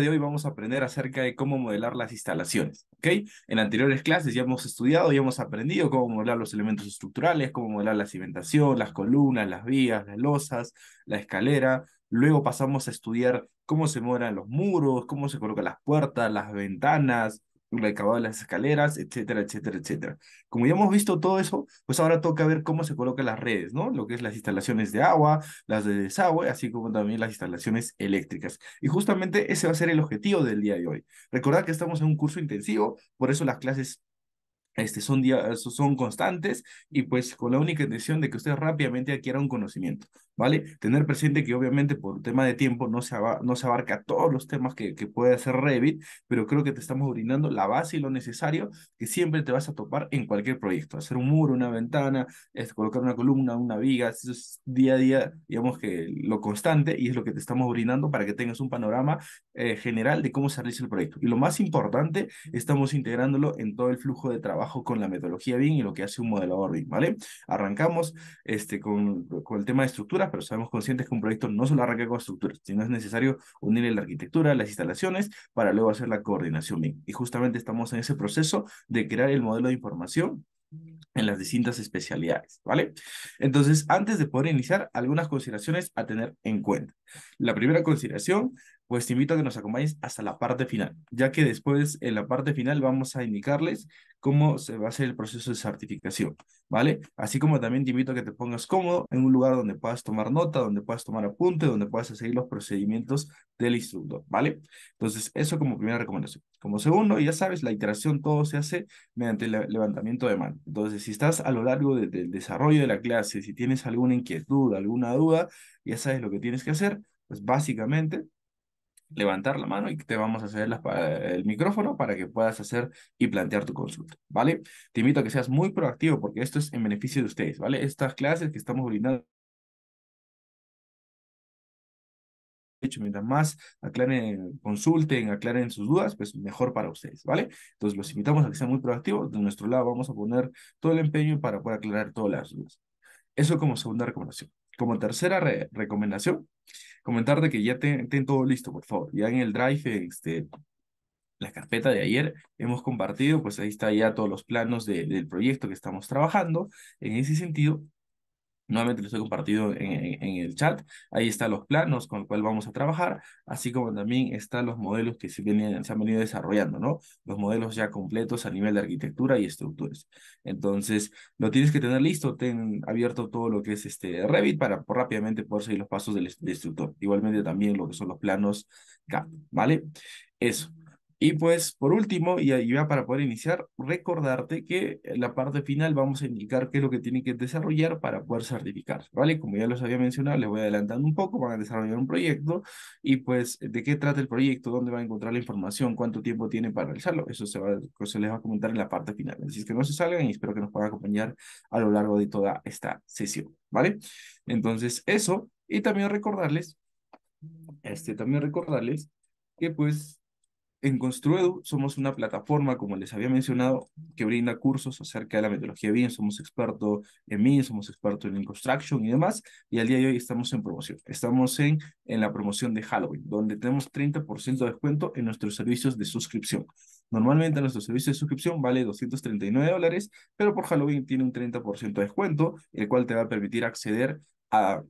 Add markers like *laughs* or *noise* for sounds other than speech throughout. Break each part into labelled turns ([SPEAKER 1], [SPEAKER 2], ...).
[SPEAKER 1] de hoy vamos a aprender acerca de cómo modelar las instalaciones, ¿ok? En anteriores clases ya hemos estudiado, ya hemos aprendido cómo modelar los elementos estructurales, cómo modelar la cimentación, las columnas, las vías, las losas, la escalera. Luego pasamos a estudiar cómo se modelan los muros, cómo se colocan las puertas, las ventanas, de las escaleras, etcétera, etcétera, etcétera. Como ya hemos visto todo eso, pues ahora toca ver cómo se colocan las redes, ¿no? Lo que es las instalaciones de agua, las de desagüe, así como también las instalaciones eléctricas. Y justamente ese va a ser el objetivo del día de hoy. Recordad que estamos en un curso intensivo, por eso las clases este, son, son constantes y pues con la única intención de que ustedes rápidamente adquieran un conocimiento. ¿vale? Tener presente que obviamente por tema de tiempo no se, no se abarca todos los temas que, puede hacer Revit, pero creo que te estamos brindando la base y lo necesario que siempre te vas a topar en cualquier proyecto. Hacer un muro, una ventana, es colocar una columna, una viga, eso es día a día, digamos que lo constante y es lo que te estamos brindando para que tengas un panorama eh, general de cómo se realiza el proyecto. Y lo más importante, estamos integrándolo en todo el flujo de trabajo con la metodología BIM y lo que hace un modelador BIM, ¿vale? Arrancamos este, con, con el tema de estructura, pero sabemos conscientes que un proyecto no solo arranca con estructuras, sino es necesario unir la arquitectura, las instalaciones, para luego hacer la coordinación Y justamente estamos en ese proceso de crear el modelo de información en las distintas especialidades, ¿vale? Entonces, antes de poder iniciar, algunas consideraciones a tener en cuenta. La primera consideración pues te invito a que nos acompañes hasta la parte final, ya que después en la parte final vamos a indicarles cómo se va a hacer el proceso de certificación, ¿vale? Así como también te invito a que te pongas cómodo en un lugar donde puedas tomar nota, donde puedas tomar apunte, donde puedas seguir los procedimientos del instructor, ¿vale? Entonces, eso como primera recomendación. Como segundo, ya sabes, la iteración todo se hace mediante el levantamiento de mano. Entonces, si estás a lo largo del desarrollo de la clase, si tienes alguna inquietud, alguna duda, ya sabes lo que tienes que hacer, pues básicamente levantar la mano y te vamos a hacer el micrófono para que puedas hacer y plantear tu consulta, ¿vale?
[SPEAKER 2] Te invito a que seas muy proactivo porque esto es en beneficio de ustedes, ¿vale? Estas clases que estamos brindando hecho, mientras más aclaren, consulten, aclaren sus dudas, pues mejor para ustedes, ¿vale? Entonces los invitamos a que sean muy proactivos. De nuestro
[SPEAKER 1] lado vamos a poner todo el empeño para poder aclarar todas las dudas. Eso como segunda recomendación. Como tercera recomendación, comentarte que ya ten, todo listo, por favor. Ya en el Drive, este, la carpeta de ayer, hemos compartido, pues ahí está ya todos los planos del proyecto que estamos trabajando. En ese sentido, Nuevamente les he compartido en, el chat. Ahí están los planos con los cuales vamos a trabajar, así como también están los modelos que se, han venido desarrollando, ¿no? Los modelos ya completos a nivel de arquitectura y estructuras. Entonces, lo tienes que tener listo. Ten abierto todo lo que es este Revit para rápidamente poder seguir los pasos del, del instructor. Igualmente también lo que son los planos CAP, ¿vale? Eso. Y pues, por último, y ya para poder iniciar, recordarte que en la parte final vamos a indicar qué es lo que tienen que desarrollar para poder certificar, ¿vale? Como ya los había mencionado, les voy adelantando un poco, van a desarrollar un proyecto y pues de qué trata el proyecto, dónde van a encontrar la información, cuánto tiempo tiene para realizarlo, eso se, va, pues, se les va a comentar en la parte final. Así que no se salgan y espero que nos puedan acompañar a lo largo de toda esta sesión, ¿vale? Entonces, eso, y también recordarles, este, también recordarles que pues en Construedu somos una plataforma, como les había mencionado, que brinda cursos acerca de la metodología BIM. Somos expertos en BIM, somos expertos en Construction y demás. Y al día de hoy estamos en promoción. Estamos en, en la promoción de Halloween, donde tenemos 30% de descuento en nuestros servicios de suscripción. Normalmente nuestro servicio de suscripción vale 239 dólares, pero por Halloween tiene un 30% de descuento, el cual te va a permitir acceder a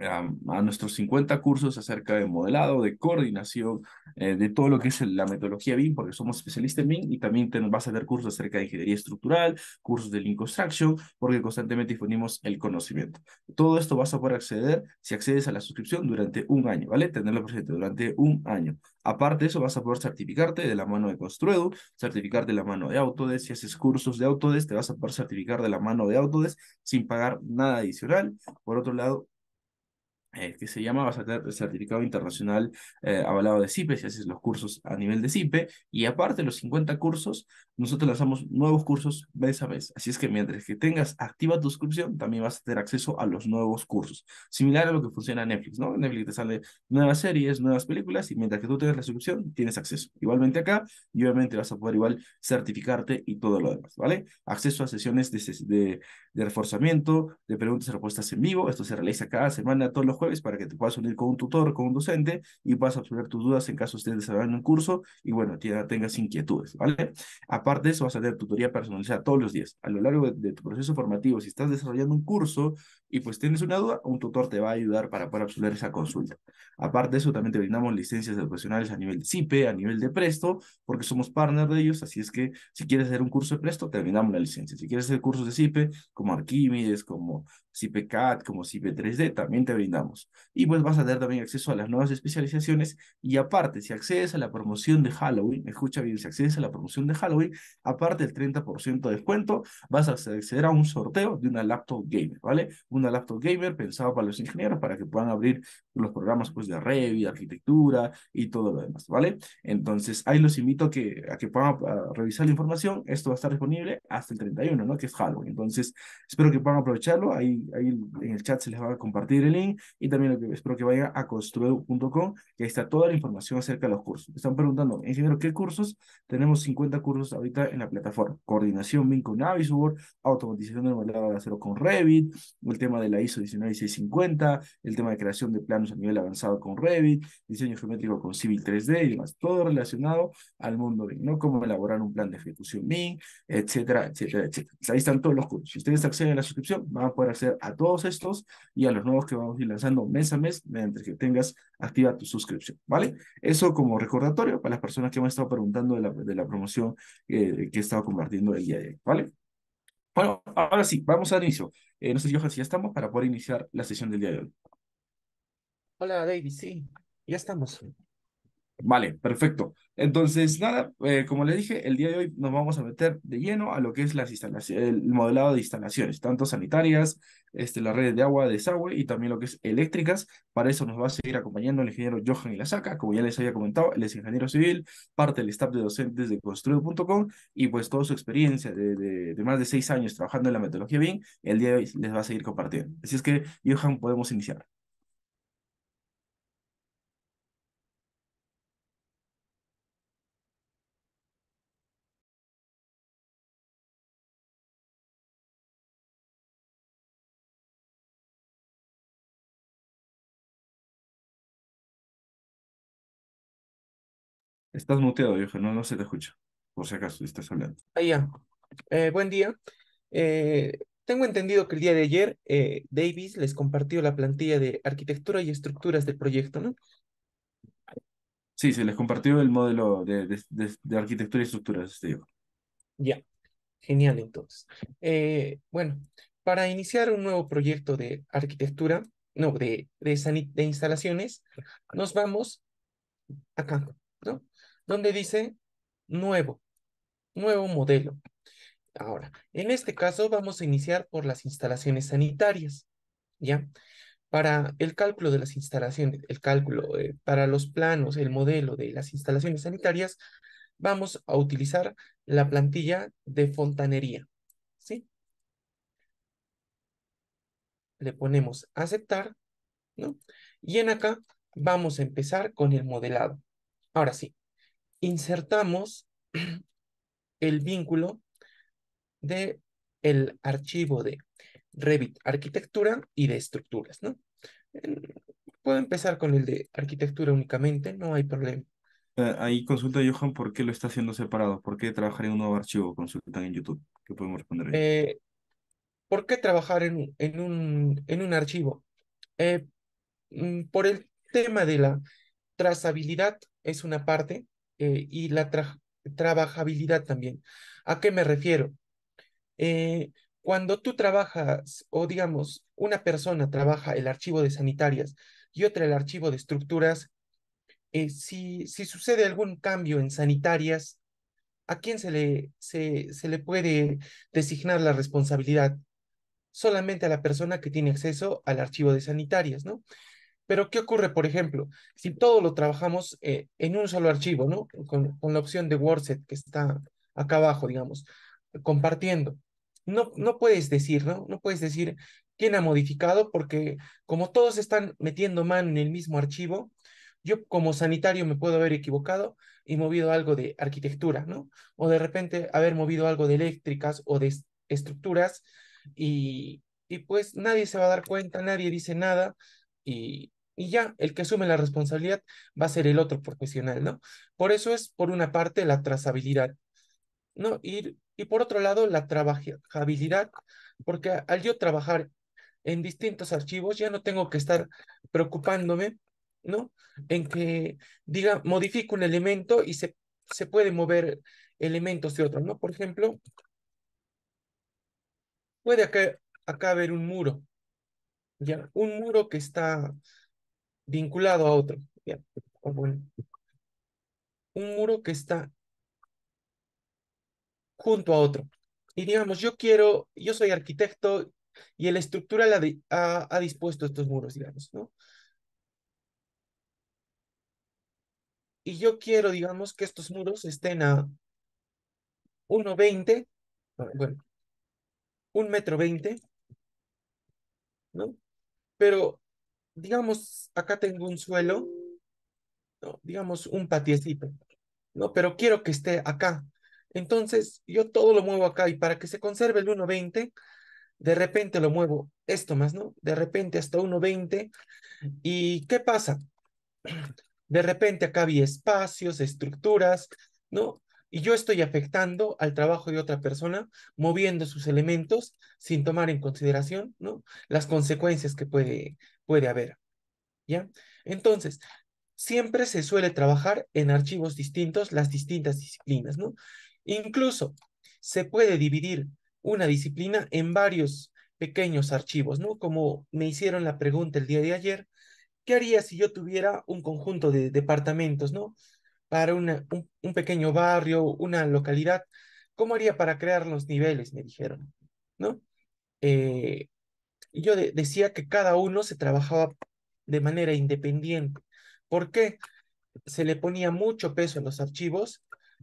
[SPEAKER 1] a nuestros 50 cursos acerca de modelado, de coordinación, eh, de todo lo que es la metodología BIM, porque somos especialistas en BIM y también te, vas a tener cursos acerca de ingeniería estructural, cursos de Lean Construction, porque constantemente difundimos el conocimiento. Todo esto vas a poder acceder si accedes a la suscripción durante un año, ¿vale? Tenerlo presente durante un año. Aparte de eso, vas a poder certificarte de la mano de Construedu, certificarte de la mano de Autodesk. Si haces cursos de Autodesk, te vas a poder certificar de la mano de Autodesk sin pagar nada adicional. Por otro lado, eh, que se llama vas a tener Certificado Internacional eh, Avalado de CIPE, si haces los cursos a nivel de CIPE, y aparte de los 50 cursos, nosotros lanzamos nuevos cursos vez a vez, Así es que mientras que tengas activa tu suscripción, también vas a tener acceso a los nuevos cursos. Similar a lo que funciona en Netflix, ¿no? En Netflix te sale nuevas series, nuevas películas, y mientras que tú tengas la suscripción, tienes acceso. Igualmente acá, y obviamente vas a poder igual certificarte y todo lo demás, ¿vale? Acceso a sesiones de, de, de reforzamiento, de preguntas y respuestas en vivo, esto se realiza cada semana, todos los jueves para que te puedas unir con un tutor, con un docente y puedas absorber tus dudas en caso estés desarrollando un curso y bueno, tengas inquietudes, ¿vale? Aparte de eso, vas a tener tutoría personalizada todos los días. A lo largo de, tu proceso formativo, si estás desarrollando un curso y pues tienes una duda, un tutor te va a ayudar para poder absorber esa consulta. Aparte de eso, también te brindamos licencias de profesionales a nivel de CIPE, a nivel de Presto, porque somos partner de ellos, así es que si quieres hacer un curso de Presto, te brindamos la licencia. Si quieres hacer cursos de CIPE, como Arquímedes, como CIPECAT, como CIPE3D, también te brindamos. Y pues vas a tener también acceso a las nuevas especializaciones y aparte, si accedes a la promoción de Halloween, escucha bien, si accedes a la promoción de Halloween, aparte del 30% de descuento, vas a acceder a un sorteo de una laptop gamer, ¿vale? Una laptop gamer pensada para los ingenieros para que puedan abrir los programas pues de Revit, arquitectura y todo lo demás, ¿vale? Entonces, ahí los invito a que, a que puedan revisar la información. Esto va a estar disponible hasta el 31, ¿no? Que es Halloween. Entonces, espero que puedan aprovecharlo. Ahí ahí, en el chat se les va a compartir el link y también lo que, espero que vayan a construedu.com, que ahí está toda la información acerca de los cursos. Están preguntando, ingeniero, ¿qué cursos? Tenemos 50 cursos ahorita en la plataforma. Coordinación BIM con Navisworks, automatización del modelado de acero con Revit, el tema de la ISO 19650, el tema de creación de planos a nivel avanzado con Revit, diseño geométrico con Civil 3D y demás, todo relacionado al mundo BIM, ¿no? Cómo elaborar un plan de ejecución BIM, etcétera, etcétera, etcétera. Ahí están todos los cursos. Si ustedes acceden a la suscripción, van a poder hacer a todos estos y a los nuevos que vamos a ir lanzando mes a mes mientras que tengas activa tu suscripción, ¿vale? Eso como recordatorio para las personas que me han estado preguntando de la, promoción eh, que he estado compartiendo el día de hoy, ¿vale? Bueno, ahora sí, vamos al inicio. Eh, no sé, Johan, si ya estamos para poder iniciar la sesión del día de hoy.
[SPEAKER 3] Hola, David, sí, ya estamos.
[SPEAKER 1] Vale, perfecto. Entonces, nada, eh, como les dije, el día de hoy nos vamos a meter de lleno a lo que es las instalaciones, el modelado de instalaciones, tanto sanitarias, este, las redes de agua, desagüe y también lo que es eléctricas. Para eso nos va a seguir acompañando el ingeniero Johan Ilazaca, como ya les había comentado, él es ingeniero civil, parte del staff de docentes de construido.com y pues toda su experiencia de, de, más de seis años trabajando en la metodología BIM, el día de hoy les va a seguir compartiendo. Así es que,
[SPEAKER 2] Johan, podemos iniciar. Estás muteado, viejo, no, se te escucha, por si acaso estás hablando.
[SPEAKER 3] Ahí ya. Eh, buen día. Eh, tengo entendido que el día de ayer eh, Davis les compartió la plantilla de arquitectura y estructuras del proyecto, ¿no? Sí,
[SPEAKER 1] se les compartió el modelo de, arquitectura y estructuras, te digo.
[SPEAKER 3] Ya, genial entonces. bueno, para iniciar un nuevo proyecto de arquitectura, no, de, de instalaciones, nos vamos acá, donde dice nuevo, nuevo modelo. Ahora, en este caso vamos a iniciar por las instalaciones sanitarias, ¿ya? Para el cálculo de las instalaciones, el cálculo eh, para los planos, el modelo de las instalaciones sanitarias, vamos a utilizar la plantilla de fontanería, ¿sí? Le ponemos aceptar, ¿no? Y en acá vamos a empezar con el modelado. Ahora sí, insertamos *clears throat* el vínculo de el archivo de Revit arquitectura y de estructuras, ¿no? Puedo empezar con el de arquitectura únicamente, no hay problema.
[SPEAKER 2] Eh, ahí consulta Johan por qué lo está haciendo separado, por qué trabajar en un nuevo archivo, consulta en YouTube, que podemos responder.
[SPEAKER 3] Eh, ¿Por qué trabajar en, en, un, en un archivo? Eh, mm, por el tema de la trazabilidad es una parte, eh, y la trabajabilidad también. ¿A qué me refiero? Eh, cuando tú trabajas, o digamos, una persona trabaja el archivo de sanitarias y otra el archivo de estructuras, eh, si, si, sucede algún cambio en sanitarias, ¿a quién se le, se le puede designar la responsabilidad? Solamente a la persona que tiene acceso al archivo de sanitarias, ¿no? Pero ¿qué ocurre, por ejemplo, si todo lo trabajamos eh, en un solo archivo, ¿no? Con, la opción de WordSet que está acá abajo, digamos, compartiendo. No, no puedes decir, ¿no? No puedes decir quién ha modificado porque como todos están metiendo mano en el mismo archivo, yo como sanitario me puedo haber equivocado y movido algo de arquitectura, ¿no? O de repente haber movido algo de eléctricas o de estructuras y, y pues nadie se va a dar cuenta, nadie dice nada y, ya el que asume la responsabilidad va a ser el otro profesional, ¿no? Por eso es, por una parte, la trazabilidad, ¿no? Y, y por otro lado, la trabajabilidad, porque al yo trabajar en distintos archivos ya no tengo que estar preocupándome, ¿no? En que, diga, modifico un elemento y se, se puede mover elementos de otro, ¿no? Por ejemplo, puede acá, acá haber un muro, un muro que está vinculado a otro, un muro que está junto a otro. Y digamos, yo quiero, yo soy arquitecto y la estructura ha, ha, dispuesto estos muros, digamos, ¿no? Y yo quiero, digamos, que estos muros estén a 1,20, ah, bueno, un metro veinte ¿no? Pero, digamos, acá tengo un suelo, ¿no? digamos, un patiecito, ¿no? Pero quiero que esté acá. Entonces, yo todo lo muevo acá y para que se conserve el 1.20, de repente lo muevo esto más, ¿no? De repente hasta 1.20. ¿Y qué pasa? *clears throat* De repente acá había espacios, estructuras, ¿no? y yo estoy afectando al trabajo de otra persona moviendo sus elementos sin tomar en consideración las consecuencias que puede, puede haber. ¿ya? Entonces, siempre se suele trabajar en archivos distintos las distintas disciplinas. ¿no? Incluso se puede dividir una disciplina en varios pequeños archivos, ¿no? Como me hicieron la pregunta el día de ayer, ¿qué haría si yo tuviera un conjunto de departamentos, ¿no? para un, pequeño barrio, una localidad, ¿cómo haría para crear los niveles? Me dijeron, ¿no? Eh, yo decía que cada uno se trabajaba de manera independiente. ¿Por qué? Se le ponía mucho peso a los archivos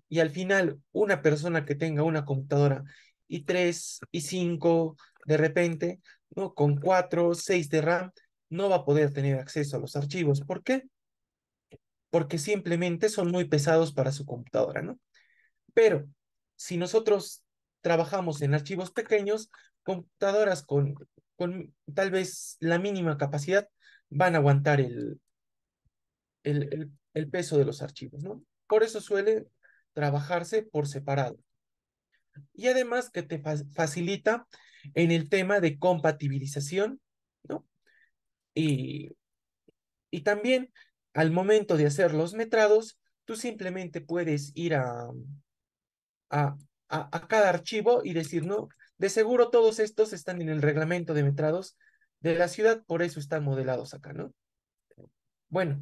[SPEAKER 3] y al final una persona que tenga una computadora y tres y cinco de repente, ¿no? Con cuatro seis de RAM, no va a poder tener acceso a los archivos. ¿Por qué? porque simplemente son muy pesados para su computadora, ¿no? Pero si nosotros trabajamos en archivos pequeños, computadoras con, tal vez la mínima capacidad van a aguantar el, el, peso de los archivos, ¿no? Por eso suele trabajarse por separado. Y además que te facilita en el tema de compatibilización, ¿no? Y, y también al momento de hacer los metrados, tú simplemente puedes ir mm, a, cada archivo y decir, no, de seguro todos estos están en el reglamento de metrados de la ciudad, por eso están modelados acá, ¿no? Bueno,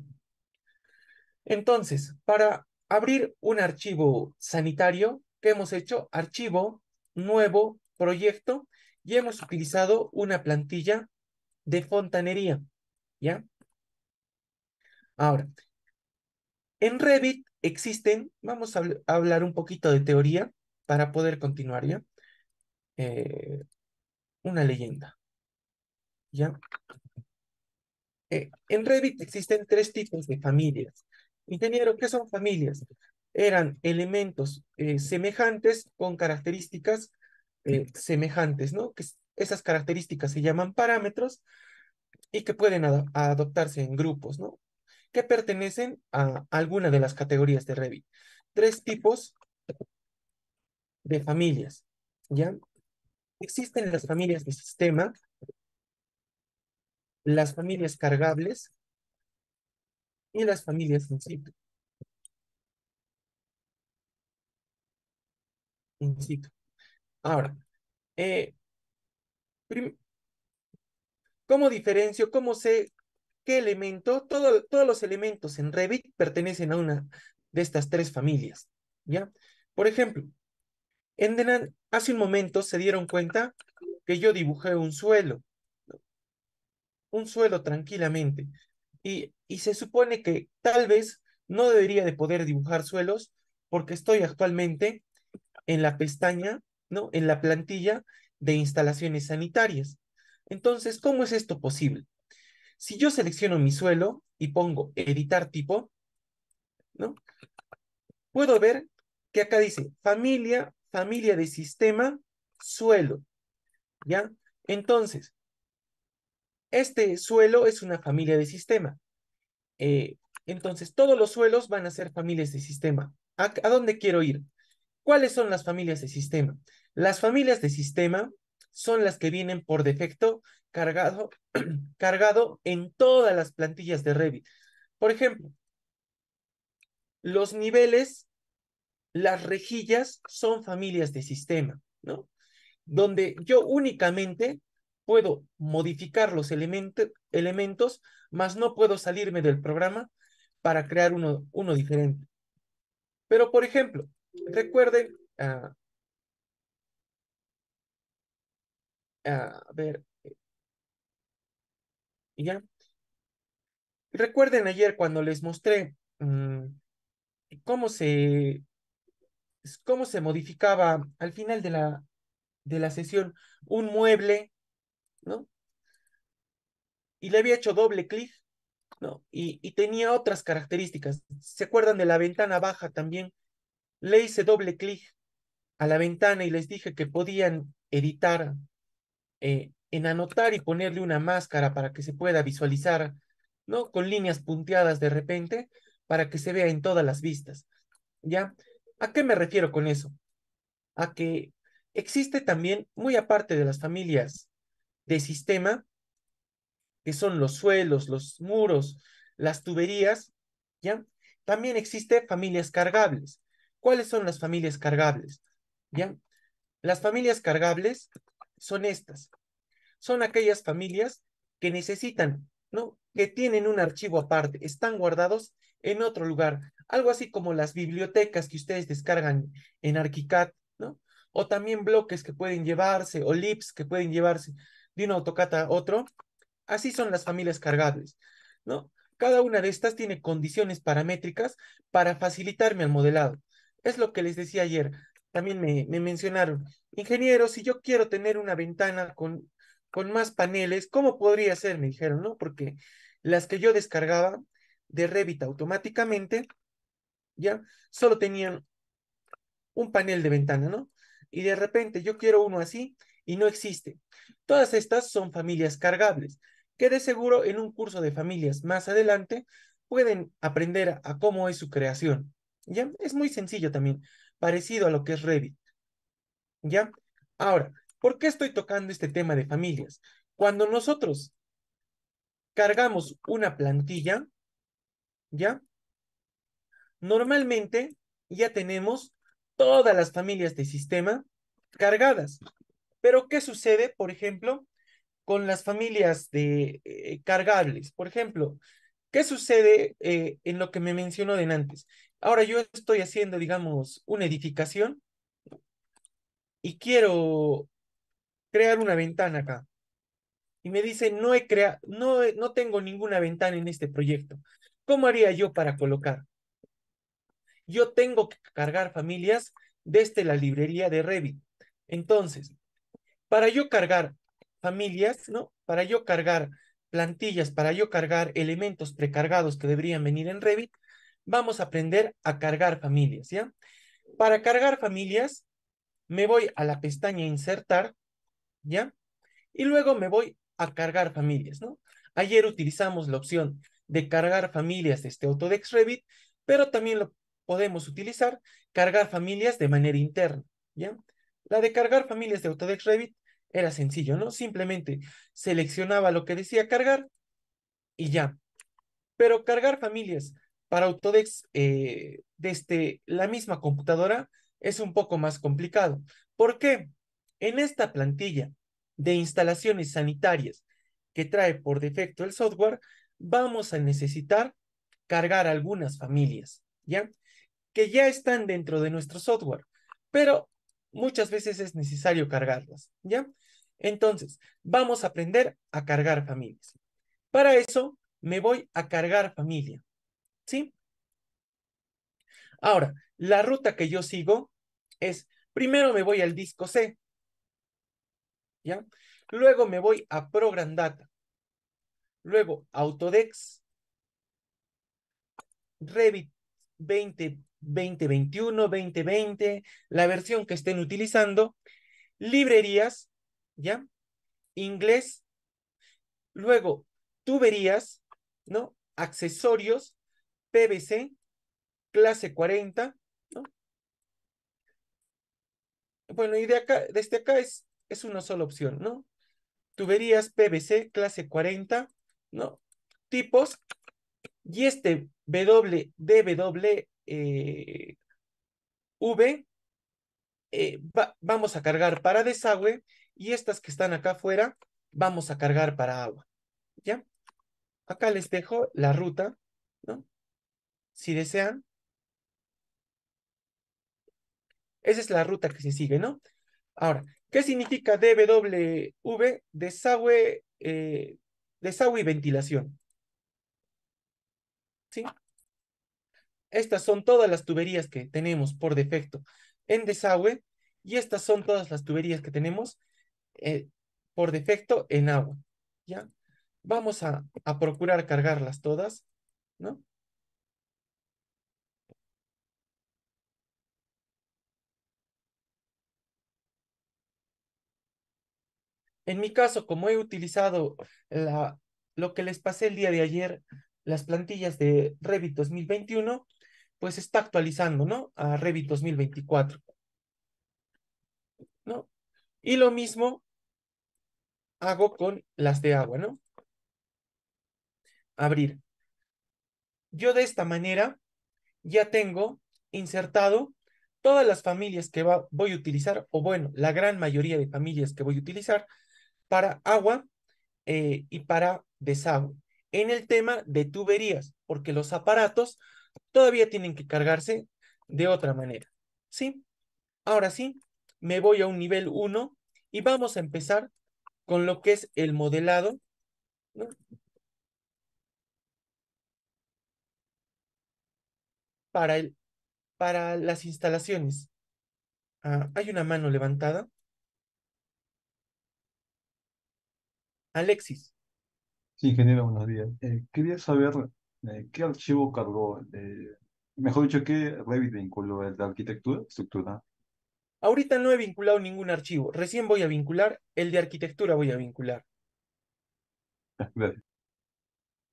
[SPEAKER 3] entonces, para abrir un archivo sanitario, ¿qué hemos hecho? Archivo, nuevo, proyecto, y hemos utilizado una plantilla de fontanería, ¿ya? Ahora, en Revit existen, vamos a hablar un poquito de teoría para poder continuar, ¿ya? Eh, una leyenda, ¿ya? Eh, en Revit existen tres tipos de familias. Ingeniero, ¿qué son familias? Eran elementos eh, semejantes con características semejantes, ¿no? Que esas características se llaman parámetros y que pueden adoptarse en grupos, ¿no? que pertenecen a alguna de las categorías de Revit. Tres tipos de familias, ¿ya? Existen las familias de sistema, las familias cargables y las familias in situ. En sitio. Ahora, eh, ¿cómo diferencio, cómo sé qué elemento, todos los elementos en Revit pertenecen a una de estas tres familias, ¿ya? Por ejemplo, en, hace un momento se dieron cuenta que yo dibujé un suelo, un suelo tranquilamente, y, y se supone que tal vez no debería de poder dibujar suelos porque estoy actualmente en la pestaña, ¿no? En la plantilla de instalaciones sanitarias. Entonces, ¿cómo es esto posible? Si yo selecciono mi suelo y pongo editar tipo, ¿no? Puedo ver que acá dice familia, familia de sistema, suelo. ¿Ya? Entonces, este suelo es una familia de sistema. Eh, entonces, todos los suelos van a ser familias de sistema. ¿A dónde quiero ir? ¿Cuáles son las familias de sistema? Las familias de sistema son las que vienen por defecto cargado, *clears throat* cargado en todas las plantillas de Revit. Por ejemplo, los niveles, las rejillas son familias de sistema, ¿no? Donde yo únicamente puedo modificar los elementos, elementos, mas no puedo salirme del programa para crear uno, uno diferente. Pero, por ejemplo, recuerden, ah, a ver, eh, ya. Recuerden ayer cuando les mostré mm, cómo se cómo se modificaba al final de la, de la sesión un mueble, ¿no? Y le había hecho doble clic, ¿no? Y, y tenía otras características. ¿Se acuerdan de la ventana baja también? Le hice doble clic a la ventana y les dije que podían editar eh, en anotar y ponerle una máscara para que se pueda visualizar, ¿no? Con líneas punteadas de repente para que se vea en todas las vistas, ¿ya? ¿A qué me refiero con eso? A que existe también, muy aparte de las familias de sistema, que son los suelos, los muros, las tuberías, ¿ya? También existe familias cargables. ¿Cuáles son las familias cargables? ¿Ya? Las familias cargables son estas. Son aquellas familias que necesitan, ¿no? Que tienen un archivo aparte, están guardados en otro lugar. Algo así como las bibliotecas que ustedes descargan en ArchiCAD, ¿no? O también bloques que pueden llevarse, o lips que pueden llevarse de un AutoCAD a otro. Así son las familias cargables, ¿no? Cada una de estas tiene condiciones paramétricas para facilitarme el modelado. Es lo que les decía ayer también me, mencionaron, ingeniero, si yo quiero tener una ventana con, con más paneles, ¿cómo podría ser? Me dijeron, ¿no? Porque las que yo descargaba de Revit automáticamente, ya, solo tenían un panel de ventana, ¿no? Y de repente yo quiero uno así y no existe. Todas estas son familias cargables, que de seguro en un curso de familias más adelante pueden aprender a cómo es su creación. ¿Ya? Es muy sencillo también parecido a lo que es Revit. ¿Ya? Ahora, ¿por qué estoy tocando este tema de familias? Cuando nosotros cargamos una plantilla, ¿ya? Normalmente ya tenemos todas las familias de sistema cargadas. Pero, ¿qué sucede, por ejemplo, con las familias de eh, cargables? Por ejemplo, ¿qué sucede eh, en lo que me mencionó de antes? Ahora yo estoy haciendo, digamos, una edificación y quiero crear una ventana acá. Y me dice, no, crea no, no tengo ninguna ventana en este proyecto. ¿Cómo haría yo para colocar? Yo tengo que cargar familias desde la librería de Revit. Entonces, para yo cargar familias, ¿no? Para yo cargar plantillas, para yo cargar elementos precargados que deberían venir en Revit, vamos a aprender a cargar familias, ¿ya? Para cargar familias, me voy a la pestaña insertar, ¿ya? Y luego me voy a cargar familias, ¿no? Ayer utilizamos la opción de cargar familias de este Autodex Revit, pero también lo podemos utilizar cargar familias de manera interna, ¿ya? La de cargar familias de Autodex Revit era sencillo, ¿no? Simplemente seleccionaba lo que decía cargar y ya. Pero cargar familias para Autodex, desde eh, este, la misma computadora, es un poco más complicado. ¿Por qué? En esta plantilla de instalaciones sanitarias que trae por defecto el software, vamos a necesitar cargar algunas familias, ¿ya? Que ya están dentro de nuestro software, pero muchas veces es necesario cargarlas, ¿ya? Entonces, vamos a aprender a cargar familias. Para eso, me voy a cargar familia. ¿sí? Ahora, la ruta que yo sigo es, primero me voy al disco C, ¿ya? Luego me voy a Program Data, luego Autodex, Revit 20, 2021, 2020, la versión que estén utilizando, librerías, ¿ya? Inglés, luego tuberías, ¿no? Accesorios PVC, clase 40, ¿no? Bueno, y de acá, desde acá es, es una sola opción, ¿no? Tuberías PVC, clase 40, ¿no? Tipos, y este W, eh, V, eh, vamos a cargar para desagüe, y estas que están acá afuera, vamos a cargar para agua, ¿ya? Acá les dejo la ruta, ¿no? si desean. Esa es la ruta que se sigue, ¿no? Ahora, ¿qué significa DWV? Desagüe, eh, desagüe y ventilación. ¿Sí? Estas son todas las tuberías que tenemos por defecto en desagüe y estas son todas las tuberías que tenemos eh, por defecto en agua. ¿Ya? Vamos a, a procurar cargarlas todas, ¿no? En mi caso, como he utilizado lo que les pasé el día de ayer, las plantillas de Revit 2021, pues está actualizando, ¿no? A Revit 2024. ¿No? Y lo mismo hago con las de agua, ¿no? Abrir. Yo de esta manera ya tengo insertado todas las familias que voy a utilizar, o bueno, la gran mayoría de familias que voy a utilizar, para agua eh, y para desagüe. En el tema de tuberías, porque los aparatos todavía tienen que cargarse de otra manera. ¿Sí? Ahora sí, me voy a un nivel 1 y vamos a empezar con lo que es el modelado. Para, el, para las instalaciones. Ah, hay una mano levantada.
[SPEAKER 2] Alexis. Sí, ingeniero, buenos días. Eh, quería saber eh, qué archivo cargó, eh, mejor dicho, qué Revit vinculó, el de arquitectura, estructura. Ahorita no he vinculado ningún archivo.
[SPEAKER 3] Recién voy a vincular, el de arquitectura voy a vincular. *laughs*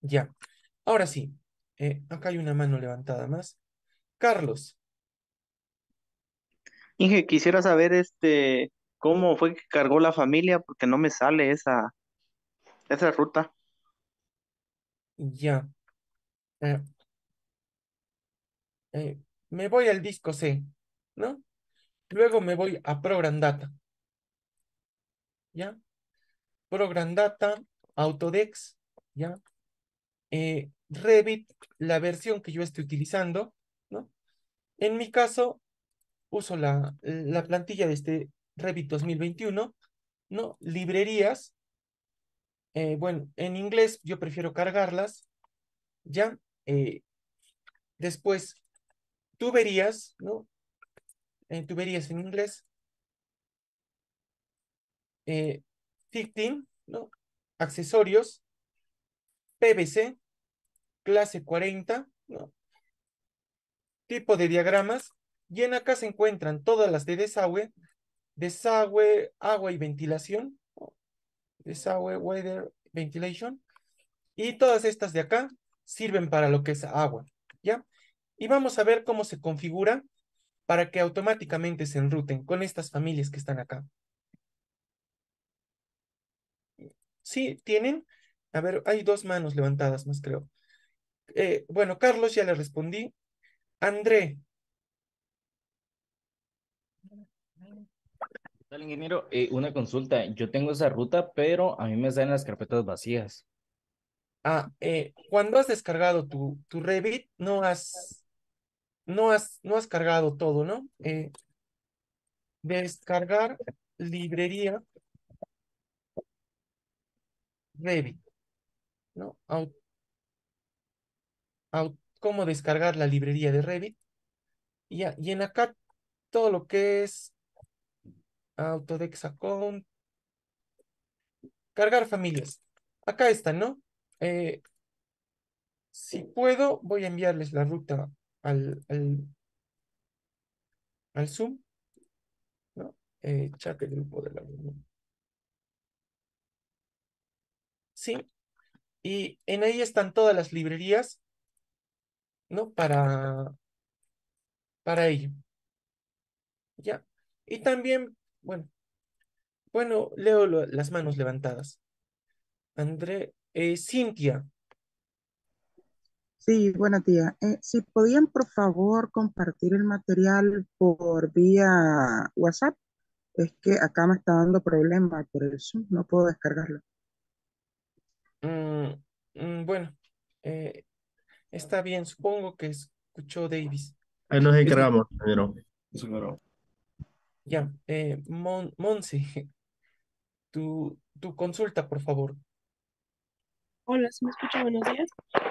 [SPEAKER 3] Ya. Ahora sí. acá hay una mano levantada más. Carlos. Inge, quisiera saber este, cómo fue que cargó la familia, porque no me sale esa, esa es ruta. Ya. Eh, eh, me voy al disco C, ¿no? Luego me voy a Program Data. ¿Ya? Program Data, Autodex, ¿ya? Eh, Revit, la versión que yo estoy utilizando, ¿no? En mi caso, uso la, la plantilla de este Revit 2021, ¿no? Librerías, eh, bueno, en inglés yo prefiero cargarlas, ¿ya? Eh, después, tuberías, ¿no? Eh, tuberías en inglés.
[SPEAKER 2] Eh, ¿no?
[SPEAKER 3] Accesorios. PVC, clase 40, ¿no? Tipo de diagramas. Y en acá se encuentran todas las de desagüe, desagüe, agua y ventilación, Weather Ventilation. Y todas estas de acá sirven para lo que es agua, ¿ya? Y vamos a ver cómo se configura para que automáticamente se enruten con estas familias que están acá. Sí, tienen, a ver, hay dos manos levantadas más creo. Eh, bueno, Carlos ya le respondí. André, ingeniero, eh, una consulta. Yo tengo esa ruta, pero a mí me salen las carpetas vacías. Ah, eh, cuando has descargado tu, tu Revit, no has, no has, no has cargado todo, ¿no? Eh, descargar librería Revit, ¿no? ¿Cómo descargar la librería de Revit? Y, y en acá todo lo que es account. Cargar familias. Acá está, ¿no? Eh, si puedo, voy a enviarles la ruta al, al, Zoom. ¿no? el eh, grupo de la reunión. Sí. Y en ahí están todas las librerías, ¿no? Para, para ello. Ya. Y también bueno. Bueno, leo las manos levantadas. André, eh, Cintia.
[SPEAKER 4] Sí, buena tía. Eh, si podían, por favor, compartir el material por vía WhatsApp. Es que acá me está dando problema por el Zoom, no puedo descargarlo.
[SPEAKER 3] Mm, mm, bueno, eh, está bien, supongo que escuchó Davis.
[SPEAKER 2] Ahí nos encargamos, pero...
[SPEAKER 3] Ya, eh, Mon Monse, *laughs* tu, consulta, por favor. Hola, ¿se me
[SPEAKER 5] escucha? Buenos días.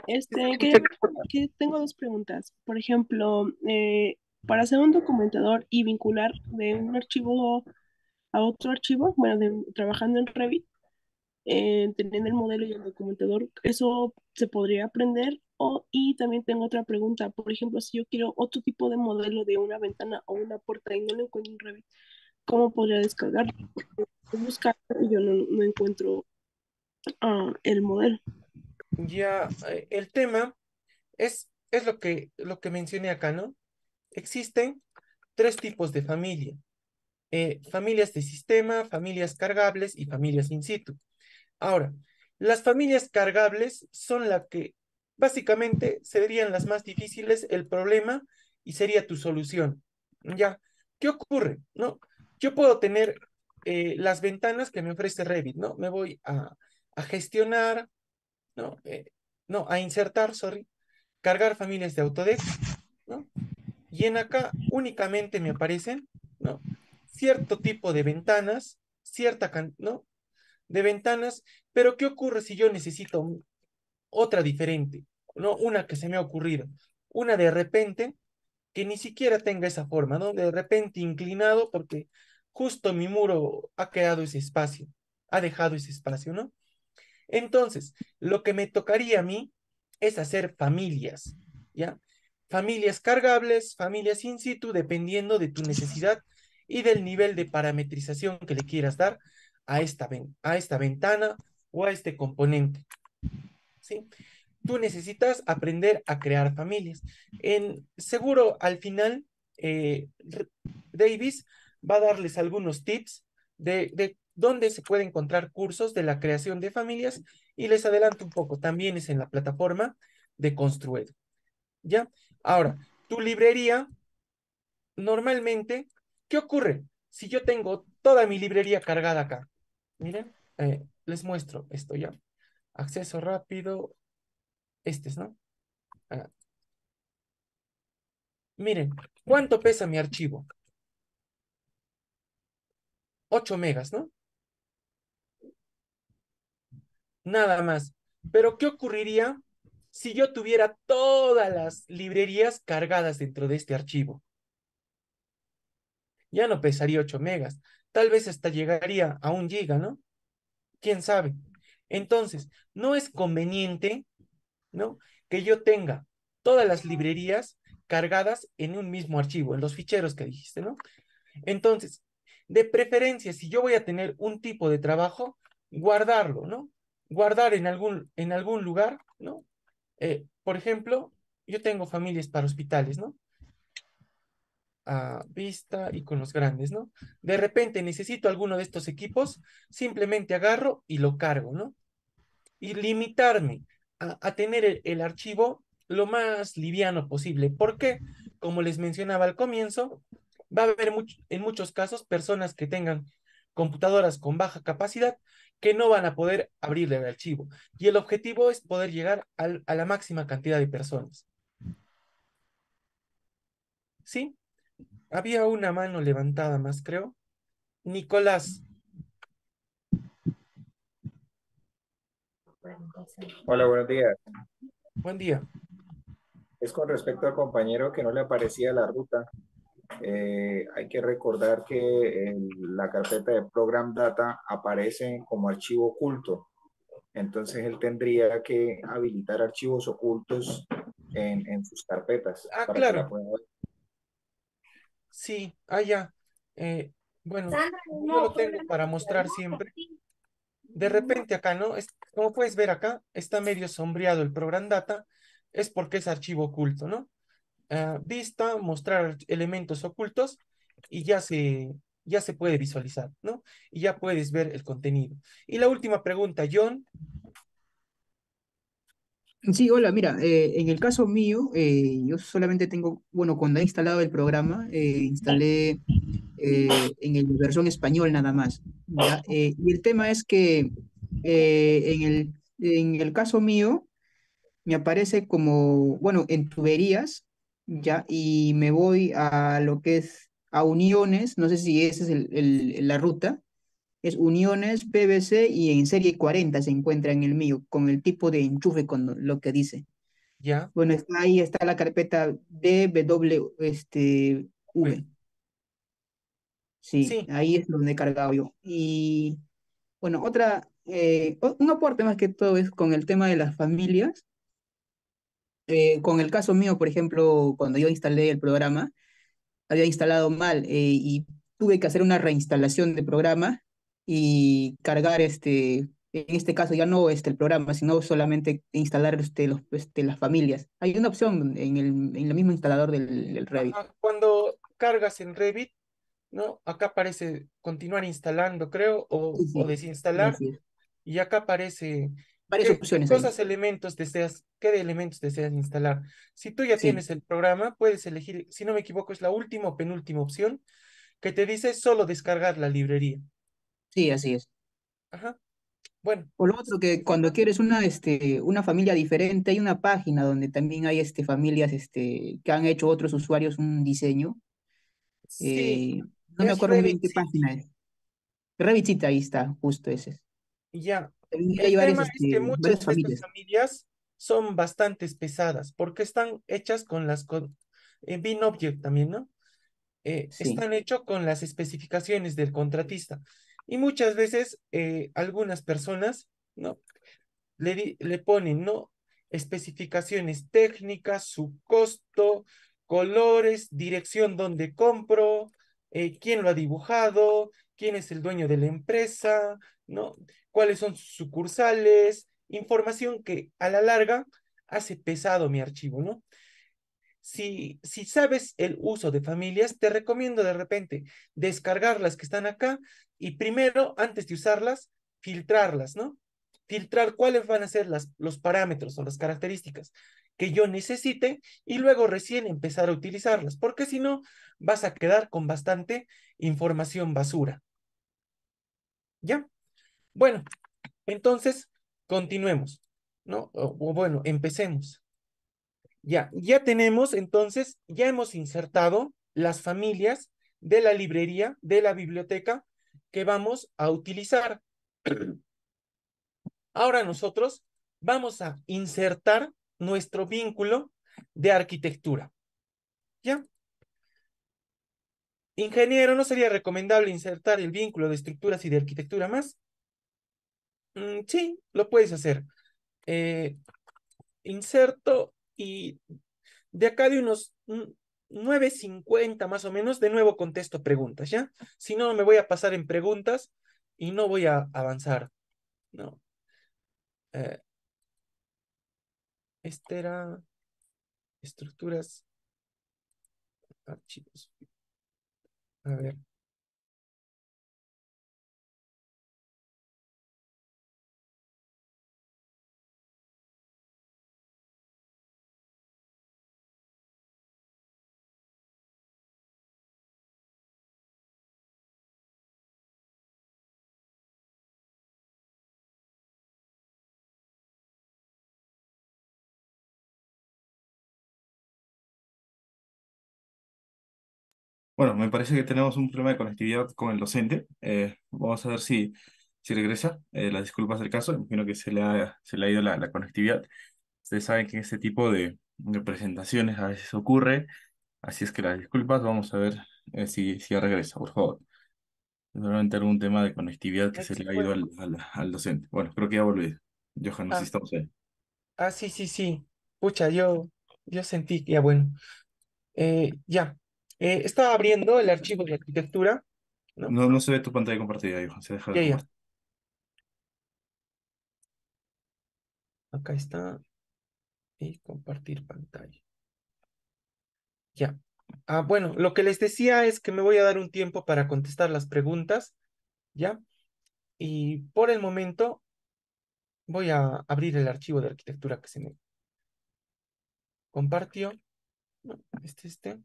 [SPEAKER 5] Este, que, tengo dos preguntas. Por ejemplo, eh, para hacer un documentador y vincular de un archivo a otro archivo, bueno, trabajando en Revit, eh, teniendo el modelo y el documentador, ¿eso se podría aprender y también tengo otra pregunta, por ejemplo, si yo quiero otro tipo de modelo de una ventana o una puerta y no lo encuentro en Revit, ¿cómo podría descargarlo? Buscar y yo no, encuentro ah, el modelo.
[SPEAKER 3] Ya, eh, el tema es, es lo, que, lo que mencioné acá, ¿no? Existen tres tipos de familia. Eh, familias de sistema, familias cargables y familias in situ. Ahora, las familias cargables son las que, Básicamente serían las más difíciles el problema y sería tu solución. Ya, ¿qué ocurre? ¿No? Yo puedo tener eh, las ventanas que me ofrece Revit, ¿no? Me voy a, gestionar, ¿no? Eh, no, a insertar, sorry, cargar familias de Autodesk, ¿no? Y en acá únicamente me aparecen, ¿no? Cierto tipo de ventanas, cierta, ¿no? De ventanas, pero ¿qué ocurre si yo necesito otra diferente, ¿no? Una que se me ha ocurrido, una de repente que ni siquiera tenga esa forma, ¿no? De repente inclinado porque justo mi muro ha creado ese espacio, ha dejado ese espacio, ¿no? Entonces, lo que me tocaría a mí es hacer familias, ¿ya? Familias cargables, familias in situ, dependiendo de tu necesidad y del nivel de parametrización que le quieras dar a esta, a esta ventana o a este componente. ¿sí? Tú necesitas aprender a crear familias. En, seguro al final, eh, Davis va a darles algunos tips de, dónde se puede encontrar cursos de la creación de familias y les adelanto un poco, también es en la plataforma de Construed ¿Ya? Ahora, tu librería, normalmente, ¿qué ocurre si yo tengo toda mi librería cargada acá? Miren, eh, les muestro esto ya acceso rápido, este es, ¿no? Ah. Miren, ¿cuánto pesa mi archivo? 8 megas, ¿no? Nada más. Pero, ¿qué ocurriría si yo tuviera todas las librerías cargadas dentro de este archivo? Ya no pesaría 8 megas. Tal vez hasta llegaría a un giga, ¿no? ¿Quién sabe? Entonces, no es conveniente, ¿no? Que yo tenga todas las librerías cargadas en un mismo archivo, en los ficheros que dijiste, ¿no? Entonces, de preferencia, si yo voy a tener un tipo de trabajo, guardarlo, ¿no? Guardar en algún, en algún lugar, ¿no? Eh, por ejemplo, yo tengo familias para hospitales, ¿no? a vista y con los grandes, ¿no? De repente necesito alguno de estos equipos, simplemente agarro y lo cargo, ¿no? y limitarme a, tener el, archivo lo más liviano posible. Porque, como les mencionaba al comienzo, va a haber en muchos casos personas que tengan computadoras con baja capacidad que no van a poder abrirle el archivo. Y el objetivo es poder llegar a la máxima cantidad de personas. ¿Sí? Había una mano levantada más, creo. Nicolás, Hola, buenos días. Buen día.
[SPEAKER 4] Es con respecto al compañero que no le aparecía la ruta. Eh, hay que recordar que la carpeta de Program Data aparece como archivo oculto. Entonces él tendría que habilitar archivos ocultos en, sus carpetas. Ah, claro.
[SPEAKER 3] Sí, allá. Ah, eh, bueno, yo lo tengo para mostrar siempre. De repente acá, ¿no? Es, como puedes ver acá, está medio sombreado el program data, es porque es archivo oculto, ¿no? Ah, vista, mostrar elementos ocultos y ya se, ya se puede visualizar, ¿no? Y ya puedes ver el contenido. Y la última pregunta, John.
[SPEAKER 6] Sí, hola, mira, eh, en el caso mío, eh, yo solamente tengo, bueno, cuando he instalado el programa, eh, instalé eh, en el versión español nada más. Eh, y el tema es que eh, en, el, en el caso mío me aparece como, bueno, en tuberías, ¿ya? Y me voy a lo que es a uniones, no sé si esa es la ruta, es uniones, PVC y en serie 40 se encuentra en el mío, con el tipo de enchufe, con lo que dice. Ya. Bueno, ahí está la carpeta DW, este, Sí, ahí es donde he cargado yo. Y bueno, otra, eh, un aporte más que todo es con el tema de las familias. Eh, con el caso mío, por ejemplo, cuando yo instalé el programa, había instalado mal eh, y tuve que hacer una reinstalación de programa y cargar este, en este caso ya no este, el programa, sino solamente instalar este, los, este, las familias. Hay una opción en el, en el mismo instalador del Revit.
[SPEAKER 3] Cuando cargas en Revit, no, acá aparece continuar instalando, creo, o, desinstalar. y acá aparece varias opciones. Cosas, elementos deseas, qué elementos deseas instalar. Si tú ya tienes el programa, puedes elegir, si no me equivoco, es la última o penúltima opción que te dice solo descargar la librería. Sí, así es. Ajá. Bueno. Por lo otro que cuando quieres una, este, una
[SPEAKER 6] familia diferente, hay una página donde también hay este, familias este, que han hecho otros usuarios un diseño. Eh, no me acuerdo bien qué página es. ahí está, justo ese.
[SPEAKER 3] Ya. El tema es este, que muchas de familias. son bastante pesadas porque están hechas con las... Con, en eh, Object también, ¿no? Eh, están hechas con las especificaciones del contratista. Y muchas veces eh, algunas personas, ¿no? Le, le ponen, ¿no? Especificaciones técnicas, su costo, colores, dirección donde compro, eh, quién lo ha dibujado, quién es el dueño de la empresa, ¿no? cuáles son sus sucursales, información que a la larga hace pesado mi archivo, ¿no? Si, si sabes el uso de familias, te recomiendo de repente descargar las que están acá y primero, antes de usarlas, filtrarlas, ¿no? Filtrar cuáles van a ser las, los parámetros o las características que yo necesite y luego recién empezar a utilizarlas, porque si no, vas a quedar con bastante información basura. ¿Ya? Bueno, entonces, continuemos, ¿no? O, bueno, empecemos. Ya, ya tenemos, entonces, ya hemos insertado las familias de la librería, de la biblioteca que vamos a utilizar. *clears throat* Ahora nosotros vamos a insertar nuestro vínculo de arquitectura. ¿Ya? Ingeniero, ¿no sería recomendable insertar el vínculo de estructuras y de arquitectura más? Mm, sí, lo puedes hacer. Eh, inserto y de acá de unos 9.50 más o menos, de nuevo contesto preguntas, ¿ya? Si no, me voy a pasar en preguntas y no voy a avanzar, ¿no? Eh, este era estructuras, archivos.
[SPEAKER 4] A ver,
[SPEAKER 2] Bueno, me parece que tenemos un problema de conectividad con el docente. Eh, vamos a ver si, si regresa. Eh, las disculpas del caso, imagino que se le ha, se le ha ido la, conectividad.
[SPEAKER 1] Ustedes saben que en este tipo de, presentaciones a veces ocurre, así es que las disculpas. Vamos a ver eh, si, si regresa, por favor. Seguramente algún tema de conectividad que se le ha ido al, al, docente. Bueno, creo que ya volví. Johan, no ah. si estamos ahí.
[SPEAKER 3] Ah, sí, sí, sí. Pucha, yo, yo sentí, ya bueno. ya, eh, estaba abriendo el archivo de arquitectura.
[SPEAKER 2] No, no, se ve tu pantalla compartida, hijo. Se deja Acá está. Y compartir pantalla. Ya. Ah,
[SPEAKER 3] bueno, lo que les decía es que me voy a dar un tiempo para contestar las preguntas. ¿Ya? Y por el momento voy a abrir el archivo de arquitectura que se me compartió. Este, este.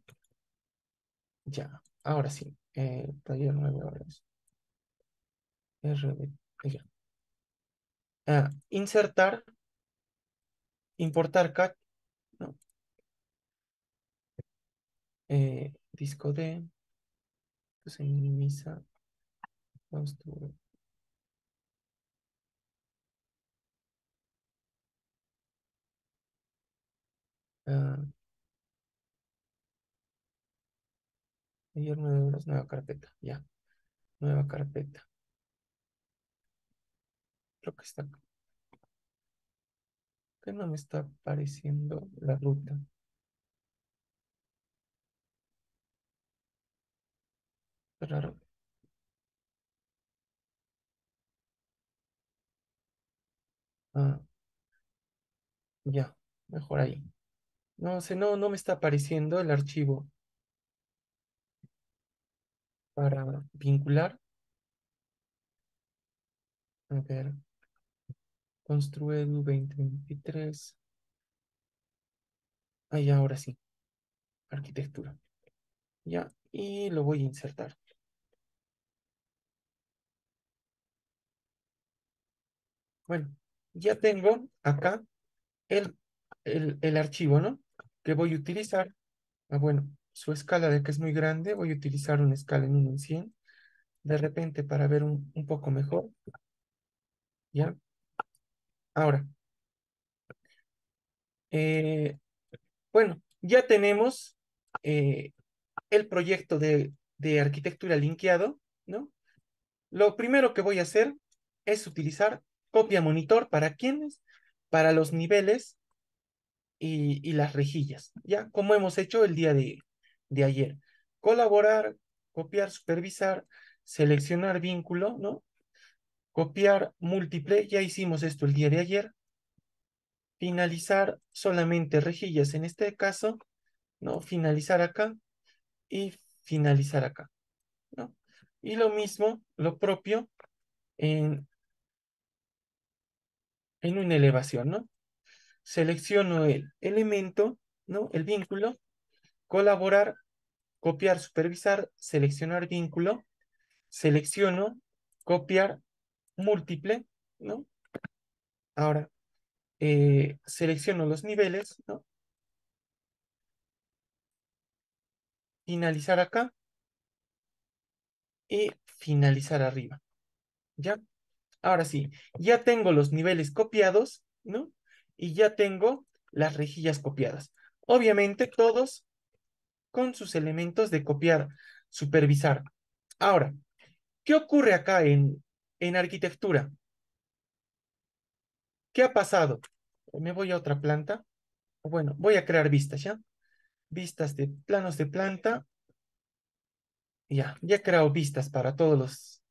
[SPEAKER 3] Ya, ahora sí. Eh, taller 9 horas. RD. Ya. Ah, insertar. Importar cat. No. Eh, disco D. Se minimiza. Vamos
[SPEAKER 2] nueva carpeta, ya. Nueva carpeta. Creo que está.
[SPEAKER 3] Que no me está apareciendo la ruta. Raro. Ah, ya, mejor ahí. No sé, no, no me está apareciendo el archivo para vincular. A ver, construye 2023. Ahí ahora sí, arquitectura. Ya, y lo voy a insertar. Bueno, ya tengo acá el, el, el archivo, ¿no? Que voy a utilizar. Ah, bueno, su escala de que es muy grande, voy a utilizar una escala en 1 en 100, de repente para ver un, poco mejor. ¿Ya? Ahora. Eh, bueno, ya tenemos eh, el proyecto de, arquitectura linkeado, ¿no? Lo primero que voy a hacer es utilizar copia monitor para quiénes? para los niveles y, y, las rejillas, ¿ya? Como hemos hecho el día de, de ayer. Colaborar, copiar, supervisar, seleccionar vínculo, ¿no? Copiar múltiple, ya hicimos esto el día de ayer. Finalizar solamente rejillas en este caso, ¿no? Finalizar acá y finalizar acá, ¿no? Y lo mismo, lo propio en, en una elevación, ¿no? Selecciono el elemento, ¿no? El vínculo, colaborar, copiar, supervisar, seleccionar vínculo, selecciono, copiar, múltiple, ¿no? Ahora, eh, selecciono los niveles, ¿no? Finalizar acá y finalizar arriba, ¿ya? Ahora sí, ya tengo los niveles copiados, ¿no? Y ya tengo las rejillas copiadas. Obviamente todos con sus elementos de copiar, supervisar. Ahora, ¿qué ocurre acá en, en arquitectura? ¿Qué ha pasado? Me voy a otra planta. Bueno, voy a crear vistas, ¿ya? Vistas de planos de planta. Ya, ya he creado vistas para todos los,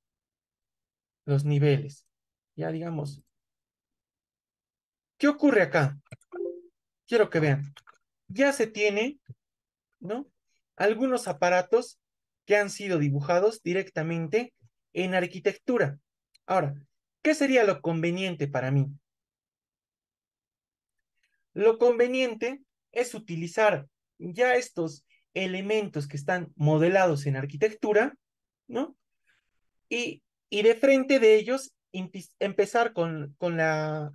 [SPEAKER 3] los niveles. Ya digamos. ¿Qué ocurre acá? Quiero que vean. Ya se tiene ¿no? Algunos aparatos que han sido dibujados directamente en arquitectura. Ahora, ¿qué sería lo conveniente para mí? Lo conveniente es utilizar ya estos elementos que están modelados en arquitectura, ¿no? Y, de frente de ellos empezar con, la,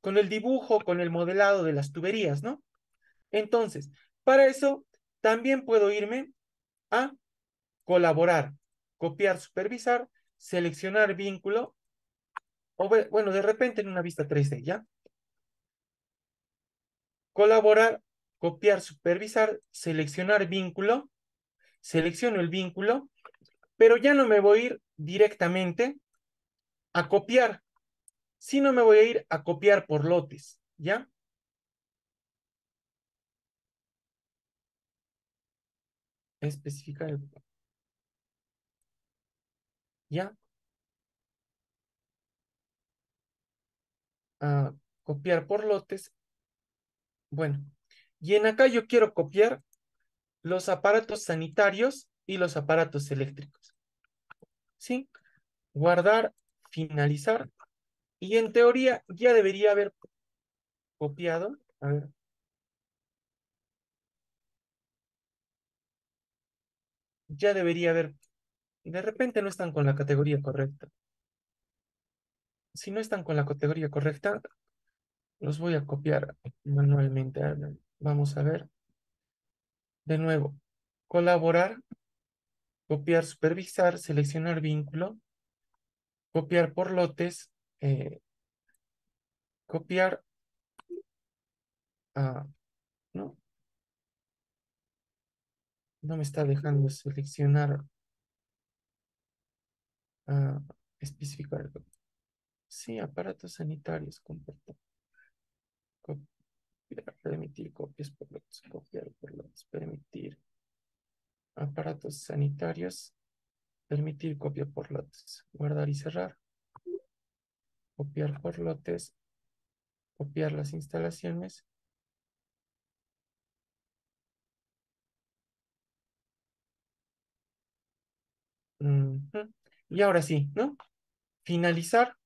[SPEAKER 3] con el dibujo, con el modelado de las tuberías, ¿no? Entonces, para eso también puedo irme a colaborar, copiar, supervisar, seleccionar vínculo, o bueno, de repente en una vista 3D, ¿ya? Colaborar, copiar, supervisar, seleccionar vínculo, selecciono el vínculo, pero ya no me voy a ir directamente a copiar, sino me voy a ir a copiar por lotes, ¿ya? especificar ¿Ya? Ah, copiar por lotes. Bueno, y en acá yo quiero copiar los aparatos sanitarios y los aparatos eléctricos. ¿Sí? Guardar, finalizar. Y en teoría ya debería haber copiado. A ver, ya debería haber, de repente no están con la categoría correcta. Si no están con la categoría correcta, los voy a copiar manualmente. Vamos a ver. De nuevo, colaborar, copiar, supervisar, seleccionar vínculo, copiar por lotes, eh, copiar, ah, ¿no? No me está dejando seleccionar uh, ah, especificar. Sí, aparatos sanitarios compartir, Copiar, permitir copias por lotes, copiar por lotes, permitir aparatos sanitarios, permitir copia por lotes, guardar y cerrar, copiar por lotes, copiar las instalaciones, Y ahora sí, ¿no? Finalizar.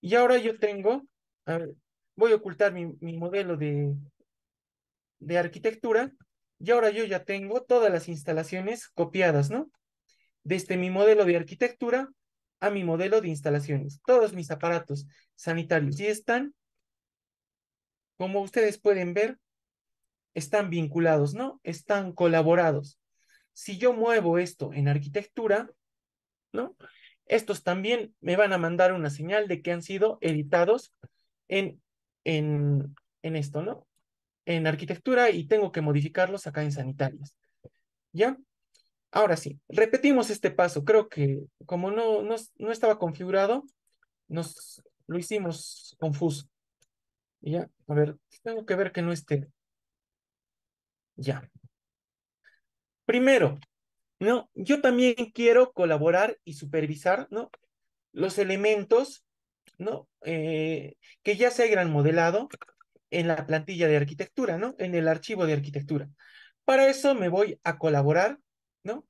[SPEAKER 3] Y ahora yo tengo, voy a ocultar mi, modelo de, de arquitectura. Y ahora yo ya tengo todas las instalaciones copiadas, ¿no? Desde mi modelo de arquitectura a mi modelo de instalaciones. Todos mis aparatos sanitarios y están, como ustedes pueden ver, están vinculados, ¿no? Están colaborados. Si yo muevo esto en arquitectura, ¿no? Estos también me van a mandar una señal de que han sido editados en, en, esto, ¿no? En arquitectura y tengo que modificarlos acá en sanitarias. ¿Ya? Ahora sí, repetimos este paso. Creo que como no, no, no estaba configurado, nos lo hicimos confuso. Ya, a ver, tengo que ver que no esté. Ya. Primero, no, yo también quiero colaborar y supervisar, ¿no? Los elementos, ¿no? Eh, que ya se hayan modelado en la plantilla de arquitectura, ¿no? En el archivo de arquitectura. Para eso me voy a colaborar, ¿no?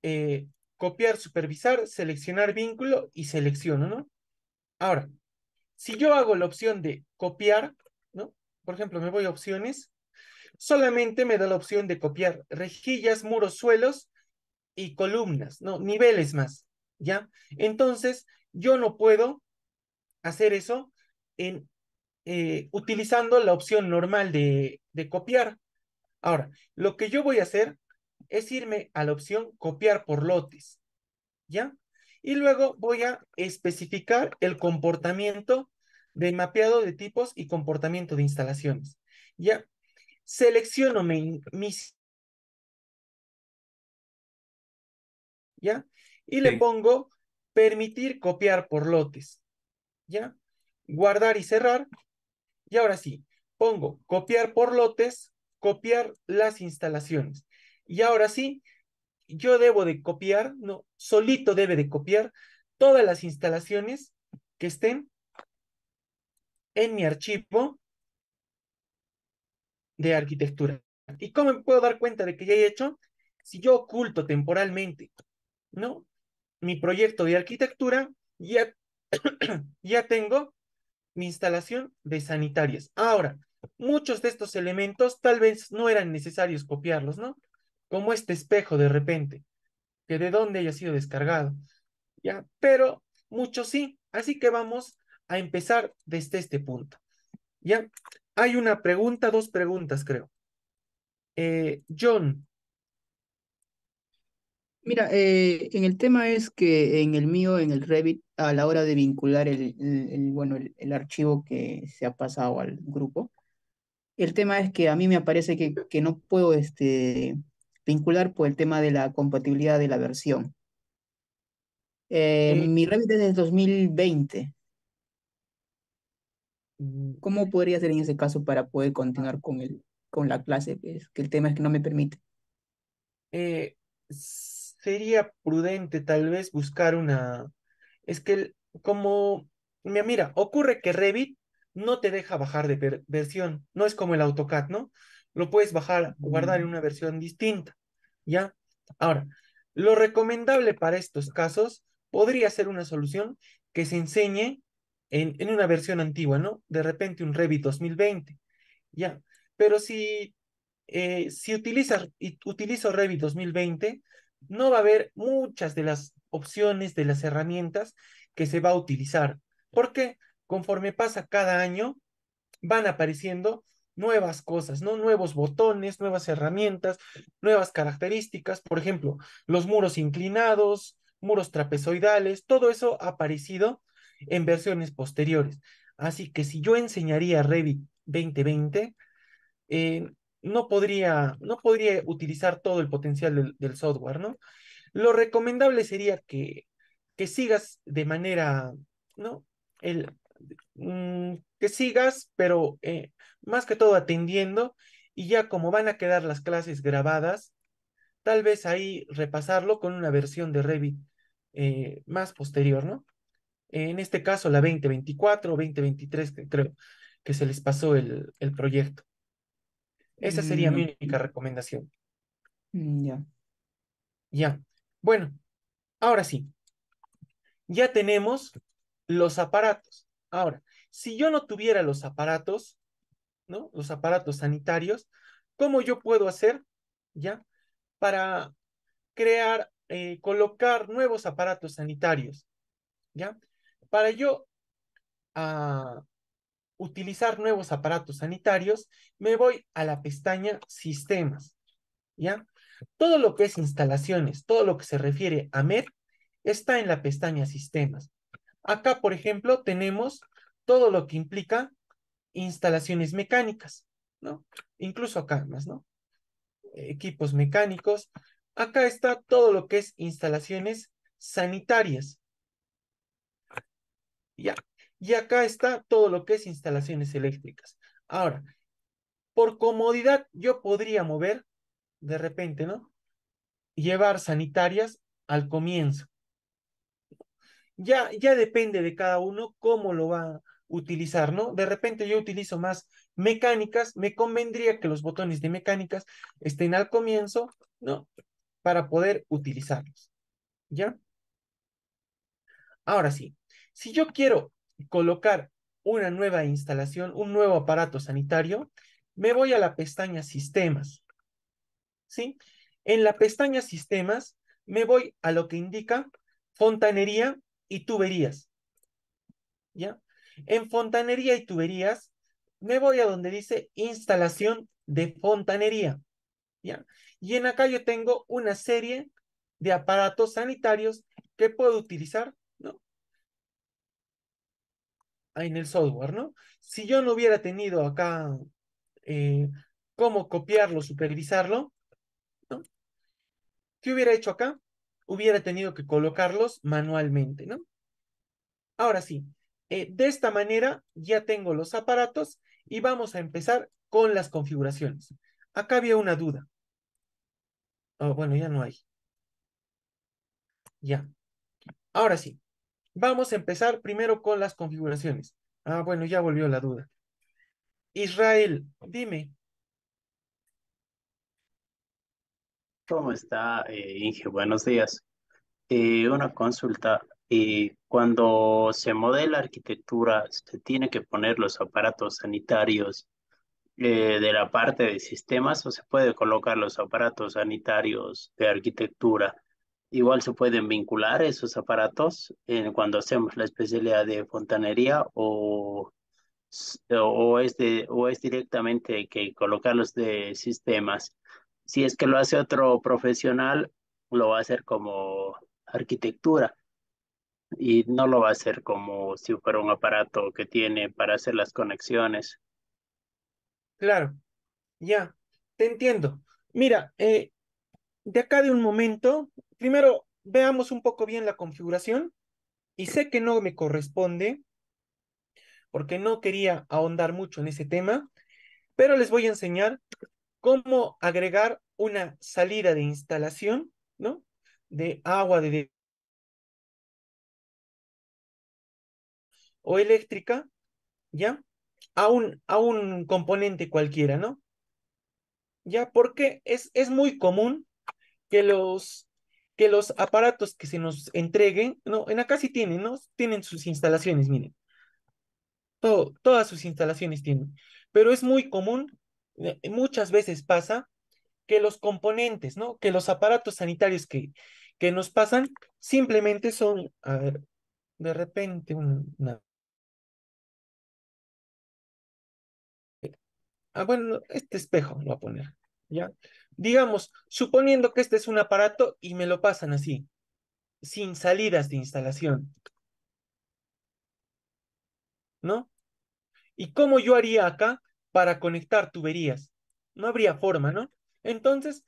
[SPEAKER 3] Eh, copiar, supervisar, seleccionar vínculo y selecciono, ¿no? Ahora, si yo hago la opción de copiar, ¿no? Por ejemplo, me voy a opciones, solamente me da la opción de copiar rejillas, muros, suelos y columnas, no, niveles más, ¿ya? Entonces, yo no puedo hacer eso en, eh, utilizando la opción normal de, de copiar. Ahora, lo que yo voy a hacer es irme a la opción copiar por lotes, ¿ya? Y luego voy a especificar el comportamiento de mapeado de tipos y comportamiento de instalaciones, ¿ya? Selecciono mis Y le pongo permitir copiar por lotes, ¿ya? Guardar y cerrar. Y ahora sí, pongo copiar por lotes, copiar las instalaciones. Y ahora sí, yo debo de copiar, no, solito debe de copiar todas las instalaciones que estén en mi archivo de arquitectura. ¿Y cómo me puedo dar cuenta de que ya he hecho? Si yo oculto temporalmente ¿no? Mi proyecto de arquitectura, ya, *clears throat* ya tengo mi instalación de sanitarias. Ahora, muchos de estos elementos tal vez no eran necesarios copiarlos, ¿no? Como este espejo de repente, que de dónde haya sido descargado, ¿ya? Pero muchos sí, así que vamos a empezar desde este punto, ¿ya? Hay una pregunta, dos preguntas creo. Eh, John, Mira, eh, en el tema es que en el mío, en el Revit, a la
[SPEAKER 6] hora de vincular el, bueno, el, archivo que se ha pasado al grupo, el tema es que a mí me parece que, no puedo este, vincular por el tema de la compatibilidad de la versión. Eh, eh, mi Revit es de 2020. Mm. ¿Cómo podría ser en ese caso para poder continuar con, el, con la clase? que el tema es que no me permite
[SPEAKER 3] sería prudente tal vez buscar una... Es que como... Mira, ocurre que Revit no te deja bajar de versión, no es como el AutoCAD, ¿no? Lo puedes bajar, guardar en una versión distinta, ¿ya? Ahora, lo recomendable para estos casos podría ser una solución que se enseñe en, una versión antigua, ¿no? De repente un Revit 2020, ¿ya? Pero si, eh, si utilizas, utilizo Revit 2020, no va a haber muchas de las opciones, de las herramientas que se va a utilizar. porque Conforme pasa cada año, van apareciendo nuevas cosas, ¿no? Nuevos botones, nuevas herramientas, nuevas características, por ejemplo, los muros inclinados, muros trapezoidales, todo eso ha aparecido en versiones posteriores. Así que si yo enseñaría Revit 2020, eh, no podría, no podría utilizar todo el potencial del, software, ¿no? Lo recomendable sería que, que sigas de manera, ¿no? El, mm, que sigas, pero eh, más que todo atendiendo y ya como van a quedar las clases grabadas, tal vez ahí repasarlo con una versión de Revit eh, más posterior, ¿no? En este caso, la 2024 o 2023, creo que se les pasó el, el proyecto.
[SPEAKER 6] Esa sería mm, mi
[SPEAKER 3] única recomendación. Mm, ya. Ya. Bueno, ahora sí. Ya tenemos los aparatos. Ahora, si yo no tuviera los aparatos, ¿no? Los aparatos sanitarios, ¿cómo yo puedo hacer, ya? Para crear, eh, colocar nuevos aparatos sanitarios, ¿ya? Para yo ah, utilizar nuevos aparatos sanitarios, me voy a la pestaña sistemas, ¿ya? Todo lo que es instalaciones, todo lo que se refiere a MED, está en la pestaña sistemas. Acá, por ejemplo, tenemos todo lo que implica instalaciones mecánicas, ¿no? Incluso acá más, ¿no? Equipos mecánicos. Acá está todo lo que es instalaciones sanitarias. Ya, y acá está todo lo que es instalaciones eléctricas. Ahora, por comodidad yo podría mover de repente, ¿no? Llevar sanitarias al comienzo. Ya, ya depende de cada uno cómo lo va a utilizar, ¿no? De repente yo utilizo más mecánicas, me convendría que los botones de mecánicas estén al comienzo, ¿no? Para poder utilizarlos. ¿Ya? Ahora sí, si yo quiero colocar una nueva instalación, un nuevo aparato sanitario, me voy a la pestaña Sistemas. ¿Sí? En la pestaña Sistemas me voy a lo que indica fontanería y tuberías. ¿Ya? En fontanería y tuberías me voy a donde dice instalación de fontanería. ¿Ya? Y en acá yo tengo una serie de aparatos sanitarios que puedo utilizar Ah, en el software, ¿no? Si yo no hubiera tenido acá eh, cómo copiarlo, supervisarlo, ¿no? ¿Qué hubiera hecho acá? Hubiera tenido que colocarlos manualmente, ¿no? Ahora sí, eh, de esta manera ya tengo los aparatos y vamos a empezar con las configuraciones. Acá había una duda. Oh, bueno, ya no hay. Ya. Ahora sí, Vamos a empezar primero con las configuraciones. Ah, bueno, ya volvió la duda. Israel, dime.
[SPEAKER 6] ¿Cómo está, eh, Inge? Buenos días. Eh, una consulta. Eh, cuando se modela arquitectura, se tiene que poner los aparatos sanitarios de la parte de sistemas o se puede colocar los aparatos sanitarios de arquitectura Igual se pueden vincular esos aparatos en cuando hacemos la especialidad de fontanería o, o, es, o es directamente que colocarlos de sistemas. Si es que lo hace otro profesional, lo va a hacer como arquitectura y no lo va a hacer como si fuera un aparato que tiene para hacer las conexiones.
[SPEAKER 3] Claro, ya, te entiendo. Mira, eh, de acá de un momento, primero veamos un poco bien la configuración y sé que no me corresponde porque no quería ahondar mucho en ese tema, pero les voy a enseñar cómo agregar una salida de instalación, ¿no? De agua de o eléctrica, ¿ya? A un, componente cualquiera, ¿no? ¿Ya? Porque es muy común que los, que los aparatos que se nos entreguen, no, en acá sí tienen, ¿no? Tienen sus instalaciones, miren. Todo, todas sus instalaciones tienen. Pero es muy común, eh, muchas veces pasa, que los componentes, ¿no? Que los aparatos sanitarios que, que nos pasan simplemente son, a ver, de repente una... Ah, bueno, este espejo lo voy a poner. ¿ya? Digamos, suponiendo que este es un aparato y me lo pasan así, sin salidas de instalación. ¿No? ¿Y cómo yo haría acá para conectar tuberías? No habría forma, ¿no? Entonces,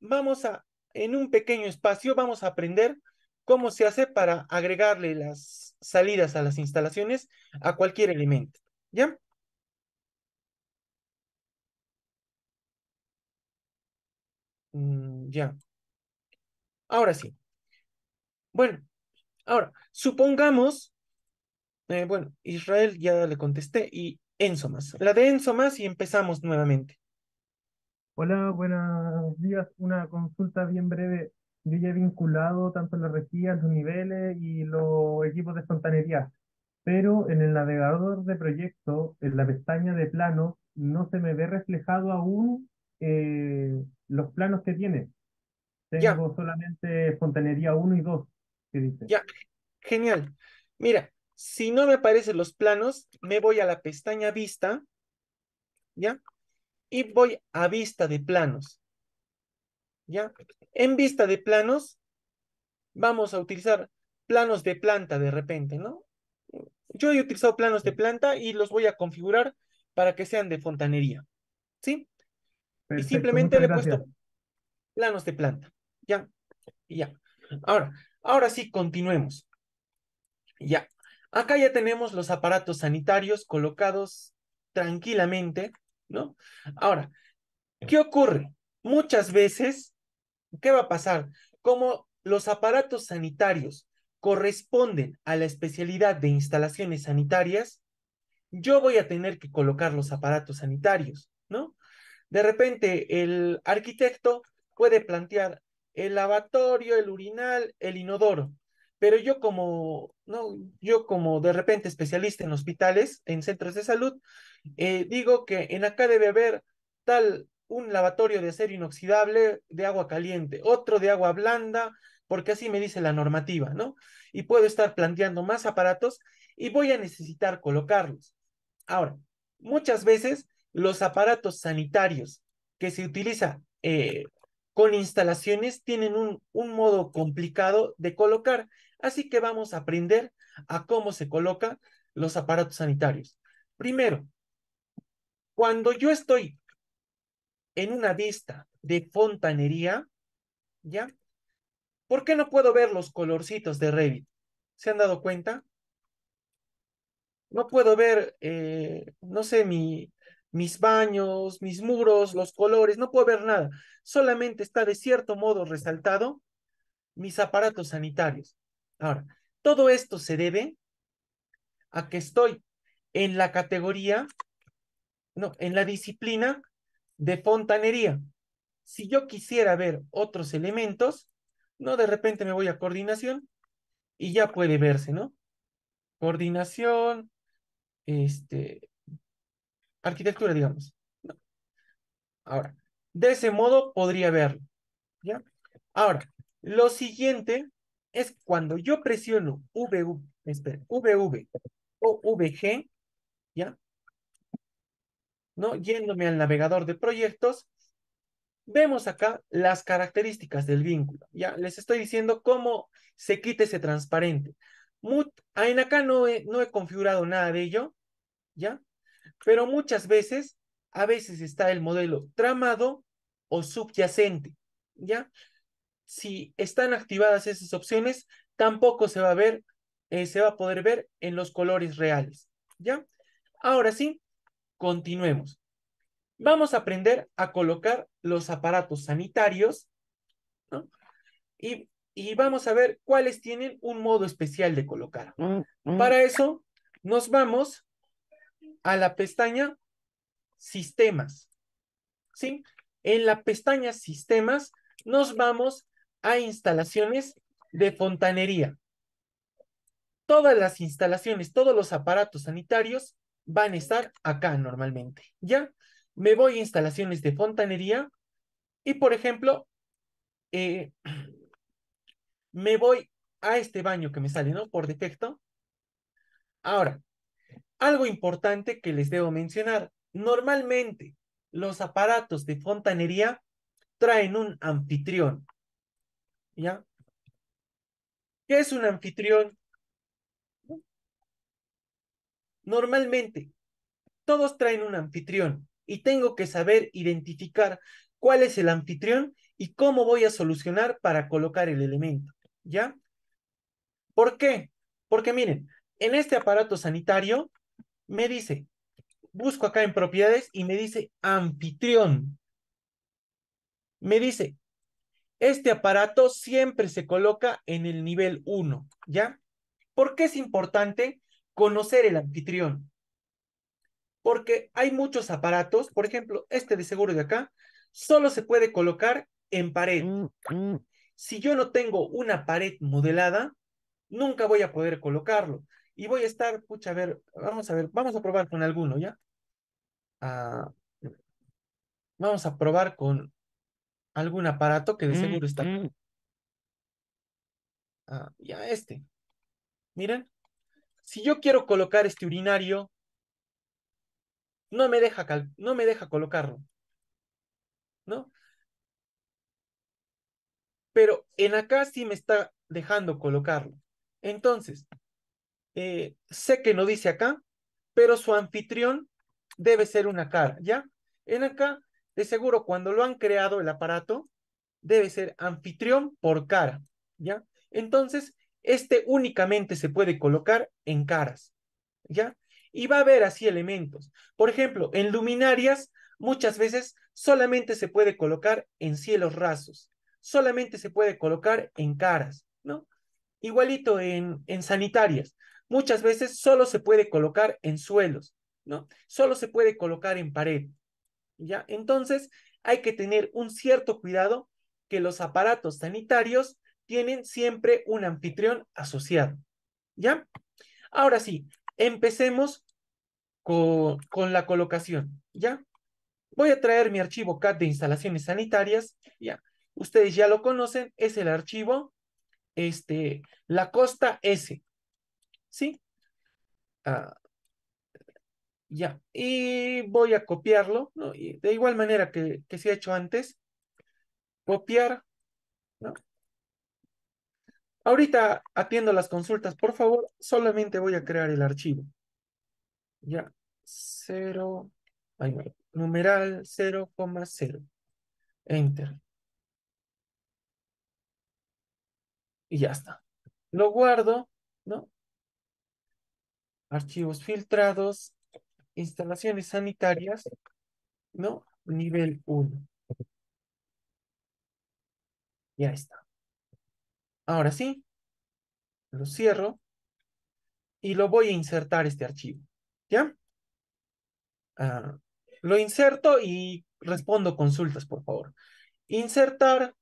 [SPEAKER 3] vamos a, en un pequeño espacio, vamos a aprender cómo se hace para agregarle las salidas a las instalaciones a cualquier elemento. ¿Ya? Mm, ya. Ahora sí. Bueno, ahora, supongamos, eh, bueno, Israel ya le contesté y Enzo más, La de más y empezamos nuevamente. Hola, buenos días. Una consulta bien breve. Yo ya he vinculado tanto la regía, los niveles y los equipos de fontanería, pero en el navegador de proyecto, en la pestaña de plano, no se me ve reflejado aún eh, los planos que tiene. Tengo solamente fontanería 1 y 2. Ya, genial. Mira, si no me aparecen los planos, me voy a la pestaña vista, ¿ya? Y voy a vista de planos, ¿ya? En vista de planos, vamos a utilizar planos de planta de repente, ¿no? Yo he utilizado planos de planta y los voy a configurar para que sean de fontanería, ¿sí? y simplemente le he puesto planos de planta. Ya, ya. Ahora, ahora sí, continuemos. Ya. Acá ya tenemos los aparatos sanitarios colocados tranquilamente, ¿no? Ahora, ¿qué ocurre? Muchas veces, ¿qué va a pasar? Como los aparatos sanitarios corresponden a la especialidad de instalaciones sanitarias, yo voy a tener que colocar los aparatos sanitarios. De repente, el arquitecto puede plantear el lavatorio, el urinal, el inodoro. Pero yo como, no, yo como de repente especialista en hospitales, en centros de salud, eh, digo que en acá debe haber tal un lavatorio de acero inoxidable de agua caliente, otro de agua blanda, porque así me dice la normativa, ¿no? Y puedo estar planteando más aparatos y voy a necesitar colocarlos. Ahora, muchas veces los aparatos sanitarios que se utiliza eh, con instalaciones tienen un, modo complicado de colocar, así que vamos a aprender a cómo se coloca los aparatos sanitarios. Primero, cuando yo estoy en una vista de fontanería, ¿ya? ¿Por qué no puedo ver los colorcitos de Revit? ¿Se han dado cuenta? No puedo ver, eh, no sé, mi, mis baños, mis muros, los colores, no puedo ver nada. Solamente está de cierto modo resaltado mis aparatos sanitarios. Ahora, todo esto se debe a que estoy en la categoría, no, en la disciplina de fontanería. Si yo quisiera ver otros elementos, no, de repente me voy a coordinación y ya puede verse, ¿no? Coordinación, este, arquitectura, digamos. Ahora, de ese modo podría verlo. ¿ya? Ahora, lo siguiente es cuando yo presiono VV, espera, VV o VG, ¿ya? ¿No? Yéndome al navegador de proyectos, vemos acá las características del vínculo. Ya les estoy diciendo cómo se quita ese transparente. Mut, en acá no no he configurado nada de ello, ¿ya? Pero muchas veces, a veces está el modelo tramado o subyacente, ¿ya? Si están activadas esas opciones, tampoco se va a ver, eh, se va a poder ver en los colores reales, ¿ya? Ahora sí, continuemos. Vamos a aprender a colocar los aparatos sanitarios, ¿no? Y y vamos a ver cuáles tienen un modo especial de colocar. Mm, mm. Para eso nos vamos a la pestaña Sistemas. ¿Sí? En la pestaña Sistemas nos vamos a instalaciones de fontanería. Todas las instalaciones, todos los aparatos sanitarios van a estar acá normalmente. ¿Ya? Me voy a instalaciones de fontanería y, por ejemplo, eh, *clears throat* me voy a este baño que me sale, ¿no? Por defecto. Ahora, algo importante que les debo mencionar, normalmente los aparatos de fontanería traen un anfitrión. ¿Ya? ¿Qué es un anfitrión? Normalmente, todos traen un anfitrión y tengo que saber identificar cuál es el anfitrión y cómo voy a solucionar para colocar el elemento. ¿Ya? ¿Por qué? Porque miren, en este aparato sanitario me dice, busco acá en propiedades y me dice anfitrión. Me dice, este aparato siempre se coloca en el nivel 1, ¿ya? ¿Por qué es importante conocer el anfitrión? Porque hay muchos aparatos, por ejemplo, este de seguro de acá, solo se puede colocar en pared. Mm, mm. Si yo no tengo una pared modelada, nunca voy a poder colocarlo. Y voy a estar, pucha, a ver, vamos a ver, vamos a probar con alguno, ¿ya? Ah, vamos a probar con algún aparato que de mm, seguro está. Mm. Ah, ya este. Miren, si yo quiero colocar este urinario, no me deja, no me deja colocarlo. ¿No? Pero en acá sí me está dejando colocarlo. Entonces, eh, sé que no dice acá, pero su anfitrión debe ser una cara, ¿ya? En acá, de seguro, cuando lo han creado el aparato, debe ser anfitrión por cara, ¿ya? Entonces, este únicamente se puede colocar en caras, ¿ya? Y va a haber así elementos. Por ejemplo, en luminarias, muchas veces solamente se puede colocar en cielos rasos, solamente se puede colocar en caras, ¿no? Igualito en, en sanitarias, muchas veces solo se puede colocar en suelos, ¿no? Solo se puede colocar en pared, ¿ya? Entonces, hay que tener un cierto cuidado que los aparatos sanitarios tienen siempre un anfitrión asociado, ¿ya? Ahora sí, empecemos con, la colocación, ¿ya? Voy a traer mi archivo CAD de instalaciones sanitarias, ¿ya? Ustedes ya lo conocen, es el archivo, este, la costa S, ¿sí? Ah, ya, y voy a copiarlo, ¿no? de igual manera que, que se ha hecho antes, copiar, ¿no? Ahorita atiendo las consultas, por favor, solamente voy a crear el archivo. Ya, Cero. ahí va, numeral 0,0, enter. Y ya está. Lo guardo, ¿no? archivos filtrados, instalaciones sanitarias, ¿no?
[SPEAKER 7] Nivel 1. Ya está.
[SPEAKER 3] Ahora sí, lo cierro y lo voy a insertar este archivo, ¿ya? Ah, lo inserto y respondo consultas, por favor. Insertar,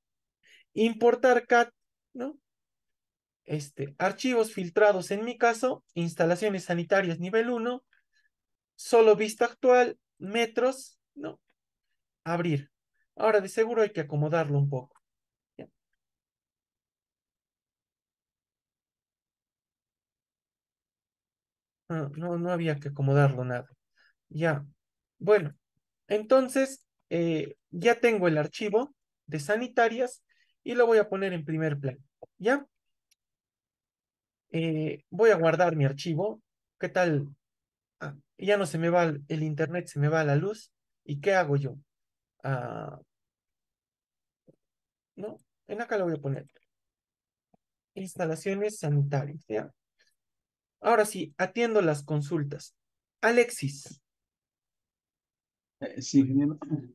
[SPEAKER 3] importar cat, ¿no? este, archivos filtrados en mi caso, instalaciones sanitarias nivel 1, solo vista actual, metros, ¿no? Abrir. Ahora de seguro hay que acomodarlo un poco. Ah, no, no había que acomodarlo nada. Ya. Bueno, entonces eh, ya tengo el archivo de sanitarias y lo voy a poner en primer plano. ¿Ya? Eh, voy a guardar mi archivo, ¿qué tal? Ah, ya no se me va el, internet, se me va la luz, ¿y qué hago yo? Ah, ¿No? En acá lo voy a poner. Instalaciones sanitarias, Ahora sí,
[SPEAKER 2] atiendo las consultas. Alexis. Eh, sí,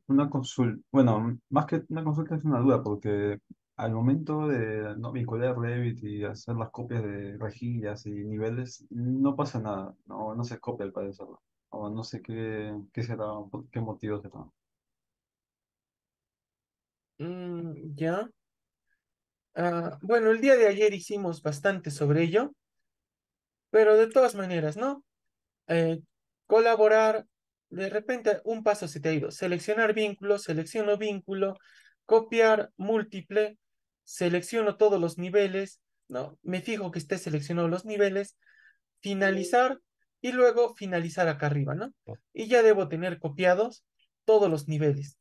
[SPEAKER 2] una consulta, bueno, más que una consulta es una duda, porque al momento de no vincular Revit y hacer las copias de rejillas y niveles, no pasa nada, no, no se copia el parecer, o no sé qué, qué será, qué motivo se
[SPEAKER 3] Mm, ya. Ah, bueno, el día de ayer hicimos bastante sobre ello, pero de todas maneras, ¿no? Eh, colaborar, de repente un paso se te ha ido. Seleccionar vínculo, selecciono vínculo, copiar múltiple, selecciono todos los niveles, ¿no? Me fijo que esté seleccionado los niveles, finalizar y luego finalizar acá arriba, ¿no? Y ya debo tener copiados todos los niveles.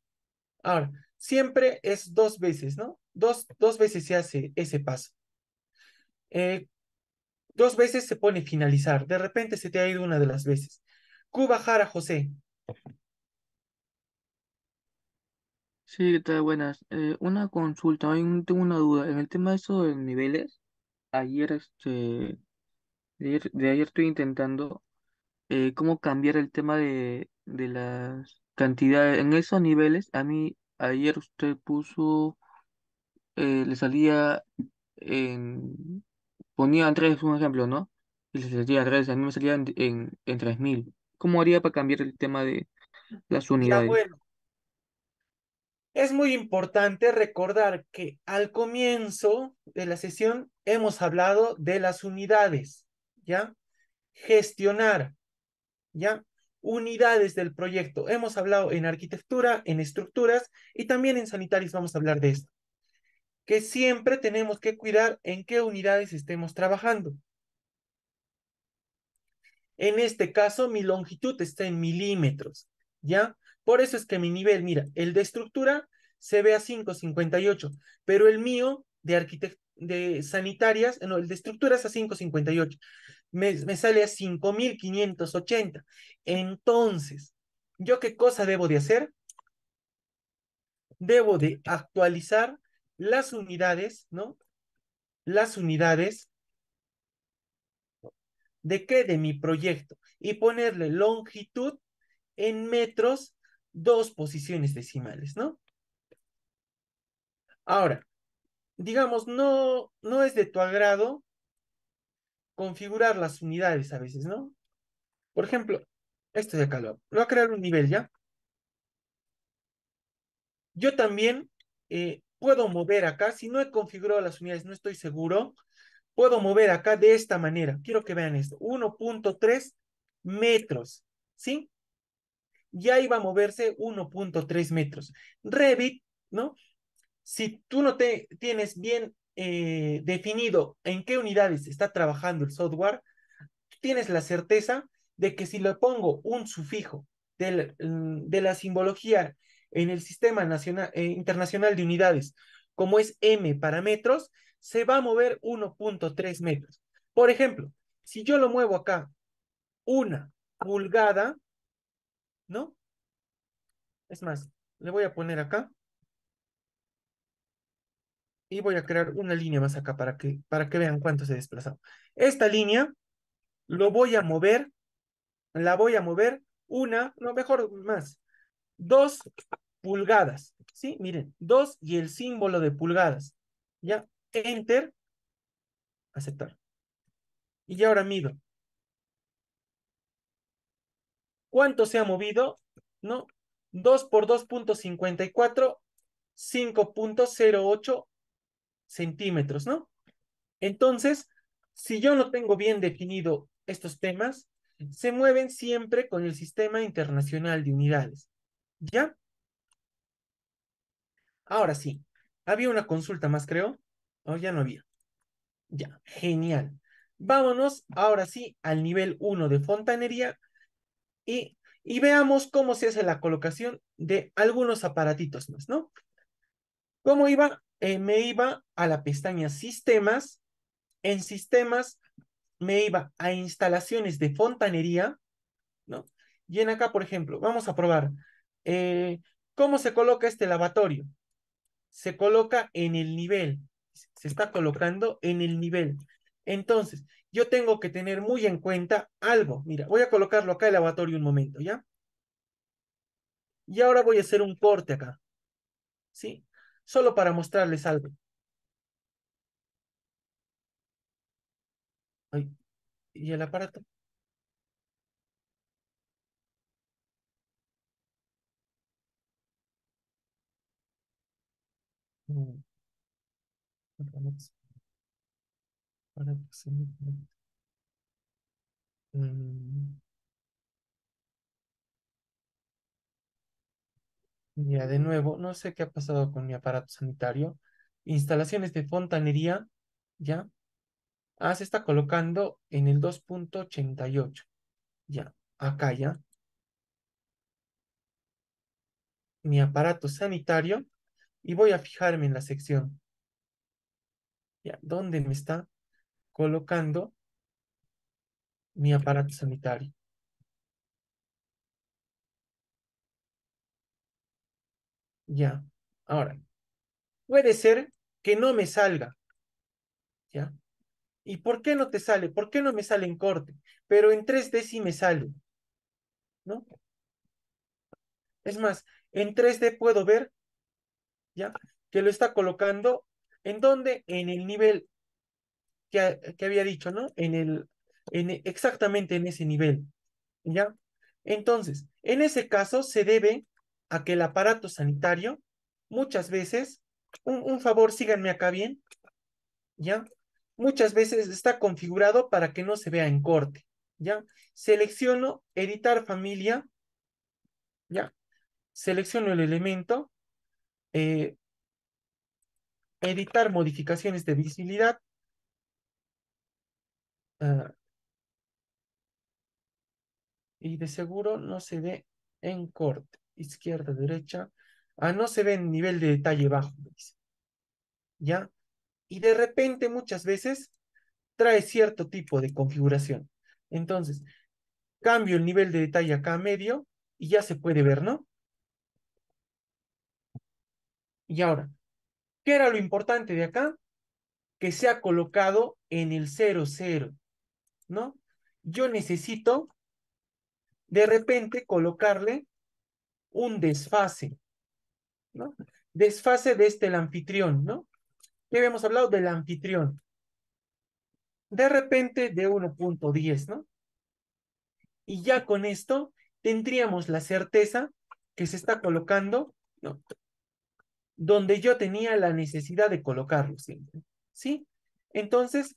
[SPEAKER 3] Ahora, siempre es dos veces, ¿no? Dos, dos veces se hace ese paso. Eh, dos veces se pone finalizar. De repente se te ha ido una de las veces. Q bajar a José.
[SPEAKER 7] Sí, ¿qué tal? Buenas. Eh, una consulta, hoy tengo una duda. En el tema de eso de niveles, ayer, este, de ayer, estoy intentando eh, cómo cambiar el tema de, las cantidades. En esos niveles, a mí ayer usted puso, eh, le salía, en, ponía en tres, un ejemplo, ¿no? Y le salía en tres, a mí me salía en, en, 3000. ¿Cómo haría para cambiar el tema de las unidades? bueno.
[SPEAKER 3] Es muy importante recordar que al comienzo de la sesión hemos hablado de las unidades, ¿ya? Gestionar, ¿ya? Unidades del proyecto. Hemos hablado en arquitectura, en estructuras y también en sanitarios vamos a hablar de esto. Que siempre tenemos que cuidar en qué unidades estemos trabajando. En este caso, mi longitud está en milímetros, ¿ya? Por eso es que mi nivel, mira, el de estructura se ve a 558, pero el mío de arquitecto de sanitarias, no, el de es a 558, me, me sale a 5580. Entonces, ¿yo qué cosa debo de hacer? Debo de actualizar las unidades, ¿no? Las unidades de qué de mi proyecto y ponerle longitud en metros dos posiciones decimales, ¿no? Ahora, digamos, no, no es de tu agrado configurar las unidades a veces, ¿no? Por ejemplo, esto de acá lo, voy a crear un nivel ya. Yo también eh, puedo mover acá, si no he configurado las unidades, no estoy seguro, puedo mover acá de esta manera. Quiero que vean esto, 1.3 metros, ¿sí? ya iba a moverse 1.3 metros. Revit, ¿no? Si tú no te tienes bien eh, definido en qué unidades está trabajando el software, tienes la certeza de que si le pongo un sufijo mm, de la simbología en el Sistema Nacional, eh, Internacional de Unidades, como es M para metros, se va a mover 1.3 metros. Por ejemplo, si yo lo muevo acá una pulgada, ¿no? Es más, le voy a poner acá. Y voy a crear una línea más acá para que, para que vean cuánto se ha desplazado. Esta línea lo voy a mover, la voy a mover una, no, mejor más, dos pulgadas, ¿sí? Miren, dos y el símbolo de pulgadas, ¿ya? Enter, aceptar. Y ya ahora mido. ¿Cuánto se ha movido? ¿No? 2 por 2.54, 5.08 centímetros, ¿no? Entonces, si yo no tengo bien definido estos temas, se mueven siempre con el sistema internacional de unidades. ¿Ya? Ahora sí, había una consulta más, creo. O ya no había. Ya, genial. Vámonos ahora sí al nivel 1 de fontanería y, veamos cómo se hace la colocación de algunos aparatitos más, ¿no? ¿Cómo iba? Eh, me iba a la pestaña Sistemas. En Sistemas me iba a instalaciones de fontanería, ¿no? Y en acá, por ejemplo, vamos a probar. Eh, ¿Cómo se coloca este lavatorio? Se coloca en el nivel. Se está colocando en el nivel. Entonces, yo tengo que tener muy en cuenta algo. Mira, voy a colocarlo acá el laboratorio un momento, ¿ya? Y ahora voy a hacer un corte acá, ¿sí? Solo para mostrarles algo. ¿Y el aparato?
[SPEAKER 5] Mm. Mm.
[SPEAKER 3] ya de nuevo, no sé qué ha pasado con mi aparato sanitario. Instalaciones de fontanería, ya. Ah, se está colocando en el 2.88. Ya, acá ya. Mi aparato sanitario y voy a fijarme en la sección. Ya, ¿dónde me está? colocando mi aparato sanitario. Ya, ahora, puede ser que no me salga, ¿ya? ¿Y por qué no te sale? ¿Por qué no me sale en corte? Pero en 3D sí me sale, ¿no? Es más, en 3D puedo ver, ¿ya? Que lo está colocando, ¿en dónde? En el nivel que, había dicho, ¿no? En el, en, e, exactamente en ese nivel, ¿ya? Entonces, en ese caso se debe a que el aparato sanitario, muchas veces, un, favor, síganme acá bien, ¿ya? Muchas veces está configurado para que no se vea en corte, ¿ya? Selecciono editar familia, ¿ya? Selecciono el elemento, eh, editar modificaciones de visibilidad, Ah, y de seguro no se ve en corte, izquierda, derecha. Ah, no se ve en nivel de detalle bajo, ¿Ya? Y de repente muchas veces trae cierto tipo de configuración. Entonces, cambio el nivel de detalle acá a medio y ya se puede ver, ¿no? Y ahora, ¿qué era lo importante de acá? Que se ha colocado en el 00. ¿no? Yo necesito de repente colocarle un desfase, ¿no? Desfase de este el anfitrión, ¿no? Ya habíamos hablado del anfitrión. De repente de 1.10, ¿no? Y ya con esto tendríamos la certeza que se está colocando, ¿no? Donde yo tenía la necesidad de colocarlo siempre, ¿sí? Entonces,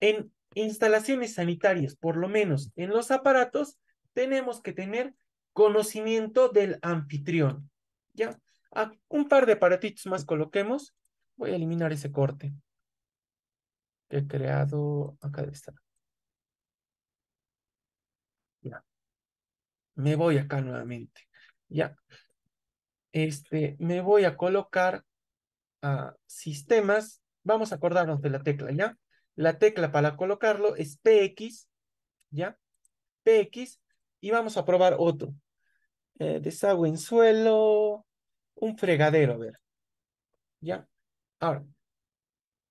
[SPEAKER 3] en instalaciones sanitarias, por lo menos en los aparatos, tenemos que tener conocimiento del anfitrión. ¿Ya? Ah, un par de aparatitos más coloquemos. Voy a eliminar ese corte que he creado. Acá de estar. Ya. Me voy acá nuevamente. Ya. Este, me voy a colocar a ah, sistemas. Vamos a acordarnos de la tecla, ¿ya? La tecla para colocarlo es PX, ¿ya? PX, y vamos a probar otro. Eh, desagüe en suelo, un fregadero, a ver. ¿Ya? Ahora,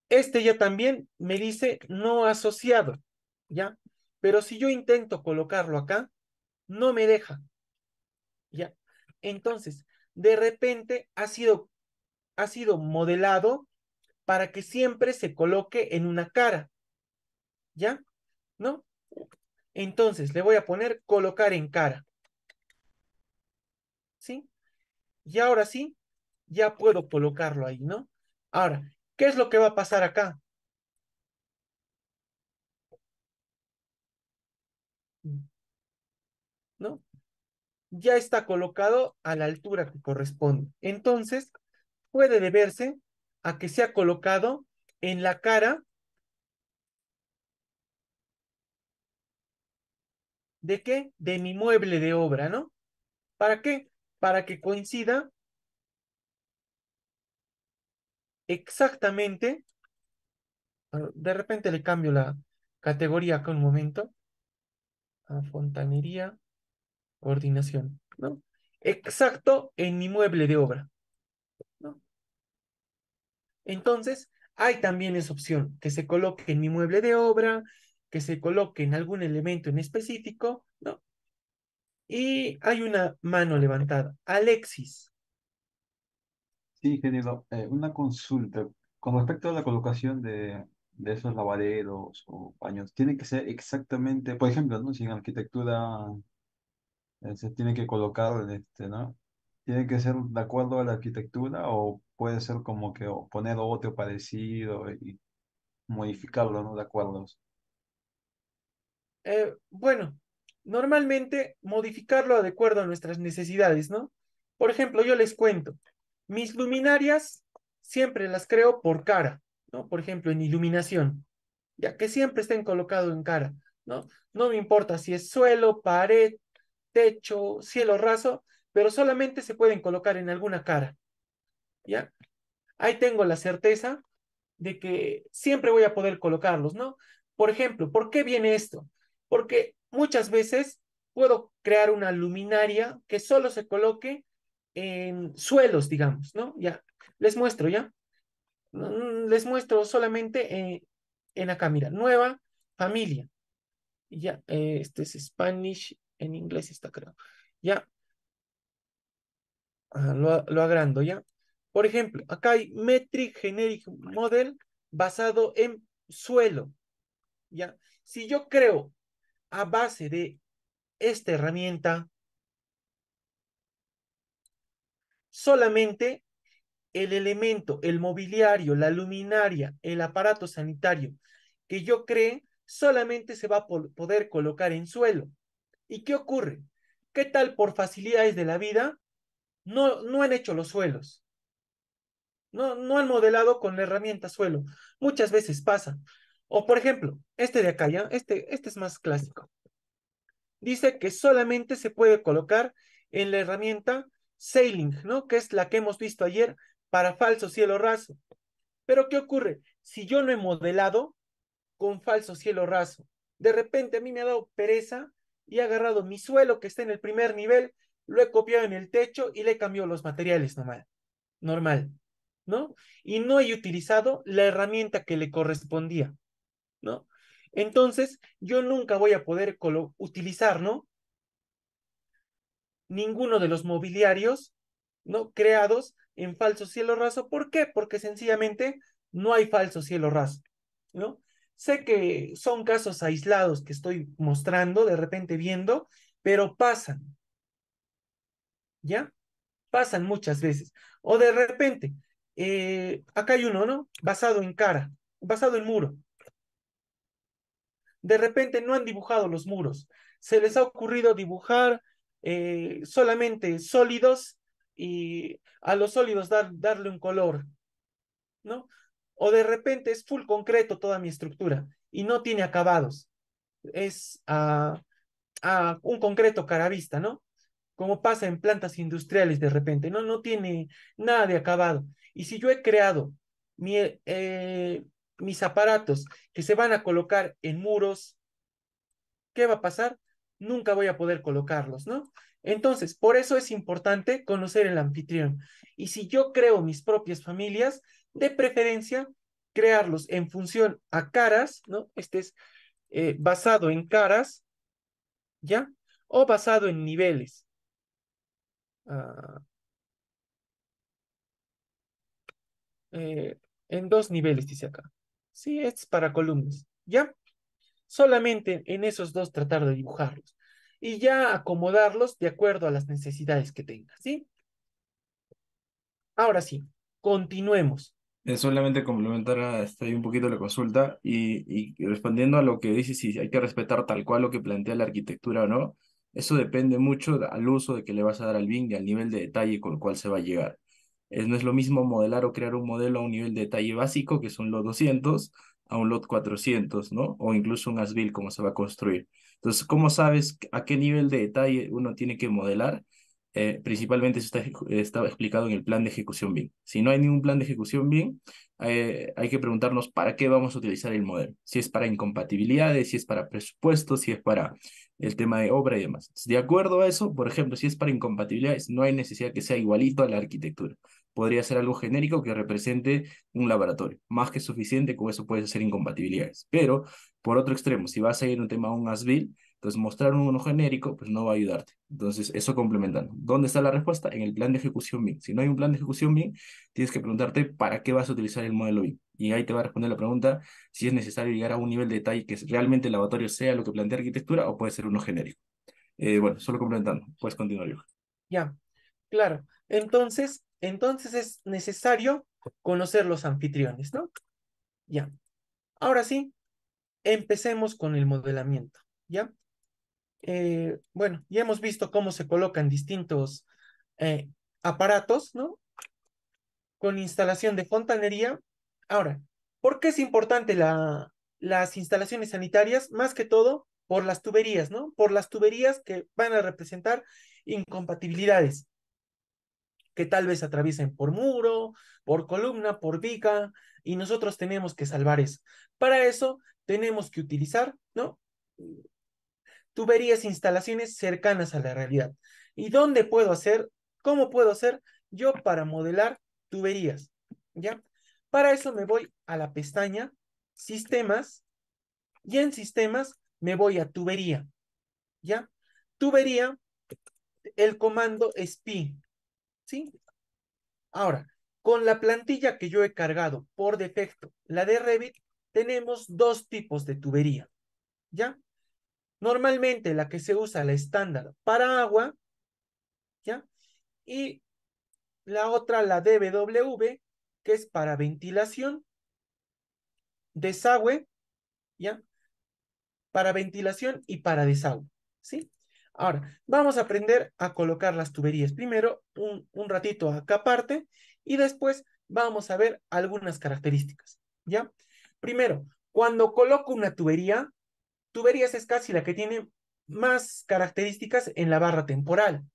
[SPEAKER 3] este ya también me dice no asociado, ¿ya? Pero si yo intento colocarlo acá, no me deja, ¿ya? Entonces, de repente ha sido, ha sido modelado para que siempre se coloque en una cara. ¿Ya? ¿No? Entonces, le voy a poner colocar en cara. ¿Sí? Y ahora sí, ya puedo colocarlo ahí, ¿no? Ahora, ¿qué es lo que va a pasar acá? ¿No? Ya está colocado a la altura que corresponde. Entonces, puede deberse a que sea colocado en la cara ¿De qué? De mi mueble de obra, ¿no? ¿Para qué? Para que coincida exactamente. Ah, de repente le cambio la categoría acá un momento. A fontanería, coordinación, ¿no? Exacto en mi mueble de obra. Entonces, hay también esa opción, que se coloque en mi mueble de obra, que se coloque en algún elemento en específico, ¿no? Y hay una mano levantada.
[SPEAKER 2] Alexis. Sí, ingeniero, eh, una consulta. Con respecto a la colocación de, esos lavaderos o baños, tiene que ser exactamente, por ejemplo, ¿no? Si en arquitectura eh, se tiene que colocar, en este, ¿no? ¿Tiene que ser de acuerdo a la arquitectura o puede ser como que poner otro parecido y modificarlo, ¿no? De acuerdo.
[SPEAKER 3] Eh, bueno, normalmente modificarlo de acuerdo a nuestras necesidades, ¿no? Por ejemplo, yo les cuento, mis luminarias siempre las creo por cara, ¿no? Por ejemplo, en iluminación, ya que siempre estén colocados en cara, ¿no? No me importa si es suelo, pared, techo, cielo raso, pero solamente se pueden colocar en alguna cara, ¿ya? Ahí tengo la certeza de que siempre voy a poder colocarlos, ¿no? Por ejemplo, ¿por qué viene esto? Porque muchas veces puedo crear una luminaria que solo se coloque en suelos, digamos, ¿no? Ya, les muestro, ¿ya? Mm, les muestro solamente en, eh, en acá, mira, nueva familia. Ya, eh, este es Spanish, en inglés está, creo. Ya, lo, lo agrando, ¿ya? Por ejemplo, acá hay Metric Generic Model basado en suelo. ¿ya? Si yo creo a base de esta herramienta, solamente el elemento, el mobiliario, la luminaria, el aparato sanitario que yo cree, solamente se va a poder colocar en suelo. ¿Y qué ocurre? ¿Qué tal por facilidades de la vida? No, no han hecho los suelos. No, han modelado con la herramienta suelo. Muchas veces pasa. O por ejemplo, este de acá, ¿ya? Este, este es más clásico. Dice que solamente se puede colocar en la herramienta Sailing, ¿no? Que es la que hemos visto ayer para falso cielo raso. Pero ¿qué ocurre? Si yo no he modelado con falso cielo raso, de repente a mí me ha dado pereza y he agarrado mi suelo que está en el primer nivel, lo he copiado en el techo y le he cambiado los materiales normal. Normal. ¿no? Y no he utilizado la herramienta que le correspondía, ¿no? Entonces, yo nunca voy a poder utilizar, ¿no? Ninguno de los mobiliarios, ¿no? Creados en falso cielo raso. ¿Por qué? Porque sencillamente no hay falso cielo raso, ¿no? Sé que son casos aislados que estoy mostrando, de repente viendo, pero pasan, ¿ya? Pasan muchas veces. O de repente, eh, acá hay uno, ¿no? Basado en cara, basado en muro. De repente no han dibujado los muros. Se les ha ocurrido dibujar eh, solamente sólidos y a los sólidos darle un color, ¿no? O de repente es full concreto toda mi estructura y no tiene acabados. Es a, a un concreto caravista, ¿no? Como pasa en plantas industriales de repente, ¿no? No tiene nada de acabado. Y si yo he creado eh, mis aparatos que se van a colocar en muros, ¿qué va a pasar? Nunca voy a poder colocarlos, ¿no? Entonces, por eso es importante conocer el anfitrión. Y si yo creo mis propias familias, de preferencia, crearlos en función a caras, ¿no? Este es eh, basado en caras, ¿ya? O basado en niveles. Ah... Eh, en dos niveles, dice acá. Sí, es para columnas, ¿ya? Solamente en esos dos tratar de dibujarlos y ya acomodarlos de acuerdo a las necesidades que tenga, ¿sí? Ahora sí,
[SPEAKER 1] continuemos. Eh, solamente complementar a, ah, este, un poquito la consulta y, respondiendo a lo que dice si hay que respetar tal cual lo que plantea la arquitectura o no, eso depende mucho al uso de que le vas a dar al bing y al nivel de detalle con el cual se va a llegar no es lo mismo modelar o crear un modelo a un nivel de detalle básico, que son los 200, a un lot 400, ¿no? O incluso un as como se va a construir. Entonces, ¿cómo sabes a qué nivel de detalle uno tiene que modelar? Eh, principalmente eso está, está, explicado en el plan de ejecución BIM. Si no hay ningún plan de ejecución BIM, eh, hay que preguntarnos para qué vamos a utilizar el modelo. Si es para incompatibilidades, si es para presupuestos, si es para el tema de obra y demás. de acuerdo a eso, por ejemplo, si es para incompatibilidades, no hay necesidad que sea igualito a la arquitectura podría ser algo genérico que represente un laboratorio. Más que suficiente, con eso puede ser incompatibilidades. Pero, por otro extremo, si vas a ir a un tema a un ASBIL, entonces mostrar uno genérico, pues no va a ayudarte. Entonces, eso complementando. ¿Dónde está la respuesta? En el plan de ejecución BIM. Si no hay un plan de ejecución BIM, tienes que preguntarte para qué vas a utilizar el modelo BIM. Y ahí te va a responder la pregunta si es necesario llegar a un nivel de detalle que realmente el laboratorio sea lo que plantea arquitectura o puede ser uno genérico. Eh, bueno, solo complementando. Puedes continuar, yo.
[SPEAKER 3] Ya, claro. Entonces, entonces es necesario conocer los anfitriones, ¿no? Ya. Ahora sí, empecemos con el modelamiento, ¿ya? Eh, bueno, ya hemos visto cómo se colocan distintos eh, aparatos, ¿no? Con instalación de fontanería. Ahora, ¿por qué es importante las instalaciones sanitarias? Más que todo por las tuberías, ¿no? Por las tuberías que van a representar incompatibilidades que tal vez atraviesen por muro, por columna, por viga, y nosotros tenemos que salvar eso. Para eso tenemos que utilizar, ¿no? Tuberías, e instalaciones cercanas a la realidad. ¿Y dónde puedo hacer? ¿Cómo puedo hacer yo para modelar tuberías? ¿Ya? Para eso me voy a la pestaña Sistemas y en Sistemas me voy a Tubería. ¿Ya? Tubería, el comando SP. ¿sí? Ahora, con la plantilla que yo he cargado por defecto, la de Revit, tenemos dos tipos de tubería, ¿ya? Normalmente la que se usa, la estándar, para agua, ¿ya? Y la otra, la DBW, que es para ventilación, desagüe, ¿ya? Para ventilación y para desagüe, ¿sí? Ahora, vamos a aprender a colocar las tuberías. Primero, un, ratito acá aparte y después vamos a ver algunas características, ¿ya? Primero, cuando coloco una tubería, tuberías es casi la que tiene más características en la barra temporal,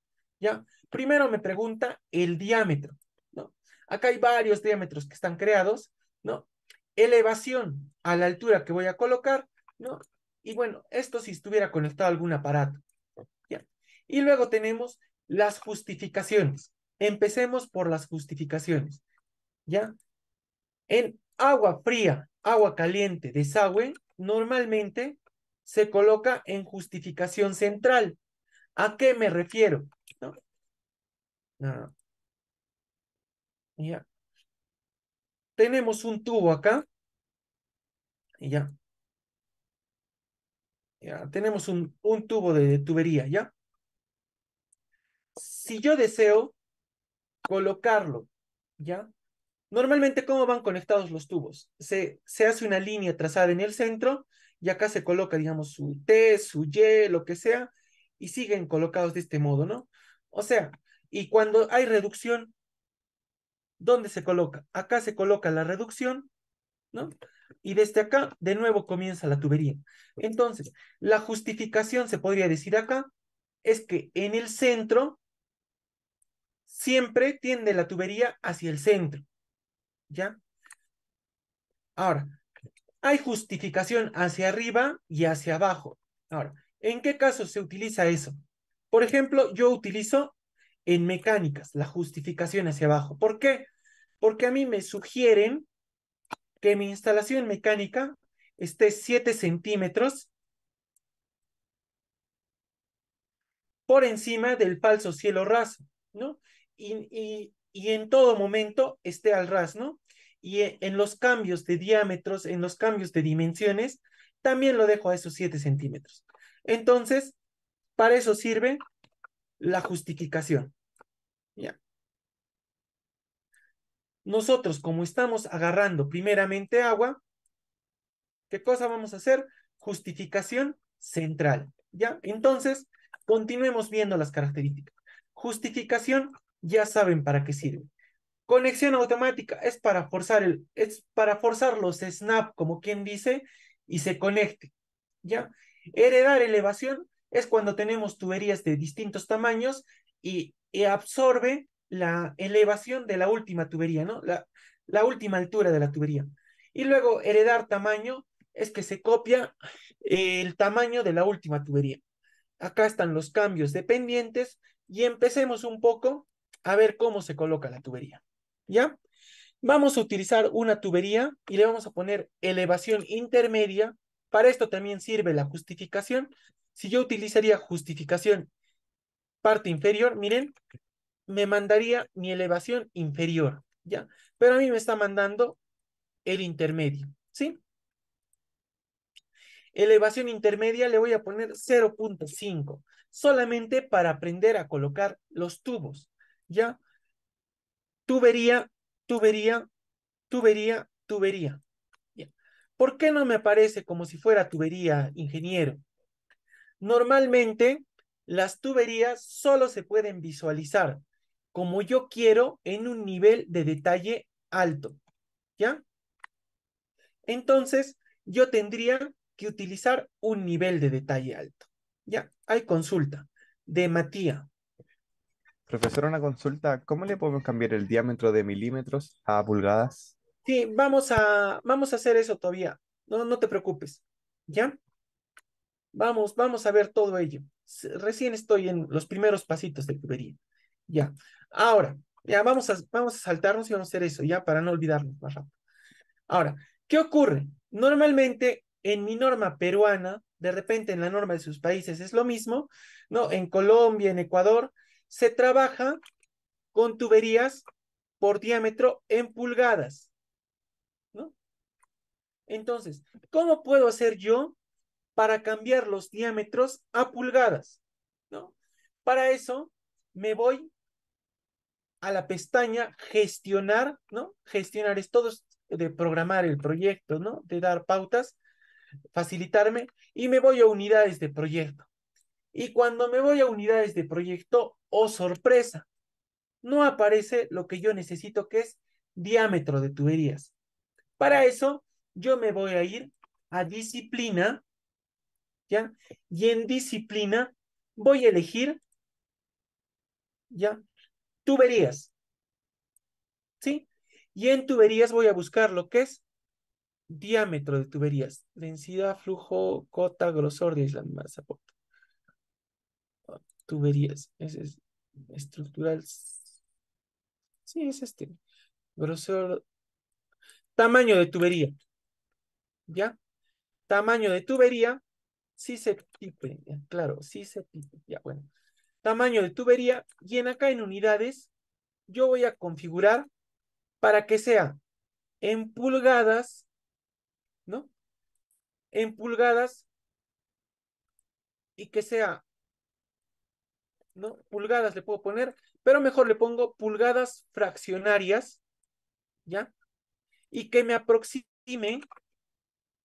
[SPEAKER 3] ¿ya? Primero me pregunta el diámetro, ¿no? Acá hay varios diámetros que están creados, ¿no? Elevación a la altura que voy a colocar, ¿no? Y bueno, esto si estuviera conectado a algún aparato. Y luego tenemos las justificaciones. Empecemos por las justificaciones. ¿Ya? En agua fría, agua caliente, desagüe, normalmente se coloca en justificación central. ¿A qué me refiero? ¿No? No. Ya. Tenemos un tubo acá. Ya. Ya, tenemos un, tubo de tubería, ¿ya? si yo deseo colocarlo, ¿ya? Normalmente, ¿cómo van conectados los tubos? Se, se hace una línea trazada en el centro y acá se coloca, digamos, su T, su Y, lo que sea, y siguen colocados de este modo, ¿no? O sea, y cuando hay reducción, ¿dónde se coloca? Acá se coloca la reducción, ¿no? Y desde acá, de nuevo, comienza la tubería. Entonces, la justificación, se podría decir acá, es que en el centro siempre tiende la tubería hacia el centro. ¿Ya? Ahora, hay justificación hacia arriba y hacia abajo. Ahora, ¿en qué caso se utiliza eso? Por ejemplo, yo utilizo en mecánicas la justificación hacia abajo. ¿Por qué? Porque a mí me sugieren que mi instalación mecánica esté 7 centímetros por encima del falso cielo raso, ¿no? y, en todo momento esté al ras, ¿no? Y e, en los cambios de diámetros, en los cambios de dimensiones, también lo dejo a esos 7 centímetros. Entonces, para eso sirve la justificación. Ya. Nosotros, como estamos agarrando primeramente agua, ¿qué cosa vamos a hacer? Justificación central. ¿Ya? Entonces, continuemos viendo las características. Justificación ya saben para qué sirve. Conexión automática es para forzar el, es para forzar los snap, como quien dice, y se conecte. ¿Ya? Heredar elevación es cuando tenemos tuberías de distintos tamaños y, absorbe la elevación de la última tubería, ¿no? La, la última altura de la tubería. Y luego heredar tamaño es que se copia el tamaño de la última tubería. Acá están los cambios dependientes y empecemos un poco a ver cómo se coloca la tubería. ¿Ya? Vamos a utilizar una tubería y le vamos a poner elevación intermedia. Para esto también sirve la justificación. Si yo utilizaría justificación parte inferior, miren, me mandaría mi elevación inferior, ¿ya? Pero a mí me está mandando el intermedio, ¿sí? Elevación intermedia le voy a poner 0.5, solamente para aprender a colocar los tubos. ¿ya? Tubería, tubería, tubería, tubería. ¿Por qué no me aparece como si fuera tubería, ingeniero? Normalmente, las tuberías solo se pueden visualizar como yo quiero en un nivel de detalle alto, ¿ya? Entonces, yo tendría que utilizar un nivel de detalle alto, ¿ya? Hay consulta de Matías.
[SPEAKER 2] Profesor, una consulta. ¿Cómo le podemos cambiar el diámetro de milímetros a pulgadas?
[SPEAKER 3] Sí, vamos a, vamos a hacer eso todavía. No, no te preocupes. ¿Ya? Vamos, vamos a ver todo ello. Recién estoy en los primeros pasitos de tubería. Ya. Ahora, ya vamos a, vamos a saltarnos y vamos a hacer eso, ya, para no olvidarnos más rápido. Ahora, ¿qué ocurre? Normalmente, en mi norma peruana, de repente en la norma de sus países es lo mismo, ¿no? En Colombia, en Ecuador, se trabaja con tuberías por diámetro en pulgadas. ¿no? Entonces, ¿cómo puedo hacer yo para cambiar los diámetros a pulgadas? ¿no? Para eso me voy a la pestaña gestionar, ¿no? Gestionar es todo de programar el proyecto, ¿no? De dar pautas, facilitarme y me voy a unidades de proyecto. Y cuando me voy a unidades de proyecto, o ¡Oh, sorpresa, no aparece lo que yo necesito que es diámetro de tuberías. Para eso yo me voy a ir a disciplina, ¿ya? Y en disciplina voy a elegir, ¿ya? Tuberías, ¿sí? Y en tuberías voy a buscar lo que es diámetro de tuberías, densidad, flujo, cota, grosor de aislamiento, masa,
[SPEAKER 7] Tuberías, ese es
[SPEAKER 3] estructural. Sí, es este. Grosor. Tamaño de tubería. ¿Ya? Tamaño de tubería. Sí se tipe. Claro, sí se tipe. Ya, bueno. Tamaño de tubería. Y en acá en unidades, yo voy a configurar para que sea en pulgadas, ¿no? En pulgadas y que sea ¿no? Pulgadas le puedo poner, pero mejor le pongo pulgadas fraccionarias, ¿ya? Y que me aproxime,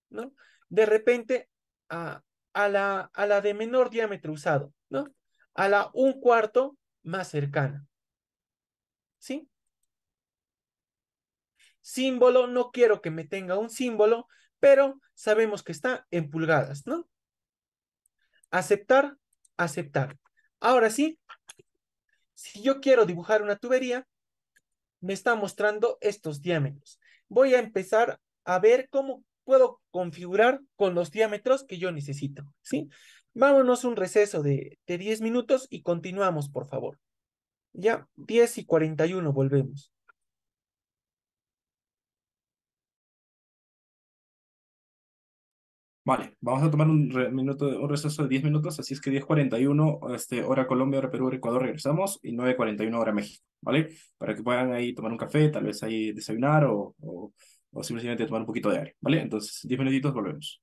[SPEAKER 3] ¿no? De repente a, a, la, a la de menor diámetro usado, ¿no? A la un cuarto más cercana. ¿Sí? Símbolo, no quiero que me tenga un símbolo, pero sabemos que está en pulgadas, ¿no? Aceptar, aceptar. Ahora sí, si yo quiero dibujar una tubería, me está mostrando estos diámetros. Voy a empezar a ver cómo puedo configurar con los diámetros que yo necesito, ¿sí? Vámonos un receso de, de 10 minutos y continuamos, por favor. Ya, 10 y 41, volvemos.
[SPEAKER 2] Vale, vamos a tomar un, minuto, un receso de 10 minutos, así
[SPEAKER 1] es que 10.41 este, hora Colombia, hora Perú, hora Ecuador regresamos y 9.41 hora México, ¿vale?
[SPEAKER 2] Para que puedan ahí tomar un café, tal vez ahí desayunar o, o, o simplemente tomar un poquito de aire, ¿vale? Entonces, 10 minutitos, volvemos.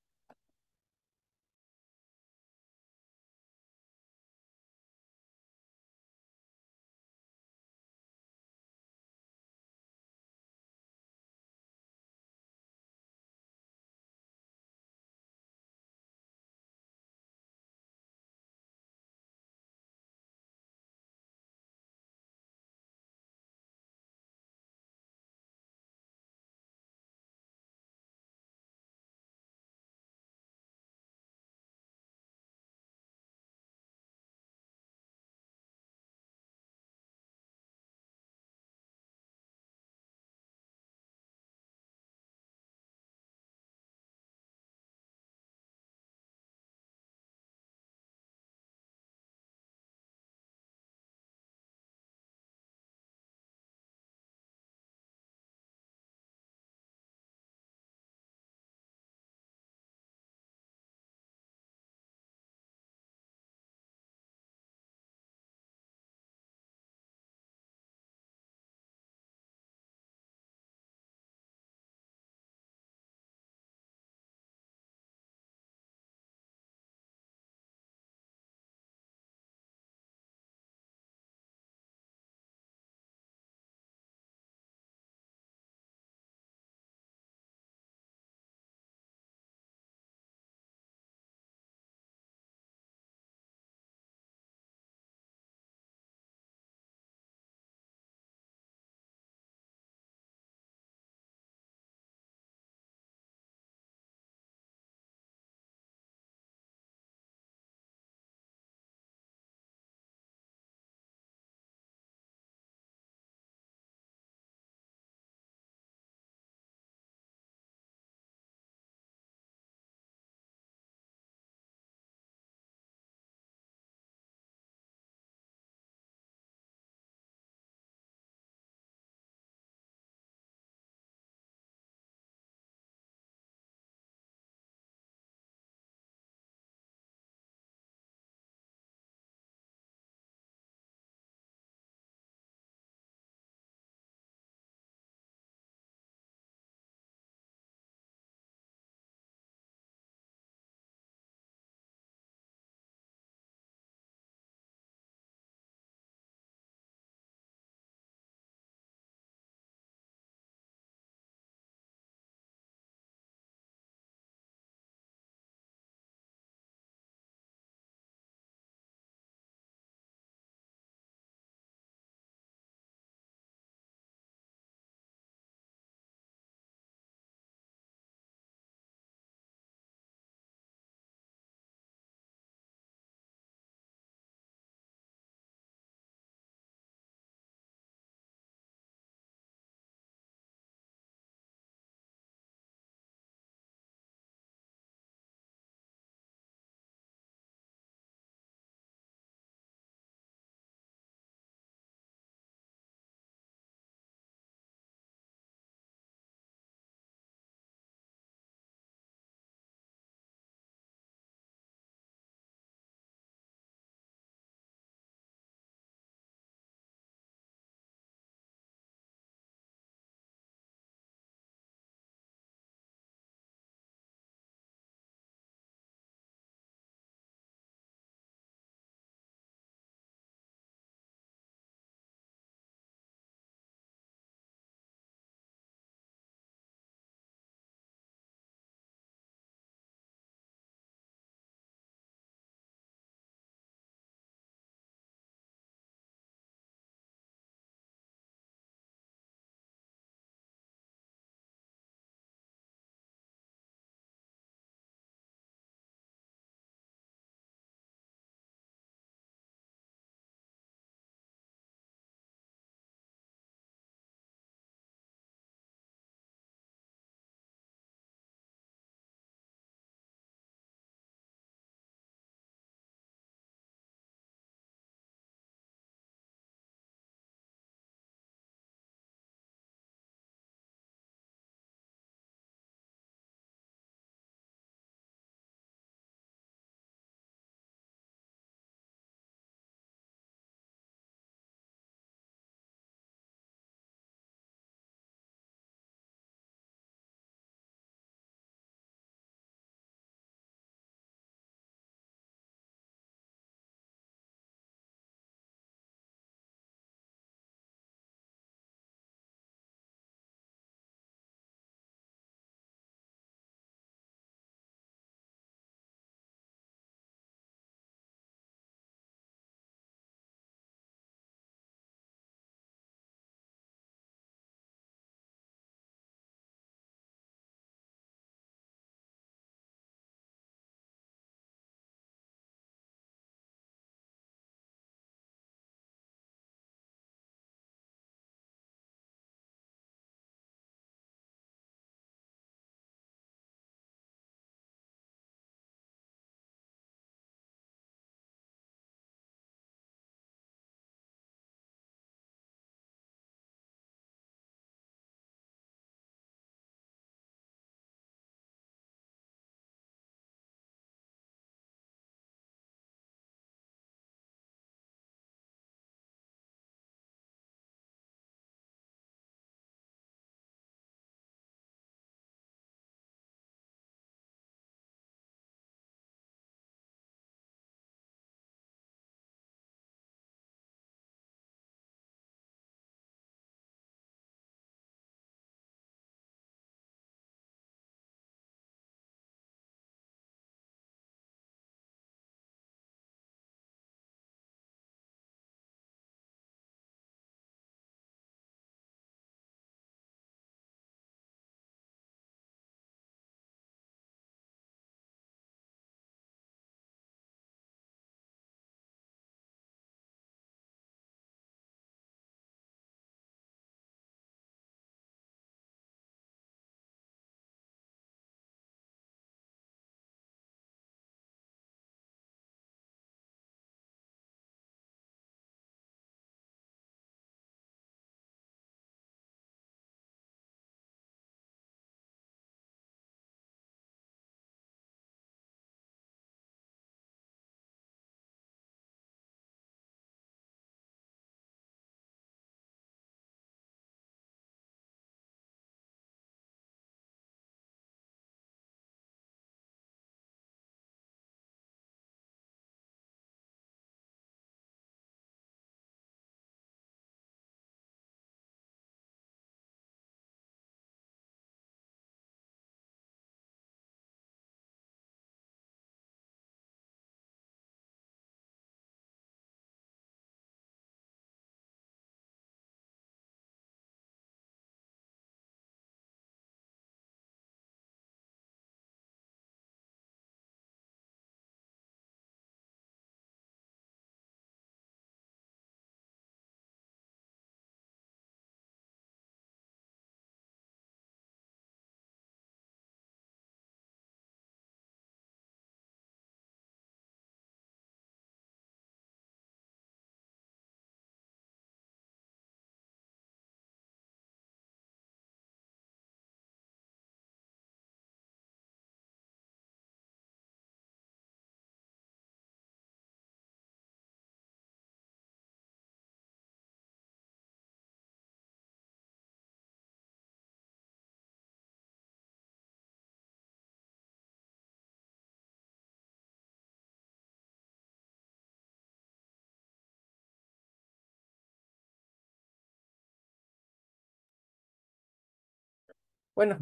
[SPEAKER 3] Bueno,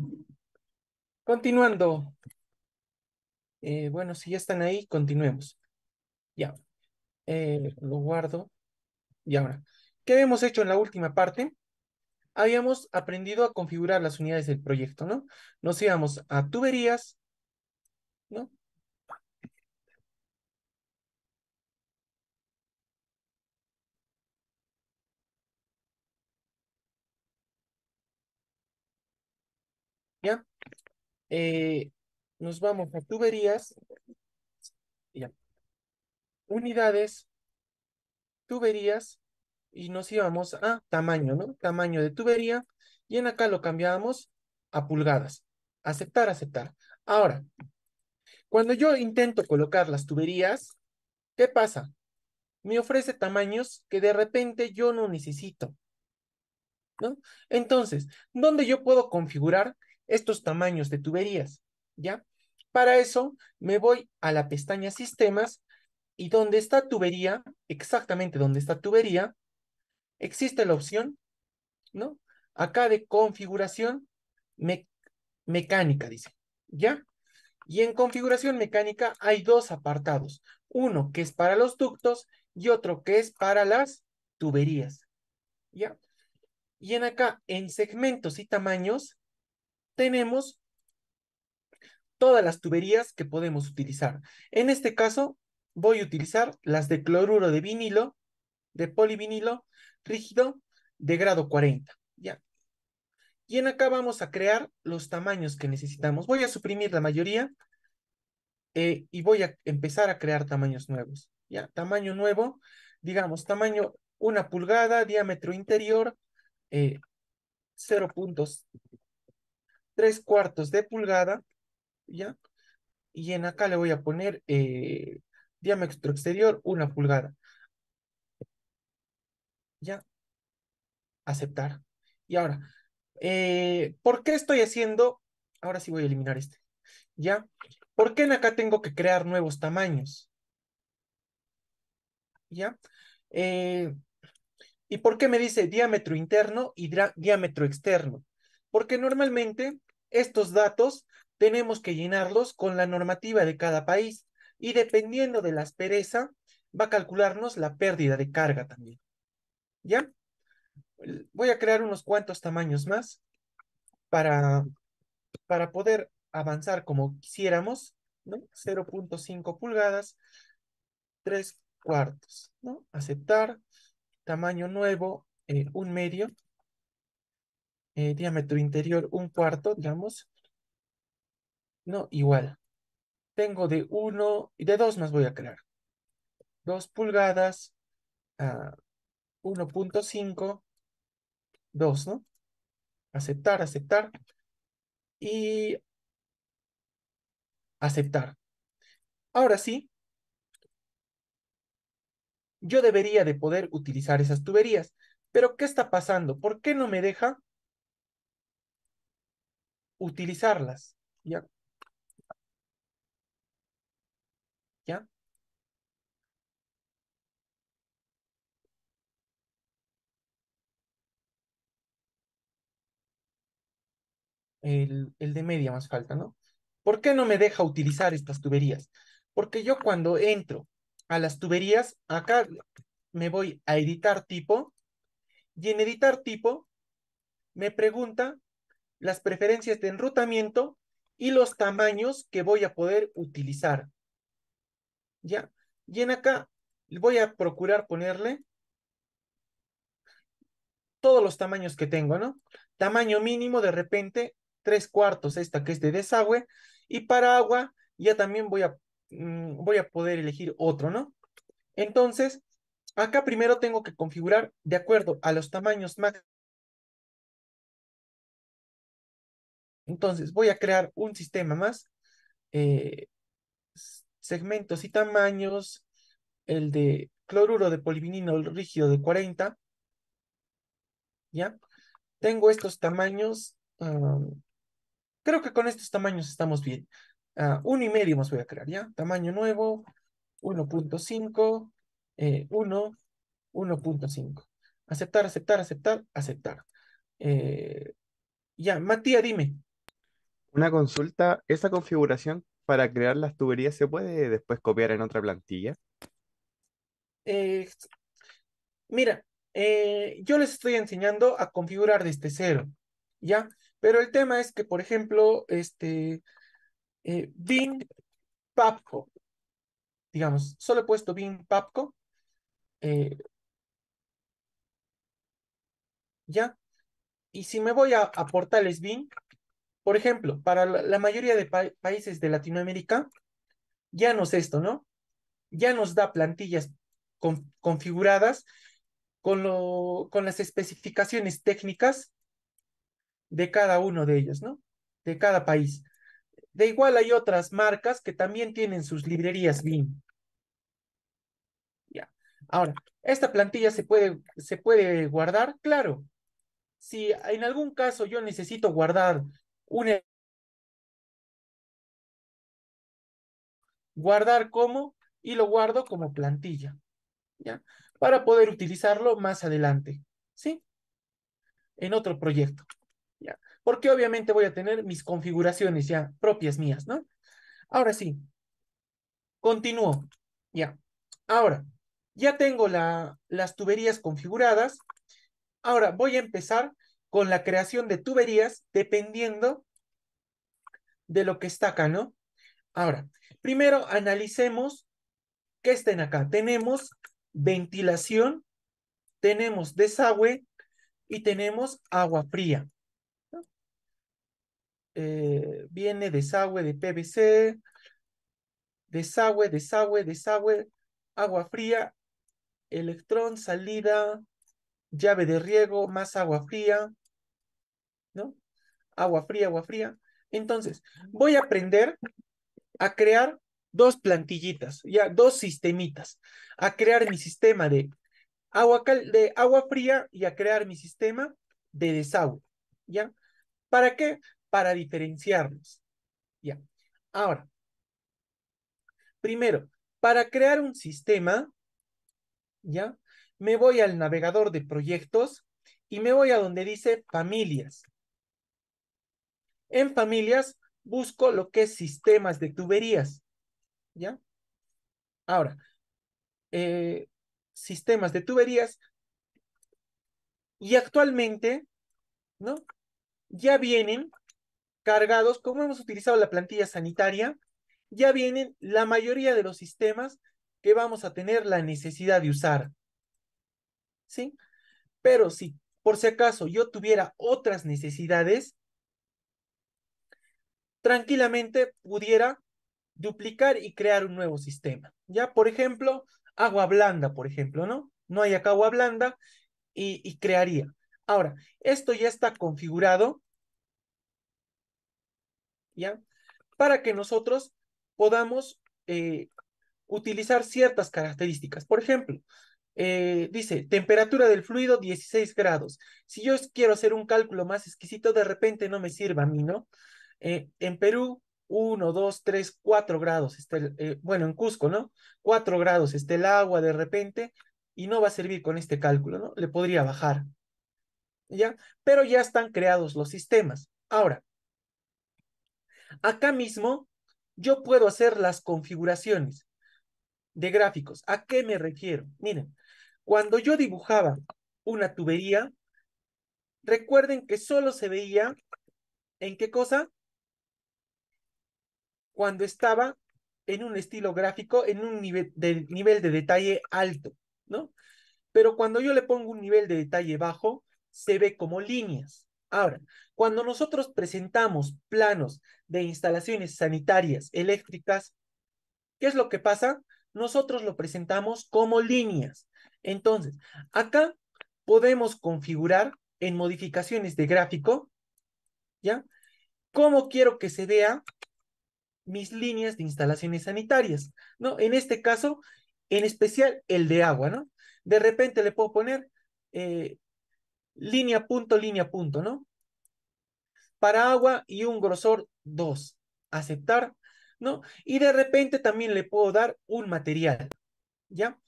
[SPEAKER 3] continuando. Eh, bueno, si ya están ahí,
[SPEAKER 2] continuemos.
[SPEAKER 3] Ya, eh, lo guardo. Y ahora, ¿qué habíamos hecho en la última parte? Habíamos aprendido a configurar las unidades del proyecto, ¿no? Nos íbamos a tuberías, ¿no? Eh, nos vamos a tuberías. Unidades, tuberías, y nos íbamos a tamaño, ¿no? Tamaño de tubería. Y en acá lo cambiamos a pulgadas. Aceptar, aceptar. Ahora, cuando yo intento colocar las tuberías, ¿qué pasa? Me ofrece tamaños que de repente yo no necesito. ¿no? Entonces, ¿dónde yo puedo configurar estos tamaños de tuberías, ¿ya? Para eso me voy a la pestaña Sistemas y donde está tubería, exactamente donde está tubería, existe la opción, ¿no? Acá de configuración mecánica, dice, ¿ya? Y en configuración mecánica hay dos apartados, uno que es para los ductos y otro que es para las tuberías, ¿ya? Y en acá, en segmentos y tamaños, tenemos todas las tuberías que podemos utilizar. En este caso, voy a utilizar las de cloruro de vinilo, de polivinilo rígido de grado 40. ¿ya? Y en acá vamos a crear los tamaños que necesitamos. Voy a suprimir la mayoría eh, y voy a empezar a crear tamaños nuevos. ¿ya? Tamaño nuevo, digamos, tamaño una pulgada, diámetro interior, eh, Tres cuartos de pulgada, ¿ya? Y en acá le voy a poner eh, diámetro exterior, una pulgada. ¿Ya? Aceptar. Y ahora, eh, ¿por qué estoy haciendo? Ahora sí voy a eliminar este. ¿Ya? ¿Por qué en acá tengo que crear nuevos tamaños? ¿Ya? Eh, ¿Y por qué me dice diámetro interno y diámetro externo? Porque normalmente estos datos tenemos que llenarlos con la normativa de cada país y dependiendo de la aspereza va a calcularnos la pérdida de carga también. ¿Ya? Voy a crear unos cuantos tamaños más para, para poder avanzar como quisiéramos, 0.5 pulgadas, 3 cuartos, ¿no? Aceptar, tamaño nuevo, eh, un medio, eh, diámetro interior un cuarto, digamos. No, igual. Tengo de uno y de dos más voy a crear. Dos pulgadas, 1.5, ah, Dos, ¿no? Aceptar, aceptar. Y aceptar. Ahora sí, yo debería de poder utilizar esas tuberías. Pero ¿qué está pasando? ¿Por qué no me deja? utilizarlas. ¿Ya? El, el de media más falta, ¿no? ¿Por qué no me deja utilizar estas tuberías? Porque yo cuando entro a las tuberías, acá me voy a editar tipo y en editar tipo me pregunta las preferencias de enrutamiento y los tamaños que voy a poder utilizar. ¿Ya? Y en acá voy a procurar ponerle todos los tamaños que tengo, ¿no? Tamaño mínimo de repente, tres cuartos esta que es de desagüe y para agua ya también voy a, mm, voy a poder elegir otro, ¿no? Entonces, acá primero tengo que configurar de acuerdo a los tamaños máximos Entonces, voy a crear un sistema más, eh, segmentos y tamaños, el de cloruro de polivinino rígido de 40, ¿ya? Tengo estos tamaños, creo que con estos tamaños estamos bien. Uh, uno y medio más voy a crear, ¿ya? Tamaño nuevo, 1.5, eh, 1, 1.5. Aceptar, aceptar, aceptar, aceptar. Eh, ya, Matías, dime, una consulta, esa configuración para crear las tuberías se puede después copiar en otra plantilla. Eh, mira, eh, yo les estoy enseñando a configurar desde cero, ¿ya? Pero el tema es que, por ejemplo, este, eh, papco, digamos, solo he puesto bin papco, ¿ya? Y si me voy a, a portales bin, por ejemplo, para la mayoría de países de Latinoamérica, ya nos esto, ¿no? Ya nos da plantillas configuradas con, las especificaciones técnicas de cada uno de ellos, ¿no? De cada país. De igual hay otras marcas que también tienen sus librerías BIM. Ya. Ahora, esta plantilla se puede, se puede guardar, claro. Si en algún caso yo necesito guardar e guardar como y lo guardo como plantilla, ¿ya? Para poder utilizarlo más adelante, ¿sí? En otro proyecto, ¿ya? Porque obviamente voy a tener mis configuraciones ya propias mías, ¿no? Ahora sí, continúo, ¿ya? Ahora, ya tengo las tuberías configuradas. Ahora voy a empezar con la creación de tuberías dependiendo de lo que está acá, ¿no? Ahora, primero analicemos qué estén acá. Tenemos ventilación, tenemos desagüe y tenemos agua fría. Eh, viene desagüe de PVC, desagüe, desagüe, desagüe, agua fría, electrón, salida, llave de riego, más agua fría, ¿no? Agua fría, agua fría. Entonces, voy a aprender a crear dos plantillitas, ya dos sistemitas, a crear mi sistema de agua, de agua fría y a crear mi sistema de desagüe, ¿ya? ¿Para qué? Para diferenciarlos. ¿ya? Ahora, primero, para crear un sistema, ¿ya? Me voy al navegador de proyectos y me voy a donde dice familias, en familias busco lo que es sistemas de tuberías. ¿Ya? Ahora, eh, sistemas de tuberías. Y actualmente, ¿no? Ya vienen cargados, como hemos utilizado la plantilla sanitaria, ya vienen la mayoría de los sistemas que vamos a tener la necesidad de usar. ¿Sí? Pero si por si acaso yo tuviera otras necesidades, tranquilamente pudiera duplicar y crear un nuevo sistema. Ya, por ejemplo, agua blanda, por ejemplo, ¿no? No hay acá agua blanda y, crearía. Ahora, esto ya está configurado, ¿ya? Para que nosotros podamos eh, utilizar ciertas características. Por ejemplo, eh, dice temperatura del fluido 16 grados. Si yo quiero hacer un cálculo más exquisito, de repente no me sirva a mí, ¿no? Eh, en Perú, 1, 2, 3, 4 grados. Está eh, bueno, en Cusco, ¿no? 4 grados está el agua de repente y no va a servir con este cálculo, ¿no? Le podría bajar. ¿Ya? Pero ya están creados los sistemas. Ahora, acá mismo yo puedo hacer las configuraciones de gráficos. ¿A qué me refiero? Miren, cuando yo dibujaba una tubería, recuerden que solo se veía en qué cosa? cuando estaba en un estilo gráfico, en un nivel de, nivel de detalle alto, ¿no? Pero cuando yo le pongo un nivel de detalle bajo, se ve como líneas. Ahora, cuando nosotros presentamos planos de instalaciones sanitarias eléctricas, ¿qué es lo que pasa? Nosotros lo presentamos como líneas. Entonces, acá podemos configurar en modificaciones de gráfico, ¿ya? ¿Cómo quiero que se vea mis líneas de instalaciones sanitarias, ¿no? En este caso, en especial el de agua, ¿no? De repente le puedo poner eh, línea punto, línea punto, ¿no? Para agua y un grosor 2, aceptar, ¿no? Y de repente también le puedo dar un material, ¿ya?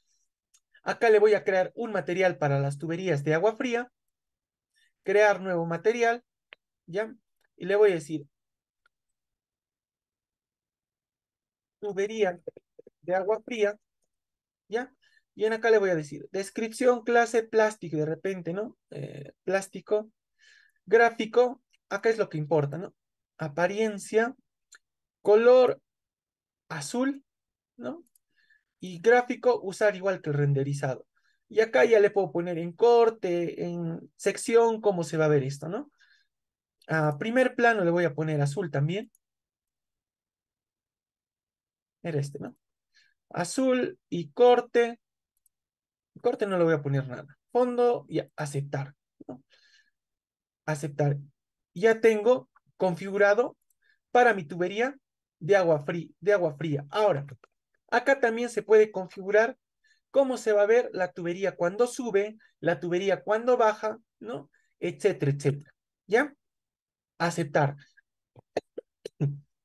[SPEAKER 3] Acá le voy a crear un material para las tuberías de agua fría, crear nuevo material, ¿ya? Y le voy a decir tubería de agua fría, ¿ya? Y en acá le voy a decir, descripción, clase, plástico, de repente, ¿no? Eh, plástico, gráfico, acá es lo que importa, ¿no? Apariencia, color azul, ¿no? Y gráfico, usar igual que el renderizado. Y acá ya le puedo poner en corte, en sección, cómo se va a ver esto, ¿no? A primer plano le voy a poner azul también este, ¿no? Azul y corte. Corte no le voy a poner nada. Fondo y aceptar. ¿no? Aceptar. Ya tengo configurado para mi tubería de agua, fría, de agua fría. Ahora, acá también se puede configurar cómo se va a ver la tubería cuando sube, la tubería cuando baja, ¿no? Etcétera, etcétera. ¿Ya? Aceptar.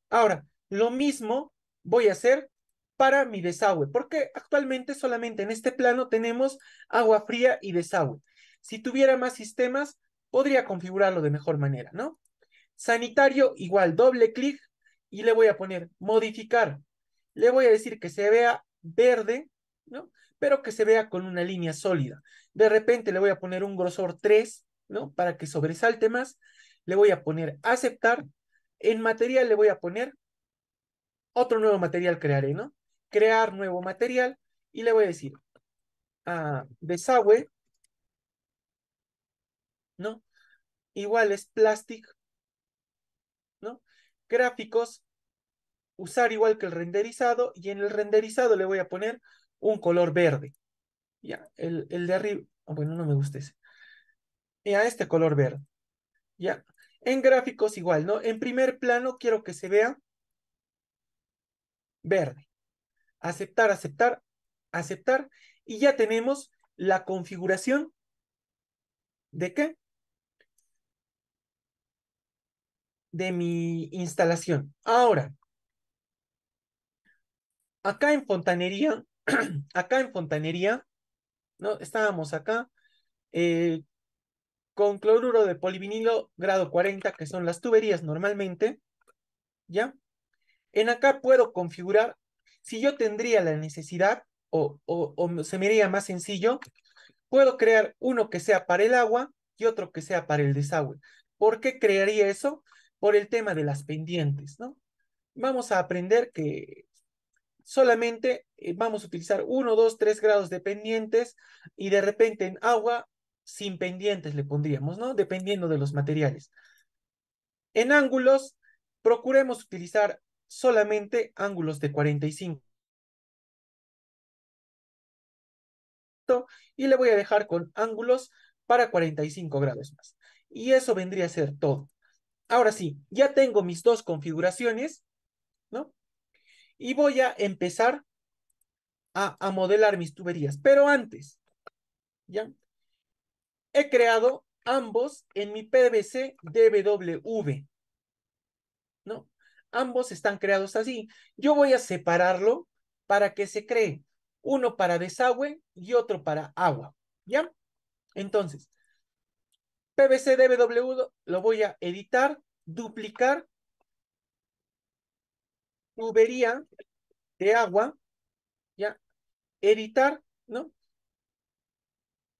[SPEAKER 3] Ahora, lo mismo voy a hacer para mi desagüe, porque actualmente solamente en este plano tenemos agua fría y desagüe. Si tuviera más sistemas, podría configurarlo de mejor manera, ¿no? Sanitario igual doble clic y le voy a poner modificar. Le voy a decir que se vea verde, ¿no? Pero que se vea con una línea sólida. De repente le voy a poner un grosor 3, ¿no? Para que sobresalte más. Le voy a poner aceptar. En material le voy a poner otro nuevo material crearé, ¿no? Crear nuevo material y le voy a decir, A desagüe, ¿no? Igual es plastic, ¿no? Gráficos, usar igual que el renderizado y en el renderizado le voy a poner un color verde. Ya, el, de arriba, oh, bueno, no me gusta ese. Ya, este color verde. Ya, en gráficos igual, ¿no? En primer plano quiero que se vea verde. Aceptar, aceptar, aceptar. Y ya tenemos la configuración de qué? De mi instalación. Ahora, acá en fontanería, *clears throat* acá en fontanería, ¿no? Estábamos acá eh, con cloruro de polivinilo grado 40, que son las tuberías normalmente, ¿ya? En acá puedo configurar si yo tendría la necesidad o, o, se me iría más sencillo, puedo crear uno que sea para el agua y otro que sea para el desagüe. ¿Por qué crearía eso? Por el tema de las pendientes, ¿no? Vamos a aprender que solamente eh, vamos a utilizar uno, dos, tres grados de pendientes y de repente en agua sin pendientes le pondríamos, ¿no? Dependiendo de los materiales. En ángulos, procuremos utilizar solamente ángulos de 45. Y le voy a dejar con ángulos para 45 grados más. Y eso vendría a ser todo. Ahora sí, ya tengo mis dos configuraciones, ¿no? Y voy a empezar a, modelar mis tuberías. Pero antes, ¿ya? He creado ambos en mi PVC DWV, ¿no? Ambos están creados así. Yo voy a separarlo para que se cree uno para desagüe y otro para agua. ¿Ya? Entonces, PVC lo voy a editar, duplicar, tubería de agua, ¿ya? Editar, ¿no?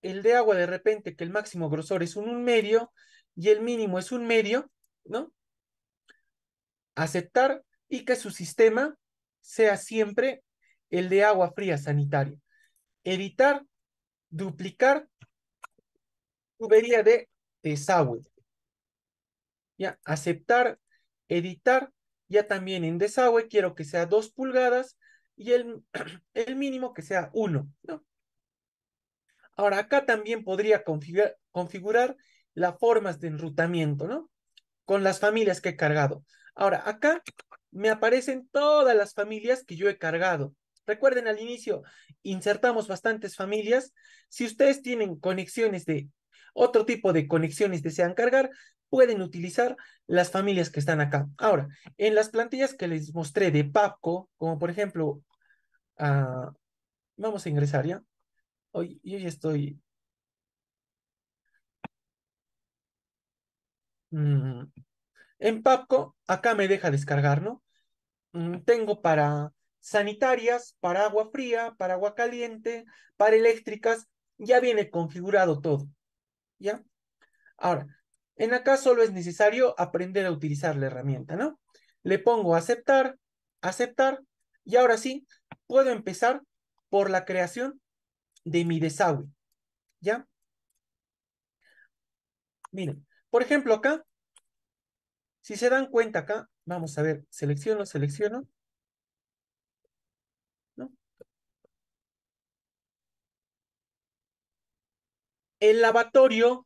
[SPEAKER 3] El de agua de repente que el máximo grosor es un, un medio y el mínimo es un medio, ¿no? aceptar y que su sistema sea siempre el de agua fría sanitaria. Evitar duplicar tubería de desagüe. Ya, aceptar, editar, ya también en desagüe quiero que sea dos pulgadas y el, *clears throat* mínimo que sea uno, Ahora, acá también podría configurar, configurar las formas de enrutamiento, ¿no? Con las familias que he cargado. Ahora, acá me aparecen todas las familias que yo he cargado. Recuerden al inicio, insertamos bastantes familias. Si ustedes tienen conexiones de otro tipo de conexiones desean cargar, pueden utilizar las familias que están acá. Ahora, en las plantillas que les mostré de Papco, como por ejemplo, ah, vamos a ingresar ya. Hoy, yo ya estoy... Mm, en Papco, acá me deja descargar, ¿no? Mm, tengo para sanitarias, para agua fría, para agua caliente, para eléctricas, ya viene configurado todo, ¿ya? Ahora, en acá solo es necesario aprender a utilizar la herramienta, ¿no? Le pongo aceptar, aceptar, y ahora sí, puedo empezar por la creación de mi desagüe, ¿ya? Miren, por ejemplo acá, si se dan cuenta acá, vamos a ver, selecciono, selecciono. El lavatorio,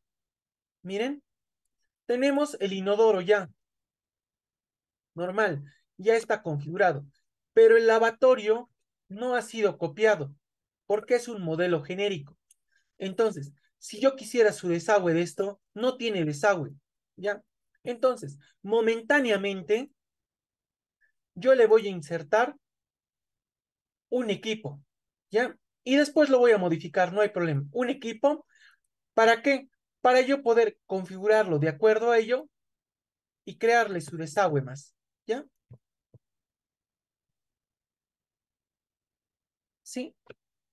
[SPEAKER 3] miren, tenemos el inodoro ya, normal, ya está configurado, pero el lavatorio no ha sido copiado porque es un modelo genérico. Entonces, si yo quisiera su desagüe de esto, no tiene desagüe, ¿ya? Entonces, momentáneamente, yo le voy a insertar un equipo, ¿ya? Y después lo voy a modificar, no hay problema. Un equipo, ¿para qué? Para yo poder configurarlo de acuerdo a ello y crearle su desagüe más, ¿ya? ¿Sí?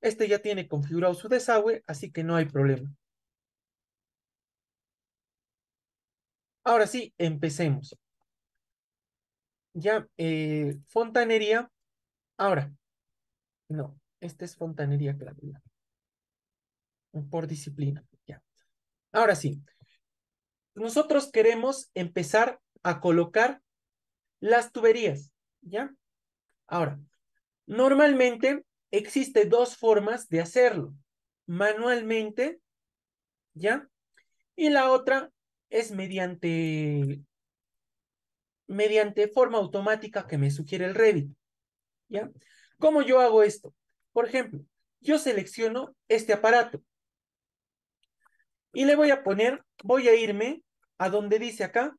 [SPEAKER 3] Este ya tiene configurado su desagüe, así que no hay problema. Ahora sí, empecemos. Ya, eh, fontanería. Ahora, no, esta es fontanería clave. Por disciplina, ya. Ahora sí, nosotros queremos empezar a colocar las tuberías, ¿ya? Ahora, normalmente existe dos formas de hacerlo. Manualmente, ¿ya? Y la otra es mediante, mediante forma automática que me sugiere el Revit. ¿Ya? ¿Cómo yo hago esto? Por ejemplo, yo selecciono este aparato y le voy a poner, voy a irme a donde dice acá,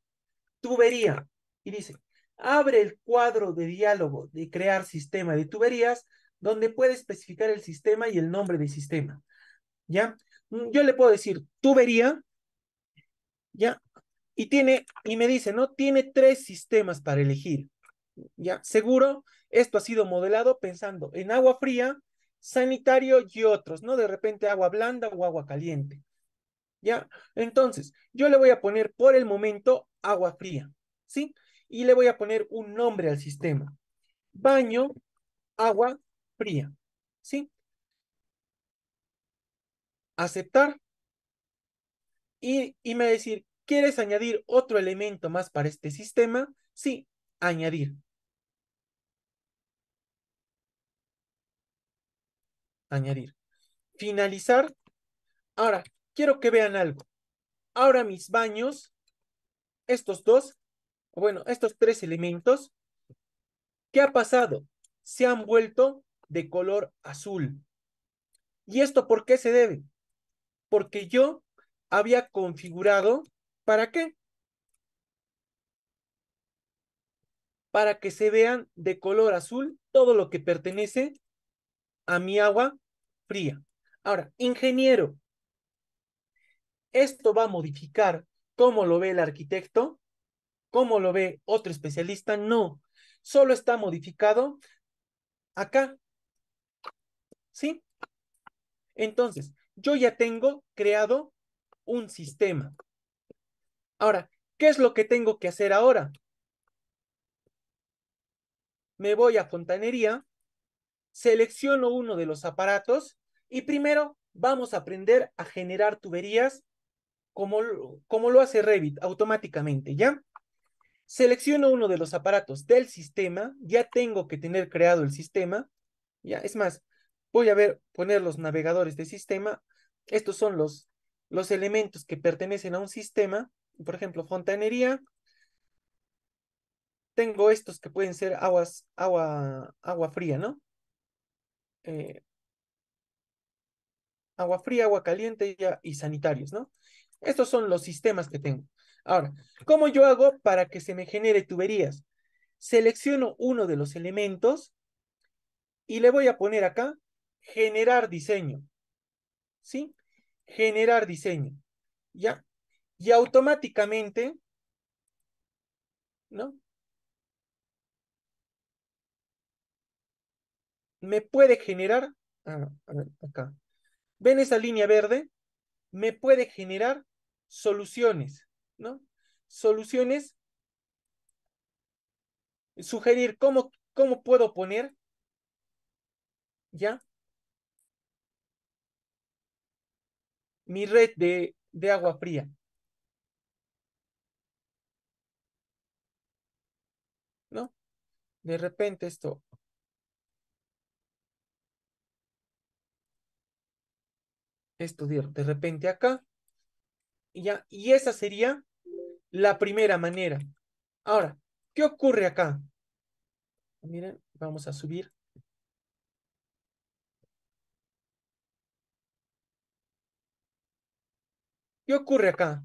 [SPEAKER 3] tubería, y dice, abre el cuadro de diálogo de crear sistema de tuberías, donde puede especificar el sistema y el nombre del sistema. ¿Ya? Yo le puedo decir tubería ¿ya? Y tiene, y me dice, ¿no? Tiene tres sistemas para elegir, ¿ya? Seguro, esto ha sido modelado pensando en agua fría, sanitario y otros, ¿no? De repente agua blanda o agua caliente, ¿ya? Entonces, yo le voy a poner por el momento agua fría, ¿sí? Y le voy a poner un nombre al sistema. Baño, agua fría, ¿sí? Aceptar y, va a decir, ¿quieres añadir otro elemento más para este sistema? Sí, añadir. Añadir. Finalizar. Ahora, quiero que vean algo. Ahora mis baños, estos dos, bueno, estos tres elementos, ¿qué ha pasado? Se han vuelto de color azul. ¿Y esto por qué se debe? Porque yo había configurado para qué? Para que se vean de color azul todo lo que pertenece a mi agua fría. Ahora, ingeniero, esto va a modificar cómo lo ve el arquitecto, cómo lo ve otro especialista, no, solo está modificado acá. ¿Sí? Entonces, yo ya tengo creado un sistema. Ahora, ¿qué es lo que tengo que hacer ahora? Me voy a fontanería, selecciono uno de los aparatos y primero vamos a aprender a generar tuberías como, lo hace Revit automáticamente, ¿ya? Selecciono uno de los aparatos del sistema, ya tengo que tener creado el sistema, ya, es más, voy a ver, poner los navegadores de sistema, estos son los los elementos que pertenecen a un sistema, por ejemplo, fontanería, tengo estos que pueden ser aguas, agua, agua fría, ¿no? Eh, agua fría, agua caliente y, y sanitarios, ¿no? Estos son los sistemas que tengo. Ahora, ¿cómo yo hago para que se me genere tuberías? Selecciono uno de los elementos y le voy a poner acá generar diseño. ¿Sí? generar diseño, ¿ya? Y automáticamente, ¿no? Me puede generar,
[SPEAKER 4] ah, a ver, acá,
[SPEAKER 3] ven esa línea verde, me puede generar soluciones, ¿no? Soluciones, sugerir cómo, cómo puedo poner, ¿ya? mi red de, agua fría. ¿No? De repente esto estudiar de repente acá. Y, ya, y esa sería la primera manera. Ahora, ¿qué ocurre acá? Miren, vamos a subir. ¿Qué ocurre acá?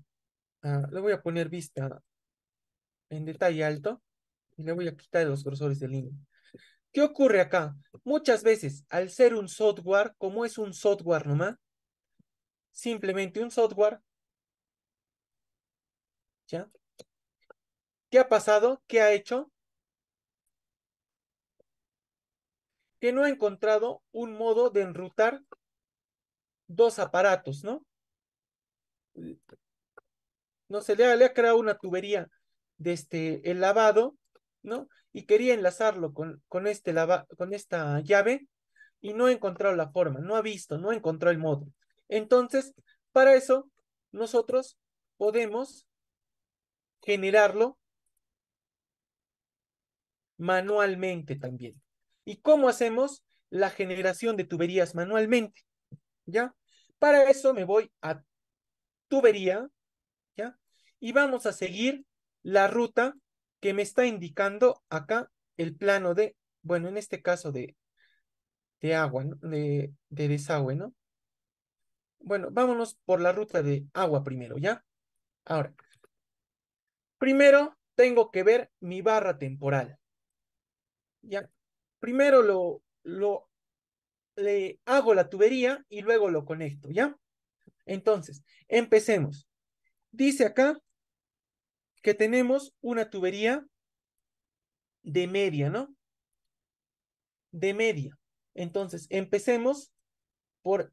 [SPEAKER 3] Ah, le voy a poner vista en detalle alto y le voy a quitar los grosores de línea. ¿Qué ocurre acá? Muchas veces, al ser un software, como es un software nomás, simplemente un software, ¿ya? ¿Qué ha pasado? ¿Qué ha hecho? Que no ha encontrado un modo de enrutar dos aparatos, ¿no? no se le, ha creado una tubería de este, el lavado, ¿no? Y quería enlazarlo con, este lava, con esta llave y no ha encontrado la forma, no ha visto, no encontrado el modo. Entonces, para eso, nosotros podemos generarlo manualmente también. ¿Y cómo hacemos la generación de tuberías manualmente? ¿Ya? Para eso me voy a tubería, ¿ya? Y vamos a seguir la ruta que me está indicando acá el plano de, bueno, en este caso de, de agua, ¿no? de, de desagüe, ¿no? Bueno, vámonos por la ruta de agua primero, ¿ya? Ahora, primero tengo que ver mi barra temporal. Ya, primero lo, lo, le hago la tubería y luego lo conecto, ¿ya? Entonces, empecemos. Dice acá que tenemos una tubería de media, ¿no? De media. Entonces, empecemos por,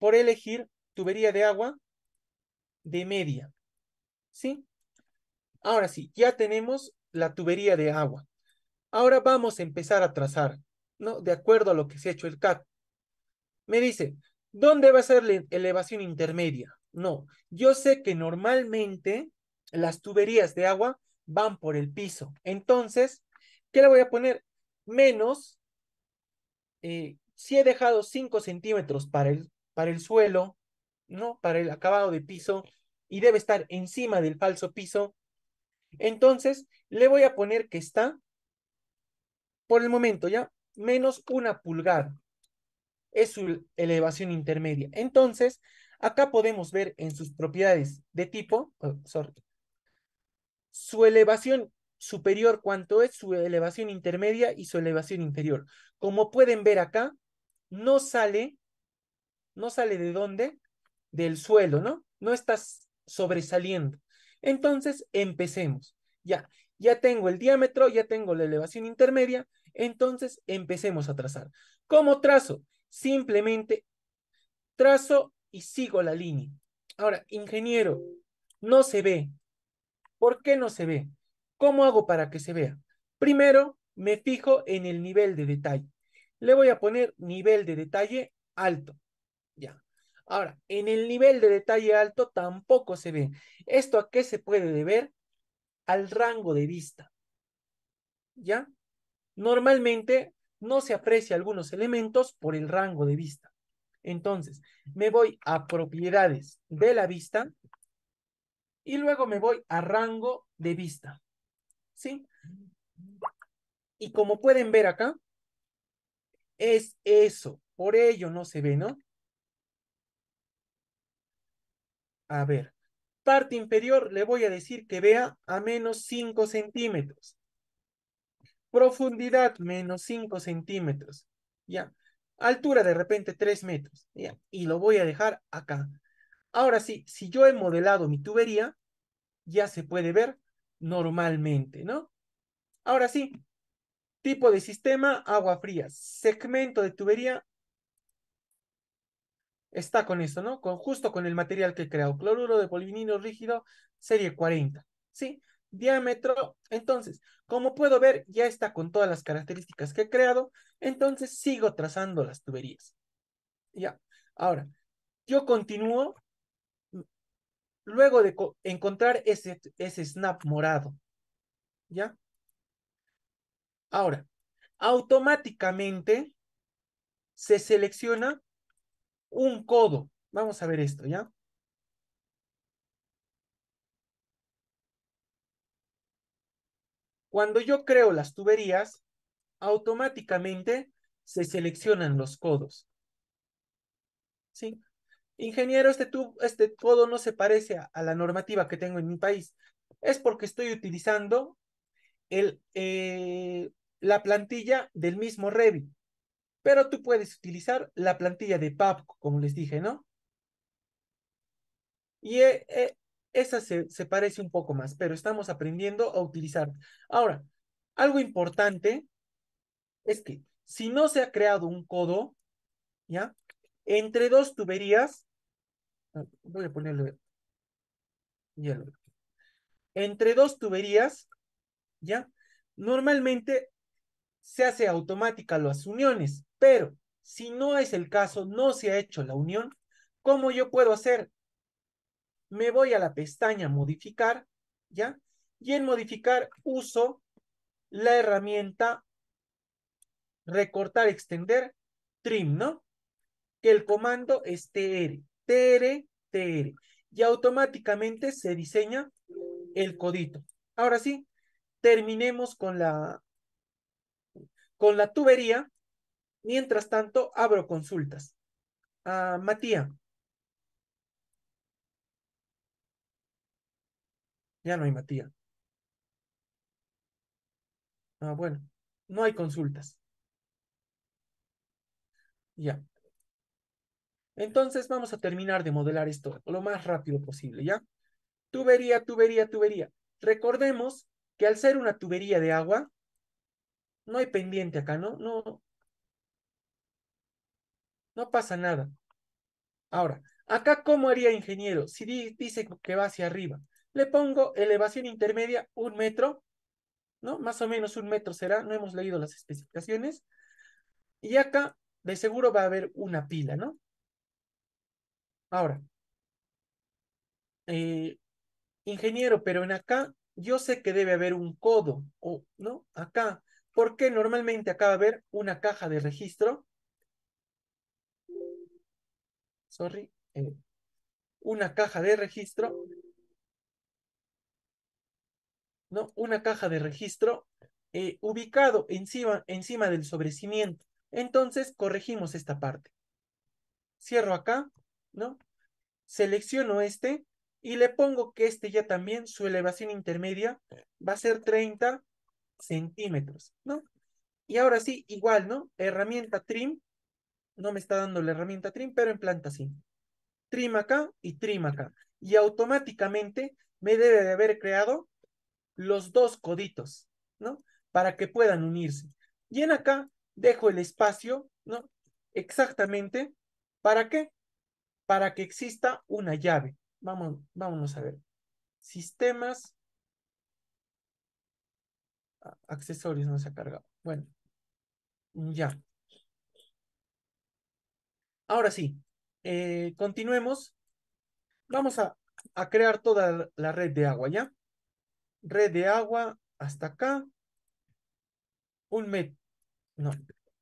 [SPEAKER 3] elegir tubería de agua de media. ¿Sí? Ahora sí, ya tenemos la tubería de agua. Ahora vamos a empezar a trazar, ¿no? De acuerdo a lo que se ha hecho el CAP. Me dice, ¿Dónde va a ser la elevación intermedia? No, yo sé que normalmente las tuberías de agua van por el piso. Entonces, ¿qué le voy a poner? Menos, eh, si he dejado 5 centímetros para el, para el suelo, ¿no? Para el acabado de piso y debe estar encima del falso piso, entonces le voy a poner que está, por el momento ya, menos una pulgada es su elevación intermedia. Entonces, acá podemos ver en sus propiedades de tipo, oh, su elevación superior cuánto es su elevación intermedia y su elevación inferior. Como pueden ver acá, no sale, no sale de dónde, del suelo, ¿no? No estás sobresaliendo. Entonces, empecemos. Ya, ya tengo el diámetro, ya tengo la elevación intermedia, entonces empecemos a trazar. ¿Cómo trazo? Simplemente trazo y sigo la línea. Ahora, ingeniero, no se ve. ¿Por qué no se ve? ¿Cómo hago para que se vea? Primero, me fijo en el nivel de detalle. Le voy a poner nivel de detalle alto. Ya. Ahora, en el nivel de detalle alto tampoco se ve. ¿Esto a qué se puede deber? Al rango de vista. ¿Ya? Normalmente no se aprecia algunos elementos por el rango de vista. Entonces, me voy a propiedades de la vista y luego me voy a rango de vista. ¿Sí? Y como pueden ver acá, es eso. Por ello no se ve, ¿no? A ver, parte inferior le voy a decir que vea a menos 5 centímetros. Profundidad, menos 5 centímetros. Ya. Altura de repente 3 metros. Ya. Y lo voy a dejar acá. Ahora sí, si yo he modelado mi tubería, ya se puede ver normalmente, ¿no? Ahora sí, tipo de sistema, agua fría, segmento de tubería, está con eso, ¿no? Con, justo con el material que he creado, cloruro de polivinilo rígido, serie 40, ¿sí? diámetro. Entonces, como puedo ver, ya está con todas las características que he creado. Entonces, sigo trazando las tuberías. Ya. Ahora, yo continúo. Luego de encontrar ese, ese snap morado. ¿Ya? Ahora, automáticamente se selecciona un codo. Vamos a ver esto, ¿ya? Cuando yo creo las tuberías, automáticamente se seleccionan los codos. ¿Sí? Ingeniero, este, este codo no se parece a, la normativa que tengo en mi país. Es porque estoy utilizando el, eh, la plantilla del mismo Revit. Pero tú puedes utilizar la plantilla de PAP, como les dije, ¿no? Y eh, eh, esa se, parece un poco más, pero estamos aprendiendo a utilizar. Ahora, algo importante es que si no se ha creado un codo, ¿ya? Entre dos tuberías, voy a ponerle, Entre dos tuberías, ¿ya? Normalmente se hace automática las uniones, pero si no es el caso, no se ha hecho la unión, ¿cómo yo puedo hacer? me voy a la pestaña modificar, ¿ya? Y en modificar uso la herramienta recortar, extender, trim, ¿no? Que el comando es tr, tr, tr. Y automáticamente se diseña el codito. Ahora sí, terminemos con la, con la tubería. Mientras tanto, abro consultas. a ah, Matías, Ya no hay Matías. Ah, bueno, no hay consultas. Ya. Entonces vamos a terminar de modelar esto lo más rápido posible, ¿ya? Tubería, tubería, tubería. Recordemos que al ser una tubería de agua, no hay pendiente acá, ¿no? No, no pasa nada. Ahora, acá, ¿cómo haría ingeniero? Si dice que va hacia arriba, le pongo elevación intermedia, un metro, ¿no? Más o menos un metro será, no hemos leído las especificaciones. Y acá de seguro va a haber una pila, ¿no? Ahora, eh, ingeniero, pero en acá yo sé que debe haber un codo, o, ¿no? Acá, porque normalmente acá va a haber una caja de registro. Sorry. Eh, una caja de registro ¿no? Una caja de registro eh, ubicado encima, encima del sobrecimiento. Entonces, corregimos esta parte. Cierro acá, ¿no? Selecciono este y le pongo que este ya también, su elevación intermedia va a ser 30 centímetros, ¿no? Y ahora sí, igual, ¿no? Herramienta trim, no me está dando la herramienta trim, pero en planta sí. Trim acá y trim acá. Y automáticamente me debe de haber creado los dos coditos, ¿no? Para que puedan unirse. Y en acá dejo el espacio, ¿no? Exactamente, ¿para qué? Para que exista una llave. Vamos, vámonos a ver. Sistemas. Ah, accesorios no se ha cargado. Bueno, ya. Ahora sí, eh, continuemos. Vamos a, a crear toda la red de agua, ¿ya? red de agua hasta acá, un metro. No,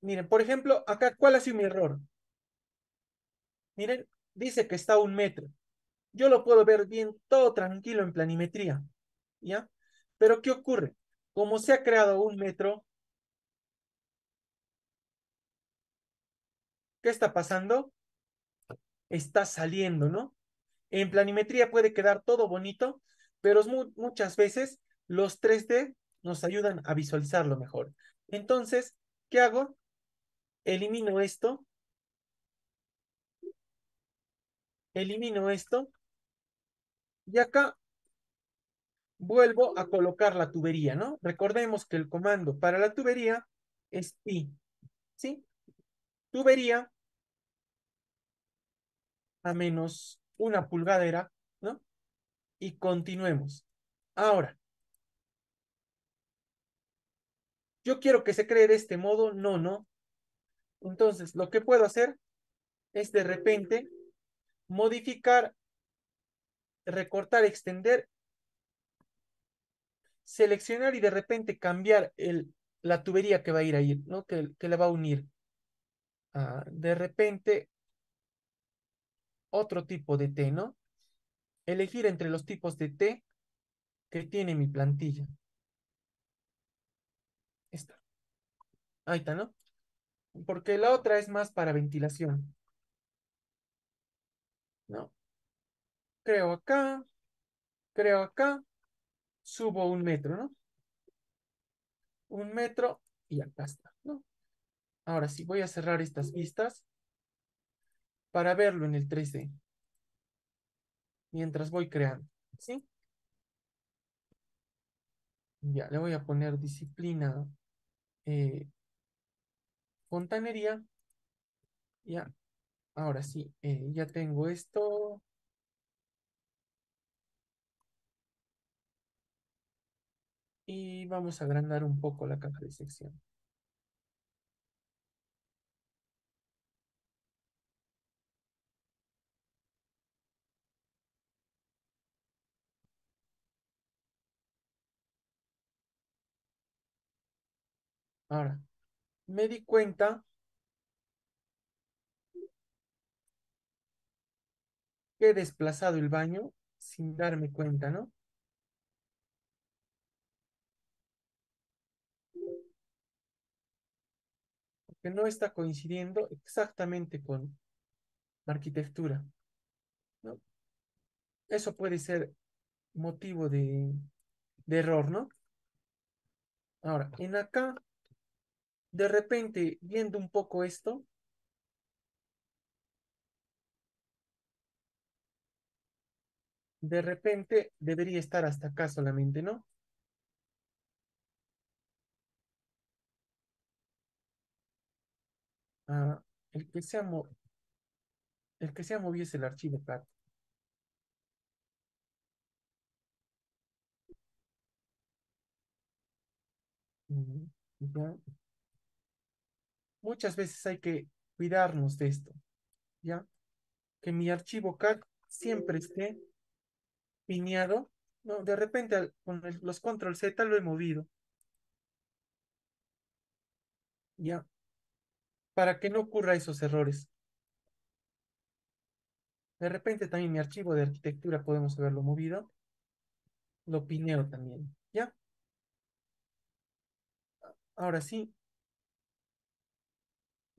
[SPEAKER 3] miren, por ejemplo, acá, ¿cuál ha sido mi error? Miren, dice que está un metro. Yo lo puedo ver bien, todo tranquilo en planimetría, ¿ya? Pero ¿qué ocurre? Como se ha creado un metro, ¿qué está pasando? Está saliendo, ¿no? En planimetría puede quedar todo bonito, pero muchas veces los 3D nos ayudan a visualizarlo mejor. Entonces, ¿qué hago? Elimino esto. Elimino esto. Y acá vuelvo a colocar la tubería, ¿no? Recordemos que el comando para la tubería es pi, ¿sí? Tubería a menos una pulgadera, ¿no? y continuemos. Ahora, yo quiero que se cree de este modo, no, no. Entonces, lo que puedo hacer es de repente modificar, recortar, extender, seleccionar y de repente cambiar el, la tubería que va a ir ahí, ¿no? Que, que la va a unir. Ah, de repente, otro tipo de T, ¿no? elegir entre los tipos de T que tiene mi plantilla. Esta. Ahí está, ¿no? Porque la otra es más para ventilación. ¿No? Creo acá, creo acá, subo un metro, ¿no? Un metro
[SPEAKER 7] y acá está,
[SPEAKER 3] ¿no? Ahora sí, voy a cerrar estas vistas para verlo en el 3D mientras voy creando, ¿sí? Ya, le voy a poner disciplina eh, fontanería. Ya, ahora sí, eh, ya tengo esto.
[SPEAKER 7] Y vamos a agrandar un poco la caja de sección.
[SPEAKER 3] Ahora, me di cuenta que he desplazado el baño sin darme cuenta, ¿no? Porque no está coincidiendo exactamente con la arquitectura. Eso puede ser motivo de, de error, ¿no? Ahora, en acá de repente, viendo un poco esto, de repente debería estar hasta acá solamente, ¿no? Ah, el que sea el que sea moviese el archivo claro. Mm muchas veces hay que cuidarnos de esto, ¿ya? Que mi archivo CAC siempre esté pineado, ¿no? De repente con los control Z lo he movido, ¿ya? Para que no ocurra esos errores. De repente también mi archivo de arquitectura podemos haberlo movido. Lo pineo también, ¿ya? Ahora sí,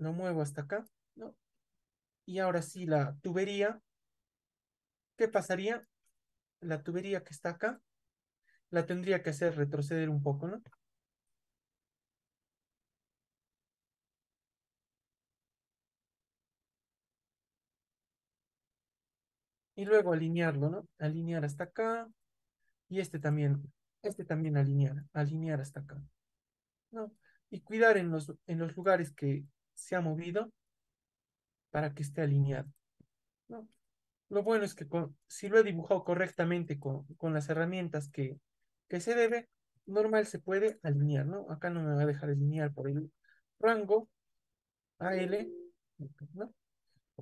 [SPEAKER 3] lo muevo hasta acá, ¿no? Y ahora sí, la tubería, ¿qué pasaría? La tubería que está acá, la tendría que hacer retroceder un poco, ¿no? y luego alinearlo, ¿no? Alinear hasta acá y este también, este también alinear, alinear hasta acá, ¿no? Y cuidar en los, en los lugares que, se ha movido para que esté alineado.
[SPEAKER 5] Lo
[SPEAKER 3] bueno es que si lo he dibujado correctamente con, las herramientas que, que, se debe, normal se puede alinear, ¿no? Acá no me va a dejar alinear por el rango AL, ¿no?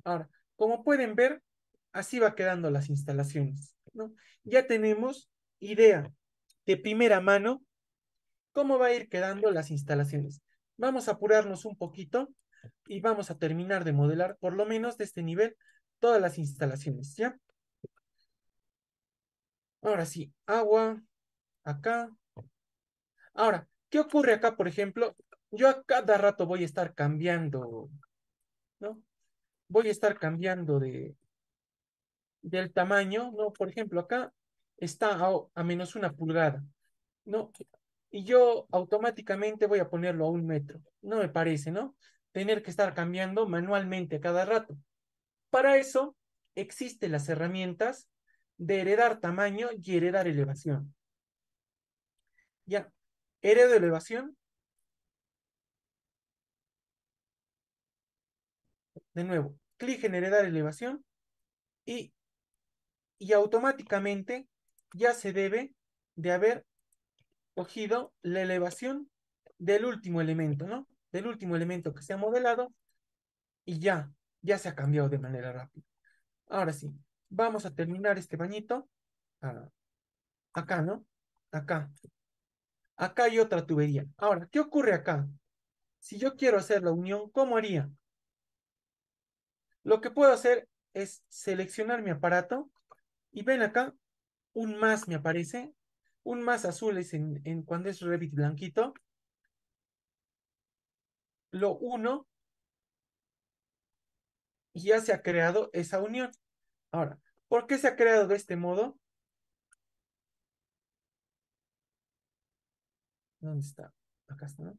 [SPEAKER 3] Ahora, como pueden ver, así va quedando las instalaciones, ¿no? Ya tenemos idea de primera mano cómo va a ir quedando las instalaciones. Vamos a apurarnos un poquito y vamos a terminar de modelar por lo menos de este nivel todas las instalaciones, ¿ya? Ahora sí, agua, acá. Ahora, ¿qué ocurre acá, por ejemplo? Yo a cada rato voy a estar cambiando, ¿no? Voy a estar cambiando de, del tamaño, ¿no? Por ejemplo, acá está a, menos una pulgada, ¿no? Y yo automáticamente voy a ponerlo a un metro, no me parece, ¿no? tener que estar cambiando manualmente a cada rato. Para eso existen las herramientas de heredar tamaño y heredar elevación. Ya, heredo elevación. De nuevo, clic en heredar elevación y, y automáticamente ya se debe de haber cogido la elevación del último elemento, ¿no? del último elemento que se ha modelado y ya, ya se ha cambiado de manera rápida. Ahora sí, vamos a terminar este bañito. Ah, acá, ¿no? Acá. Acá hay otra tubería. Ahora, ¿qué ocurre acá? Si yo quiero hacer la unión, ¿cómo haría? Lo que puedo hacer es seleccionar mi aparato y ven acá, un más me aparece. Un más azul es en, cuando es Revit blanquito lo uno y ya se ha creado esa unión. Ahora, ¿por qué se ha creado de este modo? ¿Dónde está? Acá está, ¿no?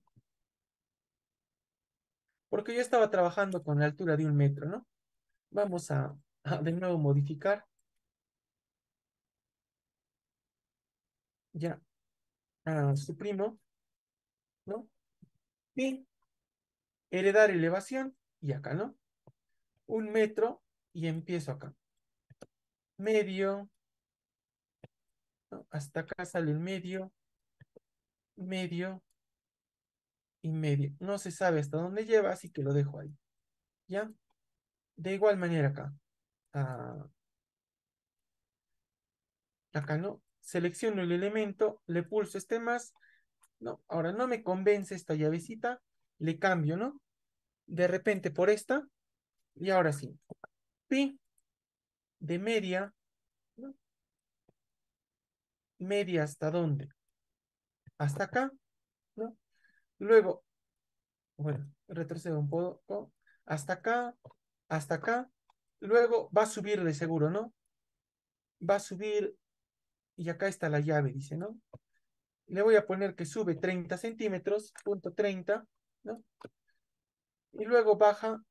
[SPEAKER 3] Porque yo estaba trabajando con la altura de un metro, ¿no? Vamos a, de nuevo modificar. Ya. suprimo, ¿no? Y heredar elevación y acá no. Un metro y empiezo acá. Medio. Hasta acá sale el medio. Medio. Y medio. No se sabe hasta dónde lleva, así que lo dejo ahí. ¿Ya? De igual manera acá. Ah, acá no. Selecciono el elemento, le pulso este más. No, ahora no me convence esta llavecita le cambio, ¿no? De repente por esta, y ahora sí, pi de media, media hasta dónde? Hasta acá, ¿no? Luego, bueno, retrocedo un poco, hasta acá, hasta acá, luego va a subir de seguro, ¿no? Va a subir, y acá está la llave, dice, ¿no? Le voy a poner que sube 30 centímetros, punto 30, ¿no? Y luego baja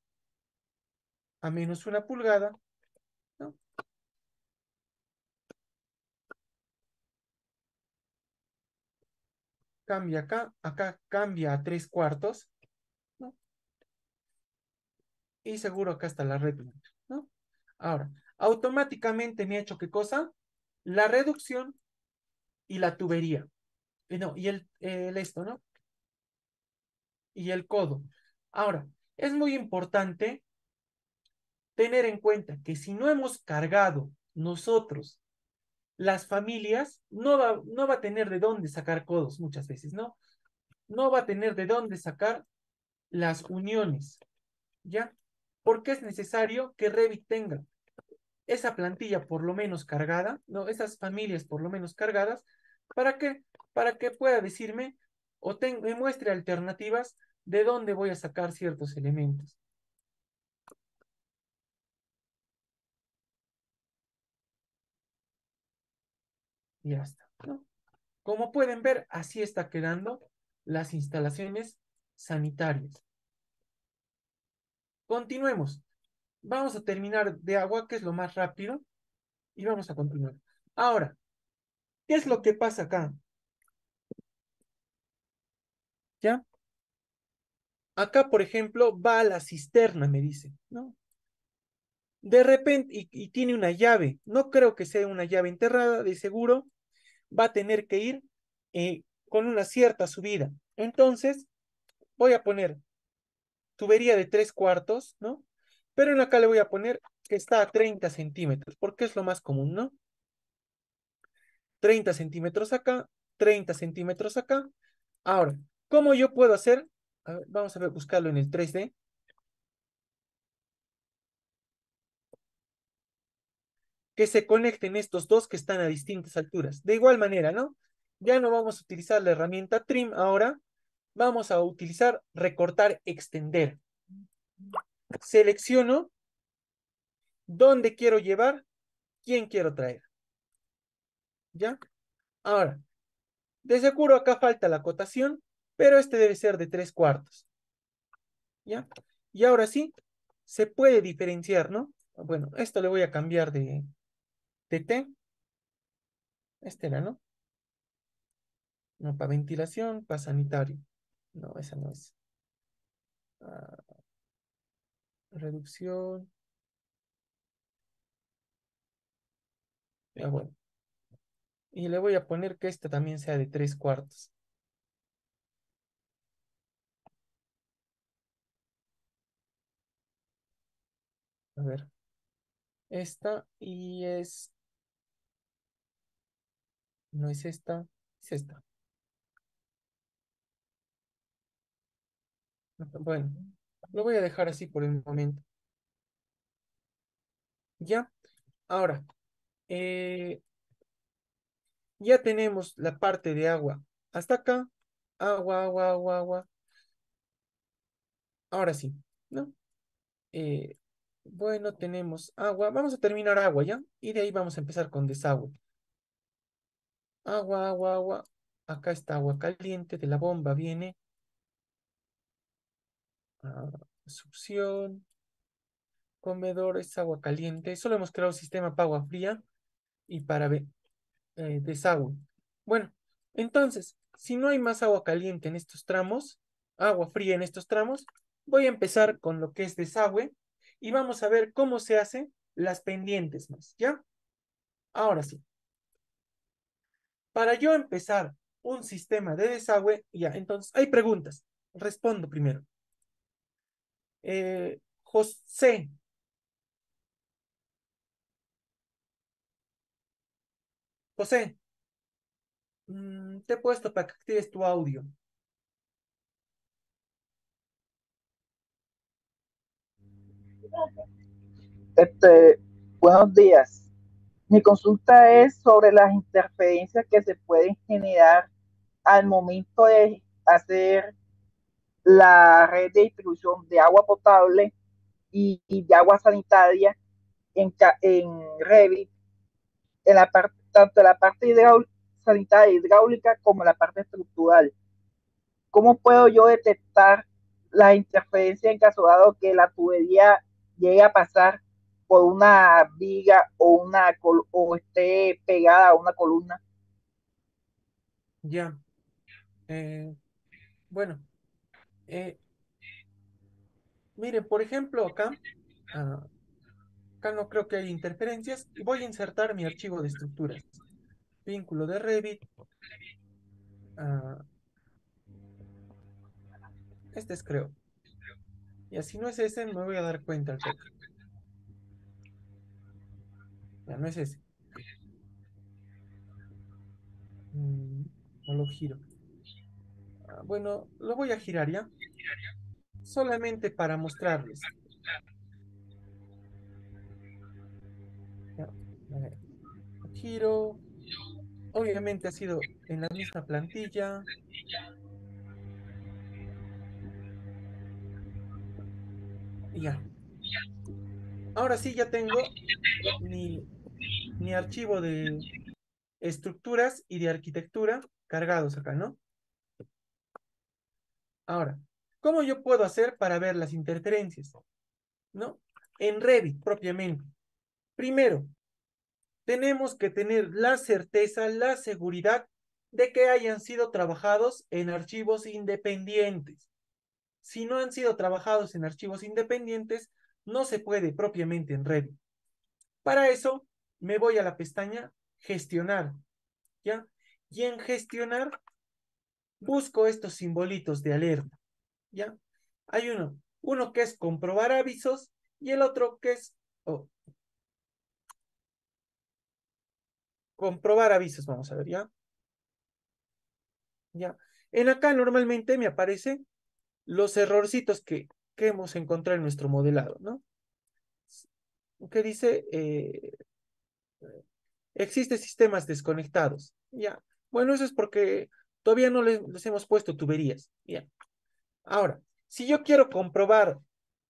[SPEAKER 3] a menos una pulgada, ¿no? Cambia acá, acá cambia a tres cuartos, ¿no? Y seguro acá está la red ¿no? Ahora, automáticamente me ha hecho qué cosa? La reducción y la tubería. No, y el esto, ¿no? y el codo. Ahora, es muy importante tener en cuenta que si no hemos cargado nosotros las familias, no va, no va a tener de dónde sacar codos muchas veces, ¿no? No va a tener de dónde sacar las uniones, ¿ya? Porque es necesario que Revit tenga esa plantilla por lo menos cargada, no, esas familias por lo menos cargadas, ¿para qué? Para que pueda decirme o me muestre alternativas de dónde voy a sacar ciertos elementos. Y ya está. Como pueden ver, así está quedando las instalaciones sanitarias. Continuemos. Vamos a terminar de agua, que es lo más rápido, y vamos a continuar. Ahora, ¿qué es lo que pasa acá? ¿Ya? Acá, por ejemplo, va a la cisterna, me dice, ¿no? De repente, y, tiene una llave, no creo que sea una llave enterrada, de seguro, va a tener que ir eh, con una cierta subida. Entonces, voy a poner tubería de tres cuartos, ¿no? Pero en acá le voy a poner que está a 30 centímetros, porque es lo más común, ¿no? 30 centímetros acá, 30 centímetros acá. Ahora, ¿Cómo yo puedo hacer? vamos a buscarlo en el 3D. Que se conecten estos dos que están a distintas alturas. De igual manera, ¿no? Ya no vamos a utilizar la herramienta trim ahora. Vamos a utilizar recortar, extender. Selecciono dónde quiero llevar, quién quiero traer. ¿Ya? Ahora, de seguro acá falta la acotación pero este debe ser de tres cuartos. ¿Ya? Y ahora sí, se puede diferenciar, ¿no? Bueno, esto le voy a cambiar de, de T. Este era, ¿no? No, para ventilación, para sanitario. No, esa no es. Ah, reducción. Ya ah, bueno. Y le voy a poner que esta también sea de tres cuartos. A ver. Esta y es... No es esta, es esta. Bueno, lo voy a dejar así por el momento. Ya, ahora, eh, ya tenemos la parte de agua. Hasta acá, agua, agua, agua, agua. Ahora sí, ¿no? Eh, bueno, tenemos agua. Vamos a terminar agua, ¿ya? Y de ahí vamos a empezar con desagüe. Agua, agua, agua. Acá está agua caliente de la bomba, viene. Ah, succión. Comedor agua caliente. Solo hemos creado un sistema para agua fría y para eh, desagüe. Bueno, entonces, si no hay más agua caliente en estos tramos, agua fría en estos tramos, voy a empezar con lo que es desagüe y vamos a ver cómo se hacen las pendientes más, ¿ya? Ahora sí. Para yo empezar un sistema de desagüe, ya, entonces hay preguntas. Respondo primero. Eh, José. José, mm, te he puesto para que actives tu audio. Este,
[SPEAKER 4] buenos días. Mi consulta es sobre las interferencias que se pueden generar al momento de hacer la red de distribución de agua potable y, de agua sanitaria en, en Revit, en la parte, tanto la parte sanitaria e hidráulica como la parte estructural. ¿Cómo puedo yo detectar las interferencias en caso dado que la tubería llegue a pasar por una viga o una o esté pegada a una columna.
[SPEAKER 3] Ya. Eh, bueno. Eh, mire, por ejemplo, acá, ah, acá no creo que haya interferencias. voy a insertar mi archivo de estructuras. Vínculo de Revit. Ah, este es creo. Y así no es ese, me voy a dar cuenta Ya no es ese. Mm, no lo giro. Ah, bueno, lo voy a girar ya. Solamente para mostrarles. giro. Obviamente ha sido en la misma plantilla. Ya. Ahora sí ya tengo mi, mi archivo de estructuras y de arquitectura cargados acá, ¿no? Ahora, ¿cómo yo puedo hacer para ver las interferencias? ¿No? En Revit propiamente. Primero, tenemos que tener la certeza, la seguridad de que hayan sido trabajados en archivos independientes si no han sido trabajados en archivos independientes, no se puede propiamente en red. Para eso, me voy a la pestaña Gestionar, ¿ya? Y en Gestionar, busco estos simbolitos de alerta, ¿ya? Hay uno, uno que es comprobar avisos y el otro que es oh, comprobar avisos, vamos a ver, ¿ya? ¿Ya? En acá normalmente me aparece los errorcitos que, hemos encontrado en nuestro modelado, ¿no? ¿Qué dice, eh, existen sistemas desconectados, ya. Bueno, eso es porque todavía no les, hemos puesto tuberías, ya. Ahora, si yo quiero comprobar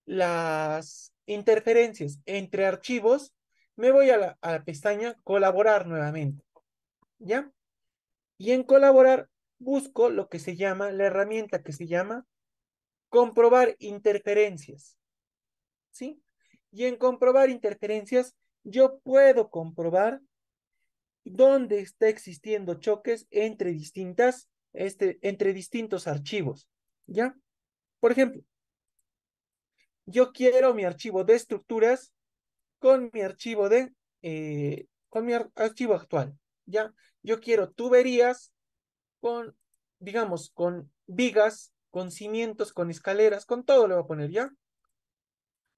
[SPEAKER 3] las interferencias entre archivos, me voy a la, pestaña colaborar nuevamente, ¿ya? Y en colaborar busco lo que se llama, la herramienta que se llama comprobar interferencias. ¿Sí? Y en comprobar interferencias, yo puedo comprobar dónde está existiendo choques entre distintas, este, entre distintos archivos. ¿Ya? Por ejemplo, yo quiero mi archivo de estructuras con mi archivo de, eh, con mi archivo actual. ¿Ya? Yo quiero tuberías con, digamos, con vigas con cimientos, con escaleras, con todo le voy a poner ya.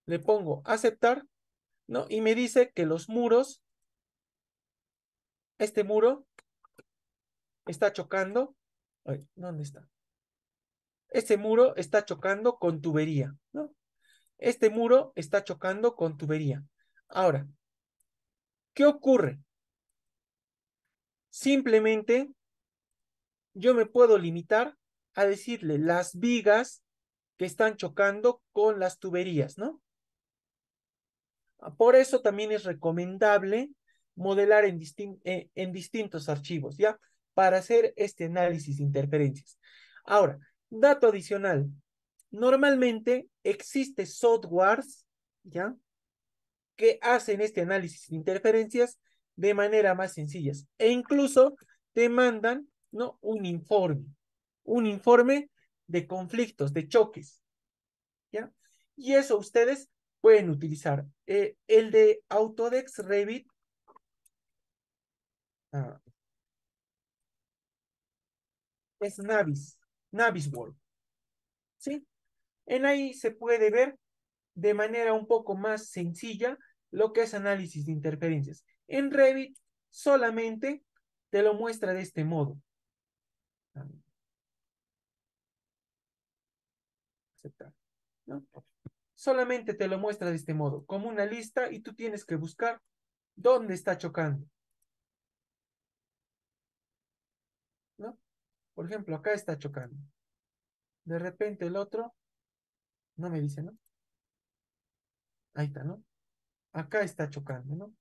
[SPEAKER 3] Le pongo aceptar, ¿no? Y me dice que los muros, este muro está chocando.
[SPEAKER 2] Ay,
[SPEAKER 7] ¿Dónde está?
[SPEAKER 3] Este muro está chocando con tubería, ¿no? Este muro está chocando con tubería. Ahora, ¿qué ocurre? Simplemente yo me puedo limitar a decirle las vigas que están chocando con las tuberías, ¿no? Por eso también es recomendable modelar eh, en, distintos archivos, ¿ya? Para hacer este análisis de interferencias. Ahora, dato adicional. Normalmente existe softwares, ¿ya? Que hacen este análisis de interferencias de manera más sencilla. E incluso te mandan, ¿no? Un informe, un informe de conflictos, de choques. ¿ya? Y eso ustedes pueden utilizar. Eh, el de Autodex Revit. Ah, es Navis, World. ¿Sí? En ahí se puede ver de manera un poco más sencilla lo que es análisis de interferencias. En Revit solamente te lo muestra de este modo. aceptar. ¿no? Solamente te lo muestra de este modo, como una lista y tú tienes que buscar dónde está chocando. ¿No? Por ejemplo, acá está chocando. De repente el otro no me dice, ¿no? Ahí está, ¿no? Acá está chocando, ¿no?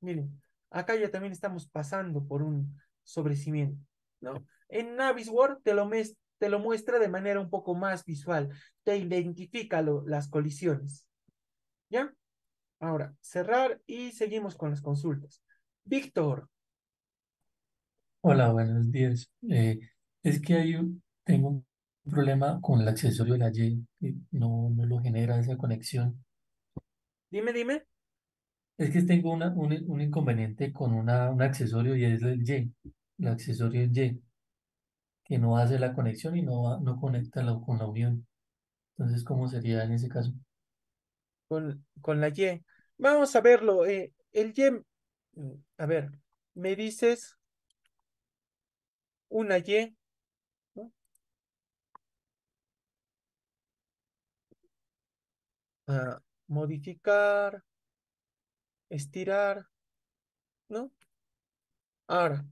[SPEAKER 3] Miren, acá ya también estamos pasando por un sobrecimiento, ¿no? En World te lo, mes, te lo muestra de manera un poco más visual, te identifica las colisiones. ¿Ya? Ahora, cerrar y seguimos con las consultas. Víctor.
[SPEAKER 7] Hola, buenos días. Eh, es que hay tengo un problema con el accesorio de la Y, no, no lo genera esa conexión. Dime, dime. Es que tengo un, inconveniente con una, un accesorio y es el Y, el accesorio Y que no hace la conexión y no, no conecta con la unión. Entonces, ¿cómo sería en ese caso?
[SPEAKER 3] Con, con la Y. Vamos a verlo. Eh, el Y, mm, a ver, me dices una Y. Ah, modificar, estirar, ¿no? Ahora,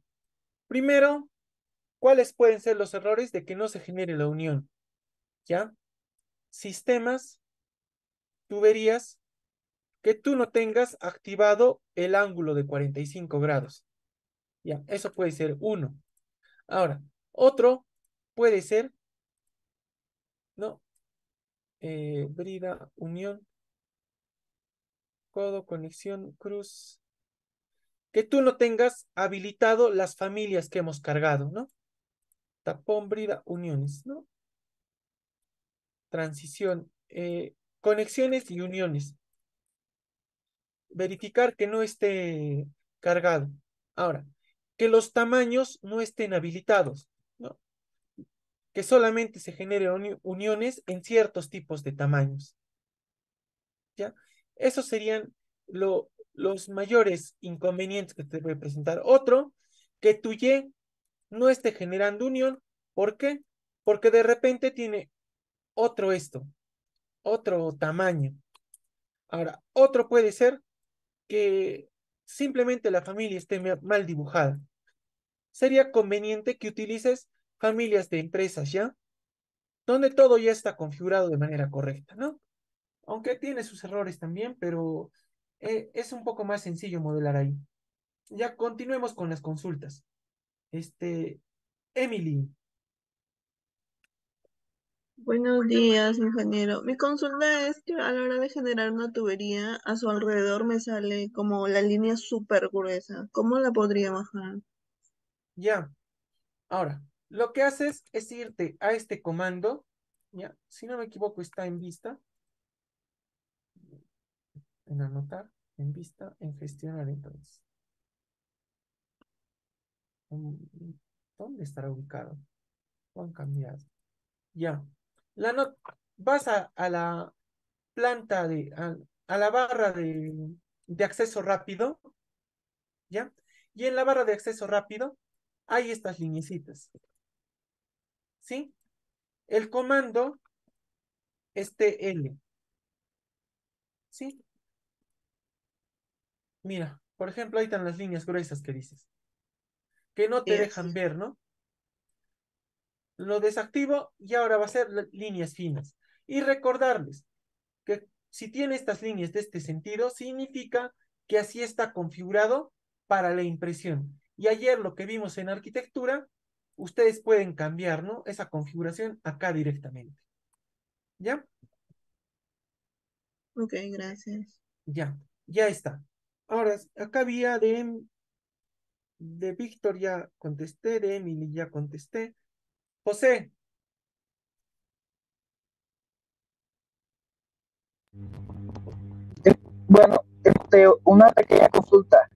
[SPEAKER 3] primero ¿Cuáles pueden ser los errores de que no se genere la unión? ¿Ya? Sistemas, tuberías, que tú no tengas activado el ángulo de 45 grados. Ya, eso puede ser uno. Ahora, otro puede ser, ¿no? Eh, brida, unión, codo, conexión, cruz. Que tú no tengas habilitado las familias que hemos cargado, ¿no? Tapón, uniones, ¿no? Transición, eh, conexiones y uniones. Verificar que no esté cargado. Ahora, que los tamaños no estén habilitados, ¿no? Que solamente se generen uniones en ciertos tipos de tamaños. ¿Ya? Esos serían lo, los mayores inconvenientes que te voy a presentar. Otro, que tu Y no esté generando unión. ¿Por qué? Porque de repente tiene otro esto, otro tamaño. Ahora, otro puede ser que simplemente la familia esté mal dibujada. Sería conveniente que utilices familias de empresas, ¿ya? Donde todo ya está configurado de manera correcta, ¿no? Aunque tiene sus errores también, pero eh, es un poco más sencillo modelar ahí. Ya continuemos con las consultas. Este, Emily. Buenos días,
[SPEAKER 5] ingeniero. Mi consulta es que a la hora de generar una tubería, a su alrededor me sale como la línea súper gruesa. ¿Cómo la podría bajar?
[SPEAKER 3] Ya. Ahora, lo que haces es irte a este comando. Ya, si no me equivoco, está en vista. En anotar, en vista, en gestionar entonces. ¿Dónde estará ubicado? Puedo han Ya. La vas a, la planta de, a, la barra de, acceso rápido, ¿ya? Y en la barra de acceso rápido hay estas líneas. ¿Sí? El comando es este TL. ¿Sí? Mira, por ejemplo, ahí están las líneas gruesas que dices que no te dejan ver, ¿no? Lo desactivo y ahora va a ser líneas finas. Y recordarles que si tiene estas líneas de este sentido, significa que así está configurado para la impresión. Y ayer lo que vimos en arquitectura, ustedes pueden cambiar, ¿no? Esa configuración acá directamente. ¿Ya?
[SPEAKER 4] Ok, gracias.
[SPEAKER 3] Ya, ya está. Ahora, acá había de de Víctor ya contesté, de Emily ya contesté. José.
[SPEAKER 4] Bueno, este, una pequeña consulta.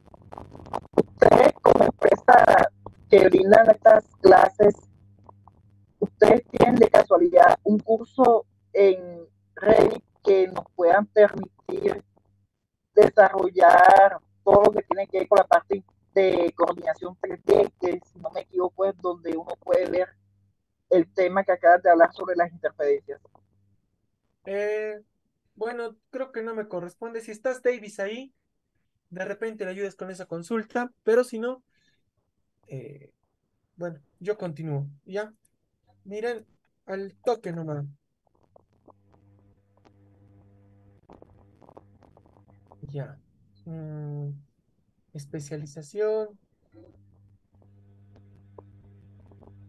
[SPEAKER 4] Ustedes como empresa que brindan estas clases, ¿ustedes tienen de casualidad un curso en Reddit que nos puedan permitir desarrollar todo lo que tiene que ver con la parte de coordinación 3 si no me equivoco es donde uno puede ver el tema que acabas de hablar sobre las interferencias.
[SPEAKER 3] Eh, bueno, creo que no me corresponde. Si estás Davis ahí, de repente le ayudes con esa consulta, pero si no, eh, bueno, yo continúo, ¿ya? Miren, al toque nomás. Ya. Mm especialización.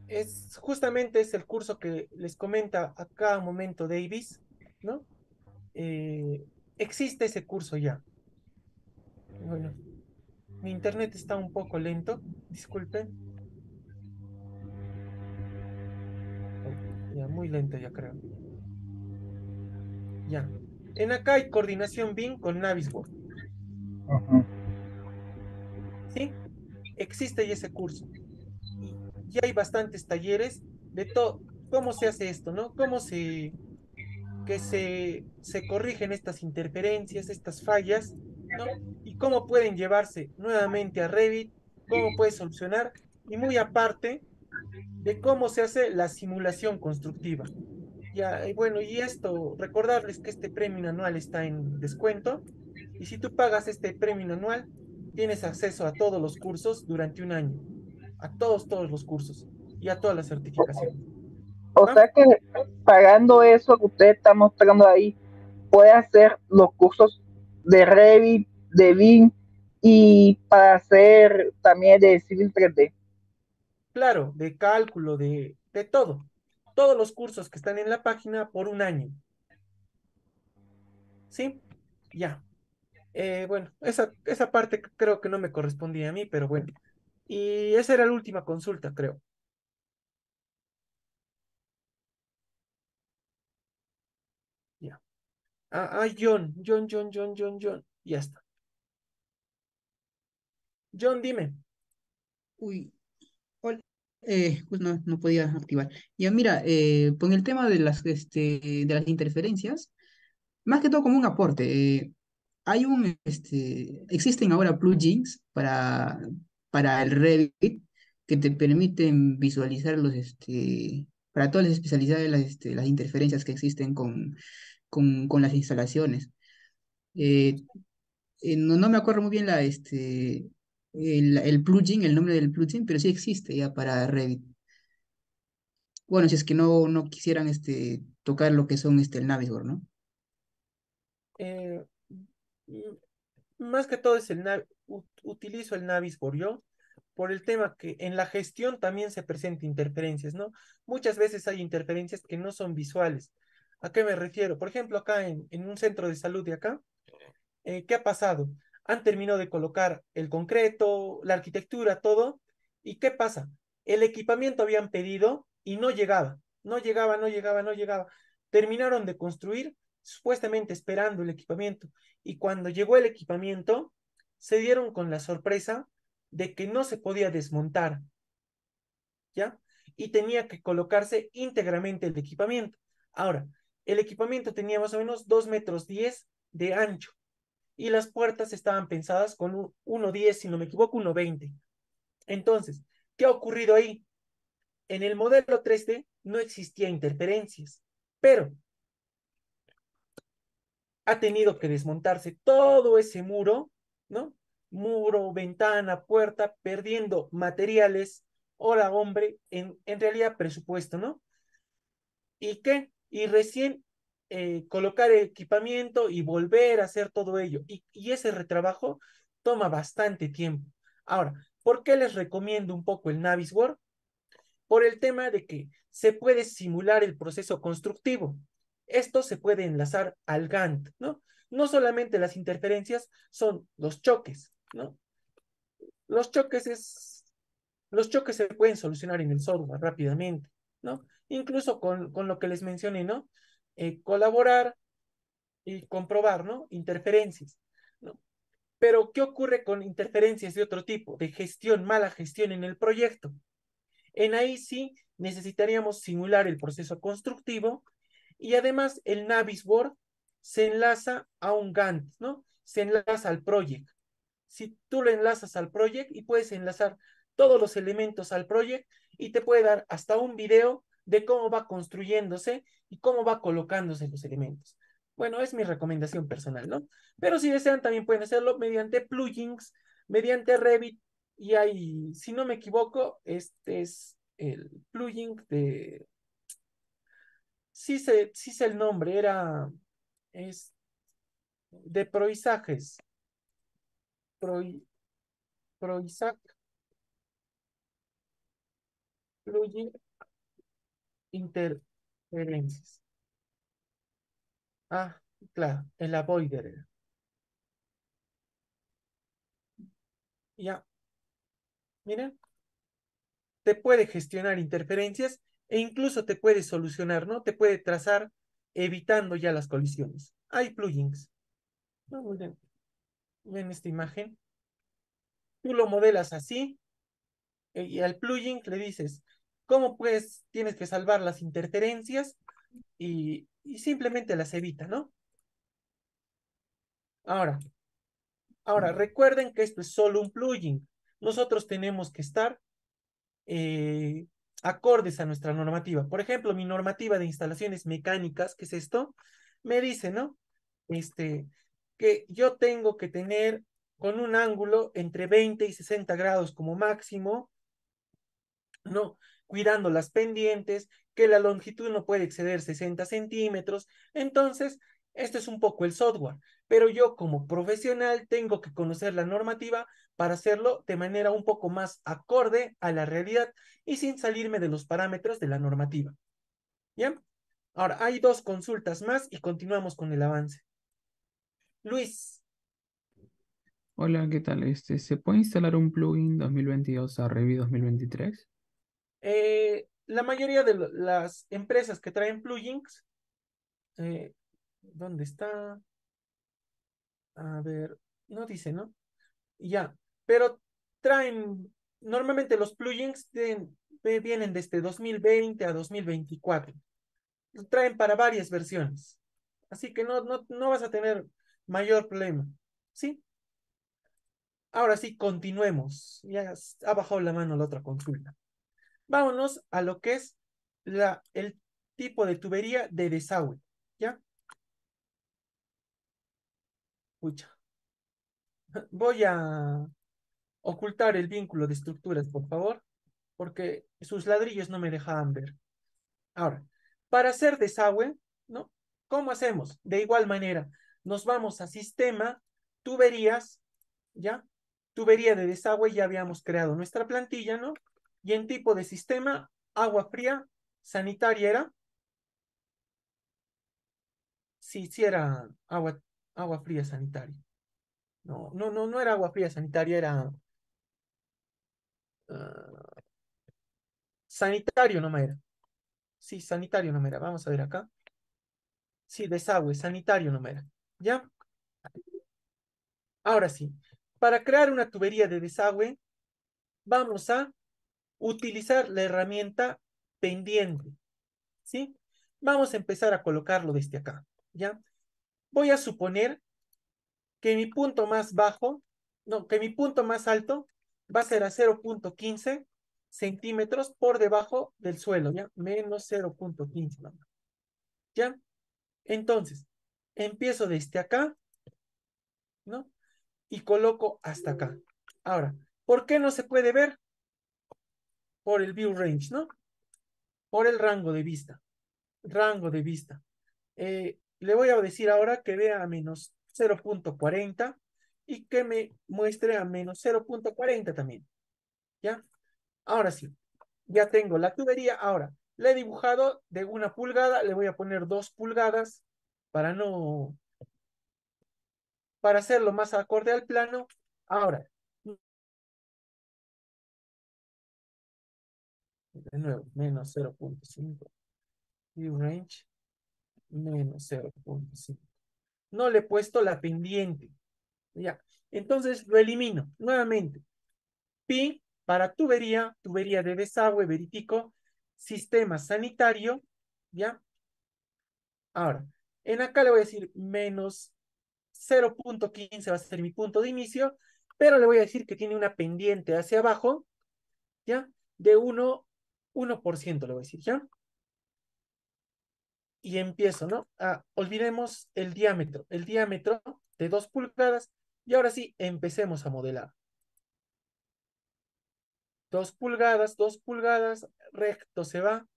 [SPEAKER 3] Es justamente es el curso que les comenta a cada momento Davis, ¿no? Eh, existe ese curso ya. Bueno, mi internet está un poco lento, disculpen. Ya, muy lento ya creo. Ya. En acá hay coordinación BIM con Navisworks. ajá ¿sí? Existe ya ese curso. Y hay bastantes talleres de todo, cómo se hace esto, ¿no? Cómo se, que se, se corrigen estas interferencias, estas fallas, ¿no? Y cómo pueden llevarse nuevamente a Revit, cómo puede solucionar, y muy aparte de cómo se hace la simulación constructiva. Ya, y bueno, y esto, recordarles que este premio anual está en descuento, y si tú pagas este premio anual, tienes acceso a todos los cursos durante un año, a todos, todos los cursos y a todas las certificaciones. O
[SPEAKER 4] sea que pagando eso que usted está mostrando ahí, puede hacer los cursos de Revit, de BIM y para hacer también de Civil 3D.
[SPEAKER 3] Claro, de cálculo, de todo. Todos los cursos que están en la página por un año. ¿Sí? Ya. Eh, bueno, esa, esa parte creo que no me correspondía a mí, pero bueno. Y esa era la última consulta, creo. Ya. Ah, John, John, John, John, John, John. Ya está. John, dime. Uy,
[SPEAKER 6] eh, pues no, no podía activar. Ya mira, eh, con el tema de las, este, de las interferencias, más que todo como un aporte, eh, hay un, este, existen ahora plugins para, para el Revit que te permiten visualizar los, este, para todas las especialidades, las, este, las interferencias que existen con, con, con las instalaciones. Eh, eh, no, me acuerdo muy bien la, este, el, plugin, el nombre del plugin, pero sí existe ya para Revit. Bueno, si es que no, no quisieran este, tocar lo que son este, el Navisworks, ¿no?
[SPEAKER 3] Eh, más que todo es el utilizo el Navis por yo por el tema que en la gestión también se presentan interferencias, ¿no? Muchas veces hay interferencias que no son visuales. ¿A qué me refiero? Por ejemplo, acá en, en un centro de salud de acá, eh, ¿qué ha pasado? Han terminado de colocar el concreto, la arquitectura, todo, ¿y qué pasa? El equipamiento habían pedido y no llegaba, no llegaba, no llegaba, no llegaba. Terminaron de construir, supuestamente esperando el equipamiento. Y cuando llegó el equipamiento, se dieron con la sorpresa de que no se podía desmontar, ¿ya? Y tenía que colocarse íntegramente el equipamiento. Ahora, el equipamiento tenía más o menos 2 metros 10 de ancho y las puertas estaban pensadas con 1,10, si no me equivoco, 1,20. Entonces, ¿qué ha ocurrido ahí? En el modelo 3D no existía interferencias, pero ha tenido que desmontarse todo ese muro, ¿no? Muro, ventana, puerta, perdiendo materiales, hora hombre, en, en realidad presupuesto, ¿no? ¿Y qué? Y recién eh, colocar el equipamiento y volver a hacer todo ello. Y, ese retrabajo toma bastante tiempo. Ahora, ¿por qué les recomiendo un poco el Navis Navisworks? Por el tema de que se puede simular el proceso constructivo. Esto se puede enlazar al Gantt, ¿no? No solamente las interferencias son los choques, ¿no? Los choques es, los choques se pueden solucionar en el software rápidamente, ¿no? Incluso con, lo que les mencioné, ¿no? Eh, colaborar y comprobar, ¿no? Interferencias, ¿no? Pero, ¿qué ocurre con interferencias de otro tipo? De gestión, mala gestión en el proyecto. En ahí sí necesitaríamos simular el proceso constructivo y además el Board se enlaza a un Gantt, ¿no? Se enlaza al project. Si tú lo enlazas al project y puedes enlazar todos los elementos al project y te puede dar hasta un video de cómo va construyéndose y cómo va colocándose los elementos. Bueno, es mi recomendación personal, ¿no? Pero si desean también pueden hacerlo mediante plugins, mediante Revit y hay, si no me equivoco, este es el plugin de sí sí el nombre, era es de Proisajes. Pro, Proisac. interferencias. Ah, claro, el avoider era. Ya. Miren, te puede gestionar interferencias e incluso te puede solucionar, ¿no? Te puede trazar evitando ya las colisiones. Hay plugins. ¿no? Ah, Miren, ven esta imagen. Tú lo modelas así eh, y al plugin le dices cómo pues tienes que salvar las interferencias y, y simplemente las evita, ¿no? Ahora, ahora recuerden que esto es solo un plugin. Nosotros tenemos que estar eh, acordes a nuestra normativa. Por ejemplo, mi normativa de instalaciones mecánicas, que es esto, me dice, ¿no? Este, que yo tengo que tener con un ángulo entre 20 y 60 grados como máximo, ¿no? Cuidando las pendientes, que la longitud no puede exceder 60 centímetros. Entonces, este es un poco el software, pero yo como profesional tengo que conocer la normativa para hacerlo de manera un poco más acorde a la realidad y sin salirme de los parámetros de la normativa. ¿Bien? Ahora, hay dos consultas más y continuamos con el avance. Luis.
[SPEAKER 7] Hola, ¿qué tal? Este, ¿Se puede instalar un plugin 2022 a Revit 2023?
[SPEAKER 3] Eh, la mayoría de las empresas que traen plugins, eh, ¿dónde está? A ver, no dice, ¿no? Ya, pero traen, normalmente los plugins vienen desde 2020 a 2024. Traen para varias versiones. Así que no, no, vas a tener mayor problema. ¿Sí? Ahora sí, continuemos. Ya ha bajado la mano la otra consulta. Vámonos a lo que es la, el tipo de tubería de desagüe. ¿Ya? escucha *laughs* Voy a ocultar el vínculo de estructuras, por favor, porque sus ladrillos no me dejaban ver. Ahora, para hacer desagüe, ¿no? ¿Cómo hacemos? De igual manera, nos vamos a sistema, tuberías, ¿ya? Tubería de desagüe, ya habíamos creado nuestra plantilla, ¿no? Y en tipo de sistema, agua fría, sanitaria era. Sí, sí era agua, agua fría sanitaria. No, no, no, no era agua fría sanitaria, era Ah, sanitario no me era. Sí, sanitario no era. Vamos a ver acá. Sí, desagüe, sanitario no era. ¿Ya? Ahora sí, para crear una tubería de desagüe, vamos a utilizar la herramienta pendiente. ¿Sí? Vamos a empezar a colocarlo desde acá. ¿Ya? Voy a suponer que mi punto más bajo, no, que mi punto más alto va a ser a 0.15 centímetros por debajo del suelo, ¿ya? Menos 0.15, ¿Ya? Entonces, empiezo desde acá, ¿no? Y coloco hasta acá. Ahora, ¿por qué no se puede ver? Por el view range, ¿no? Por el rango de vista. Rango de vista. Eh, le voy a decir ahora que vea a menos 0.40, y que me muestre a menos 0.40 también. ¿Ya? Ahora sí, ya tengo la tubería. Ahora, le he dibujado de una pulgada, le voy a poner dos pulgadas para no... para hacerlo más acorde al plano.
[SPEAKER 4] Ahora, de
[SPEAKER 3] nuevo, menos 0.5 y range menos 0.5. No le he puesto la pendiente. Ya. Entonces lo elimino nuevamente. Pi para tubería, tubería de desagüe, verifico, sistema sanitario, ¿ya? Ahora, en acá le voy a decir menos 0.15 va a ser mi punto de inicio, pero le voy a decir que tiene una pendiente hacia abajo, ¿ya? De 1, 1% le voy a decir, ¿ya? Y empiezo, ¿no? Ah, olvidemos el diámetro. El diámetro de 2 pulgadas y ahora sí, empecemos a modelar. Dos pulgadas, dos pulgadas, recto se va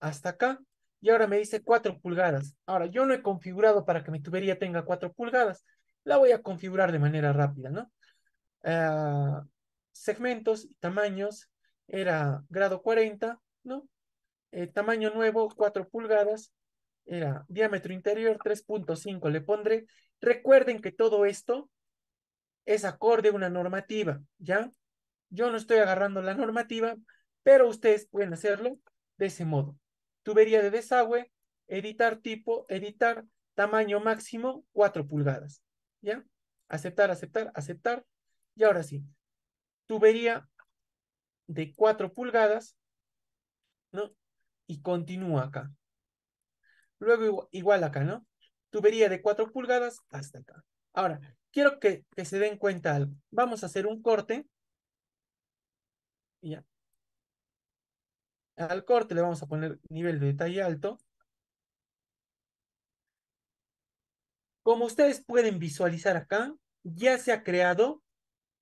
[SPEAKER 3] hasta acá. Y ahora me dice cuatro pulgadas. Ahora, yo no he configurado para que mi tubería tenga cuatro pulgadas. La voy a configurar de manera rápida, ¿no? Ah, segmentos, tamaños, era grado 40, ¿no? Eh, tamaño nuevo, cuatro pulgadas, era diámetro interior 3.5, le pondré. Recuerden que todo esto es acorde a una normativa, ¿ya? Yo no estoy agarrando la normativa, pero ustedes pueden hacerlo de ese modo. Tubería de desagüe, editar tipo, editar tamaño máximo 4 pulgadas, ¿ya? Aceptar, aceptar, aceptar. Y ahora sí, tubería de 4 pulgadas, ¿no? Y continúa acá. Luego igual acá, ¿no? Tubería de 4 pulgadas hasta acá. Ahora, quiero que, se den cuenta algo. Vamos a hacer un corte. Ya. Al corte le vamos a poner nivel de detalle alto. Como ustedes pueden visualizar acá, ya se ha creado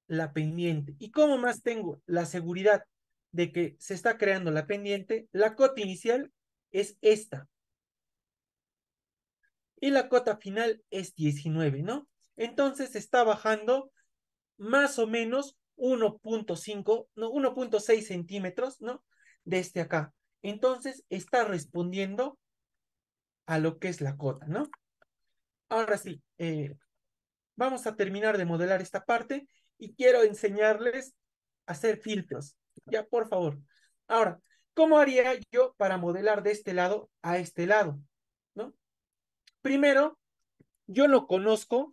[SPEAKER 3] la pendiente. ¿Y como más tengo la seguridad de que se está creando la pendiente? La cota inicial es esta. Y la cota final es 19, ¿no? entonces está bajando más o menos 1.5, no, 1.6 centímetros, ¿no? De este acá. Entonces está respondiendo a lo que es la cota, ¿no? Ahora sí, eh, vamos a terminar de modelar esta parte y quiero enseñarles a hacer filtros. Ya, por favor. Ahora, ¿cómo haría yo para modelar de este lado a este lado? ¿No? Primero, yo no conozco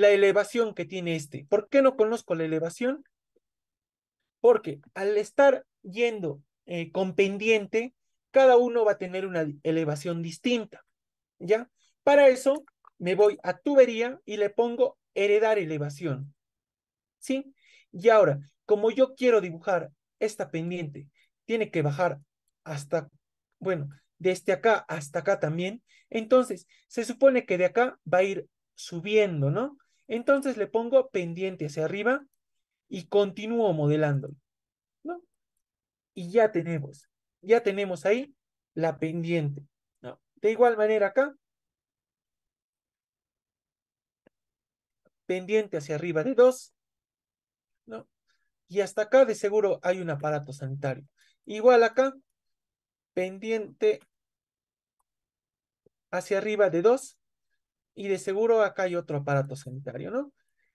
[SPEAKER 3] la elevación que tiene este. ¿Por qué no conozco la elevación? Porque al estar yendo eh, con pendiente, cada uno va a tener una elevación distinta. ¿Ya? Para eso me voy a tubería y le pongo heredar elevación. ¿Sí? Y ahora, como yo quiero dibujar esta pendiente, tiene que bajar hasta, bueno, desde acá hasta acá también. Entonces, se supone que de acá va a ir subiendo, ¿no? Entonces le pongo pendiente hacia arriba y continúo modelándolo. ¿no? Y ya tenemos, ya tenemos ahí la pendiente. De igual manera acá, pendiente hacia arriba de 2, ¿no? Y hasta acá de seguro hay un aparato sanitario. Igual acá, pendiente hacia arriba de 2, y de seguro acá hay otro aparato sanitario, ¿no?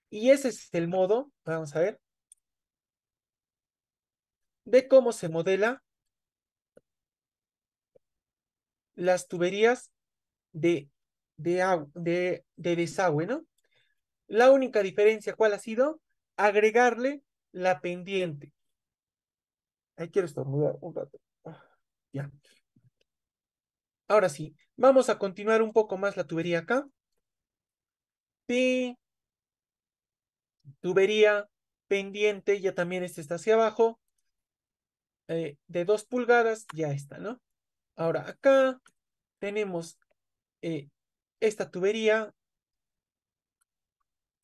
[SPEAKER 3] Y ese es el modo, vamos a ver, de cómo se modela las tuberías de, de, desagüe, ¿no? La única diferencia, ¿cuál ha sido? Agregarle la pendiente. Ahí quiero estornudar un rato. Ah, ya. Ahora sí, vamos a continuar un poco más la tubería acá tubería, pendiente, ya también este está hacia abajo, eh, de 2 pulgadas, ya está, ¿no? Ahora acá tenemos eh, esta tubería,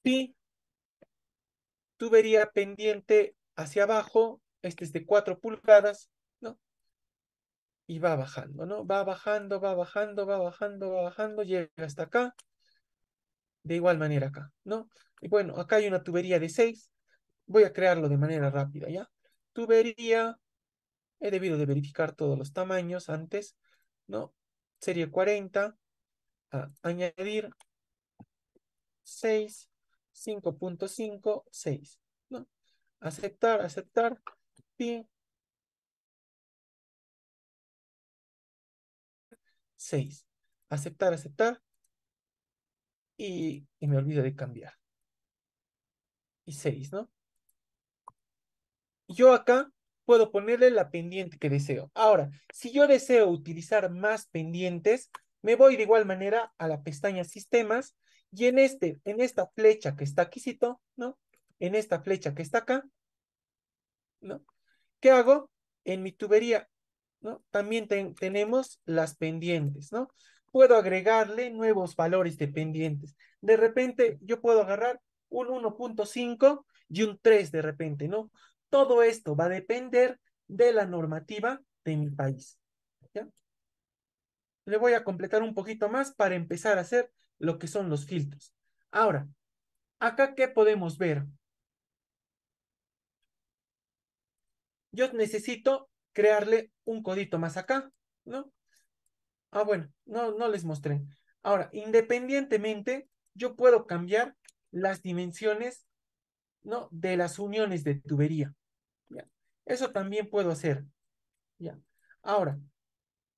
[SPEAKER 3] pi, tubería pendiente hacia abajo, este es de 4 pulgadas, ¿no? Y va bajando, ¿no? Va bajando, va bajando, va bajando, va bajando, llega hasta acá de igual manera acá, ¿no? Y bueno, acá hay una tubería de 6. Voy a crearlo de manera rápida, ¿ya? Tubería, he debido de verificar todos los tamaños antes, ¿no? Serie 40, añadir 6, 5.5, 6, ¿no? Aceptar, aceptar,
[SPEAKER 4] 6. Aceptar,
[SPEAKER 3] aceptar, y, me olvido de cambiar. Y 6, ¿no? Yo acá puedo ponerle la pendiente que deseo. Ahora, si yo deseo utilizar más pendientes, me voy de igual manera a la pestaña Sistemas y en, este, en esta flecha que está aquí ¿no? En esta flecha que está acá, ¿no? ¿Qué hago? En mi tubería, ¿no? También tenemos las pendientes, ¿no? puedo agregarle nuevos valores dependientes. De repente yo puedo agarrar un 1.5 y un 3 de repente, ¿no? Todo esto va a depender de la normativa de mi país. ¿ya? Le voy a completar un poquito más para empezar a hacer lo que son los filtros. Ahora, acá qué podemos ver? Yo necesito crearle un codito más acá, ¿no? Ah, bueno, no, no les mostré. Ahora, independientemente, yo puedo cambiar las dimensiones ¿no? de las uniones de tubería. ¿ya? Eso también puedo hacer. ¿ya? Ahora,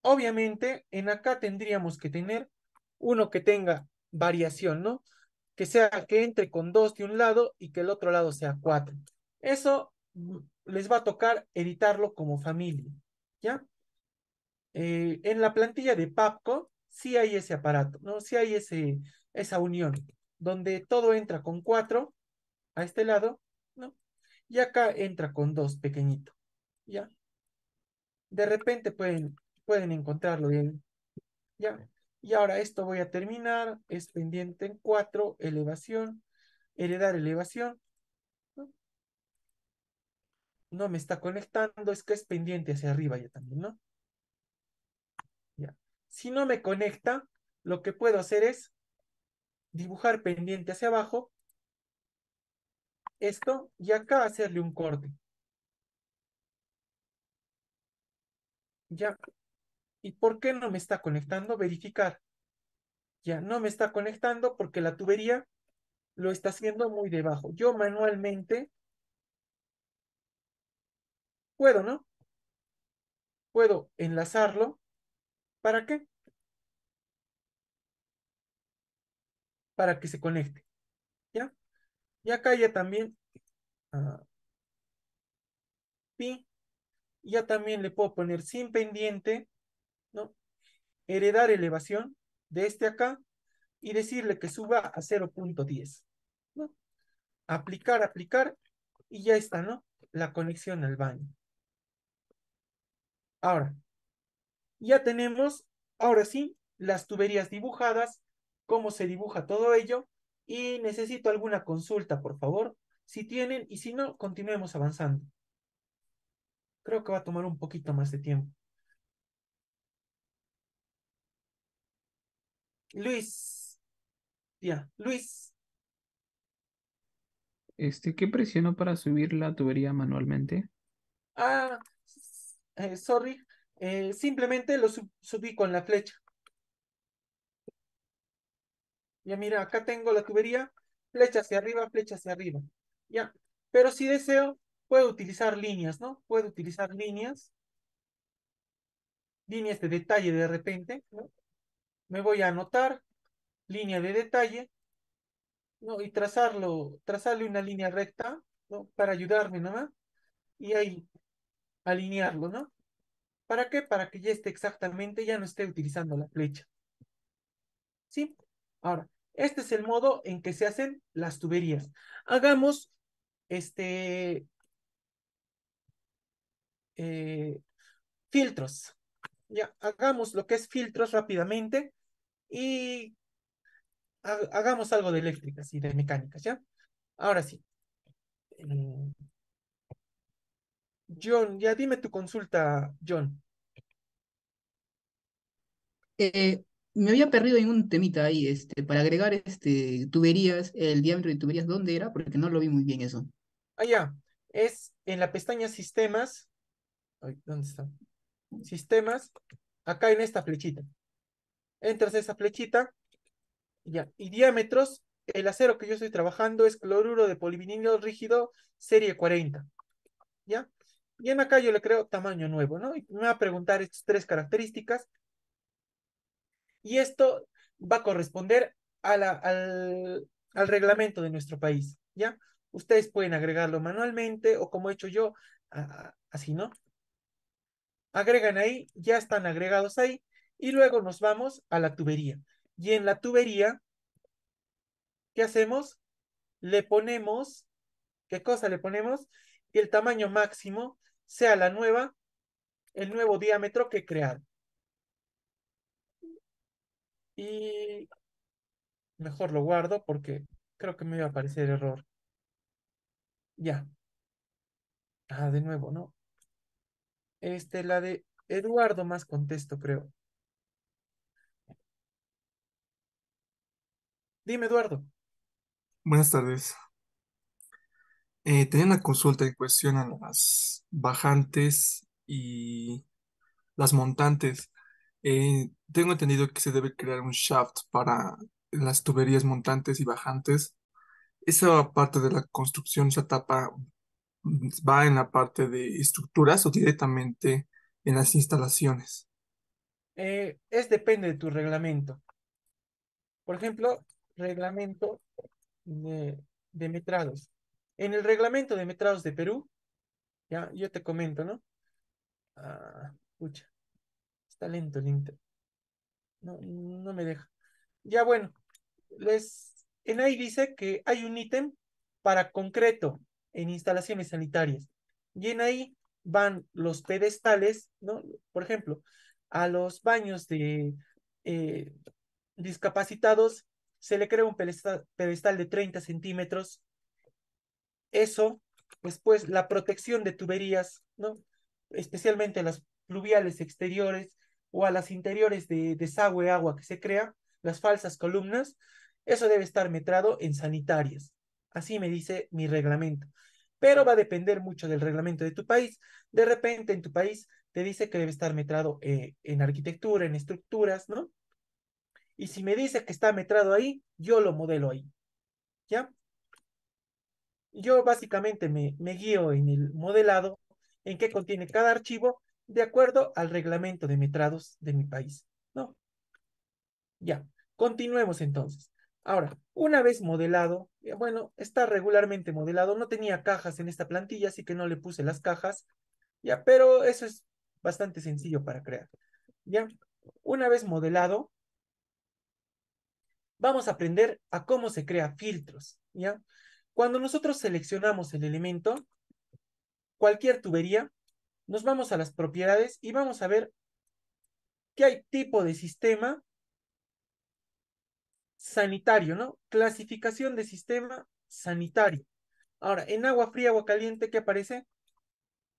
[SPEAKER 3] obviamente, en acá tendríamos que tener uno que tenga variación, ¿no? Que sea que entre con dos de un lado y que el otro lado sea cuatro. Eso mm, les va a tocar editarlo como familia, ¿ya? Eh, en la plantilla de Papco sí hay ese aparato, ¿no? Sí hay ese, esa unión, donde todo entra con cuatro a este lado, ¿no? Y acá entra con dos pequeñito, ¿ya? De repente pueden, pueden encontrarlo bien, ¿ya? Y ahora esto voy a terminar, es pendiente en 4, elevación, heredar elevación. no me está conectando, es que es pendiente hacia arriba ya también, ¿no? Si no me conecta, lo que puedo hacer es dibujar pendiente hacia abajo, esto, y acá hacerle un corte. Ya. ¿Y por qué no me está conectando? Verificar. Ya, no me está conectando porque la tubería lo está haciendo muy debajo. Yo manualmente puedo, ¿no? Puedo enlazarlo ¿Para qué? Para que se conecte. ¿Ya? Y acá ya también ah, pi. Ya también le puedo poner sin pendiente, ¿no? Heredar elevación de este acá y decirle que suba a 0.10, ¿no? Aplicar, aplicar y ya está, ¿no? La conexión al baño. Ahora, ya tenemos, ahora sí, las tuberías dibujadas, cómo se dibuja todo ello y necesito alguna consulta, por favor, si tienen y si no, continuemos avanzando. Creo que va a tomar un poquito más de tiempo. Luis. Ya, Luis.
[SPEAKER 7] Este, ¿qué presiono para subir la tubería manualmente?
[SPEAKER 3] Ah, eh, sorry, eh, simplemente lo subí con la flecha. Ya mira, acá tengo la tubería, flecha hacia arriba, flecha hacia arriba. Ya, pero si deseo, puedo utilizar líneas, ¿no? Puedo utilizar líneas, líneas de detalle de repente, ¿no? Me voy a anotar, línea de detalle, ¿no? Y trazarlo, trazarle una línea recta, ¿no? Para ayudarme ¿no? y ahí alinearlo, ¿no? ¿Para qué? Para que ya esté exactamente, ya no esté utilizando la flecha. ¿Sí? Ahora, este es el modo en que se hacen las tuberías. Hagamos este eh, filtros. Ya, hagamos lo que es filtros rápidamente y hagamos algo de eléctricas y de mecánicas, ¿ya? Ahora sí. Mm. John, ya dime tu consulta, John.
[SPEAKER 6] Eh, me había perdido en un temita ahí, este, para agregar este, tuberías, el diámetro de tuberías, ¿dónde era? Porque no lo vi muy bien eso.
[SPEAKER 3] Ah, ya. Es en la pestaña Sistemas. Ay, ¿Dónde está? Sistemas. Acá en esta flechita. Entras a esa flechita. Ya. Y diámetros. El acero que yo estoy trabajando es cloruro de polivinilo rígido serie 40. ¿Ya? Y en acá yo le creo tamaño nuevo, ¿no? Y me va a preguntar estas tres características. Y esto va a corresponder al, al reglamento de nuestro país, ¿ya? Ustedes pueden agregarlo manualmente o como he hecho yo, así, ¿no? Agregan ahí, ya están agregados ahí. Y luego nos vamos a la tubería. Y en la tubería, ¿qué hacemos? Le ponemos, ¿qué cosa le ponemos? El tamaño máximo sea la nueva, el nuevo diámetro que crear Y mejor lo guardo porque creo que me iba a aparecer error. Ya. Ah, de nuevo, ¿no? Este, la de Eduardo más contesto, creo. Dime, Eduardo. Buenas tardes. Eh, tenía una consulta en cuestión a las bajantes y las montantes. Eh, tengo entendido que se debe crear un shaft para las tuberías montantes y bajantes. ¿Esa parte de la construcción, esa etapa, mm, va en la parte de estructuras o directamente en las instalaciones? Eh, es depende de tu reglamento. Por ejemplo, reglamento de, de metrados. En el reglamento de metrados de Perú, ya, yo te comento, ¿no? Ah, escucha, está lento el No, no me deja. Ya bueno, les, en ahí dice que hay un ítem para concreto en instalaciones sanitarias. Y en ahí van los pedestales, ¿no? Por ejemplo, a los baños de eh, discapacitados se le crea un pedestal, pedestal de 30 centímetros eso, pues, pues, la protección de tuberías, ¿no? especialmente las pluviales exteriores o a las interiores de desagüe agua que se crea, las falsas columnas, eso debe estar metrado en sanitarias. Así me dice mi reglamento. Pero va a depender mucho del reglamento de tu país. De repente en tu país te dice que debe estar metrado eh, en arquitectura, en estructuras, ¿no? Y si me dice que está metrado ahí, yo lo modelo ahí. ¿Ya? Yo básicamente me, guío en el modelado en qué contiene cada archivo de acuerdo al reglamento de metrados de mi país, ¿no? Ya, continuemos entonces. Ahora, una vez modelado, eh, bueno, está regularmente modelado, no tenía cajas en esta plantilla, así que no le puse las cajas, ya, pero eso es bastante sencillo para crear. Ya, una vez modelado, vamos a aprender a cómo se crea filtros, ¿ya? Cuando nosotros seleccionamos el elemento, cualquier tubería, nos vamos a las propiedades y vamos a ver que hay tipo de sistema sanitario, ¿no? Clasificación de sistema sanitario. Ahora, en agua fría, agua caliente, ¿qué aparece?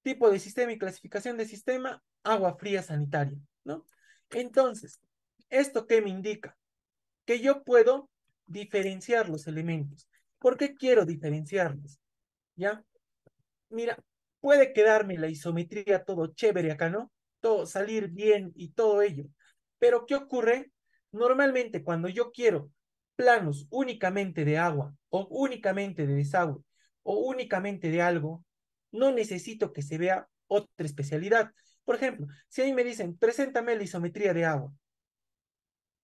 [SPEAKER 3] Tipo de sistema y clasificación de sistema, agua fría sanitaria, ¿no? Entonces, ¿esto qué me indica? Que yo puedo diferenciar los elementos. ¿Por qué quiero diferenciarlos. ¿Ya? Mira, puede quedarme la isometría todo chévere acá, ¿no? Todo salir bien y todo ello. Pero ¿qué ocurre? Normalmente cuando yo quiero planos únicamente de agua o únicamente de desagüe o únicamente de algo, no necesito que se vea otra especialidad. Por ejemplo, si ahí me dicen, preséntame la isometría de agua,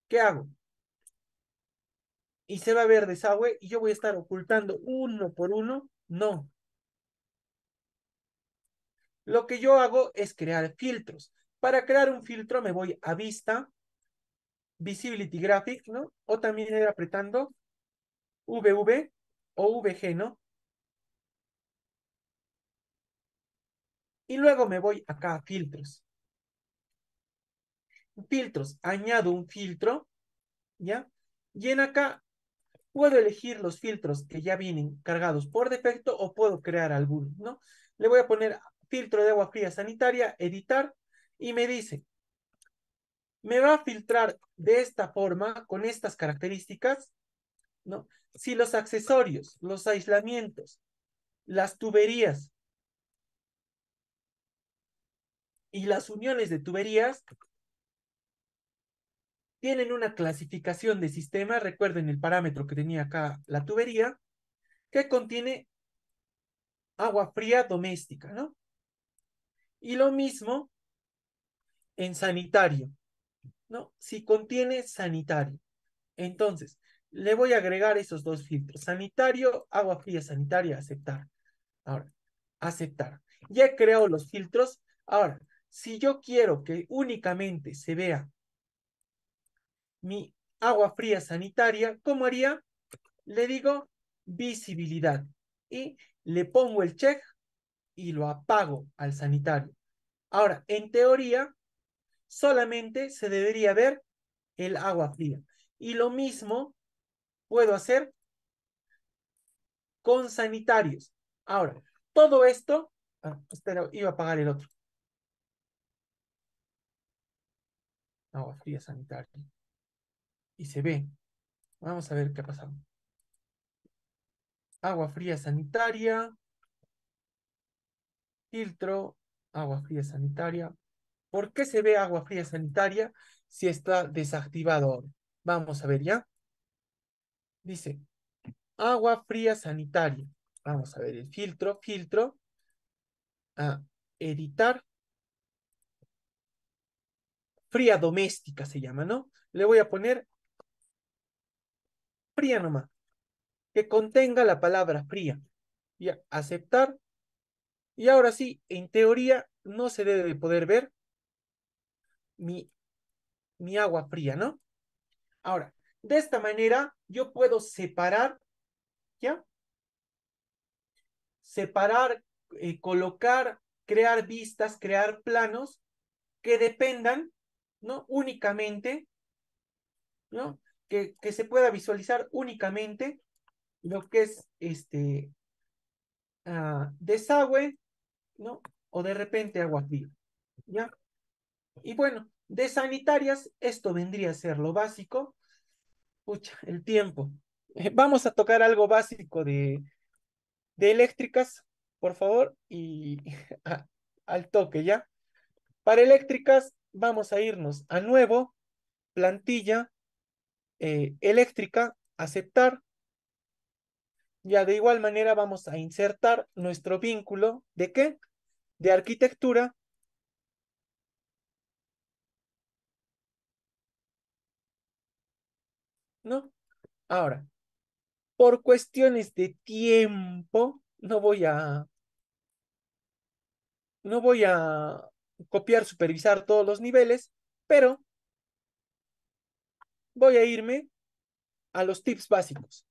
[SPEAKER 3] ¿qué hago? y se va a ver desagüe y yo voy a estar ocultando uno por uno. No. Lo que yo hago es crear filtros. Para crear un filtro me voy a vista, visibility graphic, ¿no? O también ir apretando VV o VG, ¿no? Y luego me voy acá a filtros. Filtros, añado un filtro, ¿ya? Y en acá Puedo elegir los filtros que ya vienen cargados por defecto o puedo crear algunos, ¿no? Le voy a poner filtro de agua fría sanitaria, editar, y me dice, me va a filtrar de esta forma, con estas características, ¿no? Si los accesorios, los aislamientos, las tuberías y las uniones de tuberías tienen una clasificación de sistema, recuerden el parámetro que tenía acá la tubería, que contiene agua fría doméstica, ¿no? Y lo mismo en sanitario, ¿no? Si contiene sanitario. Entonces, le voy a agregar esos dos filtros, sanitario, agua fría sanitaria, aceptar. Ahora, aceptar. Ya he creado los filtros. Ahora, si yo quiero que únicamente se vea mi agua fría sanitaria, ¿cómo haría? Le digo visibilidad y le pongo el check y lo apago al sanitario. Ahora, en teoría, solamente se debería ver el agua fría. Y lo mismo puedo hacer con sanitarios. Ahora, todo esto, ah, espera, iba a apagar el otro. Agua fría sanitaria y se ve. Vamos a ver qué ha pasado. Agua fría sanitaria. Filtro. Agua fría sanitaria. ¿Por qué se ve agua fría sanitaria si está desactivado ahora? Vamos a ver ya. Dice, agua fría sanitaria. Vamos a ver el filtro, filtro. a editar. Fría doméstica se llama, ¿no? Le voy a poner fría nomás, que contenga la palabra fría. ya aceptar. Y ahora sí, en teoría no se debe poder ver mi, mi agua fría, ¿no? Ahora, de esta manera yo puedo separar, ¿ya? Separar, eh, colocar, crear vistas, crear planos que dependan, ¿no? Únicamente, ¿no? que, se pueda visualizar únicamente lo que es este ah, desagüe, ¿no? O de repente agua fría, ¿ya? Y bueno, de sanitarias, esto vendría a ser lo básico. Pucha, el tiempo. *laughs* Vamos a tocar algo básico de, de eléctricas, por favor, y *laughs* al toque, ¿ya? Para eléctricas, vamos a irnos a nuevo, plantilla, eh, eléctrica, aceptar. Ya de igual manera vamos a insertar nuestro vínculo de qué? De arquitectura. ¿No? Ahora, por cuestiones de tiempo, no voy a... No voy a copiar, supervisar todos los niveles, pero voy a irme a los tips básicos.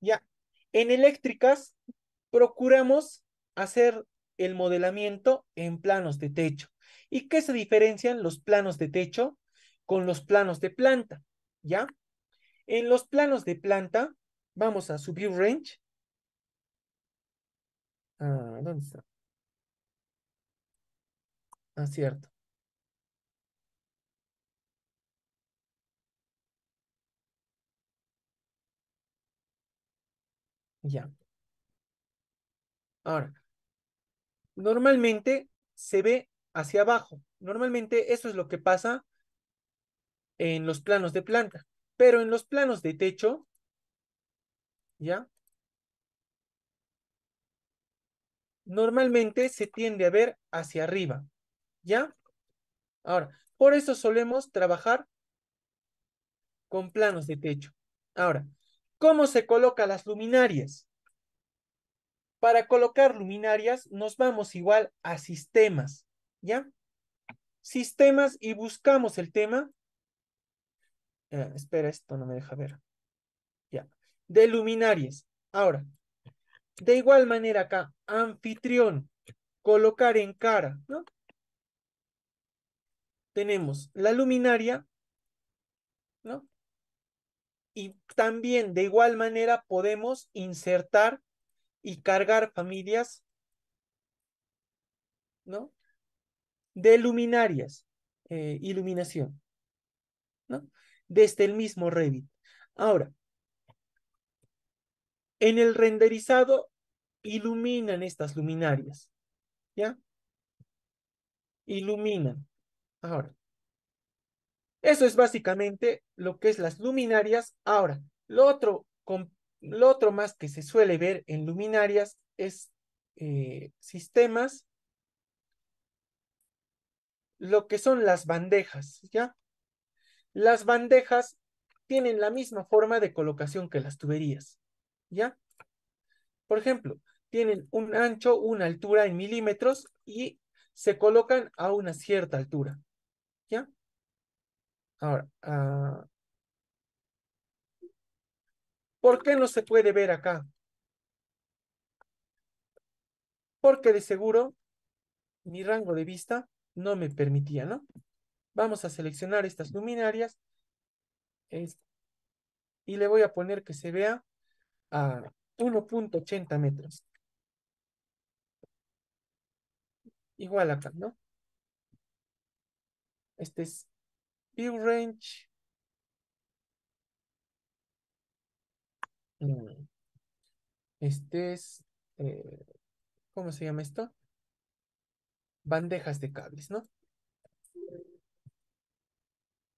[SPEAKER 3] Ya, en eléctricas procuramos hacer el modelamiento en planos de techo. ¿Y qué se diferencian los planos de techo con los planos de planta? ¿Ya? En los planos de planta, vamos a subir range.
[SPEAKER 7] Ah, ¿dónde está? Acierto. Ah,
[SPEAKER 2] Ya.
[SPEAKER 3] Ahora, normalmente se ve hacia abajo. Normalmente eso es lo que pasa en los planos de planta. Pero en los planos de techo, ¿ya? Normalmente se tiende a ver hacia arriba, ¿ya? Ahora, por eso solemos trabajar con planos de techo. Ahora, ¿Cómo se colocan las luminarias? Para colocar luminarias nos vamos igual a sistemas, ¿ya? Sistemas y buscamos el tema. Eh, espera, esto no me deja ver. Ya. De luminarias. Ahora, de igual manera acá, anfitrión, colocar en cara, ¿no? Tenemos la luminaria, ¿no? Y también de igual manera podemos insertar y cargar familias, ¿no? De luminarias, eh, iluminación, ¿no? Desde el mismo Revit. Ahora, en el renderizado iluminan estas luminarias, ¿ya? Iluminan. Ahora, eso es básicamente lo que es las luminarias. Ahora, lo otro, lo otro más que se suele ver en luminarias es eh, sistemas, lo que son las bandejas, ¿ya? Las bandejas tienen la misma forma de colocación que las tuberías, ¿ya? Por ejemplo, tienen un ancho, una altura en milímetros y se colocan a una cierta altura, ¿ya? Ahora, ah, ¿por qué no se puede ver acá? Porque de seguro mi rango de vista no me permitía, ¿no? Vamos a seleccionar estas luminarias y le voy a poner que se vea a 1.80 metros. Igual acá, ¿no? Este es View range. Mm. Este es, eh, ¿cómo se llama esto? Bandejas de cables, ¿no?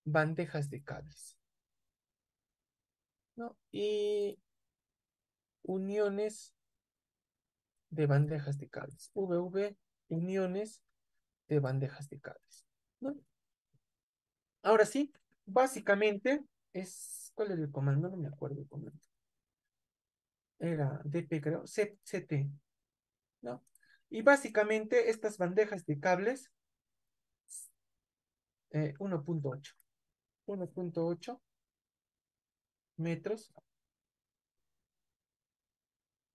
[SPEAKER 3] Bandejas de cables. ¿No? Y uniones de bandejas de cables. VV, uniones de bandejas de cables. ¿no? Ahora sí, básicamente es, ¿cuál era el comando? No me acuerdo el comando. Era DP, creo, CT, ¿no? Y básicamente estas bandejas de cables, 1.8, eh, 1.8 metros,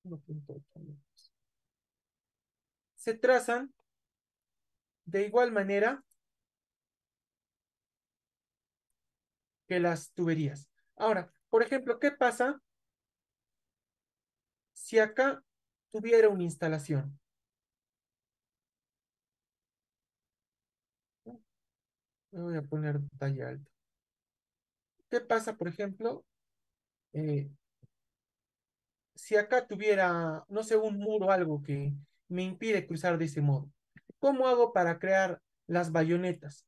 [SPEAKER 3] 1.8 metros, se trazan de igual manera que las tuberías. Ahora, por ejemplo, ¿qué pasa si acá tuviera una instalación? Me voy a poner detalle alto. ¿Qué pasa, por ejemplo, eh, si acá tuviera, no sé, un muro o algo que me impide cruzar de ese modo? ¿Cómo hago para crear las bayonetas?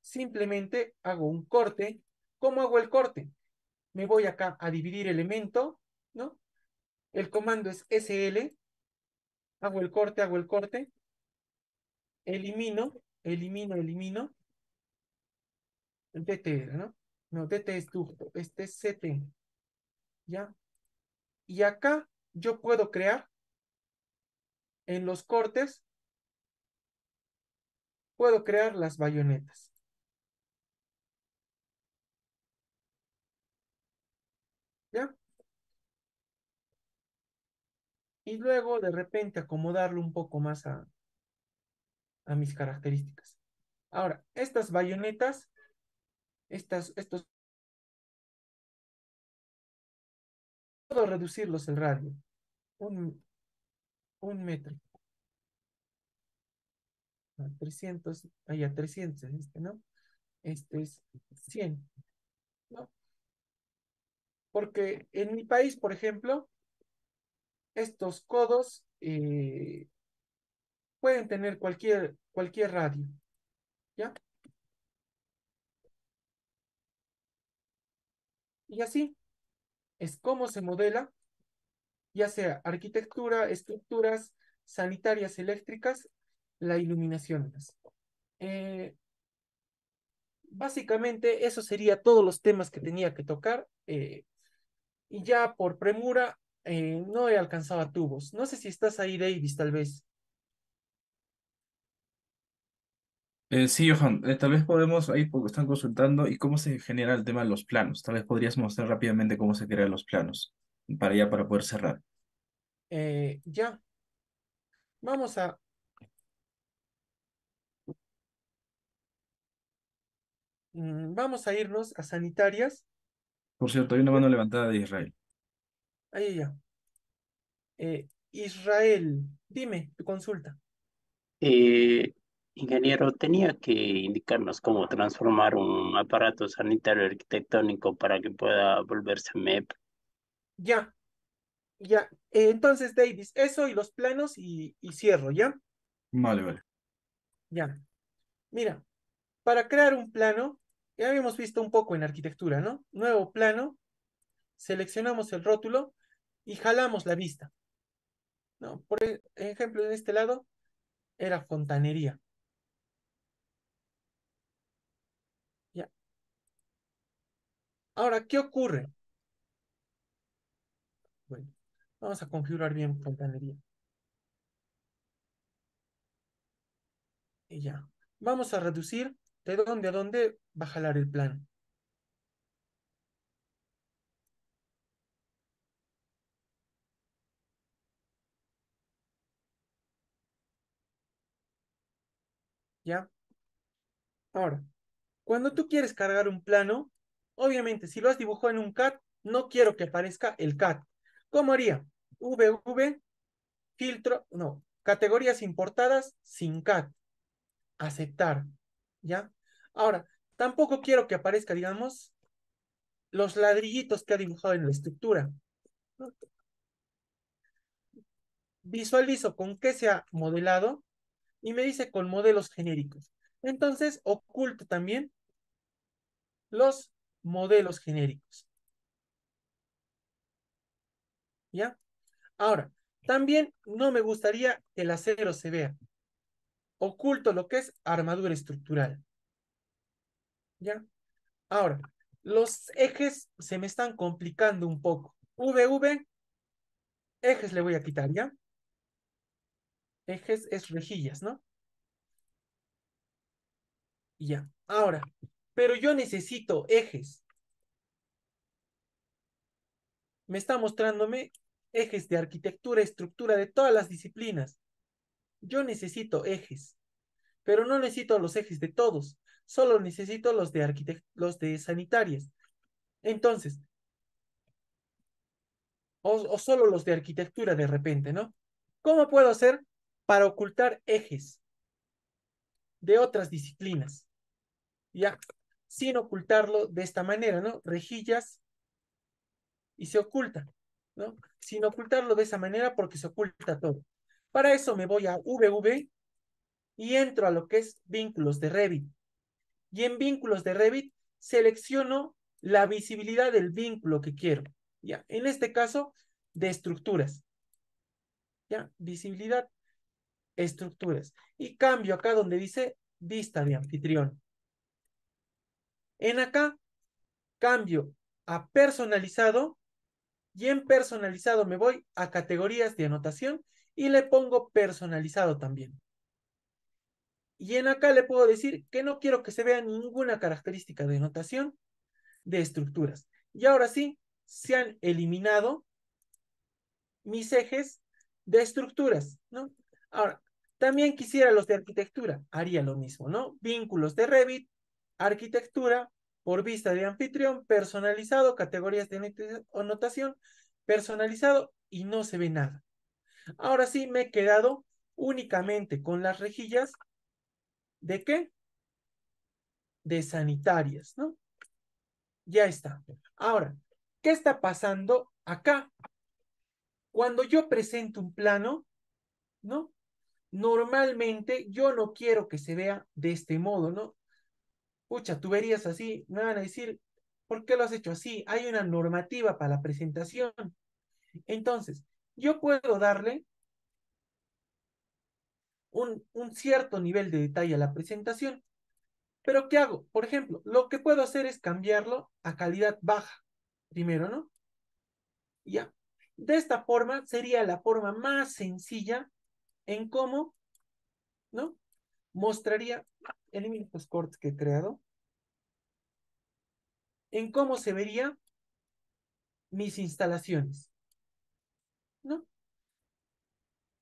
[SPEAKER 3] Simplemente hago un corte ¿Cómo hago el corte? Me voy acá a dividir elemento, ¿no? El comando es SL. Hago el corte, hago el corte. Elimino, elimino, elimino. El DT ¿no? No, DT es ducto, este es CT. ¿Ya? Y acá yo puedo crear en los cortes, puedo crear las bayonetas. y luego de repente acomodarlo un poco más a, mis características. Ahora, estas bayonetas, estas, estos... Puedo reducirlos el radio, un, metro. A 300, allá 300 este, ¿no? Este es 100, ¿no? Porque en mi país, por ejemplo, estos codos eh, pueden tener cualquier, cualquier radio. ¿Ya? Y así es como se modela, ya sea arquitectura, estructuras sanitarias eléctricas, la iluminación. Eh, básicamente, eso sería todos los temas que tenía que tocar. Eh, y ya por premura, eh, no he a tubos. No sé si estás ahí, Davis, tal vez.
[SPEAKER 7] Eh, sí,
[SPEAKER 1] Johan, eh, tal vez podemos, ahí porque están consultando, ¿y cómo se genera el tema de los planos? Tal vez podrías mostrar
[SPEAKER 2] rápidamente cómo se crean los planos, para ya, para poder cerrar.
[SPEAKER 3] ya. Vamos a... Mm, vamos a irnos a sanitarias.
[SPEAKER 2] Por cierto, hay una mano levantada de Israel.
[SPEAKER 3] Ahí ya. Eh, Israel, dime tu consulta.
[SPEAKER 1] Eh, ingeniero, tenía que
[SPEAKER 6] indicarnos cómo transformar un aparato sanitario arquitectónico para que pueda
[SPEAKER 2] volverse MEP.
[SPEAKER 3] Ya, ya. Eh, entonces, Davis, eso y los planos y, y cierro, ¿ya? Vale, vale. Ya. Mira, para crear un plano, ya habíamos visto un poco en arquitectura, ¿no? Nuevo plano, seleccionamos el rótulo y jalamos la vista. ¿no? Por e-, ejemplo, en este lado era fontanería. Ya. Ahora, ¿qué ocurre? Bueno, vamos a configurar bien fontanería. Y ya. Vamos a reducir de dónde a dónde va a jalar el plan ¿Ya? Ahora, cuando tú quieres cargar un plano, obviamente si lo has dibujado en un cat no quiero que aparezca el cat ¿Cómo haría? VV, filtro, no, categorías importadas sin cat Aceptar, ¿ya? Ahora, tampoco quiero que aparezca, digamos, los ladrillitos que ha dibujado en la estructura. Visualizo con qué se ha modelado y me dice con modelos genéricos. Entonces, oculto también los modelos genéricos. ¿Ya? Ahora, también no me gustaría que el acero se vea. Oculto lo que es armadura estructural. ¿Ya? Ahora, los ejes se me están complicando un poco. VV, ejes le voy a quitar, ¿ya? Ejes es rejillas, ¿no? ya. Ahora, pero yo necesito ejes. Me está mostrándome ejes de arquitectura, estructura de todas las disciplinas. Yo necesito ejes, pero no necesito los ejes de todos, solo necesito los de, los de sanitarias. Entonces, o, solo los de arquitectura de repente, ¿no? ¿Cómo puedo hacer? para ocultar ejes de otras disciplinas, ¿ya? Sin ocultarlo de esta manera, ¿no? Rejillas y se oculta, ¿no? Sin ocultarlo de esa manera porque se oculta todo. Para eso me voy a VV y entro a lo que es vínculos de Revit. Y en vínculos de Revit selecciono la visibilidad del vínculo que quiero, ¿ya? En este caso, de estructuras, ¿ya? Visibilidad estructuras. Y cambio acá donde dice vista de anfitrión. En acá, cambio a personalizado y en personalizado me voy a categorías de anotación y le pongo personalizado también. Y en acá le puedo decir que no quiero que se vea ninguna característica de anotación de estructuras. Y ahora sí, se han eliminado mis ejes de estructuras, ¿no? Ahora, también quisiera los de arquitectura, haría lo mismo, ¿no? Vínculos de Revit, arquitectura, por vista de anfitrión, personalizado, categorías de notación personalizado y no se ve nada. Ahora sí me he quedado únicamente con las rejillas de qué? De sanitarias, ¿no? Ya está. Ahora, ¿qué está pasando acá? Cuando yo presento un plano, ¿no? normalmente yo no quiero que se vea de este modo, ¿no? Pucha, tú verías así, me van a decir, ¿por qué lo has hecho así? Hay una normativa para la presentación. Entonces, yo puedo darle un, un cierto nivel de detalle a la presentación, pero ¿qué hago? Por ejemplo, lo que puedo hacer es cambiarlo a calidad baja, primero, ¿no? Ya. De esta forma sería la forma más sencilla en cómo, ¿no? Mostraría, elimino los cortes que he creado, en cómo se vería mis instalaciones, ¿no?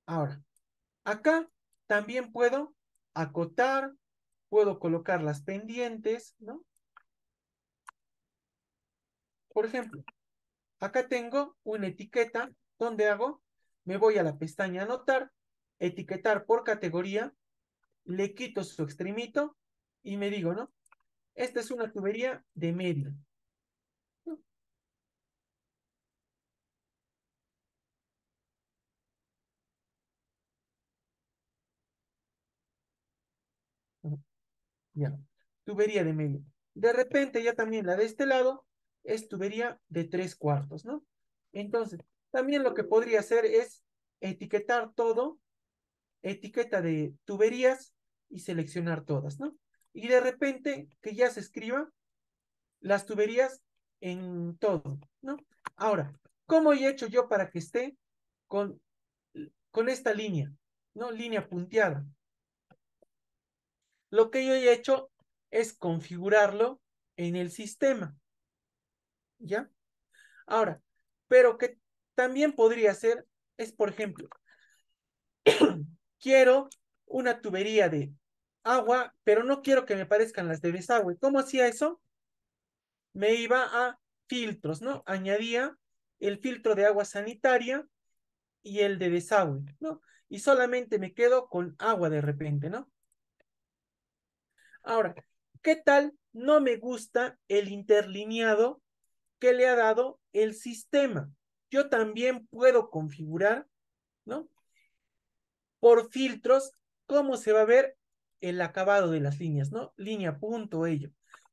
[SPEAKER 3] Ahora, acá también puedo acotar, puedo colocar las pendientes, ¿no? Por ejemplo, acá tengo una etiqueta donde hago, me voy a la pestaña anotar etiquetar por categoría, le quito su extremito y me digo, ¿no? Esta es una tubería de media. Ya, tubería de media. De repente ya también la de este lado es tubería de tres cuartos, ¿no? Entonces, también lo que podría hacer es etiquetar todo etiqueta de tuberías y seleccionar todas, ¿no? Y de repente que ya se escriba las tuberías en todo, ¿no? Ahora, ¿cómo he hecho yo para que esté con, con esta línea, ¿no? Línea punteada. Lo que yo he hecho es configurarlo en el sistema, ¿ya? Ahora, pero que también podría ser, es por ejemplo, *clears throat* quiero una tubería de agua, pero no quiero que me parezcan las de desagüe. ¿Cómo hacía eso? Me iba a filtros, ¿no? Añadía el filtro de agua sanitaria y el de desagüe, ¿no? Y solamente me quedo con agua de repente, ¿no? Ahora, ¿qué tal no me gusta el interlineado que le ha dado el sistema? Yo también puedo configurar, ¿no? por filtros cómo se va a ver el acabado de las líneas, ¿no? Línea, punto, ello.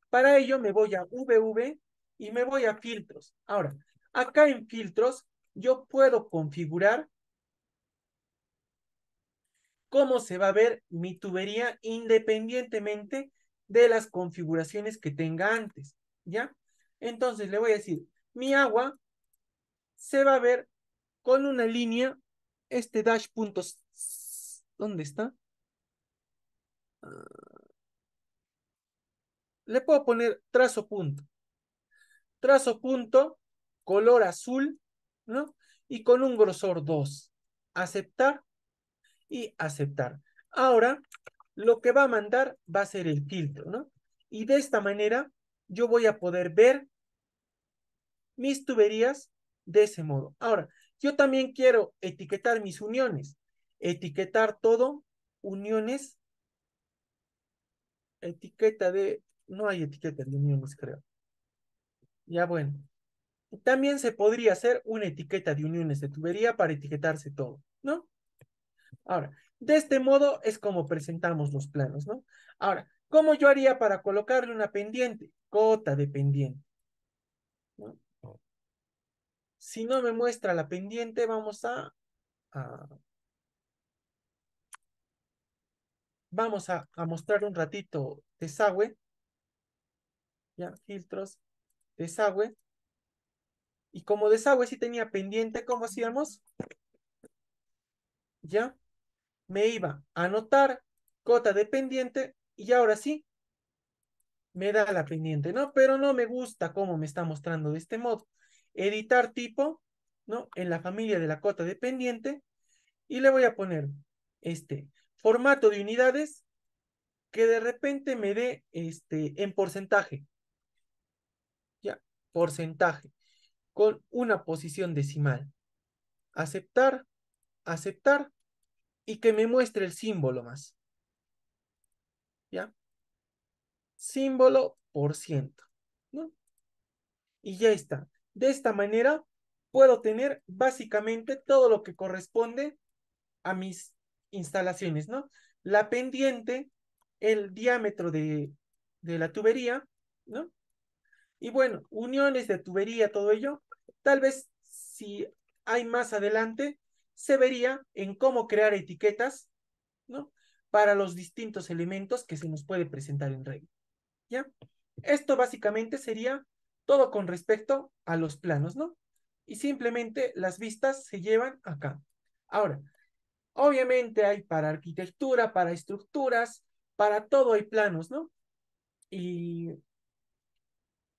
[SPEAKER 3] Para ello me voy a VV y me voy a filtros. Ahora, acá en filtros yo puedo configurar cómo se va a ver mi tubería independientemente de las configuraciones que tenga antes, ¿ya? Entonces le voy a decir, mi agua se va a ver con una línea, este dash ¿Dónde está? Ah, le puedo poner trazo punto. Trazo punto, color azul, ¿no? Y con un grosor 2. Aceptar y aceptar. Ahora, lo que va a mandar va a ser el filtro, ¿no? Y de esta manera, yo voy a poder ver mis tuberías de ese modo. Ahora, yo también quiero etiquetar mis uniones etiquetar todo, uniones, etiqueta de, no hay etiqueta de uniones, creo. Ya bueno. También se podría hacer una etiqueta de uniones de tubería para etiquetarse todo, ¿no? Ahora, de este modo es como presentamos los planos, ¿no? Ahora, ¿cómo yo haría para colocarle una pendiente? Cota de pendiente. Oh. Si no me muestra la pendiente, vamos a, a Vamos a, mostrar un ratito desagüe. Ya, filtros, desagüe. Y como desagüe sí tenía pendiente, ¿cómo hacíamos? Ya, me iba a anotar cota de pendiente y ahora sí me da la pendiente, ¿no? Pero no me gusta cómo me está mostrando de este modo. Editar tipo, ¿no? En la familia de la cota de pendiente y le voy a poner este formato de unidades que de repente me dé este, en porcentaje. Ya, porcentaje. Con una posición decimal. Aceptar, aceptar y que me muestre el símbolo más. ¿Ya? Símbolo por ciento. Y ya está. De esta manera puedo tener básicamente todo lo que corresponde a mis instalaciones, ¿no? La pendiente, el diámetro de, de la tubería, ¿no? Y bueno, uniones de tubería, todo ello, tal vez si hay más adelante, se vería en cómo crear etiquetas, ¿no? Para los distintos elementos que se nos puede presentar en Revit, ¿ya? Esto básicamente sería todo con respecto a los planos, ¿no? Y simplemente las vistas se llevan acá. Ahora, Obviamente hay para arquitectura, para estructuras, para todo hay planos, ¿no? Y,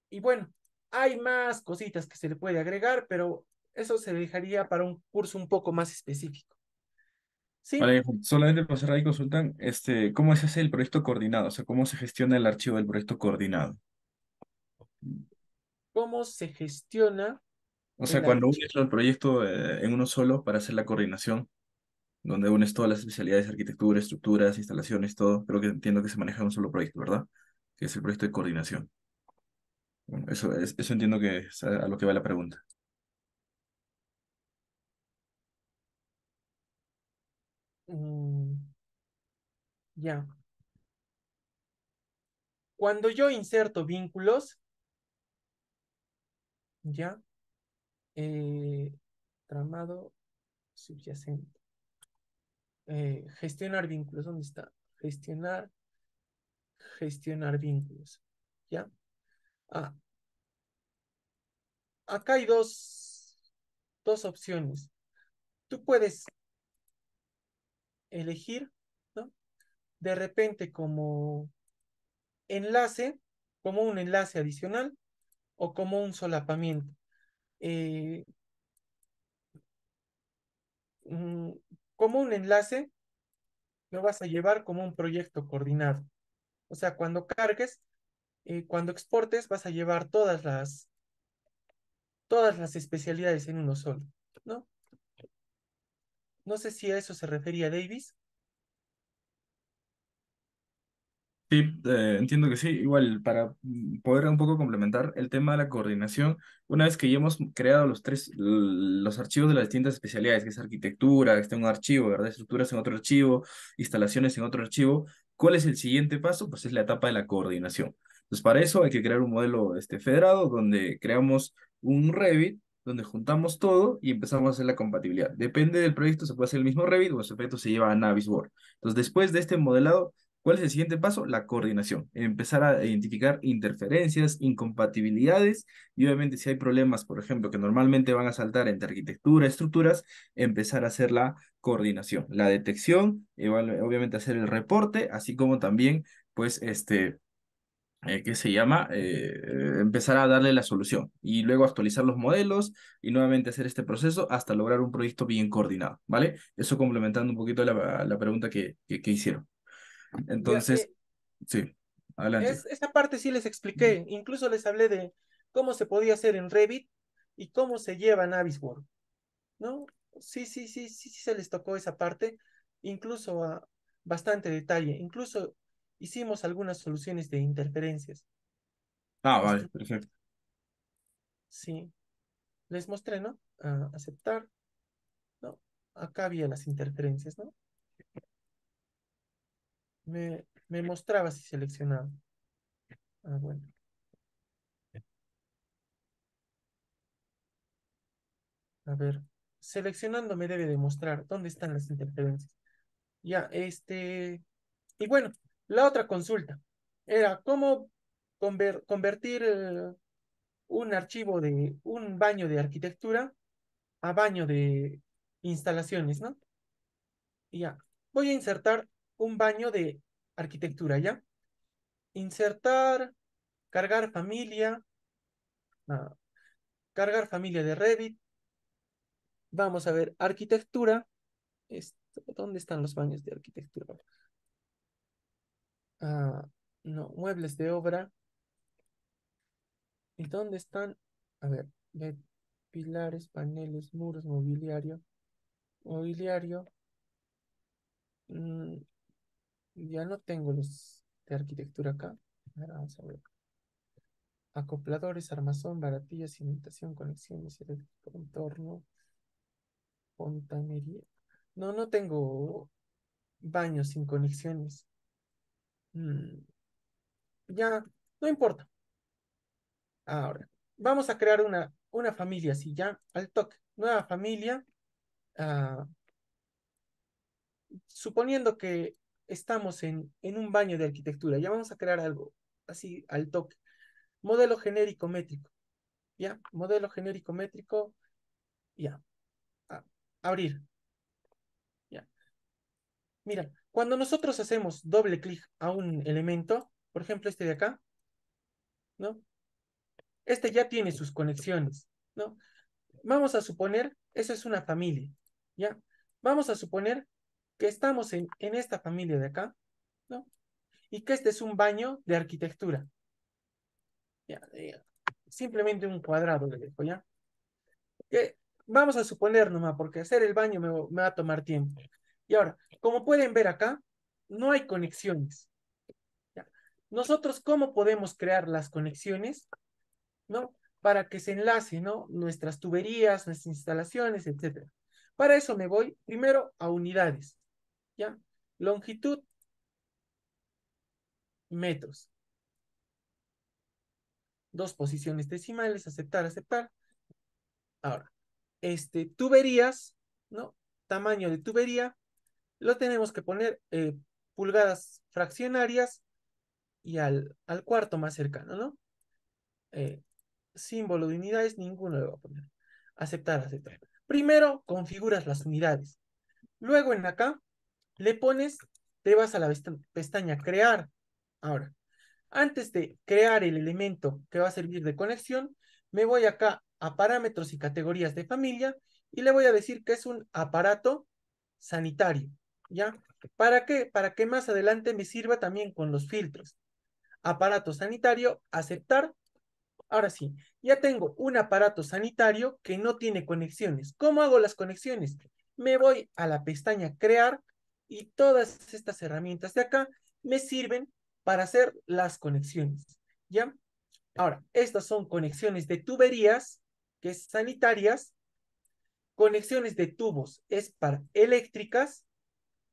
[SPEAKER 3] y bueno, hay más cositas que se le puede agregar, pero eso se dejaría para un curso un poco más específico. Sí.
[SPEAKER 1] solamente para cerrar y consultan, este, ¿cómo se hace el proyecto coordinado? O sea, ¿cómo se gestiona el archivo del proyecto coordinado?
[SPEAKER 3] ¿Cómo se gestiona? O sea, cuando
[SPEAKER 1] unes el proyecto eh, en uno solo para hacer la coordinación donde unes todas las especialidades, arquitectura, estructuras, instalaciones, todo. Creo que entiendo que se maneja un solo proyecto, ¿verdad?
[SPEAKER 2] Que es el proyecto de coordinación. Bueno, eso, eso entiendo que es a lo que va la pregunta. Mm, ya.
[SPEAKER 3] Cuando yo inserto vínculos, ya, eh, tramado subyacente. Eh, gestionar vínculos, ¿dónde está? Gestionar, gestionar vínculos, ¿ya? Ah, acá hay dos, dos opciones. Tú puedes elegir, ¿no? De repente como enlace, como un enlace adicional o como un solapamiento. Eh, mm, como un enlace, lo vas a llevar como un proyecto coordinado. O sea, cuando cargues, eh, cuando exportes, vas a llevar todas las, todas las especialidades en uno solo, ¿no? No sé si a eso se refería Davis.
[SPEAKER 2] Sí, eh, entiendo
[SPEAKER 1] que sí. Igual, para poder un poco complementar el tema de la coordinación, una vez que ya hemos creado los tres, los archivos de las distintas especialidades, que es arquitectura, que está en un archivo, ¿verdad? Estructuras en otro archivo, instalaciones en otro archivo, ¿cuál es el siguiente paso? Pues es la etapa de la coordinación. Entonces, para eso hay que crear un modelo este, federado donde creamos un Revit donde juntamos todo y empezamos a hacer la compatibilidad. Depende del proyecto, se puede hacer el mismo Revit o ese proyecto se lleva a Navisworks. Entonces, después de este modelado, ¿Cuál es el siguiente paso? La coordinación. Empezar a identificar interferencias, incompatibilidades y obviamente si hay problemas, por ejemplo, que normalmente van a saltar entre arquitectura, estructuras, empezar a hacer la coordinación, la detección, obviamente hacer el reporte, así como también, pues, este, eh, qué se llama? Eh, empezar a darle la solución y luego actualizar los modelos y nuevamente hacer este proceso hasta lograr un proyecto bien coordinado, ¿vale? Eso complementando un poquito la, pregunta que, que hicieron. Entonces, eh, sí, adelante.
[SPEAKER 3] esa parte sí les expliqué, incluso les hablé de cómo se podía hacer en Revit y cómo se lleva en Navisworks, ¿no? Sí, sí, sí, sí, sí se les tocó esa parte, incluso a bastante detalle, incluso hicimos algunas soluciones de interferencias.
[SPEAKER 2] Ah, este, vale, perfecto.
[SPEAKER 3] Sí, les mostré, ¿no? Ah, aceptar, ¿no? Acá había las interferencias, ¿no? Me, mostraba si seleccionaba. Ah, bueno. A ver, seleccionando me debe demostrar dónde están las interferencias. Ya, este... Y bueno, la otra consulta era cómo convertir eh, un archivo de un baño de arquitectura a baño de instalaciones, ¿no? Ya, voy a insertar un baño de arquitectura, ¿ya? Insertar, cargar familia, cargar familia de Revit. Vamos a ver, arquitectura. ¿Dónde están los baños de arquitectura? Ah, no, muebles de obra. ¿Y dónde están? A ver, pilares, paneles, muros, mobiliario. Mobiliario. Mm, ya no tengo los de arquitectura acá. vamos a ver. Acopladores, armazón, baratillas, cimentación, conexiones, contorno, fontanería. No, no tengo baños sin conexiones. Mm, ya, no importa. Ahora, vamos a crear una, una familia así, ya, al toque. Nueva familia. Ah, suponiendo que estamos en, en un baño de arquitectura, ya vamos a crear algo así al toque. Modelo genérico métrico. ¿Ya? Modelo genérico métrico. Ya. abrir. Ya. Mira, cuando nosotros hacemos doble clic a un elemento, por ejemplo, este de acá, ¿no? Este ya tiene sus conexiones, ¿no? Vamos a suponer, eso es una familia, ¿ya? Vamos a suponer que estamos en, esta familia de acá, ¿no? Y que este es un baño de arquitectura. Simplemente un cuadrado le dejo, ¿ya? Que eh, vamos a suponer nomás, porque hacer el baño me, va a tomar tiempo. Y ahora, como pueden ver acá, no hay conexiones. Nosotros, ¿cómo podemos crear las conexiones? ¿No? Para que se enlace, ¿no? Nuestras tuberías, nuestras instalaciones, etcétera. Para eso me voy primero a unidades. ¿ya? Longitud, metros. Dos posiciones decimales, aceptar, aceptar. Ahora, este, tuberías, ¿no? Tamaño de tubería, lo tenemos que poner eh, pulgadas fraccionarias y al, al, cuarto más cercano, ¿no? Eh, símbolo de unidades, ninguno lo va a poner. Aceptar, aceptar. Primero configuras las unidades. Luego en acá le pones, te vas a la pestaña crear. Ahora, antes de crear el elemento que va a servir de conexión, me voy acá a parámetros y categorías de familia y le voy a decir que es un aparato sanitario. ¿Ya? ¿Para qué? Para que más adelante me sirva también con los filtros. Aparato sanitario, aceptar. Ahora sí, ya tengo un aparato sanitario que no tiene conexiones. ¿Cómo hago las conexiones? Me voy a la pestaña crear y todas estas herramientas de acá me sirven para hacer las conexiones, ¿ya? Ahora, estas son conexiones de tuberías, que es sanitarias, conexiones de tubos es para eléctricas,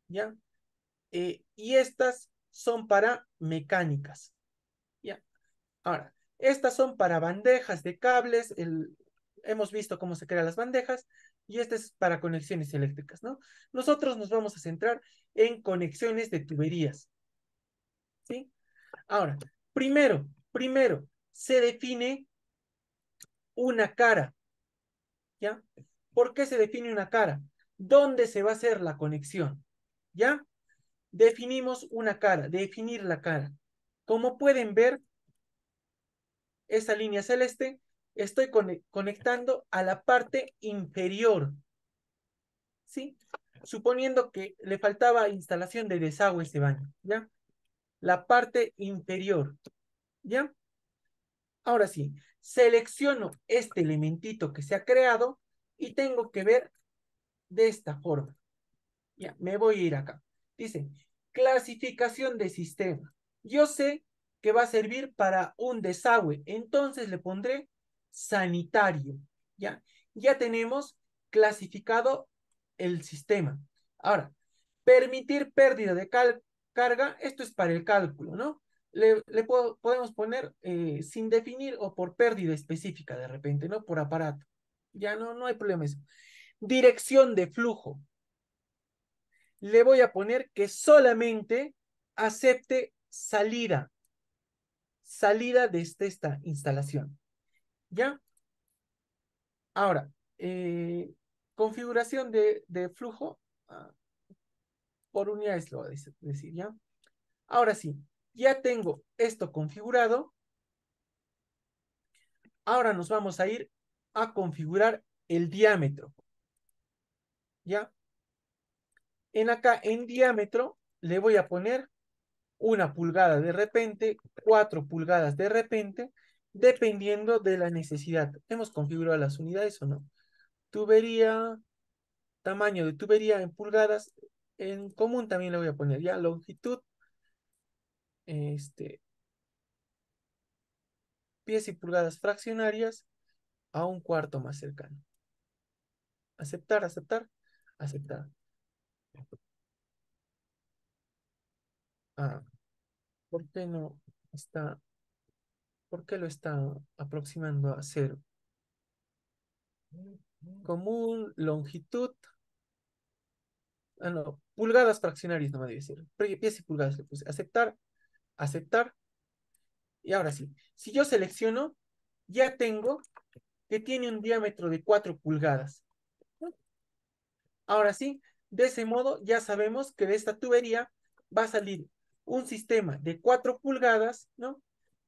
[SPEAKER 3] ¿ya? Eh, y estas son para mecánicas, ¿ya? Ahora, estas son para bandejas de cables, el, hemos visto cómo se crean las bandejas, y esta es para conexiones eléctricas, ¿no? Nosotros nos vamos a centrar en conexiones de tuberías, ¿sí? Ahora, primero, primero, se define una cara, ¿ya? ¿Por qué se define una cara? ¿Dónde se va a hacer la conexión? ¿Ya? Definimos una cara, definir la cara. Como pueden ver, esa línea celeste estoy conectando a la parte inferior. ¿Sí? Suponiendo que le faltaba instalación de desagüe este baño, ¿ya? La parte inferior, ¿ya? Ahora sí, selecciono este elementito que se ha creado y tengo que ver de esta forma. Ya, me voy a ir acá. Dice, clasificación de sistema. Yo sé que va a servir para un desagüe, entonces le pondré sanitario. Ya, ya tenemos clasificado el sistema. Ahora, permitir pérdida de carga, esto es para el cálculo, ¿no? Le, podemos poner eh, sin definir o por pérdida específica de repente, ¿no? Por aparato. Ya no, no hay problema eso. Dirección de flujo. Le voy a poner que solamente acepte salida, salida desde esta instalación. ¿Ya? Ahora, eh, configuración de, flujo ah, por unidades, lo a decir, ¿ya? Ahora sí, ya tengo esto configurado. Ahora nos vamos a ir a configurar el diámetro. ¿Ya? En acá, en diámetro, le voy a poner una pulgada de repente, cuatro pulgadas de repente, dependiendo de la necesidad. Hemos configurado las unidades o no. Tubería, tamaño de tubería en pulgadas, en común también le voy a poner ya longitud, este, pies y pulgadas fraccionarias a un cuarto más cercano. Aceptar, aceptar, aceptar. Ah, ¿por qué no está ¿Por qué lo está aproximando a cero. Común, longitud. Ah, no, pulgadas fraccionarias, no me debe decir. Pies y pulgadas le puse. Aceptar, aceptar. Y ahora sí, si yo selecciono, ya tengo que tiene un diámetro de 4 pulgadas. Ahora sí, de ese modo ya sabemos que de esta tubería va a salir un sistema de 4 pulgadas, ¿no?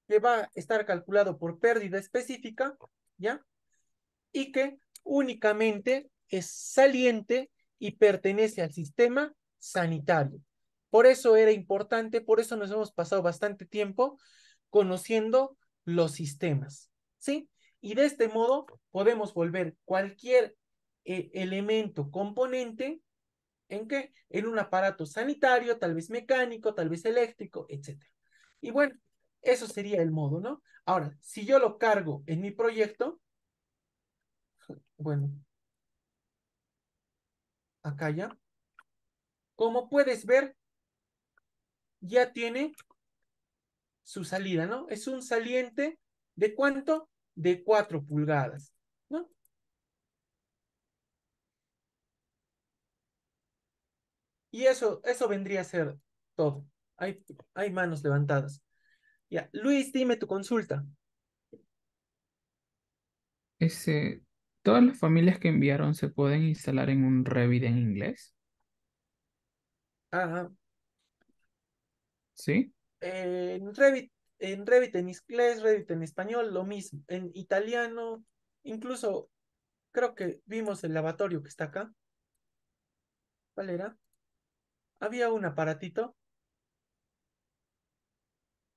[SPEAKER 3] que va a estar calculado por pérdida específica, ¿ya? Y que únicamente es saliente y pertenece al sistema sanitario. Por eso era importante, por eso nos hemos pasado bastante tiempo conociendo los sistemas, ¿sí? Y de este modo podemos volver cualquier eh, elemento componente en qué? en un aparato sanitario, tal vez mecánico, tal vez eléctrico, etc. Y bueno, eso sería el modo, ¿no? Ahora, si yo lo cargo en mi proyecto, bueno, acá ya, como puedes ver, ya tiene su salida, ¿no? Es un saliente de cuánto? De cuatro pulgadas, ¿no? Y eso, eso vendría a ser todo. hay manos levantadas. Luis, dime tu consulta.
[SPEAKER 7] Ese, ¿todas las familias que enviaron se pueden instalar en un Revit en inglés? Ajá. ¿Sí?
[SPEAKER 3] en Revit, en Revit en inglés, Revit en español, lo mismo. En italiano, incluso creo que vimos el lavatorio que está acá. ¿Cuál era? Había un aparatito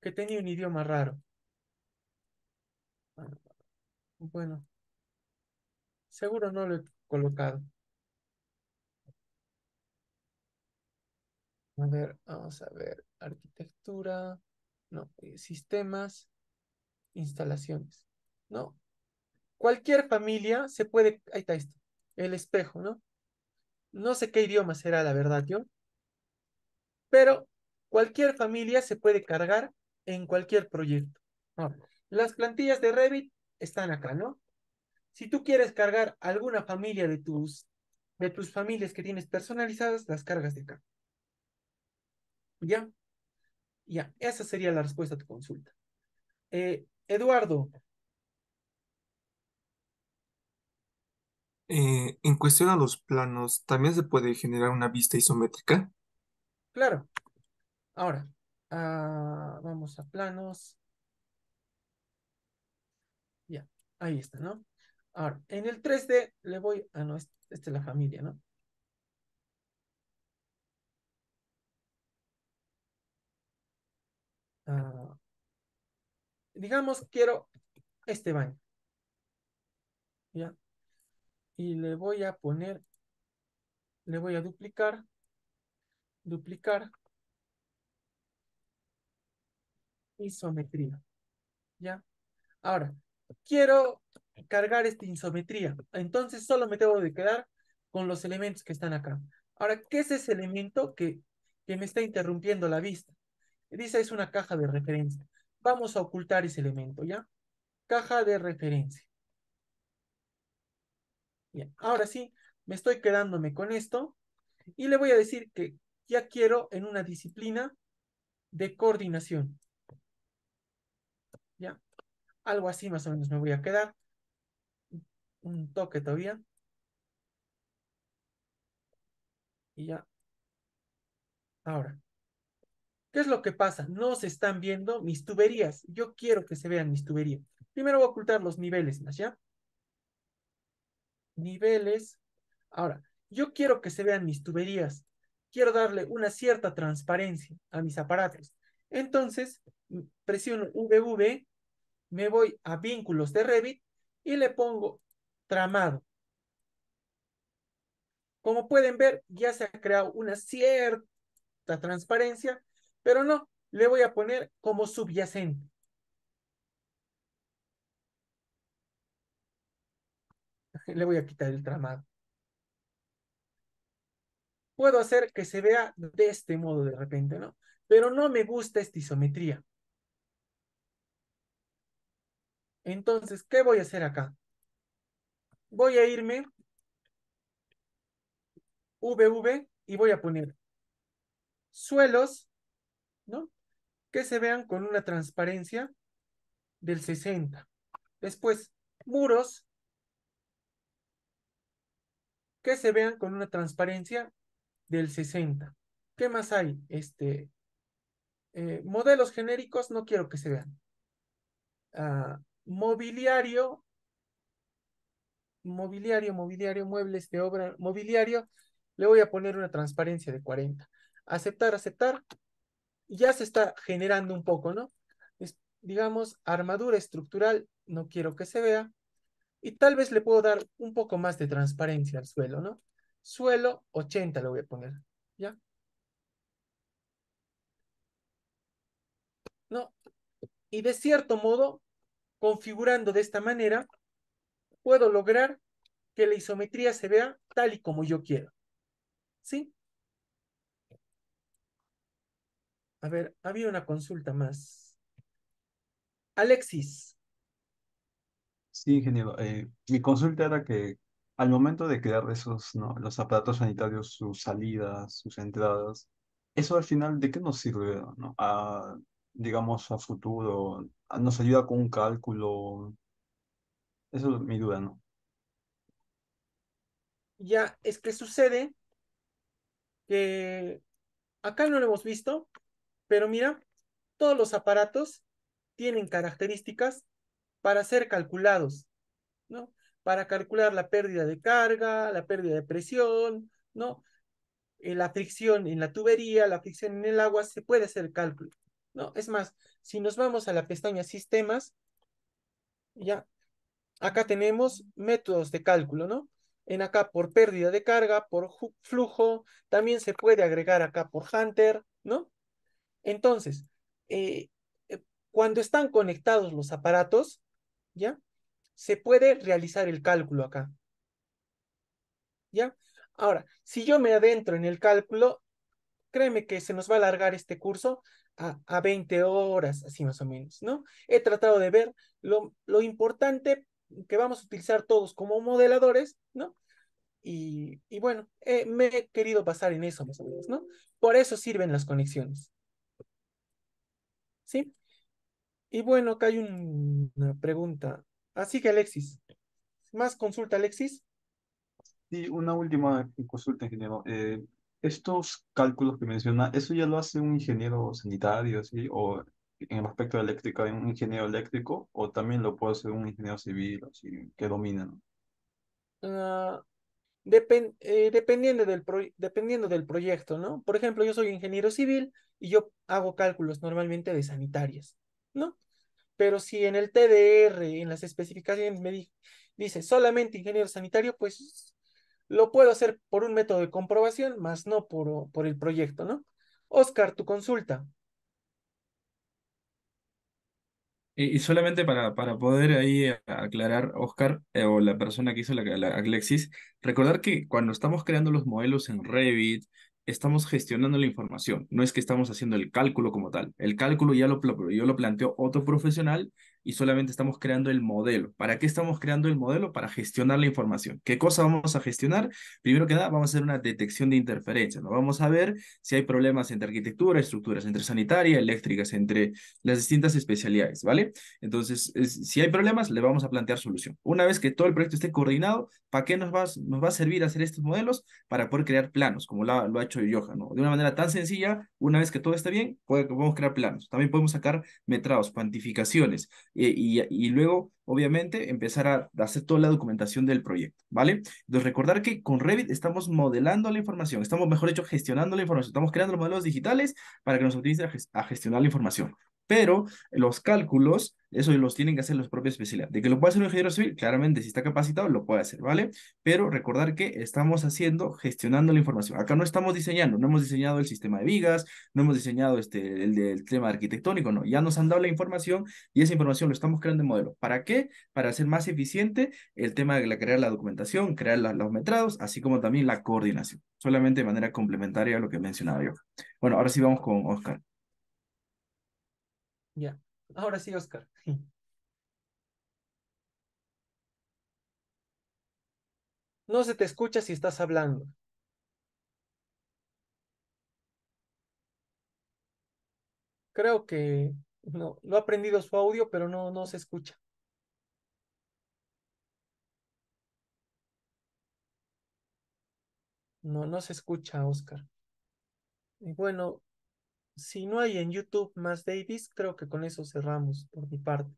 [SPEAKER 3] que tenía un idioma raro. Ah, bueno, seguro no lo he colocado. A ver, vamos a ver, arquitectura, no, eh, sistemas, instalaciones, ¿no? Cualquier familia se puede, ahí está esto, el espejo, ¿no? No sé qué idioma será, la verdad, yo, pero cualquier familia se puede cargar en cualquier proyecto. Ah. las plantillas de Revit están acá, ¿no? Si tú quieres cargar alguna familia de tus, de tus familias que tienes personalizadas, las cargas de acá. ¿Ya? Ya, esa sería la respuesta a tu consulta. Eh, Eduardo. Eh, en cuestión a los planos, ¿también se puede generar una vista isométrica? Claro. Ahora, Ah, vamos a planos. Ya, ahí está, ¿no? Ahora, en el 3D le voy, a, ah, no, esta es la familia, ¿no? Ah, digamos, quiero este baño. ¿Ya? Y le voy a poner, le voy a duplicar, duplicar, isometría. ¿Ya? Ahora, quiero cargar esta isometría. Entonces solo me tengo que quedar con los elementos que están acá. Ahora, ¿qué es ese elemento que, que me está interrumpiendo la vista? Dice, es una caja de referencia. Vamos a ocultar ese elemento, ¿ya? Caja de referencia. ahora sí, me estoy quedándome con esto y le voy a decir que ya quiero en una disciplina de coordinación. ¿ya? Algo así más o menos me voy a quedar. Un toque todavía. Y ya. Ahora. ¿Qué es lo que pasa? No se están viendo mis tuberías. Yo quiero que se vean mis tuberías. Primero voy a ocultar los niveles más, ¿ya? Niveles. Ahora, yo quiero que se vean mis tuberías. Quiero darle una cierta transparencia a mis aparatos. Entonces, presiono VV me voy a vínculos de Revit y le pongo tramado. Como pueden ver, ya se ha creado una cierta transparencia, pero no, le voy a poner como subyacente. *laughs* Le voy a quitar el tramado. Puedo hacer que se vea de este modo de repente, ¿no? Pero no me gusta esta isometría. Entonces, ¿qué voy a hacer acá? Voy a irme VV y voy a poner suelos, ¿no? Que se vean con una transparencia del 60. Después, muros que se vean con una transparencia del 60. ¿Qué más hay? Este, eh, modelos genéricos no quiero que se vean. Ah, mobiliario, mobiliario, mobiliario, muebles de obra, mobiliario, le voy a poner una transparencia de 40. Aceptar, aceptar. Ya se está generando un poco, ¿no? digamos, armadura estructural, no quiero que se vea. Y tal vez le puedo dar un poco más de transparencia al suelo, ¿no? Suelo 80 lo voy a poner, ¿ya? ¿No? Y de cierto modo, Configurando de esta manera, puedo lograr que la isometría se vea tal y como yo quiero. ¿Sí? A ver, había una consulta más. Alexis.
[SPEAKER 2] Sí, ingeniero. Eh, mi consulta era que al momento de crear esos, ¿no? los aparatos sanitarios, sus salidas, sus entradas, eso al final, ¿de qué nos sirve? ¿no? A, digamos, a futuro? Ah, ¿Nos ayuda con un cálculo? Eso es mi duda, ¿no?
[SPEAKER 3] Ya, es que sucede que acá no lo hemos visto, pero mira, todos los aparatos tienen características para ser calculados, ¿no? Para calcular la pérdida de carga, la pérdida de presión, ¿no? Eh, la fricción en la tubería, la fricción en el agua, se puede hacer cálculo. ¿no? Es más, si nos vamos a la pestaña sistemas, ya, acá tenemos métodos de cálculo, ¿no? En acá por pérdida de carga, por flujo, también se puede agregar acá por Hunter, ¿no? Entonces, eh, eh, cuando están conectados los aparatos, ¿ya? Se puede realizar el cálculo acá. ¿Ya? Ahora, si yo me adentro en el cálculo, créeme que se nos va a alargar este curso, a, 20 horas, así más o menos, ¿no? He tratado de ver lo, lo importante que vamos a utilizar todos como modeladores, ¿no? Y, bueno, eh, me he querido pasar en eso más o menos, ¿no? Por eso sirven las conexiones. ¿Sí? Y bueno, acá hay una pregunta. Así ah, que Alexis, ¿más consulta Alexis?
[SPEAKER 2] Sí, una última consulta, ingeniero. Eh, estos cálculos que menciona, ¿eso ya lo hace un ingeniero sanitario, ¿sí? O en el aspecto eléctrico un ingeniero eléctrico, o también lo puede hacer un ingeniero civil, que domina,
[SPEAKER 3] ah, eh, dependiendo, del dependiendo del proyecto, ¿no? Por ejemplo, yo soy ingeniero civil y yo hago cálculos normalmente de sanitarias, ¿no? Pero si en el TDR, en las especificaciones, me dice solamente ingeniero sanitario, pues lo puedo hacer por un método de comprobación, más no por, por el proyecto, ¿no? Oscar, tu consulta.
[SPEAKER 1] Y, solamente para, para, poder ahí eh, aclarar, Oscar, eh, o la persona que hizo la, la recordar que cuando estamos creando los modelos en Revit, estamos gestionando la información, no es que estamos haciendo el cálculo como tal. El cálculo ya lo, yo lo planteó otro profesional y solamente estamos creando el modelo. ¿Para qué estamos creando el modelo? Para gestionar la información. ¿Qué cosa vamos a gestionar? Primero que nada, vamos a hacer una detección de interferencias. ¿no? Vamos a ver si hay problemas entre arquitectura, estructuras, entre sanitaria, eléctricas, entre las distintas especialidades, ¿vale? Entonces, si hay problemas, le vamos a plantear solución. Una vez que todo el proyecto esté coordinado, ¿para qué nos va, nos va a servir hacer estos modelos? Para poder crear planos, como lo ha hecho Yoja, De una manera tan sencilla, una vez que todo esté bien, podemos crear planos. También podemos sacar metrados, cuantificaciones, y, luego, obviamente, empezar a hacer toda la documentación del proyecto, ¿vale? Entonces, recordar que con Revit estamos modelando la información, estamos, mejor dicho, gestionando la información, estamos creando modelos digitales para que nos utilicen a, gestionar la información, pero los cálculos, eso los tienen que hacer los propios especialistas. De que lo puede hacer un ingeniero civil, claramente, si está capacitado, lo puede hacer, ¿vale? Pero recordar que estamos haciendo, gestionando la información. Acá no estamos diseñando, no hemos diseñado el sistema de vigas, no hemos diseñado este, el tema arquitectónico, no. Ya nos han dado la información y esa información lo estamos creando en modelo. ¿Para qué? Para hacer más eficiente el tema de la, crear la documentación, crear los metrados, así como también la coordinación. Solamente de manera complementaria a lo que mencionaba yo.
[SPEAKER 2] Bueno, ahora sí vamos con Oscar.
[SPEAKER 3] Ya. Ahora sí, Oscar. *laughs* No se te escucha si estás hablando. Creo que no, lo ha aprendido su audio, pero no, no se escucha. No, no se escucha, Oscar. Y bueno, si no hay en YouTube más Davis, creo que con eso cerramos por mi parte.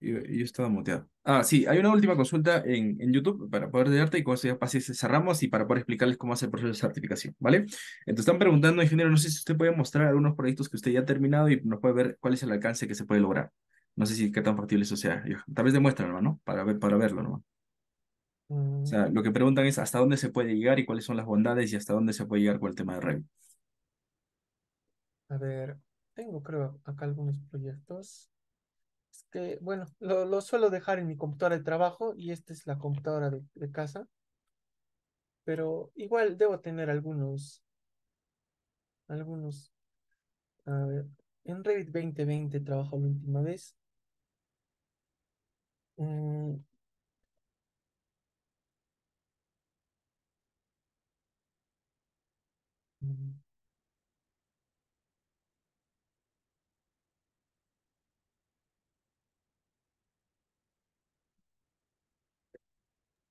[SPEAKER 7] Yo,
[SPEAKER 1] estaba muteado. Ah, sí, hay una última consulta en, en YouTube para poder darte y con eso ya cerramos y para poder explicarles cómo hacer el proceso de certificación, ¿vale? Entonces están preguntando, ingeniero, no sé si usted puede mostrar algunos proyectos que usted ya ha terminado y nos puede ver cuál es el alcance que se puede lograr. No sé si qué tan factible eso sea. tal vez demuéstralo, ¿no? Para, ver, para verlo, ¿no? O sea, lo que preguntan es hasta dónde se puede llegar y cuáles son las bondades y hasta dónde se puede llegar con el tema de Revit.
[SPEAKER 2] A ver,
[SPEAKER 3] tengo creo acá algunos proyectos. Es que, bueno, lo, suelo dejar en mi computadora de trabajo y esta es la computadora de, casa. Pero igual debo tener algunos, algunos. A ver, en Revit 2020 trabajo la última vez.
[SPEAKER 2] Mm, Mm-hmm.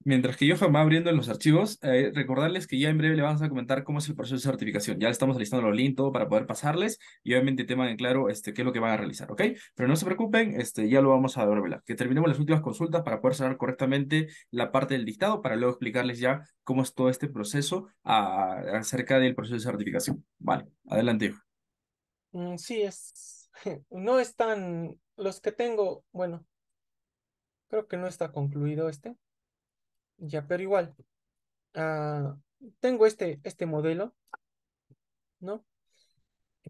[SPEAKER 1] Mientras que yo va abriendo los archivos, eh, recordarles que ya en breve le vamos a comentar cómo es el proceso de certificación. Ya estamos alistando los links, todo para poder pasarles y obviamente tengan en claro este, qué es lo que van a realizar, ¿ok? Pero no se preocupen, este, ya lo vamos a revelar. Que terminemos las últimas consultas para poder cerrar correctamente la parte del dictado para luego explicarles ya cómo es todo este proceso ah, acerca del proceso de certificación. Vale, adelante, hijo.
[SPEAKER 3] Mm, sí, es. *laughs* No están. Los que tengo, bueno, creo que no está concluido este. Ya, pero igual, ah, tengo este, este modelo, ¿no?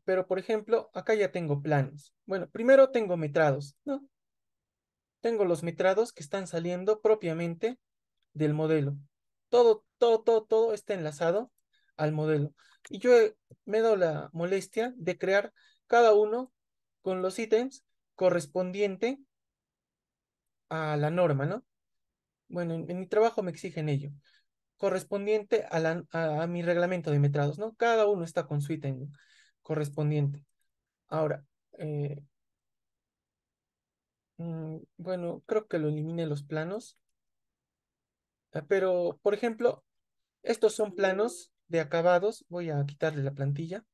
[SPEAKER 3] Pero, por ejemplo, acá ya tengo planos. Bueno, primero tengo metrados, ¿no? Tengo los metrados que están saliendo propiamente del modelo. Todo, todo, todo, todo está enlazado al modelo. Y yo eh, me he la molestia de crear cada uno con los ítems correspondiente a la norma, ¿no? bueno, en, mi trabajo me exigen ello, correspondiente a, a, mi reglamento de metrados, ¿no? Cada uno está con su ítem correspondiente. Ahora, eh, mm, bueno, creo que lo elimine los planos, ah, pero, por ejemplo, estos son planos de acabados, voy a quitarle la plantilla,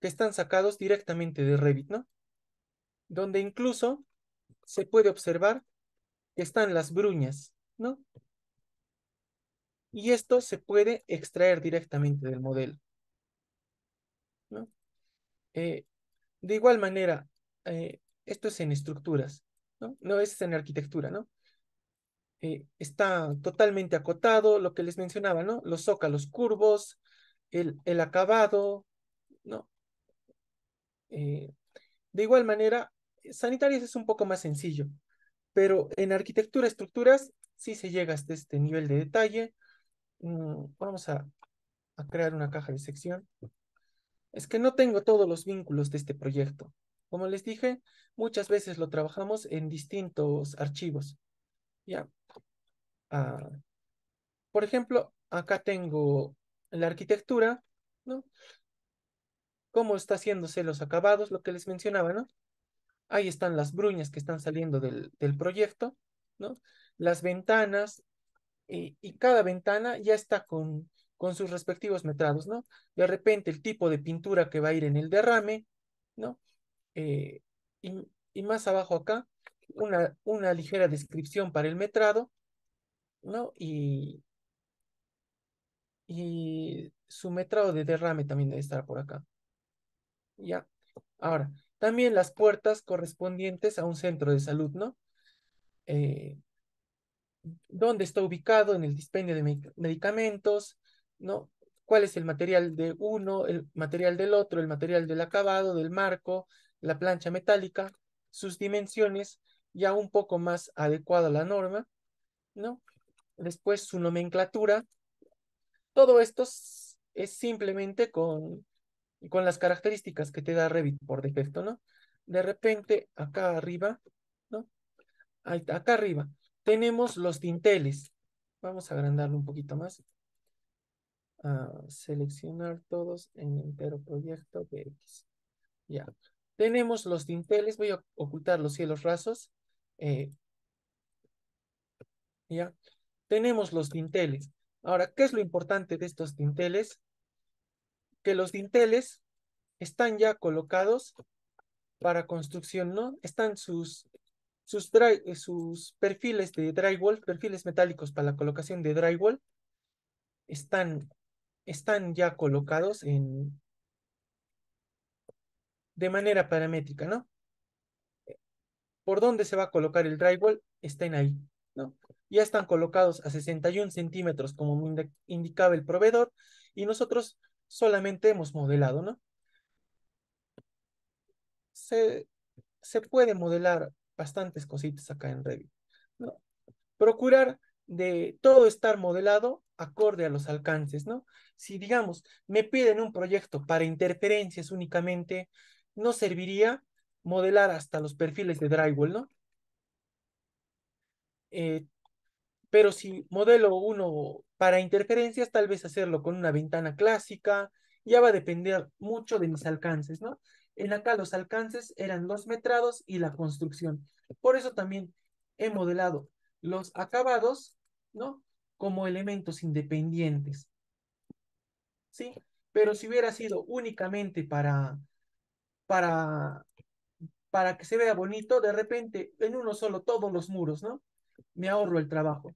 [SPEAKER 3] que están sacados directamente de Revit, ¿no? Donde incluso se puede observar que están las bruñas, ¿no? Y esto se puede extraer directamente del modelo. ¿no? Eh, de igual manera, eh, esto es en estructuras, ¿no? No es en arquitectura, ¿no? Eh, está totalmente acotado, lo que les mencionaba, ¿no? Los zócalos curvos, el, el acabado, ¿no? de igual manera, sanitarios es un poco más sencillo, pero en arquitectura, estructuras, sí se llega hasta este nivel de detalle. Mm, vamos a, crear una caja de sección. Es que no tengo todos los vínculos de este proyecto. Como les dije, muchas veces lo trabajamos en distintos archivos. Ya. Ah, por ejemplo, acá tengo la arquitectura, ¿no? Cómo está haciéndose los acabados, lo que les mencionaba, ¿no? ahí están las bruñas que están saliendo del, proyecto, ¿no? Las ventanas y, cada ventana ya está con, con sus respectivos metrados, ¿no? De repente el tipo de pintura que va a ir en el derrame, ¿no? Eh, y, y, más abajo acá, una, una ligera descripción para el metrado, ¿no? Y, y su metrado de derrame también debe estar por acá. Ya. Ahora, también las puertas correspondientes a un centro de salud, ¿no? Eh, ¿Dónde está ubicado en el dispendio de medicamentos? ¿No? ¿Cuál es el material de uno, el material del otro, el material del acabado, del marco, la plancha metálica, sus dimensiones, ya un poco más adecuado a la norma, ¿no? Después su nomenclatura. Todo esto es simplemente con y con las características que te da Revit por defecto, ¿no? De repente, acá arriba, ¿no? acá arriba, tenemos los tinteles. Vamos a agrandarlo un poquito más. A seleccionar
[SPEAKER 7] todos en entero proyecto
[SPEAKER 3] Ya. Tenemos los tinteles. Voy a ocultar los cielos rasos. Eh, ya. Tenemos los tinteles. Ahora, ¿qué es lo importante de estos tinteles? los dinteles están ya colocados para construcción, ¿no? Están sus, sus, eh, sus perfiles de drywall, perfiles metálicos para la colocación de drywall, están, están ya colocados en, de manera paramétrica, ¿no? Por dónde se va a colocar el drywall, en ahí, ¿no? Ya están colocados a 61 centímetros, como indicaba el proveedor, y nosotros solamente hemos modelado, ¿no? Se, puede modelar bastantes cositas acá en Revit. ¿no? Procurar de todo estar modelado acorde a los alcances, ¿no? Si, digamos, me piden un proyecto para interferencias únicamente, no serviría modelar hasta los perfiles de drywall, ¿no? Eh, pero si modelo uno para interferencias, tal vez hacerlo con una ventana clásica, ya va a depender mucho de mis alcances, ¿no? En acá los alcances eran los metrados y la construcción. Por eso también he modelado los acabados, ¿no? Como elementos independientes. ¿Sí? Pero si hubiera sido únicamente para, para, para que se vea bonito, de repente en uno solo todos los muros, ¿no? Me ahorro el trabajo.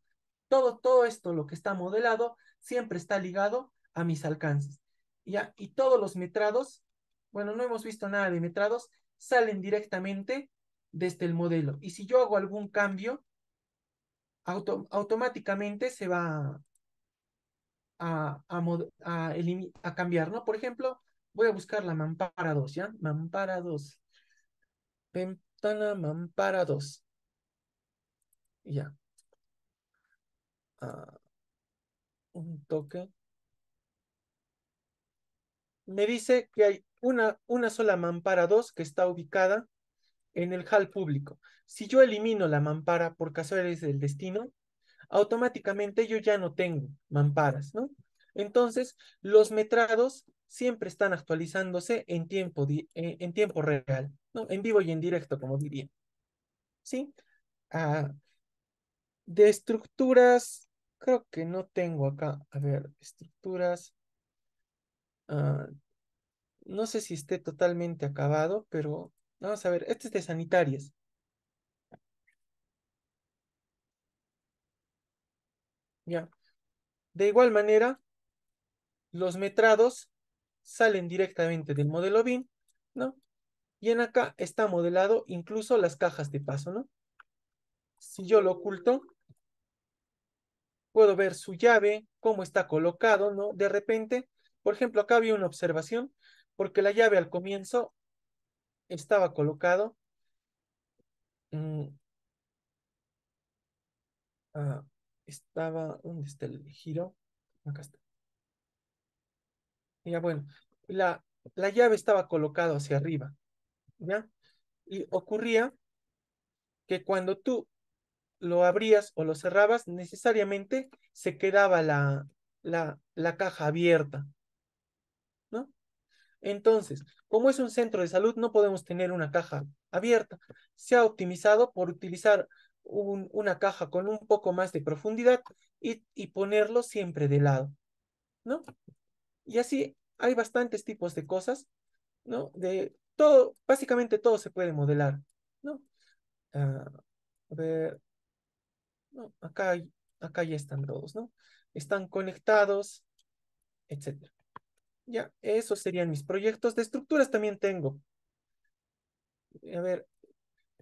[SPEAKER 3] Todo, esto, lo que está modelado, siempre está ligado a mis alcances. Y todos los metrados, bueno, no hemos visto nada de metrados, salen directamente desde el modelo. Y si yo hago algún cambio, automáticamente se va a, a, cambiar, ¿no? Por ejemplo, voy a buscar la mampara 2, ¿ya? Mampara 2. Ventana mampara 2. Ya un toque. Me dice que hay una, una sola mampara 2 que está ubicada en el hall público. Si yo elimino la mampara por casualidades del destino, automáticamente yo ya no tengo mamparas, ¿no? Entonces, los metrados siempre están actualizándose en tiempo, eh, en tiempo real, ¿no? En vivo y en directo, como diría. ¿Sí? Ah, de estructuras Creo que no tengo acá. A ver, estructuras. Ah, no sé si esté totalmente acabado, pero vamos a ver. Este es de sanitarias. Ya. De igual manera, los metrados salen directamente del modelo BIM, ¿no? Y en acá está modelado incluso las cajas de paso, ¿no? Si yo lo oculto, puedo ver su llave, cómo está colocado, ¿no? De repente, por ejemplo, acá había una observación, porque la llave al comienzo estaba colocado
[SPEAKER 7] mm, ah,
[SPEAKER 3] estaba, ¿dónde está el giro? Acá está. Ya, bueno, la, la llave estaba colocada hacia arriba, ¿ya? Y ocurría que cuando tú lo abrías o lo cerrabas, necesariamente se quedaba la, la, la caja abierta. ¿No? Entonces, como es un centro de salud, no podemos tener una caja abierta. Se ha optimizado por utilizar una caja con un poco más de profundidad y, ponerlo siempre de lado, ¿no? Y así hay bastantes tipos de cosas, ¿no? De todo, básicamente todo se puede modelar, ¿no? Ah, a ver, Acá, acá ya están todos, ¿no? Están conectados, etc. Ya, esos serían mis proyectos. De estructuras también tengo. A ver,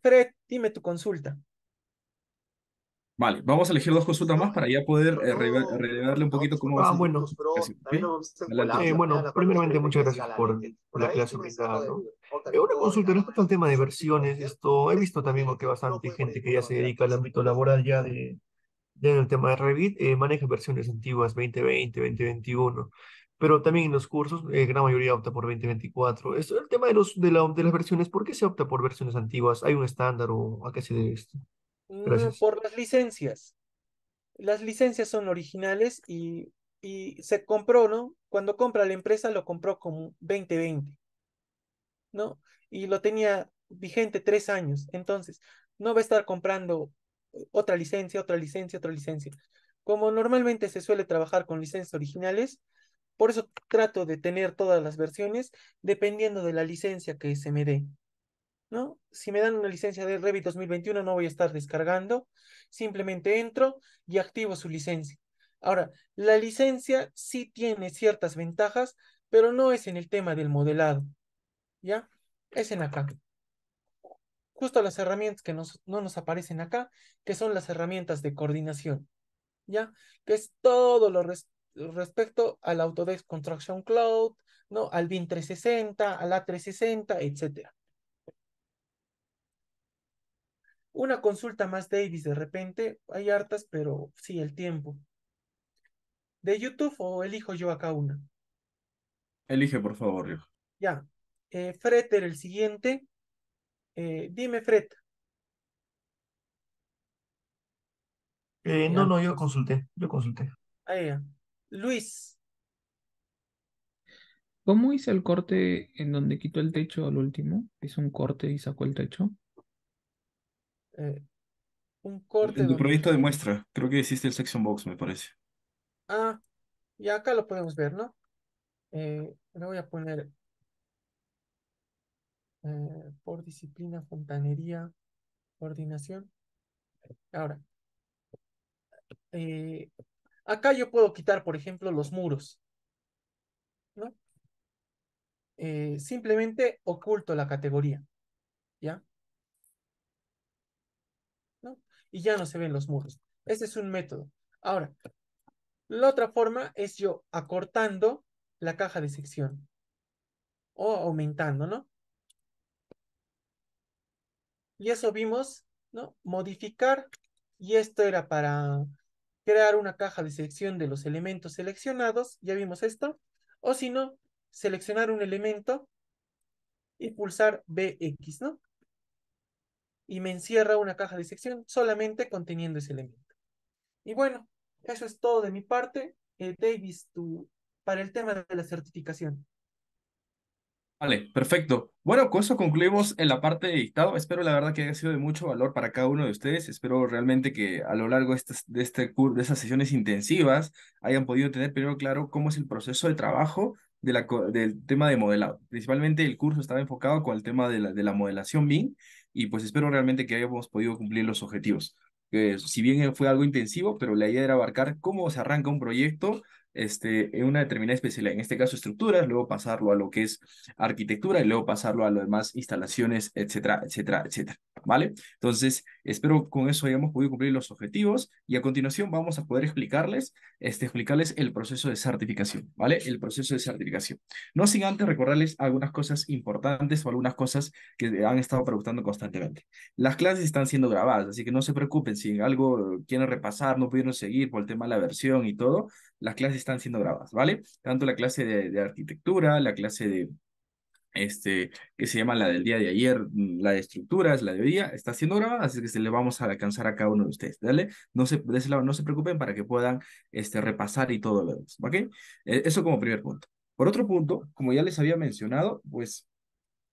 [SPEAKER 3] Fred, dime tu consulta.
[SPEAKER 2] Vale, vamos a elegir dos
[SPEAKER 1] consultas más para ya poder eh, relevarle un poquito cómo va. Ah, bueno, eh, bueno, primeramente muchas gracias por,
[SPEAKER 2] la clase
[SPEAKER 3] brindada. Eh, una consulta respecto al tema de versiones, esto he visto también que bastante gente que ya se dedica al ámbito laboral ya de, el tema de Revit maneja versiones antiguas 2020, 2021, pero también en los cursos gran mayoría opta por 2024. Esto, el tema de, los, de las versiones, ¿por qué se opta por versiones antiguas? ¿Hay un estándar o a qué se debe esto? Por las licencias. Las licencias son originales y, y, se compró, ¿no? Cuando compra la empresa lo compró como 2020, ¿no? Y lo tenía vigente tres años. Entonces, no va a estar comprando eh, otra licencia, otra licencia, otra licencia. Como normalmente se suele trabajar con licencias originales, por eso trato de tener todas las versiones dependiendo de la licencia que se me dé. ¿no? Si me dan una licencia de Revit 2021, no voy a estar descargando. Simplemente entro y activo su licencia. Ahora, la licencia sí tiene ciertas ventajas, pero no es en el tema del modelado, ¿ya? Es en acá. Justo las herramientas que no nos aparecen acá, que son las herramientas de coordinación, ¿ya? Que es todo lo respecto al Autodesk Construction Cloud, ¿no? Al BIM 360, al A360, etcétera. Una consulta más, Davis, de repente. Hay hartas, pero sí, el tiempo. ¿De YouTube o elijo yo acá una?
[SPEAKER 1] Elige, por favor, yo.
[SPEAKER 3] Ya. Eh, Freter, el siguiente. Eh, dime, Fred.
[SPEAKER 2] Eh, eh, no, no, yo consulté. Yo consulté.
[SPEAKER 3] Ahí. Luis.
[SPEAKER 7] ¿Cómo hice el corte en donde quitó el techo al último? ¿Hizo un corte y sacó el techo?
[SPEAKER 3] Eh, un corte.
[SPEAKER 2] En tu proyecto de muestra, creo que hiciste el section box, me parece.
[SPEAKER 3] Ah, y acá lo podemos ver, ¿no? Eh, le voy a poner eh, por disciplina, fontanería, coordinación. Ahora, acá yo puedo quitar, por ejemplo, los muros. ¿no? simplemente oculto la categoría. y ya no se ven los muros. Ese es un método. Ahora, la otra forma es yo acortando la caja de sección o aumentando, ¿no? Y eso vimos, ¿no? Modificar, y esto era para crear una caja de sección de los elementos seleccionados, ya vimos esto, o si no, seleccionar un elemento y pulsar BX, ¿no? y me encierra una caja de sección solamente conteniendo ese elemento. Y bueno, eso es todo de mi parte. Eh, Davis, tú, para el tema de la certificación.
[SPEAKER 1] Vale, perfecto. Bueno, con eso concluimos en la parte de dictado. Espero la verdad que haya sido de mucho valor para cada uno de ustedes. Espero realmente que a lo largo de, estas, este, este de estas sesiones intensivas hayan podido tener primero claro cómo es el proceso de trabajo de la, del tema de modelado. Principalmente el curso estaba enfocado con el tema de la, de la modelación BIM y pues espero realmente que hayamos podido cumplir los objetivos. si bien fue algo intensivo, pero la idea era abarcar cómo se arranca un proyecto este, en una determinada especialidad, en este caso estructuras, luego pasarlo a lo que es arquitectura y luego pasarlo a lo demás instalaciones, etcétera, etcétera, etcétera. ¿Vale? Entonces, espero con eso hayamos podido cumplir los objetivos y a continuación vamos a poder explicarles, este, explicarles el proceso de certificación, ¿vale? El proceso de certificación. No sin antes recordarles algunas cosas importantes o algunas cosas que han estado preguntando constantemente. Las clases están siendo grabadas, así que no se preocupen si algo quieren repasar, no pudieron seguir por el tema de la versión y todo, las clases están siendo grabadas, ¿vale? Tanto la clase de, arquitectura, la clase de, este, que se llama la del día de ayer, mm, la de estructuras, la de hoy día, está siendo grabada, así que se le vamos a alcanzar a cada uno de ustedes, ¿vale? No se, de ese lado, no se preocupen para que puedan este, repasar y todo lo demás, ¿ok? Eh, eso como primer punto. Por otro punto, como ya les había mencionado, pues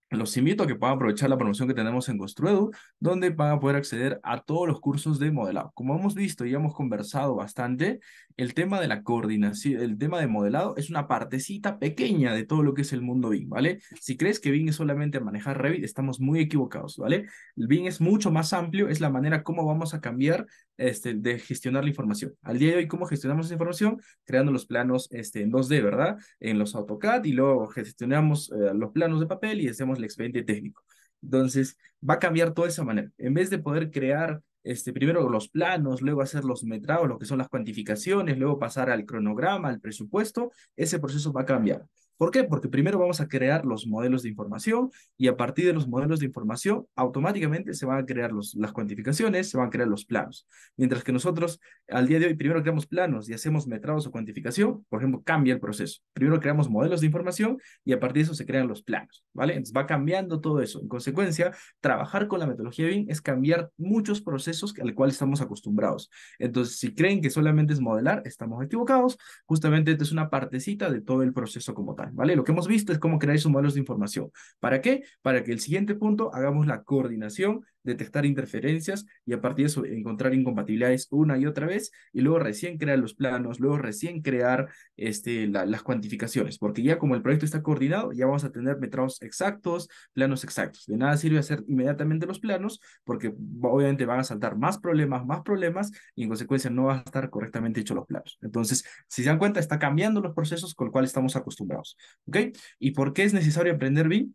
[SPEAKER 1] los invito a que puedan aprovechar la promoción que tenemos en Construedu, donde van a poder acceder a todos los cursos de modelado. Como hemos visto y hemos conversado bastante, el tema de la coordinación, el tema de modelado es una partecita pequeña de todo lo que es el mundo BIM, ¿vale? Si crees que BIM es solamente manejar Revit, estamos muy equivocados, ¿vale? El BIM es mucho más amplio, es la manera como vamos a cambiar este, de gestionar la información. Al día de hoy, ¿cómo gestionamos esa información? Creando los planos este, en 2D, ¿verdad? En los AutoCAD y luego gestionamos eh, los planos de papel y hacemos el expediente técnico. Entonces, va a cambiar toda esa manera. En vez de poder crear este, primero los planos, luego hacer los metrados, lo que son las cuantificaciones, luego pasar al cronograma, al presupuesto, ese proceso va a cambiar. ¿Por qué? Porque primero vamos a crear los modelos de información y a partir de los modelos de información automáticamente se van a crear los, las cuantificaciones, se van a crear los planos. Mientras que nosotros al día de hoy primero creamos planos y hacemos metrados o cuantificación, por ejemplo, cambia el proceso. Primero creamos modelos de información y a partir de eso se crean los planos, ¿vale? Entonces va cambiando todo eso. En consecuencia, trabajar con la metodología BIM es cambiar muchos procesos al cual estamos acostumbrados. Entonces, si creen que solamente es modelar, estamos equivocados. Justamente esto es una partecita de todo el proceso como tal. ¿vale? Lo que hemos visto es cómo crear esos modelos de información. ¿Para qué? Para que el siguiente punto hagamos la coordinación detectar interferencias y a partir de eso encontrar incompatibilidades una y otra vez y luego recién crear los planos, luego recién crear este, las cuantificaciones, porque ya como el proyecto está coordinado, ya vamos a tener metrados exactos, planos exactos. De nada sirve hacer inmediatamente los planos porque obviamente van a saltar más problemas, más problemas y en consecuencia no van a estar correctamente hecho los planos. Entonces, si se dan cuenta, está cambiando los procesos con los cuales estamos acostumbrados. ¿Ok? ¿Y por qué es necesario aprender BIM?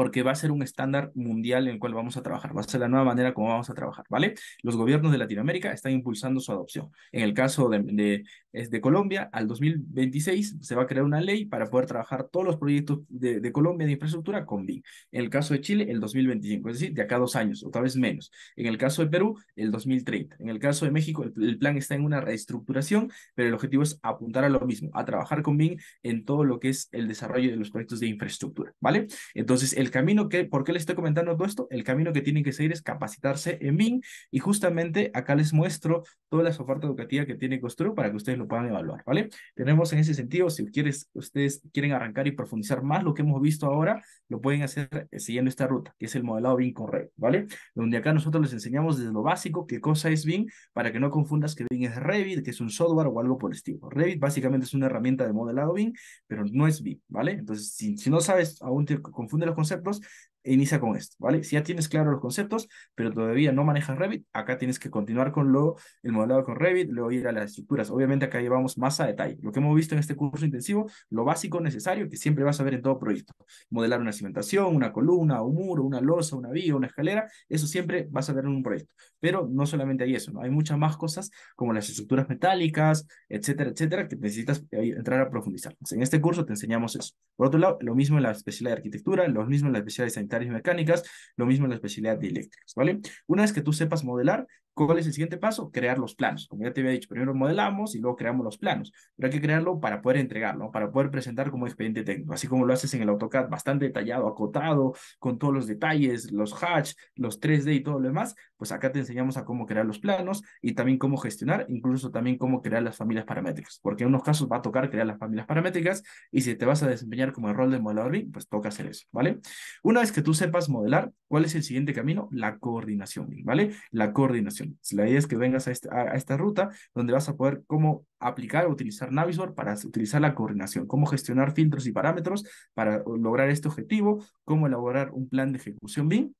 [SPEAKER 1] porque va a ser un estándar mundial en el cual vamos a trabajar, va a ser la nueva manera como vamos a trabajar, ¿vale? Los gobiernos de Latinoamérica están impulsando su adopción. En el caso de, de, de Colombia, al 2026 se va a crear una ley para poder trabajar todos los proyectos de, Colombia de infraestructura con BIM. En el caso de Chile, el 2025, es decir, de acá a dos años, otra vez menos. En el caso de Perú, el 2030. En el caso de México, el, el plan está en una reestructuración, pero el objetivo es apuntar a lo mismo, a trabajar con BIM en todo lo que es el desarrollo de los proyectos de infraestructura, ¿vale? Entonces, el camino que, ¿por qué les estoy comentando todo esto? El camino que tienen que seguir es capacitarse en BIM y justamente acá les muestro todas las ofertas educativa que tiene Constru para que ustedes lo puedan evaluar, ¿vale? Tenemos en ese sentido, si quieres, ustedes quieren arrancar y profundizar más lo que hemos visto ahora, lo pueden hacer eh, siguiendo esta ruta, que es el modelado BIM con Revit, ¿vale? Donde acá nosotros les enseñamos desde lo básico qué cosa es BIM para que no confundas que BIM es Revit, que es un software o algo por el estilo. Revit básicamente es una herramienta de modelado BIM, pero no es BIM, ¿vale? Entonces, si, no sabes, aún te confunde las conceptos, inicia con esto, ¿vale? Si ya tienes claro los conceptos, pero todavía no manejas Revit, acá tienes que continuar con lo, el modelado con Revit, luego ir a las estructuras. Obviamente acá llevamos más a detalle. Lo que hemos visto en este curso intensivo, lo básico necesario que siempre vas a ver en todo proyecto. Modelar una cimentación, una columna, un muro, una losa, una vía, una escalera, eso siempre vas a ver en un proyecto. Pero no solamente hay eso, ¿no? Hay muchas más cosas como las estructuras metálicas, etcétera, etcétera, que necesitas eh, entrar a profundizar. en este curso te enseñamos eso. Por otro lado, lo mismo en la especialidad de arquitectura, lo mismo en la especialidad de mecánicas, lo mismo en la especialidad de eléctricas, ¿vale? Una vez que tú sepas modelar, ¿Cuál es el siguiente paso? Crear los planos. Como ya te había dicho, primero modelamos y luego creamos los planos. Pero hay que crearlo para poder entregarlo, para poder presentar como expediente técnico. Así como lo haces en el AutoCAD, bastante detallado, acotado, con todos los detalles, los hatch, los 3D y todo lo demás, pues acá te enseñamos a cómo crear los planos y también cómo gestionar, incluso también cómo crear las familias paramétricas. Porque en unos casos va a tocar crear las familias paramétricas y si te vas a desempeñar como el rol de modelador, pues toca hacer eso, ¿vale? Una vez que tú sepas modelar, ¿cuál es el siguiente camino? La coordinación, ¿vale? La coordinación. La idea es que vengas este, a, esta ruta donde vas a poder cómo aplicar o utilizar Navisor para utilizar la coordinación, cómo gestionar filtros y parámetros para lograr este objetivo, cómo elaborar un plan de ejecución BIM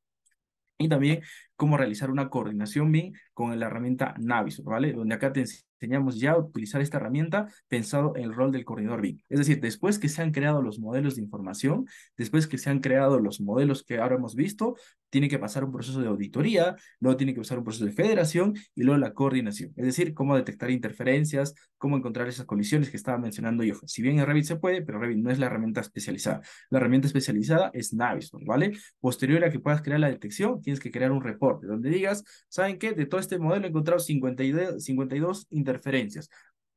[SPEAKER 1] y también cómo realizar una coordinación BIM con la herramienta Navisor, ¿vale? Donde acá te teníamos ya utilizar esta herramienta pensado en el rol del coordinador BIM. Es decir, después que se han creado los modelos de información, después que se han creado los modelos que ahora hemos visto, tiene que pasar un proceso de auditoría, luego tiene que pasar un proceso de federación y luego la coordinación. Es decir, cómo detectar interferencias, cómo encontrar esas colisiones que estaba mencionando yo. Si bien en Revit se puede, pero Revit no es la herramienta especializada. La herramienta especializada es Navis. ¿vale? Posterior a que puedas crear la detección, tienes que crear un reporte donde digas, ¿saben qué? De todo este modelo he encontrado 52, 52 interferencias interferencias.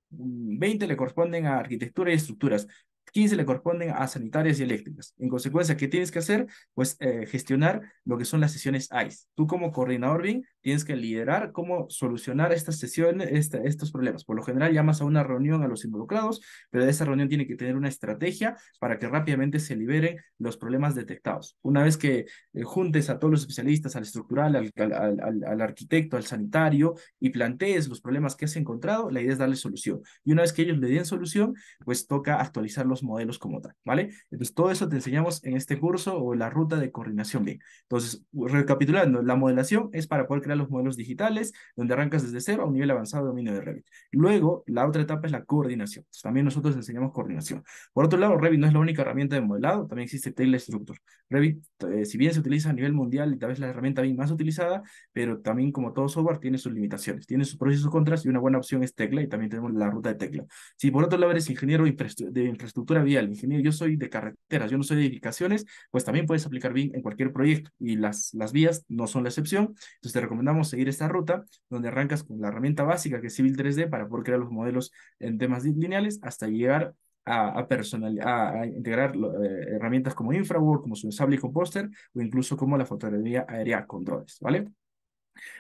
[SPEAKER 1] 20 le corresponden a arquitectura y estructuras. 15 le corresponden a sanitarias y eléctricas. En consecuencia, ¿qué tienes que hacer? Pues eh, gestionar lo que son las sesiones ICE. Tú como coordinador BIM tienes que liderar cómo solucionar estas sesiones, estos problemas. Por lo general llamas a una reunión a los involucrados, pero esa reunión tiene que tener una estrategia para que rápidamente se liberen los problemas detectados. Una vez que eh, juntes a todos los especialistas, al estructural, al, arquitecto, al sanitario y plantees los problemas que has encontrado, la idea es darle solución. Y una vez que ellos le den solución, pues toca actualizar los modelos como tal, ¿vale? Entonces, todo eso te enseñamos en este curso o la ruta de coordinación bien. Entonces, recapitulando, la modelación es para poder crear los modelos digitales, donde arrancas desde cero a un nivel avanzado de dominio de Revit. Luego, la otra etapa es la coordinación. Entonces, también nosotros enseñamos coordinación. Por otro lado, Revit no es la única herramienta de modelado, también existe Taylor Structure. Revit, eh, si bien se utiliza a nivel mundial y tal vez la herramienta bien más utilizada, pero también como todo software tiene sus limitaciones, tiene sus pros y sus contras y una buena opción es Tecla y también tenemos la ruta de Tecla. Si por otro lado eres ingeniero de infraestructura, infraestructura vial, ingeniero, yo soy de carreteras, yo no soy de edificaciones, pues también puedes aplicar BIM en cualquier proyecto y las, las vías no son la excepción. Entonces te recomendamos seguir esta ruta donde arrancas con la herramienta básica que es Civil 3D para poder crear los modelos en temas lineales hasta llegar a, a, personal, a, integrar eh, herramientas como infraWorld como su y Composter o incluso como la fotografía aérea con drones, ¿vale?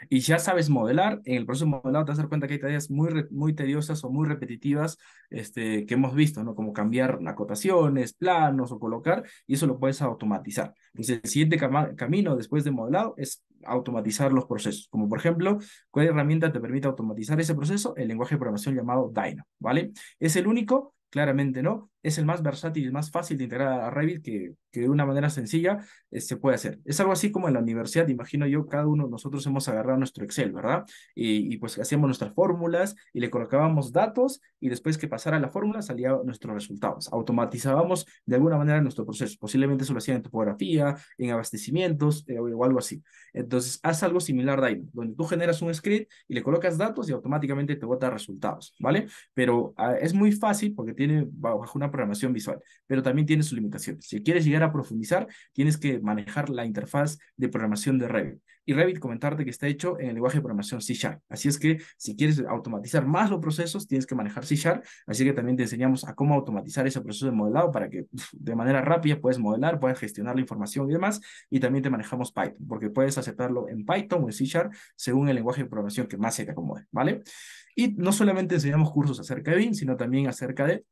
[SPEAKER 1] y ya sabes modelar, en el proceso de modelado te vas a dar cuenta que hay tareas muy, muy tediosas o muy repetitivas este, que hemos visto, ¿no? Como cambiar acotaciones, planos o colocar, y eso lo puedes automatizar. Entonces, el siguiente camino después de modelado es automatizar los procesos. Como por ejemplo, ¿cuál herramienta te permite automatizar ese proceso? El lenguaje de programación llamado Dyna, ¿vale? Es el único Claramente no, es el más versátil y el más fácil de integrar a Revit que, que de una manera sencilla eh, se puede hacer. Es algo así como en la universidad, imagino yo, cada uno de nosotros hemos agarrado nuestro Excel, ¿verdad? Y, y pues hacíamos nuestras fórmulas y le colocábamos datos y después que pasara la fórmula salía nuestros resultados. Automatizábamos de alguna manera nuestro proceso. Posiblemente eso lo hacía en topografía, en abastecimientos eh, o algo así. Entonces, haz algo similar, ahí, donde tú generas un script y le colocas datos y automáticamente te bota resultados, ¿vale? Pero ah, es muy fácil porque tiene bajo una programación visual, pero también tiene sus limitaciones. Si quieres llegar a profundizar, tienes que manejar la interfaz de programación de Revit. Y Revit, comentarte que está hecho en el lenguaje de programación C Sharp. Así es que si quieres automatizar más los procesos, tienes que manejar C Sharp. Así que también te enseñamos a cómo automatizar ese proceso de modelado para que de manera rápida puedas modelar, puedas gestionar la información y demás. Y también te manejamos Python, porque puedes aceptarlo en Python o en C Sharp según el lenguaje de programación que más se te acomode, ¿vale? Y no solamente enseñamos cursos acerca de BIM, sino también acerca de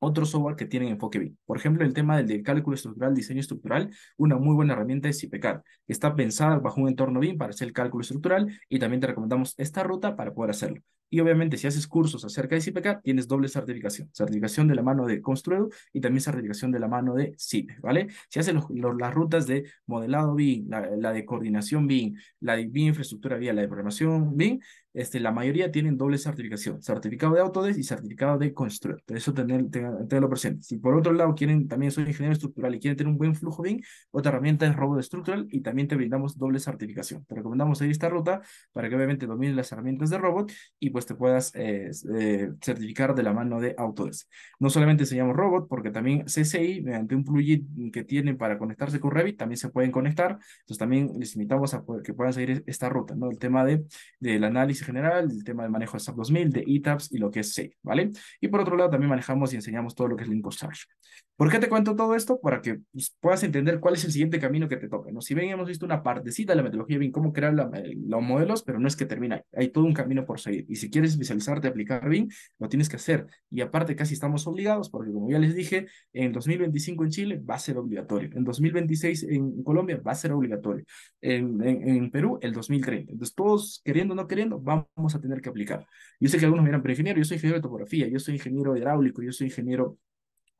[SPEAKER 1] otro software que tienen enfoque BIM. Por ejemplo, el tema del, cálculo estructural, diseño estructural, una muy buena herramienta es IPCAR, está pensada bajo un entorno BIM para hacer el cálculo estructural y también te recomendamos esta ruta para poder hacerlo. Y obviamente, si haces cursos acerca de CPK tienes doble certificación. Certificación de la mano de Construedo y también certificación de la mano de CIPE, ¿vale? Si haces los, las rutas de modelado BIM, la, de coordinación BIM, la de BIM infraestructura vía, la de programación BIM, este, la mayoría tienen doble certificación. Certificado de Autodesk y certificado de Construedo. Eso tener, tenerlo presente. Si por otro lado quieren, también son ingeniero estructural y quieren tener un buen flujo BIM, otra herramienta es Robot Structural y también te brindamos doble certificación. Te recomendamos seguir esta ruta para que obviamente domines las herramientas de robot y pues, pues, te puedas eh, eh, certificar de la mano de Autodesk. No solamente enseñamos Robot, porque también CCI, mediante un plugin que tienen para conectarse con Revit, también se pueden conectar. Entonces también les invitamos a que puedan seguir esta ruta, ¿no? El tema de, del análisis general, el tema de manejo de SAP 2000, de ETAPS y lo que es SAFE, ¿vale? Y por otro lado, también manejamos y enseñamos todo lo que es Search. ¿Por qué te cuento todo esto? Para que pues, puedas entender cuál es el siguiente camino que te toca. ¿no? Si bien hemos visto una partecita de la metodología, bien cómo crear eh, los modelos, pero no es que termine ahí. Hay todo un camino por seguir. Y si quieres visualizarte, aplicar bien, lo tienes que hacer. Y aparte, casi estamos obligados, porque como ya les dije, en 2025 en Chile va a ser obligatorio. En 2026 en Colombia va a ser obligatorio. En, Perú, el 2030. Entonces, todos queriendo o no queriendo, vamos a tener que aplicar. Yo sé que algunos miran preingeniero pero ingeniero, yo soy ingeniero de topografía, yo soy ingeniero hidráulico, yo soy ingeniero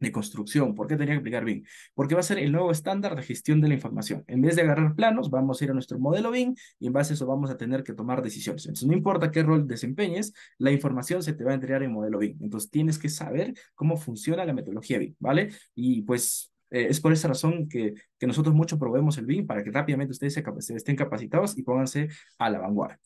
[SPEAKER 1] de construcción. ¿Por qué tenía que aplicar BIM? Porque va a ser el nuevo estándar de gestión de la información. En vez de agarrar planos, vamos a ir a nuestro modelo BIM y en base a eso vamos a tener que tomar decisiones. Entonces, no importa qué rol desempeñes, la información se te va a entregar en modelo BIM. Entonces, tienes que saber cómo funciona la metodología BIM, ¿vale? Y pues eh, es por esa razón que, nosotros mucho probemos el BIM para que rápidamente ustedes estén capacitados y pónganse a la vanguardia.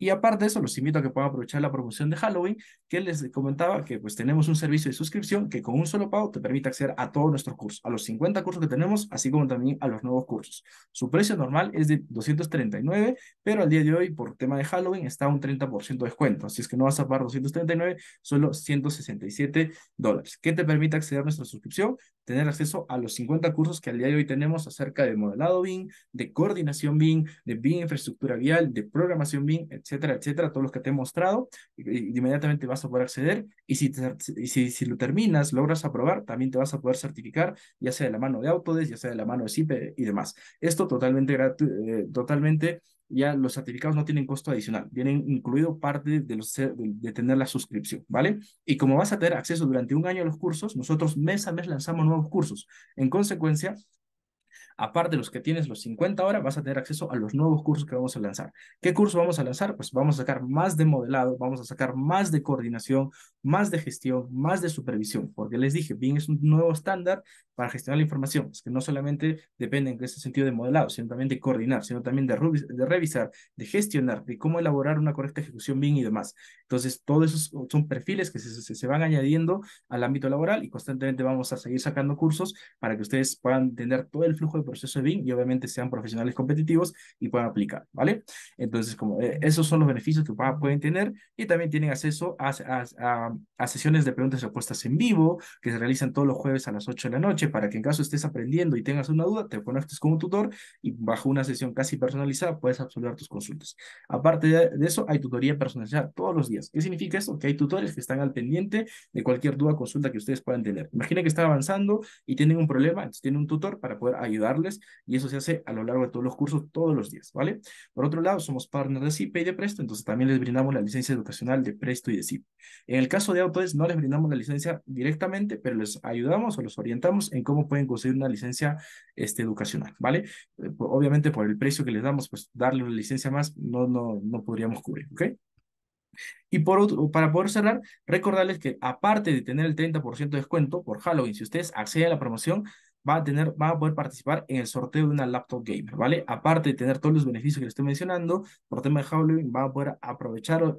[SPEAKER 1] Y aparte de eso, los invito a que puedan aprovechar la promoción de Halloween, que les comentaba que pues tenemos un servicio de suscripción que con un solo pago te permite acceder a todos nuestros cursos, a los 50 cursos que tenemos, así como también a los nuevos cursos. Su precio normal es de 239, pero al día de hoy, por tema de Halloween, está un 30% de descuento. Así es que no vas a pagar 239, solo 167 dólares, que te permite acceder a nuestra suscripción, tener acceso a los 50 cursos que al día de hoy tenemos acerca de modelado BIM, de coordinación BIM, de BIM infraestructura vial, de programación BIM, etc etcétera, etcétera, todos los que te he mostrado, inmediatamente vas a poder acceder y si, si, lo terminas, logras aprobar, también te vas a poder certificar, ya sea de la mano de Autodesk, ya sea de la mano de CIPE y demás. Esto totalmente gratuito eh, totalmente ya los certificados no tienen costo adicional, vienen incluido parte de, de, tener la suscripción, ¿vale? Y como vas a tener acceso durante un año a los cursos, nosotros mes a mes lanzamos nuevos cursos. En consecuencia, aparte de los que tienes los 50 horas, vas a tener acceso a los nuevos cursos que vamos a lanzar. ¿Qué curso vamos a lanzar? Pues vamos a sacar más de modelado, vamos a sacar más de coordinación, más de gestión, más de supervisión, porque les dije, BIM es un nuevo estándar para gestionar la información, es que no solamente depende en ese sentido de modelado, sino también de coordinar, sino también de, revisar, de gestionar, de cómo elaborar una correcta ejecución BIM y demás. Entonces, todos esos son perfiles que se, se van añadiendo al ámbito laboral y constantemente vamos a seguir sacando cursos para que ustedes puedan tener todo el flujo de proceso de BIM y obviamente sean profesionales competitivos y puedan aplicar, ¿vale? Entonces, como eh, esos son los beneficios que pueden tener y también tienen acceso a, sesiones de preguntas y respuestas en vivo que se realizan todos los jueves a las 8 de la noche para que en caso estés aprendiendo y tengas una duda, te conectes con un tutor y bajo una sesión casi personalizada puedes absolver tus consultas. Aparte de, eso, hay tutoría personalizada todos los días. ¿Qué significa eso? Que hay tutores que están al pendiente de cualquier duda o consulta que ustedes puedan tener. Imagina que están avanzando y tienen un problema, entonces tienen un tutor para poder ayudar y eso se hace a lo largo de todos los cursos, todos los días, ¿vale? Por otro lado, somos partners de CIPE y de Presto, entonces también les brindamos la licencia educacional de Presto y de CIPE. En el caso de Autodesk, no les brindamos la licencia directamente, pero les ayudamos o los orientamos en cómo pueden conseguir una licencia este, educacional, ¿vale? Eh, obviamente por el precio que les damos, pues darle una licencia más no, no, no podríamos cubrir, ¿ok? Y por para poder cerrar, recordarles que aparte de tener el 30% de descuento por Halloween, si ustedes acceden a la promoción, va a tener, va a poder participar en el sorteo de una laptop gamer, ¿vale? Aparte de tener todos los beneficios que les estoy mencionando, por tema de Halloween va a poder aprovechar,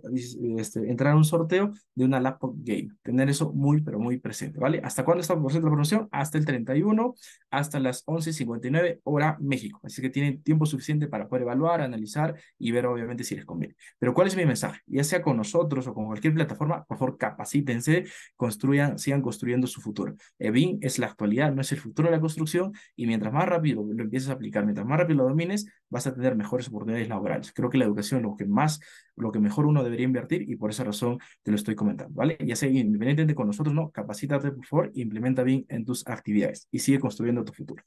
[SPEAKER 1] este, entrar a un sorteo de una laptop gamer, tener eso muy, pero muy presente, ¿vale? ¿Hasta cuándo está por la promoción? Hasta el 31, hasta las 11.59 hora México, así que tienen tiempo suficiente para poder evaluar, analizar y ver obviamente si les conviene. Pero ¿cuál es mi mensaje? Ya sea con nosotros o con cualquier plataforma, por favor capacítense, construyan, sigan construyendo su futuro. Evin es la actualidad, no es el futuro de la construcción y mientras más rápido lo empieces a aplicar, mientras más rápido lo domines, vas a tener mejores oportunidades laborales. Creo que la educación es lo que más, lo que mejor uno debería invertir y por esa razón te lo estoy comentando, ¿vale? Ya sea independientemente con nosotros, no, capacítate por favor, implementa bien en tus actividades y sigue construyendo tu futuro.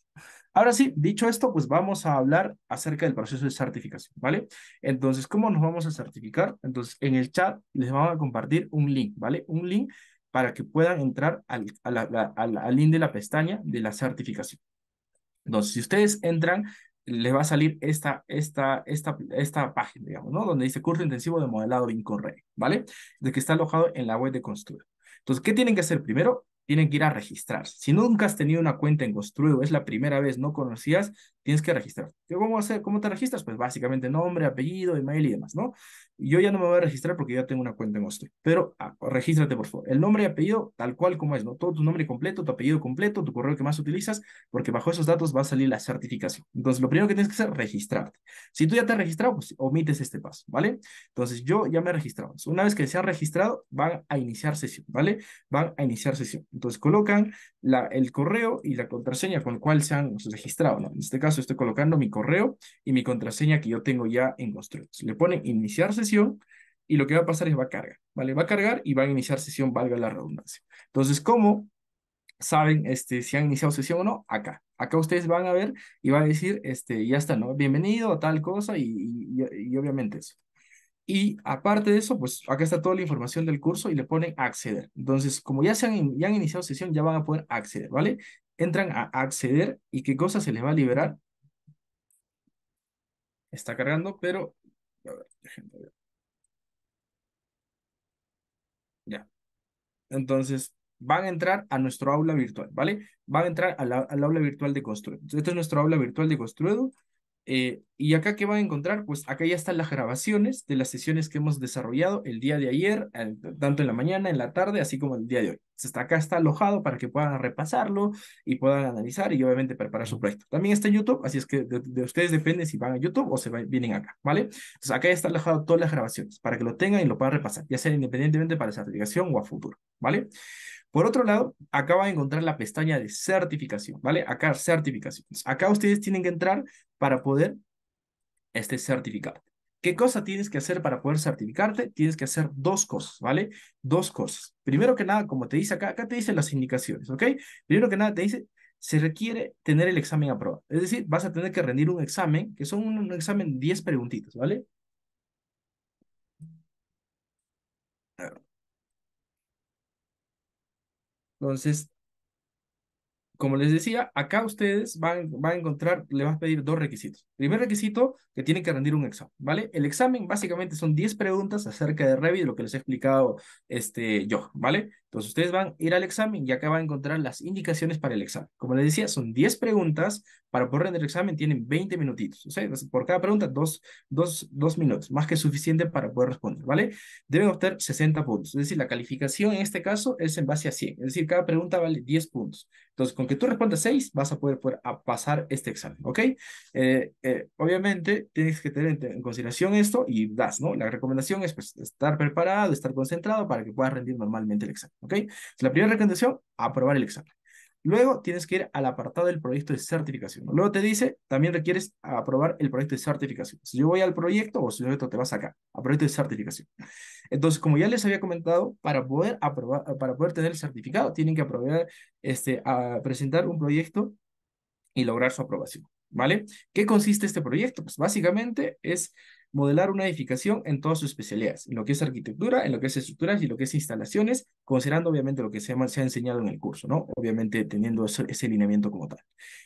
[SPEAKER 1] Ahora sí, dicho esto, pues vamos a hablar acerca del proceso de certificación, ¿vale? Entonces, ¿cómo nos vamos a certificar? Entonces, en el chat les vamos a compartir un link, ¿vale? Un link para que puedan entrar al, a link de la pestaña de la certificación. Entonces, si ustedes entran, les va a salir esta, esta, esta, esta página, digamos, ¿no? Donde dice curso intensivo de modelado incorrecto, ¿vale? De que está alojado en la web de Construir. Entonces, ¿qué tienen que hacer primero? tienen que ir a registrarse. Si nunca has tenido una cuenta en Construido, es la primera vez, no conocías, tienes que registrar. a hacer, ¿Cómo te registras? Pues básicamente nombre, apellido, email y demás, ¿no? Yo ya no me voy a registrar porque ya tengo una cuenta en Construido, pero ah, regístrate por favor. El nombre y apellido tal cual como es, ¿no? Todo tu nombre completo, tu apellido completo, tu correo que más utilizas, porque bajo esos datos va a salir la certificación. Entonces, lo primero que tienes que hacer es registrarte. Si tú ya te has registrado, pues omites este paso, ¿vale? Entonces, yo ya me he registrado. una vez que se ha registrado, van a iniciar sesión, ¿vale? Van a iniciar sesión. Entonces colocan la, el correo y la contraseña con la cual se han registrado. ¿no? En este caso estoy colocando mi correo y mi contraseña que yo tengo ya en Construct. Le ponen iniciar sesión y lo que va a pasar es va a cargar. ¿vale? Va a cargar y va a iniciar sesión, valga la redundancia. Entonces, ¿cómo saben este, si han iniciado sesión o no? Acá. Acá ustedes van a ver y van a decir, este, ya está, ¿no? Bienvenido a tal cosa y obviamente eso. Y aparte de eso, pues acá está toda la información del curso y le ponen acceder. Entonces, como ya, se han, iniciado sesión, ya van a poder acceder, ¿vale? Entran a acceder y qué cosa se les va a liberar. Está cargando, pero... A ver, ver. Ya. Entonces, van a entrar a nuestro aula virtual, ¿vale? Van a entrar al aula virtual de construido Entonces, este es nuestro aula virtual de Construedo eh, y acá que van a encontrar, pues acá ya están las grabaciones de las sesiones que hemos desarrollado el día de ayer, tanto en la mañana, en la tarde, así como el día de hoy. está acá está alojado para que puedan repasarlo y puedan analizar y obviamente preparar su proyecto. También está en YouTube, así es que de, ustedes depende si van a YouTube o se vienen acá, ¿vale? Entonces acá ya está alojado todas las grabaciones para que lo tengan y lo puedan repasar, ya sea independientemente para esa aplicación o a futuro, ¿vale? Por otro lado, acá van a encontrar la pestaña de certificación, ¿vale? Acá certificaciones. Acá ustedes tienen que entrar para poder este, certificar. ¿Qué cosa tienes que hacer para poder certificarte? Tienes que hacer dos cosas, ¿vale? Dos cosas. Primero que nada, como te dice acá, acá te dicen las indicaciones, ¿ok? Primero que nada te dice, se requiere tener el examen aprobado. Es decir, vas a tener que rendir un examen, que son un, un examen 10 preguntitas, ¿vale? Entonces, como les decía, acá ustedes van, van a encontrar, le vas a pedir dos requisitos. Primer requisito, que tienen que rendir un examen, ¿vale? El examen básicamente son 10 preguntas acerca de Revit, lo que les he explicado este, yo, ¿vale? Entonces ustedes van a ir al examen y acá van a encontrar las indicaciones para el examen. Como les decía, son 10 preguntas. Para poder rendir el examen tienen 20 minutitos. O sea, por cada pregunta, dos, dos, minutos. Más que suficiente para poder responder, ¿vale? Deben obtener 60 puntos. Es decir, la calificación en este caso es en base a 100. Es decir, cada pregunta vale 10 puntos. Entonces, con que tú respondas 6, vas a poder, pasar este examen, ¿ok? Eh, eh, obviamente, tienes que tener en consideración esto y das, ¿no? La recomendación es pues, estar preparado, estar concentrado para que puedas rendir normalmente el examen. ¿Ok? la primera recomendación, aprobar el examen. Luego tienes que ir al apartado del proyecto de certificación. Luego te dice, también requieres aprobar el proyecto de certificación. Si yo voy al proyecto o si te vas acá, a proyecto de certificación. Entonces, como ya les había comentado, para poder aprobar, para poder tener el certificado, tienen que aprobar, este, presentar un proyecto y lograr su aprobación. ¿Vale? ¿Qué consiste este proyecto? Pues básicamente es modelar una edificación en todas sus especialidades, en lo que es arquitectura, en lo que es estructuras y lo que es instalaciones, considerando obviamente lo que se, ha enseñado en el curso, ¿no? Obviamente teniendo ese, alineamiento como tal.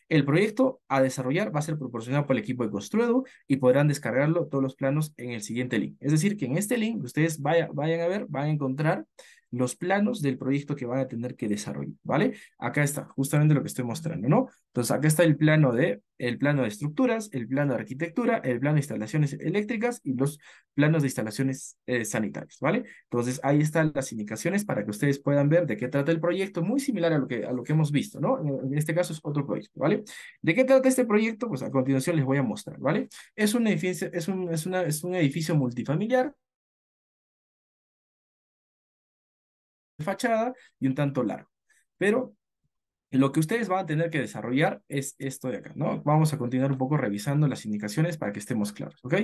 [SPEAKER 1] El proyecto a desarrollar va a ser proporcionado por el equipo de Construedo y podrán descargarlo todos los planos en el siguiente link. Es decir, que en este link ustedes vayan a ver, van a encontrar los planos del proyecto que van a tener que desarrollar, ¿vale? Acá está, justamente lo que estoy mostrando, ¿no? Entonces, acá está el plano de, el plano de estructuras, el plano de arquitectura, el plano de instalaciones eléctricas y los planos de instalaciones eh, sanitarias, ¿vale? Entonces, ahí están las indicaciones para que ustedes puedan ver de qué trata el proyecto, muy similar a lo que, a lo que hemos visto, ¿no? En este caso es otro proyecto, ¿vale? ¿De qué trata este proyecto? Pues a continuación les voy a mostrar, ¿vale? Es un edificio, es es una, es un edificio multifamiliar fachada y un tanto largo. Pero lo que ustedes van a tener que desarrollar es esto de acá, ¿no? Vamos a continuar un poco revisando las indicaciones para que estemos claros, ¿ok?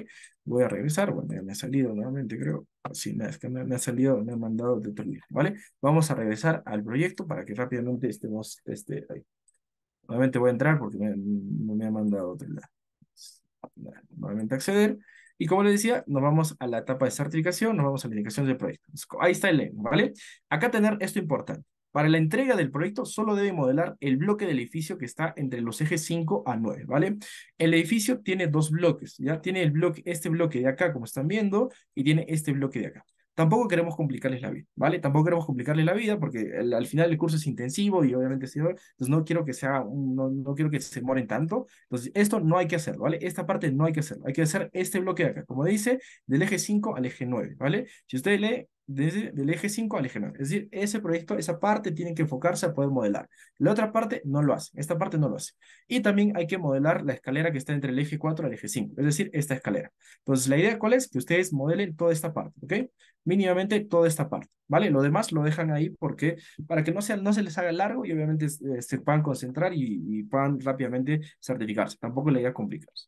[SPEAKER 1] Voy a regresar, bueno, me ha salido nuevamente, creo. Sí, es que me, ha salido, me ha mandado de otro ¿vale? Vamos a regresar al proyecto para que rápidamente estemos, este, ahí. Nuevamente voy a entrar porque no me, ha mandado otro lado. Nuevamente acceder. Y como les decía, nos vamos a la etapa de certificación, nos vamos a la indicación del proyecto. Ahí está el link, ¿vale? Acá tener esto importante. Para la entrega del proyecto solo debe modelar el bloque del edificio que está entre los ejes 5 a 9, ¿vale? El edificio tiene dos bloques, ya tiene el bloque, este bloque de acá, como están viendo, y tiene este bloque de acá. Tampoco queremos complicarles la vida, ¿vale? Tampoco queremos complicarles la vida porque al final el curso es intensivo y obviamente si entonces no quiero que sea, no, no quiero que se moren tanto. Entonces, esto no hay que hacerlo, ¿vale? Esta parte no hay que hacerlo. Hay que hacer este bloque de acá, como dice, del eje 5 al eje 9, ¿vale? Si usted lee, desde el eje 5 al eje 9. Es decir, ese proyecto, esa parte tienen que enfocarse a poder modelar. La otra parte no lo hace, esta parte no lo hace. Y también hay que modelar la escalera que está entre el eje 4 al eje 5, es decir, esta escalera. Entonces, la idea cuál es? Que ustedes modelen toda esta parte, ¿ok? Mínimamente toda esta parte, ¿vale? Lo demás lo dejan ahí porque para que no, no se les haga largo y obviamente se este, puedan concentrar y, puedan rápidamente certificarse. Tampoco la idea complicarse.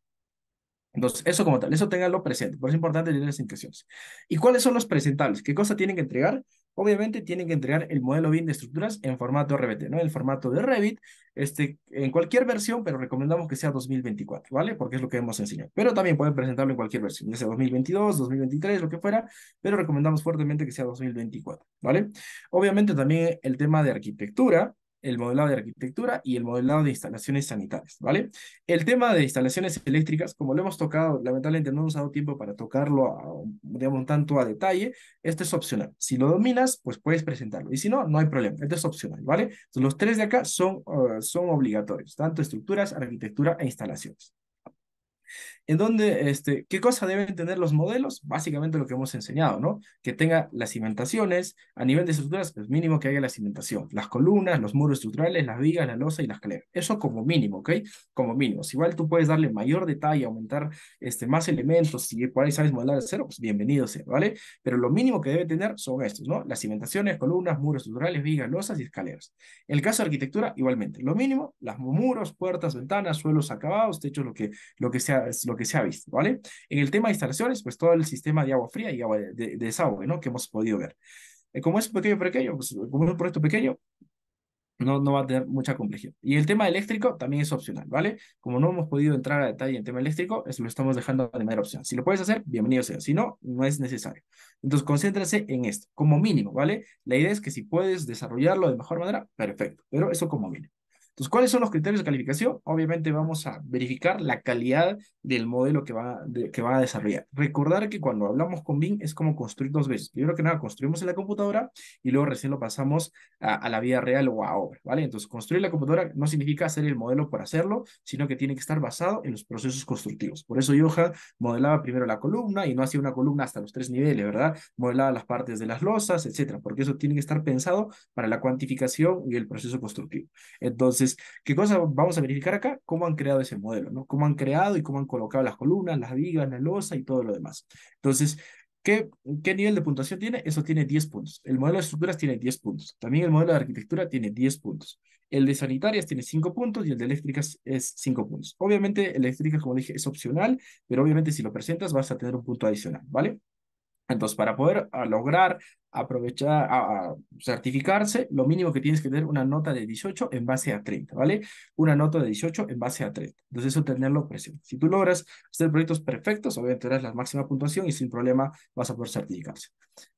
[SPEAKER 1] Entonces, eso como tal, eso tenganlo presente, por eso es importante leer las indicaciones. ¿Y cuáles son los presentables? ¿Qué cosa tienen que entregar? Obviamente tienen que entregar el modelo BIM de estructuras en formato RBT, ¿no? El formato de Revit, este, en cualquier versión, pero recomendamos que sea 2024, ¿vale? Porque es lo que hemos enseñado. Pero también pueden presentarlo en cualquier versión, ya sea 2022, 2023, lo que fuera, pero recomendamos fuertemente que sea 2024, ¿vale? Obviamente también el tema de arquitectura, el modelado de arquitectura y el modelado de instalaciones sanitarias, ¿vale? El tema de instalaciones eléctricas, como lo hemos tocado, lamentablemente no hemos dado tiempo para tocarlo, digamos, tanto a detalle, este es opcional. Si lo dominas, pues puedes presentarlo, y si no, no hay problema, esto es opcional, ¿vale? los tres de acá son, ah, son obligatorios, tanto estructuras, arquitectura e instalaciones. En donde, este, ¿qué cosa deben tener los modelos? Básicamente lo que hemos enseñado, ¿no? Que tenga las cimentaciones, a nivel de estructuras, es pues mínimo que haya la cimentación, las columnas, los muros estructurales, las vigas, la losa y las escaleras Eso como mínimo, ¿ok? Como mínimo. Si igual tú puedes darle mayor detalle, aumentar este, más elementos, si por ahí sabes modelar de cero, pues bienvenido sea, ¿vale? Pero lo mínimo que debe tener son estos, ¿no? Las cimentaciones, columnas, muros estructurales, vigas, losas y escaleras. En el caso de arquitectura, igualmente. Lo mínimo, las muros, puertas, ventanas, suelos acabados, techos, lo que, lo que sea es lo que se ha visto, ¿vale? En el tema de instalaciones, pues todo el sistema de agua fría y agua de, desagüe, ¿no? Que hemos podido ver. Eh, como es un pequeño, pequeño, pues, como es un proyecto pequeño, no, no va a tener mucha complejidad. Y el tema eléctrico también es opcional, ¿vale? Como no hemos podido entrar a detalle en tema eléctrico, es, lo estamos dejando de manera opcional. Si lo puedes hacer, bienvenido sea. Si no, no es necesario. Entonces, concéntrase en esto, como mínimo, ¿vale? La idea es que si puedes desarrollarlo de mejor manera, perfecto, pero eso como mínimo. Entonces, ¿cuáles son los criterios de calificación? Obviamente vamos a verificar la calidad del modelo que va, que va a desarrollar. Recordar que cuando hablamos con BIM es como construir dos veces. Primero que nada, construimos en la computadora y luego recién lo pasamos a, la vida real o a obra, ¿vale? Entonces, construir la computadora no significa hacer el modelo por hacerlo, sino que tiene que estar basado en los procesos constructivos. Por eso Johan modelaba primero la columna y no hacía una columna hasta los tres niveles, ¿verdad? Modelaba las partes de las losas, etcétera, porque eso tiene que estar pensado para la cuantificación y el proceso constructivo. Entonces, entonces, ¿qué cosa vamos a verificar acá? Cómo han creado ese modelo, ¿no? Cómo han creado y cómo han colocado las columnas, las vigas, la losa y todo lo demás. Entonces, ¿Qué, ¿Qué, nivel de puntuación tiene? Eso tiene 10 puntos. El modelo de estructuras tiene 10 puntos. También el modelo de arquitectura tiene 10 puntos. El de sanitarias tiene 5 puntos y el de eléctricas es 5 puntos. Obviamente, eléctricas, como dije, es opcional, pero obviamente si lo presentas vas a tener un punto adicional, ¿vale? Entonces, para poder ah, lograr aprovechar, a, certificarse, lo mínimo que tienes que tener una nota de 18 en base a 30, ¿vale? Una nota de 18 en base a 30. Entonces eso tenerlo presente. Si tú logras hacer proyectos perfectos, obviamente tendrás la máxima puntuación y sin problema vas a poder certificarse.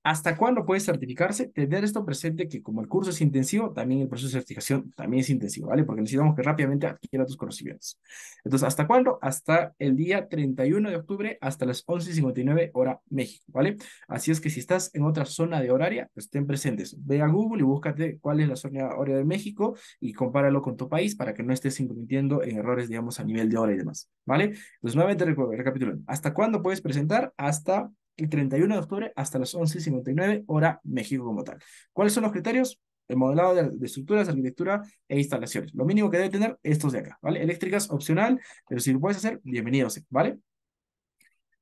[SPEAKER 1] ¿Hasta cuándo puedes certificarse? Tener esto presente que como el curso es intensivo, también el proceso de certificación también es intensivo, ¿vale? Porque necesitamos que rápidamente adquiera tus conocimientos. Entonces, ¿hasta cuándo? Hasta el día 31 de octubre, hasta las 11.59 hora México, ¿vale? Así es que si estás en otra zona de horaria estén presentes. Ve a Google y búscate cuál es la zona horaria de México y compáralo con tu país para que no estés en errores, digamos, a nivel de hora y demás, ¿vale? Entonces, pues nuevamente recapitulando. ¿Hasta cuándo puedes presentar? Hasta el 31 de octubre hasta las 11.59 hora México como tal. ¿Cuáles son los criterios? el modelado de, de, estructuras, arquitectura e instalaciones. Lo mínimo que debe tener estos de acá, ¿vale? Eléctricas opcional, pero si lo puedes hacer, bienvenido, ¿vale?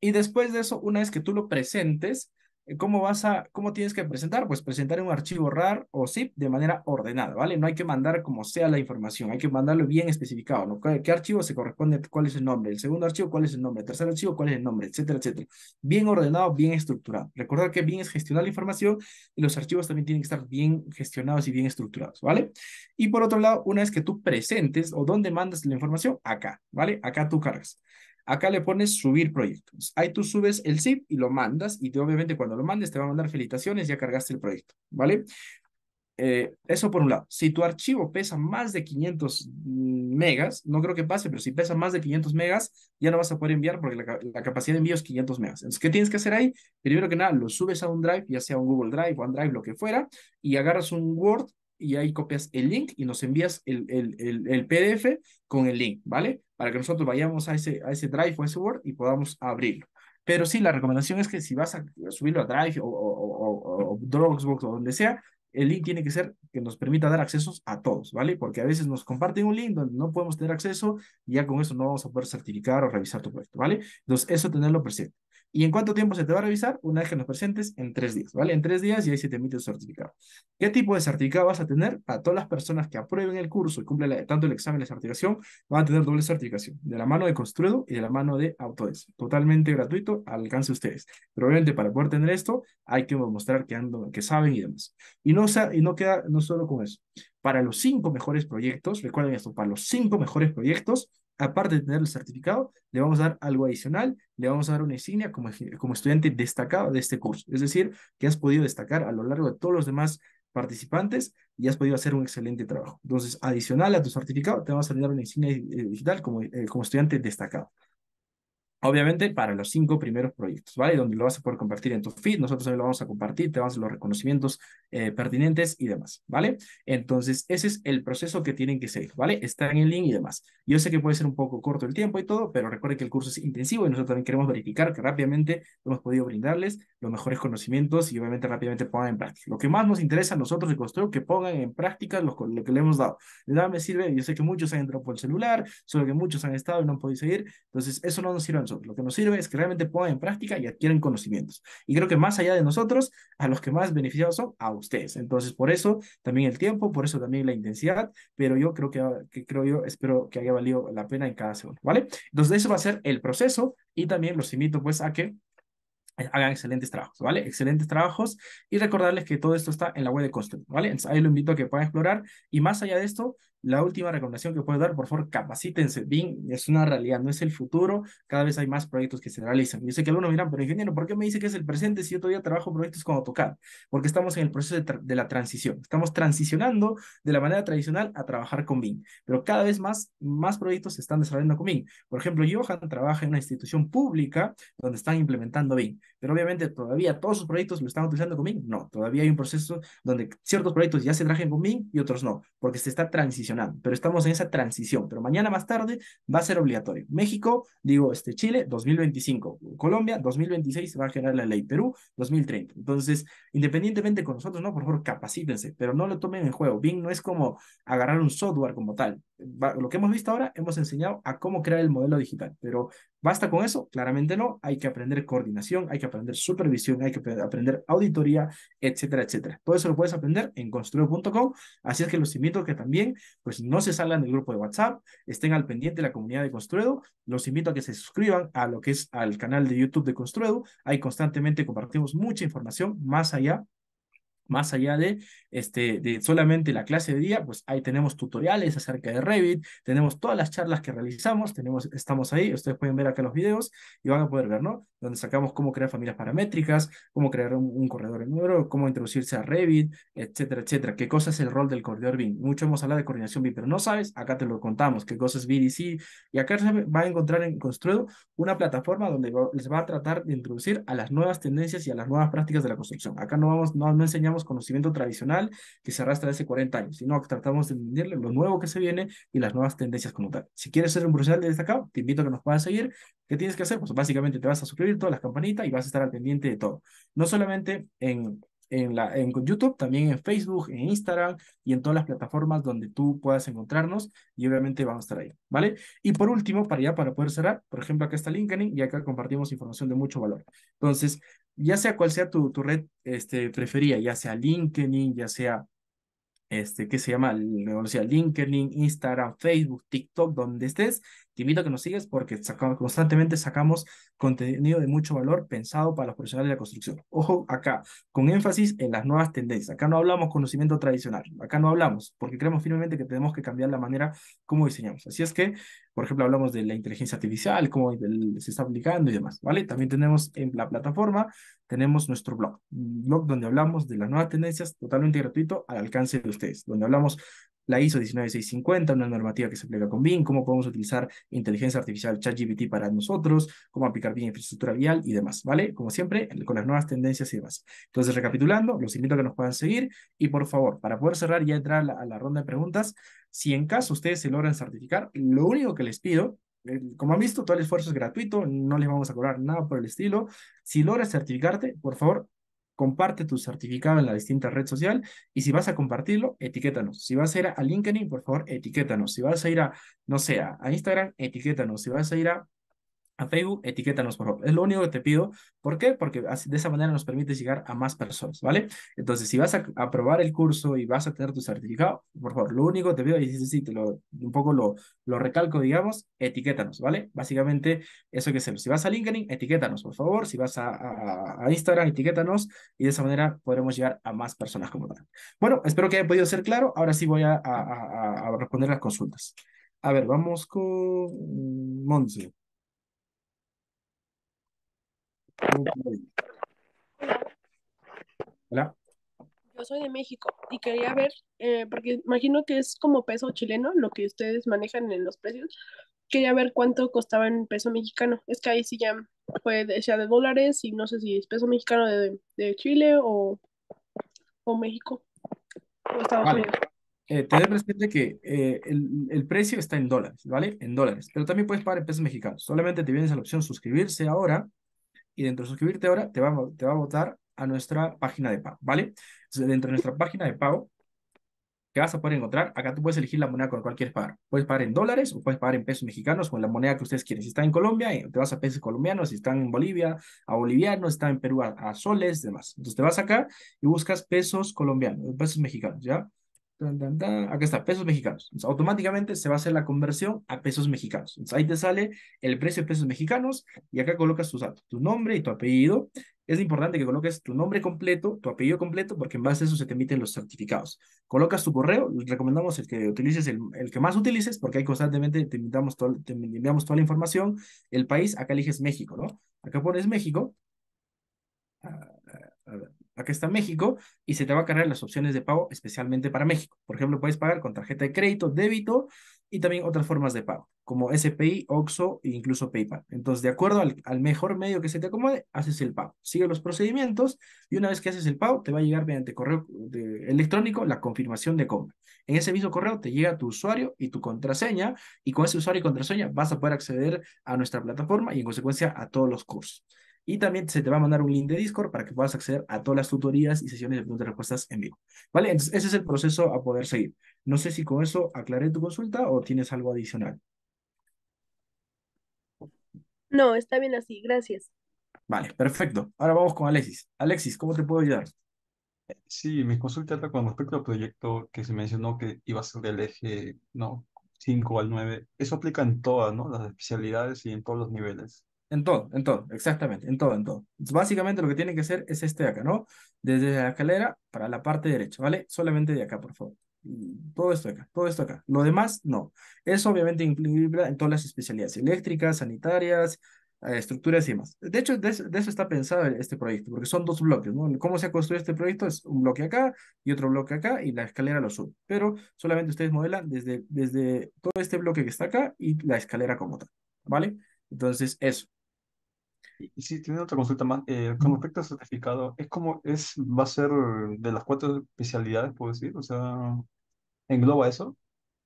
[SPEAKER 1] Y después de eso, una vez que tú lo presentes, eh, ¿Cómo vas a, cómo tienes que presentar? Pues presentar un archivo RAR o zip de manera ordenada, ¿vale? No hay que mandar como sea la información, hay que mandarlo bien especificado, ¿no? ¿Qué, qué archivo se corresponde? ¿Cuál es el nombre? El segundo archivo, ¿cuál es el nombre? El tercer archivo, ¿cuál es el nombre? Etcétera, etcétera. Bien ordenado, bien estructurado. Recordar que bien es gestionar la información y los archivos también tienen que estar bien gestionados y bien estructurados, ¿vale? Y por otro lado, una vez que tú presentes o dónde mandas la información, acá, ¿vale? Acá tú cargas. Acá le pones subir proyectos. Ahí tú subes el zip y lo mandas y te, obviamente cuando lo mandes te va a mandar felicitaciones, ya cargaste el proyecto, ¿vale? Eh, eso por un lado. Si tu archivo pesa más de 500 megas, no creo que pase, pero si pesa más de 500 megas, ya no vas a poder enviar porque la, la, capacidad de envío es 500 megas. Entonces, ¿qué tienes que hacer ahí? Primero que nada, lo subes a un drive, ya sea un Google Drive, OneDrive, lo que fuera, y agarras un Word y ahí copias el link y nos envías el, el, el, el, PDF con el link, ¿vale? Para que nosotros vayamos a ese, a ese Drive o a ese Word y podamos abrirlo. Pero sí, la recomendación es que si vas a subirlo a Drive o, o, o, o Dropbox o donde sea, el link tiene que ser que nos permita dar accesos a todos, ¿vale? Porque a veces nos comparten un link donde no podemos tener acceso y ya con eso no vamos a poder certificar o revisar tu proyecto, ¿vale? Entonces, eso tenerlo presente. ¿Y en cuánto tiempo se te va a revisar? Una vez que nos presentes, en tres días, ¿vale? En tres días y ahí se te emite el certificado. ¿Qué tipo de certificado vas a tener? A todas las personas que aprueben el curso y cumplen tanto el examen de certificación, van a tener doble certificación, de la mano de Construido y de la mano de Autodesk. Totalmente gratuito, al alcance de ustedes. Pero obviamente para poder tener esto, hay que demostrar que, ando, que saben y demás. Y no, y no queda no solo con eso. Para los cinco mejores proyectos, recuerden esto, para los cinco mejores proyectos, aparte de tener el certificado, le vamos a dar algo adicional, le vamos a dar una insignia como, estudiante destacado de este curso. Es decir, que has podido destacar a lo largo de todos los demás participantes y has podido hacer un excelente trabajo. Entonces, adicional a tu certificado, te vamos a dar una insignia eh, digital como, eh, como estudiante destacado. Obviamente para los cinco primeros proyectos, ¿vale? Donde lo vas a poder compartir en tu feed, nosotros también lo vamos a compartir, te vamos a los reconocimientos eh, pertinentes y demás, ¿vale? Entonces, ese es el proceso que tienen que seguir, ¿vale? Estar en el link y demás. Yo sé que puede ser un poco corto el tiempo y todo, pero recuerden que el curso es intensivo y nosotros también queremos verificar que rápidamente hemos podido brindarles los mejores conocimientos y obviamente rápidamente pongan en práctica. Lo que más nos interesa a nosotros es Construyo que pongan en práctica lo que le hemos dado. De nada me sirve, yo sé que muchos han entrado por el celular, solo que muchos han estado y no han podido seguir, entonces eso no nos sirve a nosotros. Lo que nos sirve es que realmente pongan en práctica y adquieran conocimientos. Y creo que más allá de nosotros, a los que más beneficiados son, a ustedes. Entonces, por eso también el tiempo, por eso también la intensidad, pero yo creo que, creo yo, espero que haya valido la pena en cada segundo, ¿vale? Entonces, eso va a ser el proceso y también los invito pues a que hagan excelentes trabajos, ¿vale? Excelentes trabajos y recordarles que todo esto está en la web de Construct, ¿vale? ahí lo invito a que puedan explorar y más allá de esto, la última recomendación que puedo dar, por favor, capacítense. BIM es una realidad, no es el futuro. Cada vez hay más proyectos que se realizan. Yo sé que algunos miran, pero ingeniero, ¿por qué me dice que es el presente si yo todavía trabajo proyectos con AutoCAD? Porque estamos en el proceso de, la transición. Estamos transicionando de la manera tradicional a trabajar con BIM. Pero cada vez más, más proyectos se están desarrollando con BIM. Por ejemplo, Johan trabaja en una institución pública donde están implementando BIM pero obviamente todavía todos sus proyectos lo están utilizando con BIM. No, todavía hay un proceso donde ciertos proyectos ya se trajen con BIM y otros no, porque se está transicionando, pero estamos en esa transición, pero mañana más tarde va a ser obligatorio. México, digo, este Chile 2025, Colombia 2026 se va a generar la ley, Perú 2030. Entonces, independientemente con nosotros, no, por favor, capacítense, pero no lo tomen en juego. Bing no es como agarrar un software como tal lo que hemos visto ahora, hemos enseñado a cómo crear el modelo digital, pero ¿basta con eso? Claramente no, hay que aprender coordinación, hay que aprender supervisión, hay que aprender auditoría, etcétera, etcétera. Todo eso lo puedes aprender en construedo.com así es que los invito a que también pues no se salgan del grupo de WhatsApp, estén al pendiente de la comunidad de Construedo, los invito a que se suscriban a lo que es al canal de YouTube de Construedo, ahí constantemente compartimos mucha información más allá más allá de, este, de solamente la clase de día, pues ahí tenemos tutoriales acerca de Revit, tenemos todas las charlas que realizamos, tenemos, estamos ahí, ustedes pueden ver acá los videos y van a poder ver, ¿no? Donde sacamos cómo crear familias paramétricas, cómo crear un, corredor en número, cómo introducirse a Revit, etcétera, etcétera. ¿Qué cosa es el rol del corredor BIM? Mucho hemos hablado de coordinación BIM, pero no sabes, acá te lo contamos, qué cosa es BDC. Y acá se va a encontrar en Construido una plataforma donde les va a tratar de introducir a las nuevas tendencias y a las nuevas prácticas de la construcción. Acá no vamos, no, no enseñamos conocimiento tradicional que se arrastra desde 40 años, sino que tratamos de entender lo nuevo que se viene y las nuevas tendencias como tal. Si quieres ser un profesional de destacado, te invito a que nos puedas seguir. ¿Qué tienes que hacer? Pues básicamente te vas a suscribir todas las campanitas y vas a estar al pendiente de todo. No solamente en en, la, YouTube, también en Facebook, en Instagram y en todas las plataformas donde tú puedas encontrarnos y obviamente vamos a estar ahí, ¿vale? Y por último, para ya, para poder cerrar, por ejemplo, acá está LinkedIn y acá compartimos información de mucho valor. Entonces, ya sea cual sea tu, tu red este, preferida, ya sea LinkedIn, ya sea este, ¿qué se llama? LinkedIn, Instagram, Facebook, TikTok, donde estés, te invito a que nos sigas porque constantemente sacamos contenido de mucho valor pensado para los profesionales de la construcción. Ojo acá, con énfasis en las nuevas tendencias. Acá no hablamos conocimiento tradicional, acá no hablamos porque creemos firmemente que tenemos que cambiar la manera como diseñamos. Así es que, por ejemplo, hablamos de la inteligencia artificial, cómo se está aplicando y demás, ¿vale? También tenemos en la plataforma, tenemos nuestro blog, blog donde hablamos de las nuevas tendencias totalmente gratuito al alcance de ustedes, donde hablamos la ISO 19650, una normativa que se aplica con BIM, cómo podemos utilizar inteligencia artificial ChatGPT para nosotros, cómo aplicar bien infraestructura vial y demás, ¿vale? Como siempre, con las nuevas tendencias y demás. Entonces, recapitulando, los invito a que nos puedan seguir y por favor, para poder cerrar y entrar a la, a la ronda de preguntas, si en caso ustedes se logran certificar, lo único que les pido eh, como han visto, todo el esfuerzo es gratuito, no les vamos a cobrar nada por el estilo. Si logras certificarte, por favor, comparte tu certificado en la distinta red social y si vas a compartirlo, etiquétanos. Si vas a ir a LinkedIn, por favor, etiquétanos. Si vas a ir a, no sé, a Instagram, etiquétanos. Si vas a ir a a Facebook, etiquétanos por favor. Es lo único que te pido. ¿Por qué? Porque de esa manera nos permite llegar a más personas, ¿vale? Entonces, si vas a aprobar el curso y vas a tener tu certificado, por favor, lo único que te pido, y sí, sí, te lo, un poco lo, lo recalco, digamos, etiquétanos, ¿vale? Básicamente, eso que hacemos. Si vas a LinkedIn, etiquétanos, por favor. Si vas a, a, Instagram, etiquétanos. Y de esa manera podremos llegar a más personas como tal. Bueno, espero que haya podido ser claro. Ahora sí voy a, a responder las consultas. A ver, vamos
[SPEAKER 3] con Monse. Hola.
[SPEAKER 5] Yo soy de México y quería ver, eh, porque imagino que es como peso chileno lo que ustedes manejan en los precios. Quería ver cuánto costaba en peso mexicano. Es que ahí sí ya fue de, de dólares y no sé si es peso mexicano de, Chile o, o México o Estados Unidos.
[SPEAKER 1] Eh, presente que eh, el, el, precio está en dólares, ¿vale? En dólares, pero también puedes pagar en pesos mexicanos. Solamente te vienes a la opción suscribirse ahora y dentro de suscribirte ahora te va, te va a votar a nuestra página de pago, ¿vale? Entonces, dentro de nuestra *laughs* página de pago, que vas a poder encontrar, acá tú puedes elegir la moneda con la cual quieres pagar. Puedes pagar en dólares o puedes pagar en pesos mexicanos o en la moneda que ustedes quieren. Si están en Colombia, eh, te vas a pesos colombianos, si están en Bolivia, a bolivianos, si están en Perú, a, a soles, demás. Entonces te vas acá y buscas pesos colombianos, pesos mexicanos, ¿ya? Acá está, pesos mexicanos. automáticamente se va a hacer la conversión a pesos mexicanos. ahí te sale el precio de pesos mexicanos y acá colocas tus datos, tu nombre y tu apellido. Es importante que coloques tu nombre completo, tu apellido completo, porque en base a eso se te emiten los certificados. Colocas tu correo, recomendamos el que utilices, el, que más utilices, porque ahí constantemente te, te enviamos toda la información. El país, acá eliges México, ¿no? Acá pones México. Ah, ah, a ver, acá está México, y se te va a cargar las opciones de pago especialmente para México. Por ejemplo, puedes pagar con tarjeta de crédito, débito y también otras formas de pago, como SPI, OXO e incluso PayPal. Entonces, de acuerdo al, mejor medio que se te acomode, haces el pago. Sigue los procedimientos y una vez que haces el pago, te va a llegar mediante correo electrónico la confirmación de compra. En ese mismo correo te llega tu usuario y tu contraseña, y con ese usuario y contraseña vas a poder acceder a nuestra plataforma y en consecuencia a todos los cursos. Y también se te va a mandar un link de Discord para que puedas acceder a todas las tutorías y sesiones de preguntas y respuestas en vivo. ¿Vale? Entonces, ese es el proceso a poder seguir. No sé si con eso aclaré tu consulta o tienes algo adicional.
[SPEAKER 5] No, está bien así, gracias.
[SPEAKER 1] Vale,
[SPEAKER 2] perfecto. Ahora vamos con Alexis. Alexis, ¿cómo te puedo ayudar? Sí, mi consulta era con respecto al proyecto que se mencionó que iba a ser del eje ¿no? 5 al 9. Eso aplica en todas ¿no? las especialidades y en todos los niveles.
[SPEAKER 1] En todo, en todo, exactamente, en todo, en todo. Básicamente lo que tiene que hacer es este de acá, ¿no? Desde la escalera para la parte derecha, ¿vale? Solamente de acá, por favor. Todo esto de acá, todo esto acá. Lo demás, no. Eso obviamente incluye en todas las especialidades eléctricas, sanitarias, eh, estructuras y demás. De hecho, de, eso está pensado este proyecto, porque son dos bloques, ¿no? Cómo se ha construido este proyecto es un bloque acá y otro bloque acá y la escalera lo sube. Pero solamente ustedes modelan desde, desde todo este bloque que está acá
[SPEAKER 2] y la escalera como tal, ¿vale? Entonces, eso. Y sí, tiene otra consulta más, eh, con respecto al certificado, ¿es como, es, va a ser de las cuatro especialidades, puedo decir? O sea, ¿engloba eso?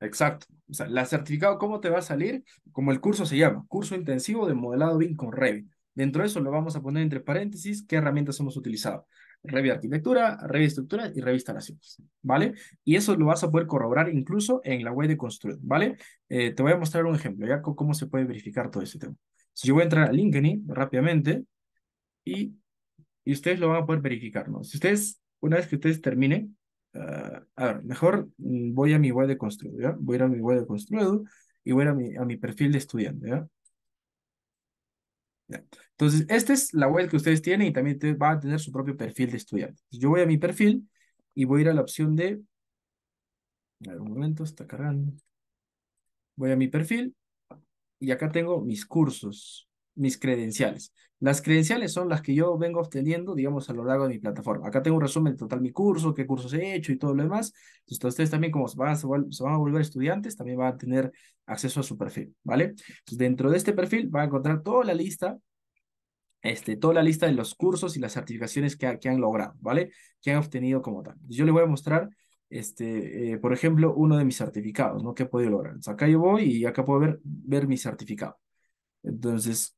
[SPEAKER 2] Exacto. O sea, la certificado, ¿cómo te va
[SPEAKER 1] a salir? Como el curso se llama, curso intensivo de modelado BIM con Revit. Dentro de eso lo vamos a poner entre paréntesis qué herramientas hemos utilizado revista Arquitectura, revista Estructura y revista Naciones, ¿vale? Y eso lo vas a poder corroborar incluso en la web de Construir, ¿vale? Eh, te voy a mostrar un ejemplo, ya cómo se puede verificar todo ese tema. Si yo voy a entrar a LinkedIn rápidamente y, y ustedes lo van a poder verificar, ¿no? Si ustedes, una vez que ustedes terminen, ah, a ver, mejor mm, voy a mi web de Construir, ¿ya? Voy a ir a mi web de Construir y voy mi, a mi perfil de estudiante, ¿ya? Entonces, esta es la web que ustedes tienen y también te, van a tener su propio perfil de estudiante. Yo voy a mi perfil y voy a ir a la opción de... A ver, un momento, está cargando. Voy a mi perfil y acá tengo mis cursos mis credenciales. Las credenciales son las que yo vengo obteniendo, digamos, a lo largo de mi plataforma. Acá tengo un resumen de mi curso, qué cursos he hecho y todo lo demás. Entonces, ustedes también, como se van, a, a volver estudiantes, también van a tener acceso a su perfil, ¿vale? Entonces, dentro de este perfil van a encontrar toda la lista este, toda la lista de los cursos y las certificaciones que, han logrado, ¿vale? Que han obtenido como tal. Yo les voy a mostrar, este, eh, por ejemplo, uno de mis certificados, ¿no? Que he podido lograr. Entonces, acá yo voy y acá puedo ver, ver mi certificado. Entonces,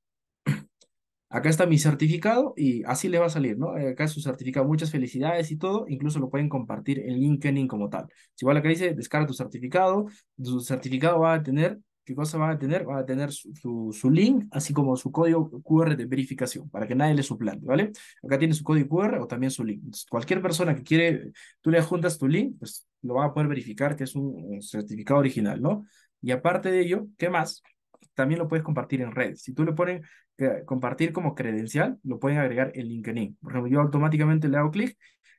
[SPEAKER 1] acá está mi certificado y así le va a salir, ¿no? Eh, acá es su certificado, muchas felicidades y todo, incluso lo pueden compartir en LinkedIn como tal. Si igual acá dice, descarga tu certificado, tu certificado va a tener, ¿qué cosa va a tener? Va a tener su, su, link, así como su código QR de verificación, para que nadie le suplante, ¿vale? Acá tiene su código QR o también su link. cualquier persona que quiere, tú le juntas tu link, pues lo va a poder verificar que es un, un certificado original, ¿no? Y aparte de ello, ¿qué más? también lo puedes compartir en redes. Si tú le pones compartir como credencial, lo pueden agregar en LinkedIn. Por ejemplo, yo automáticamente le hago clic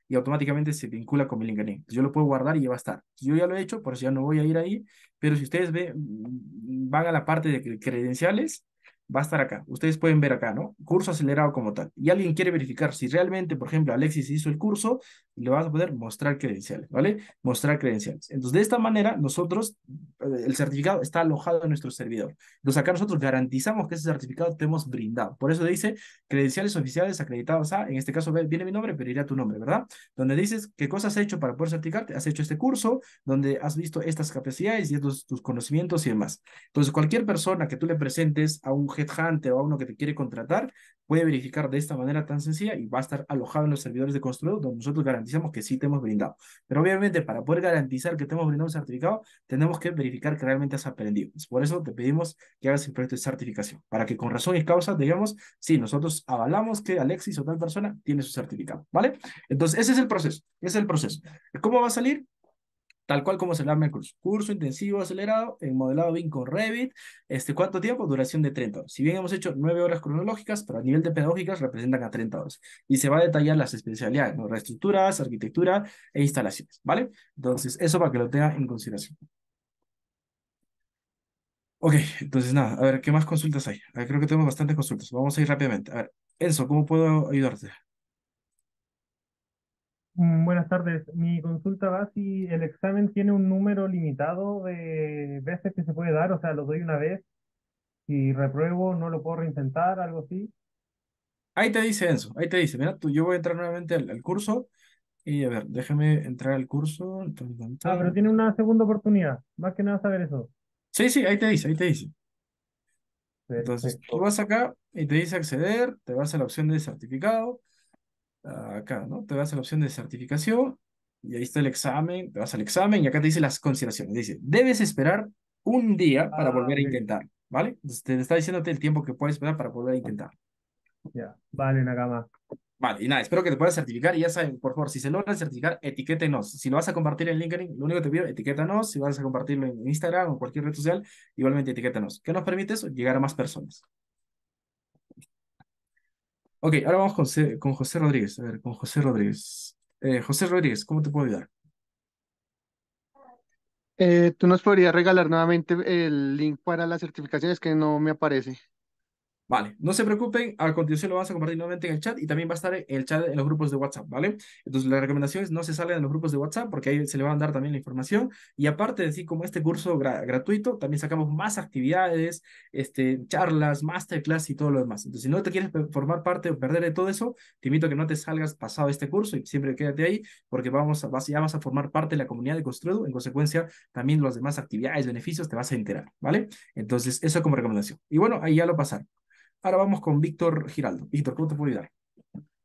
[SPEAKER 1] y automáticamente se vincula con mi LinkedIn. Yo lo puedo guardar y ya va a estar. Yo ya lo he hecho, por eso ya no voy a ir ahí, pero si ustedes ven, mm, van a la parte de credenciales, va a estar acá. Ustedes pueden ver acá, ¿no? Curso acelerado como tal. Y alguien quiere verificar si realmente, por ejemplo, Alexis hizo el curso, le vas a poder mostrar credenciales, ¿vale? Mostrar credenciales. Entonces, de esta manera, nosotros, eh, el certificado está alojado en nuestro servidor. Entonces, acá nosotros garantizamos que ese certificado te hemos brindado. Por eso dice credenciales oficiales acreditados a, en este caso viene mi nombre, pero iría tu nombre, ¿verdad? Donde dices qué cosas has hecho para poder certificarte. Has hecho este curso, donde has visto estas capacidades y estos tus conocimientos y demás. Entonces, cualquier persona que tú le presentes a un headhunter o a uno que te quiere contratar, puede verificar de esta manera tan sencilla y va a estar alojado en los servidores de Construido, donde nosotros garantizamos que sí te hemos brindado. Pero obviamente, para poder garantizar que te hemos brindado un certificado, tenemos que verificar que realmente has aprendido. Por eso te pedimos que hagas el proyecto de certificación, para que con razón y causa digamos, si nosotros avalamos que Alexis o tal persona tiene su certificado, ¿vale? Entonces, ese es el proceso, ese es el proceso. ¿Cómo va a salir? tal cual como se llama el curso. Curso intensivo acelerado en modelado BIM con Revit. Este, ¿Cuánto tiempo? Duración de 30 horas. Si bien hemos hecho 9 horas cronológicas, pero a nivel de pedagógicas representan a 30 horas. Y se va a detallar las especialidades, reestructuras, arquitectura e instalaciones, ¿vale? Entonces, eso para que lo tenga en consideración. Ok, entonces nada, a ver, ¿qué más consultas hay? creo que tenemos bastantes consultas. Vamos a ir rápidamente. A ver, Enzo, ¿cómo
[SPEAKER 2] puedo ayudarte?
[SPEAKER 7] Mm, buenas tardes. Mi consulta
[SPEAKER 3] va si el examen tiene un número limitado de veces que se puede dar, o sea, lo doy una vez, y repruebo no lo puedo reintentar, algo así. Ahí te
[SPEAKER 1] dice Enzo, ahí te dice, mira, tú, yo voy a entrar nuevamente al, curso y a ver, déjame entrar al
[SPEAKER 3] curso. Ah, pero tiene una segunda oportunidad, más que nada saber eso.
[SPEAKER 1] Sí, sí, ahí te dice, ahí te dice. Entonces, tú vas acá y te dice acceder, te vas a la opción de certificado Ah, acá, ¿no? Te vas a la opción de certificación y ahí está el examen, te vas al examen y acá te dice las consideraciones. Dice, debes esperar un día para ah, volver a intentar, ¿vale? Entonces te está diciéndote el tiempo que puedes esperar para volver a ah, intentar. Ya, vale, Nagama. Vale, y nada, espero que te puedas certificar. Y ya saben, por favor, si se logra certificar, etiquétenos. Si lo vas a compartir en LinkedIn, lo único que te pido, etiquétanos. Si vas a compartirlo en Instagram o cualquier red social, igualmente etiquétanos. ¿Qué nos permite eso? Llegar a más personas. Ok, ahora vamos con, José Rodríguez. A ver, con José Rodríguez. Eh, José Rodríguez, ¿cómo te puedo ayudar?
[SPEAKER 3] Eh, ¿tú nos podrías regalar nuevamente el link para las certificaciones que no me aparece?
[SPEAKER 1] Vale, no se preocupen, a continuación lo vamos a compartir nuevamente en el chat y también va a estar en el chat en los grupos de WhatsApp, ¿vale? Entonces la recomendación es no se salgan de los grupos de WhatsApp porque ahí se le va a dar también la información y aparte de decir como este curso gratuito, también sacamos más actividades, este, charlas, masterclass y todo lo demás. Entonces si no te quieres formar parte o perder de todo eso, te invito a que no te salgas pasado este curso y siempre quédate ahí porque vamos ya vas a formar parte de la comunidad de Construido, en consecuencia también las demás actividades, beneficios te vas a enterar, ¿vale? Entonces eso como recomendación. Y bueno, ahí ya lo pasaron. Ahora vamos con Víctor Giraldo. Víctor, ¿cómo te puedo ayudar?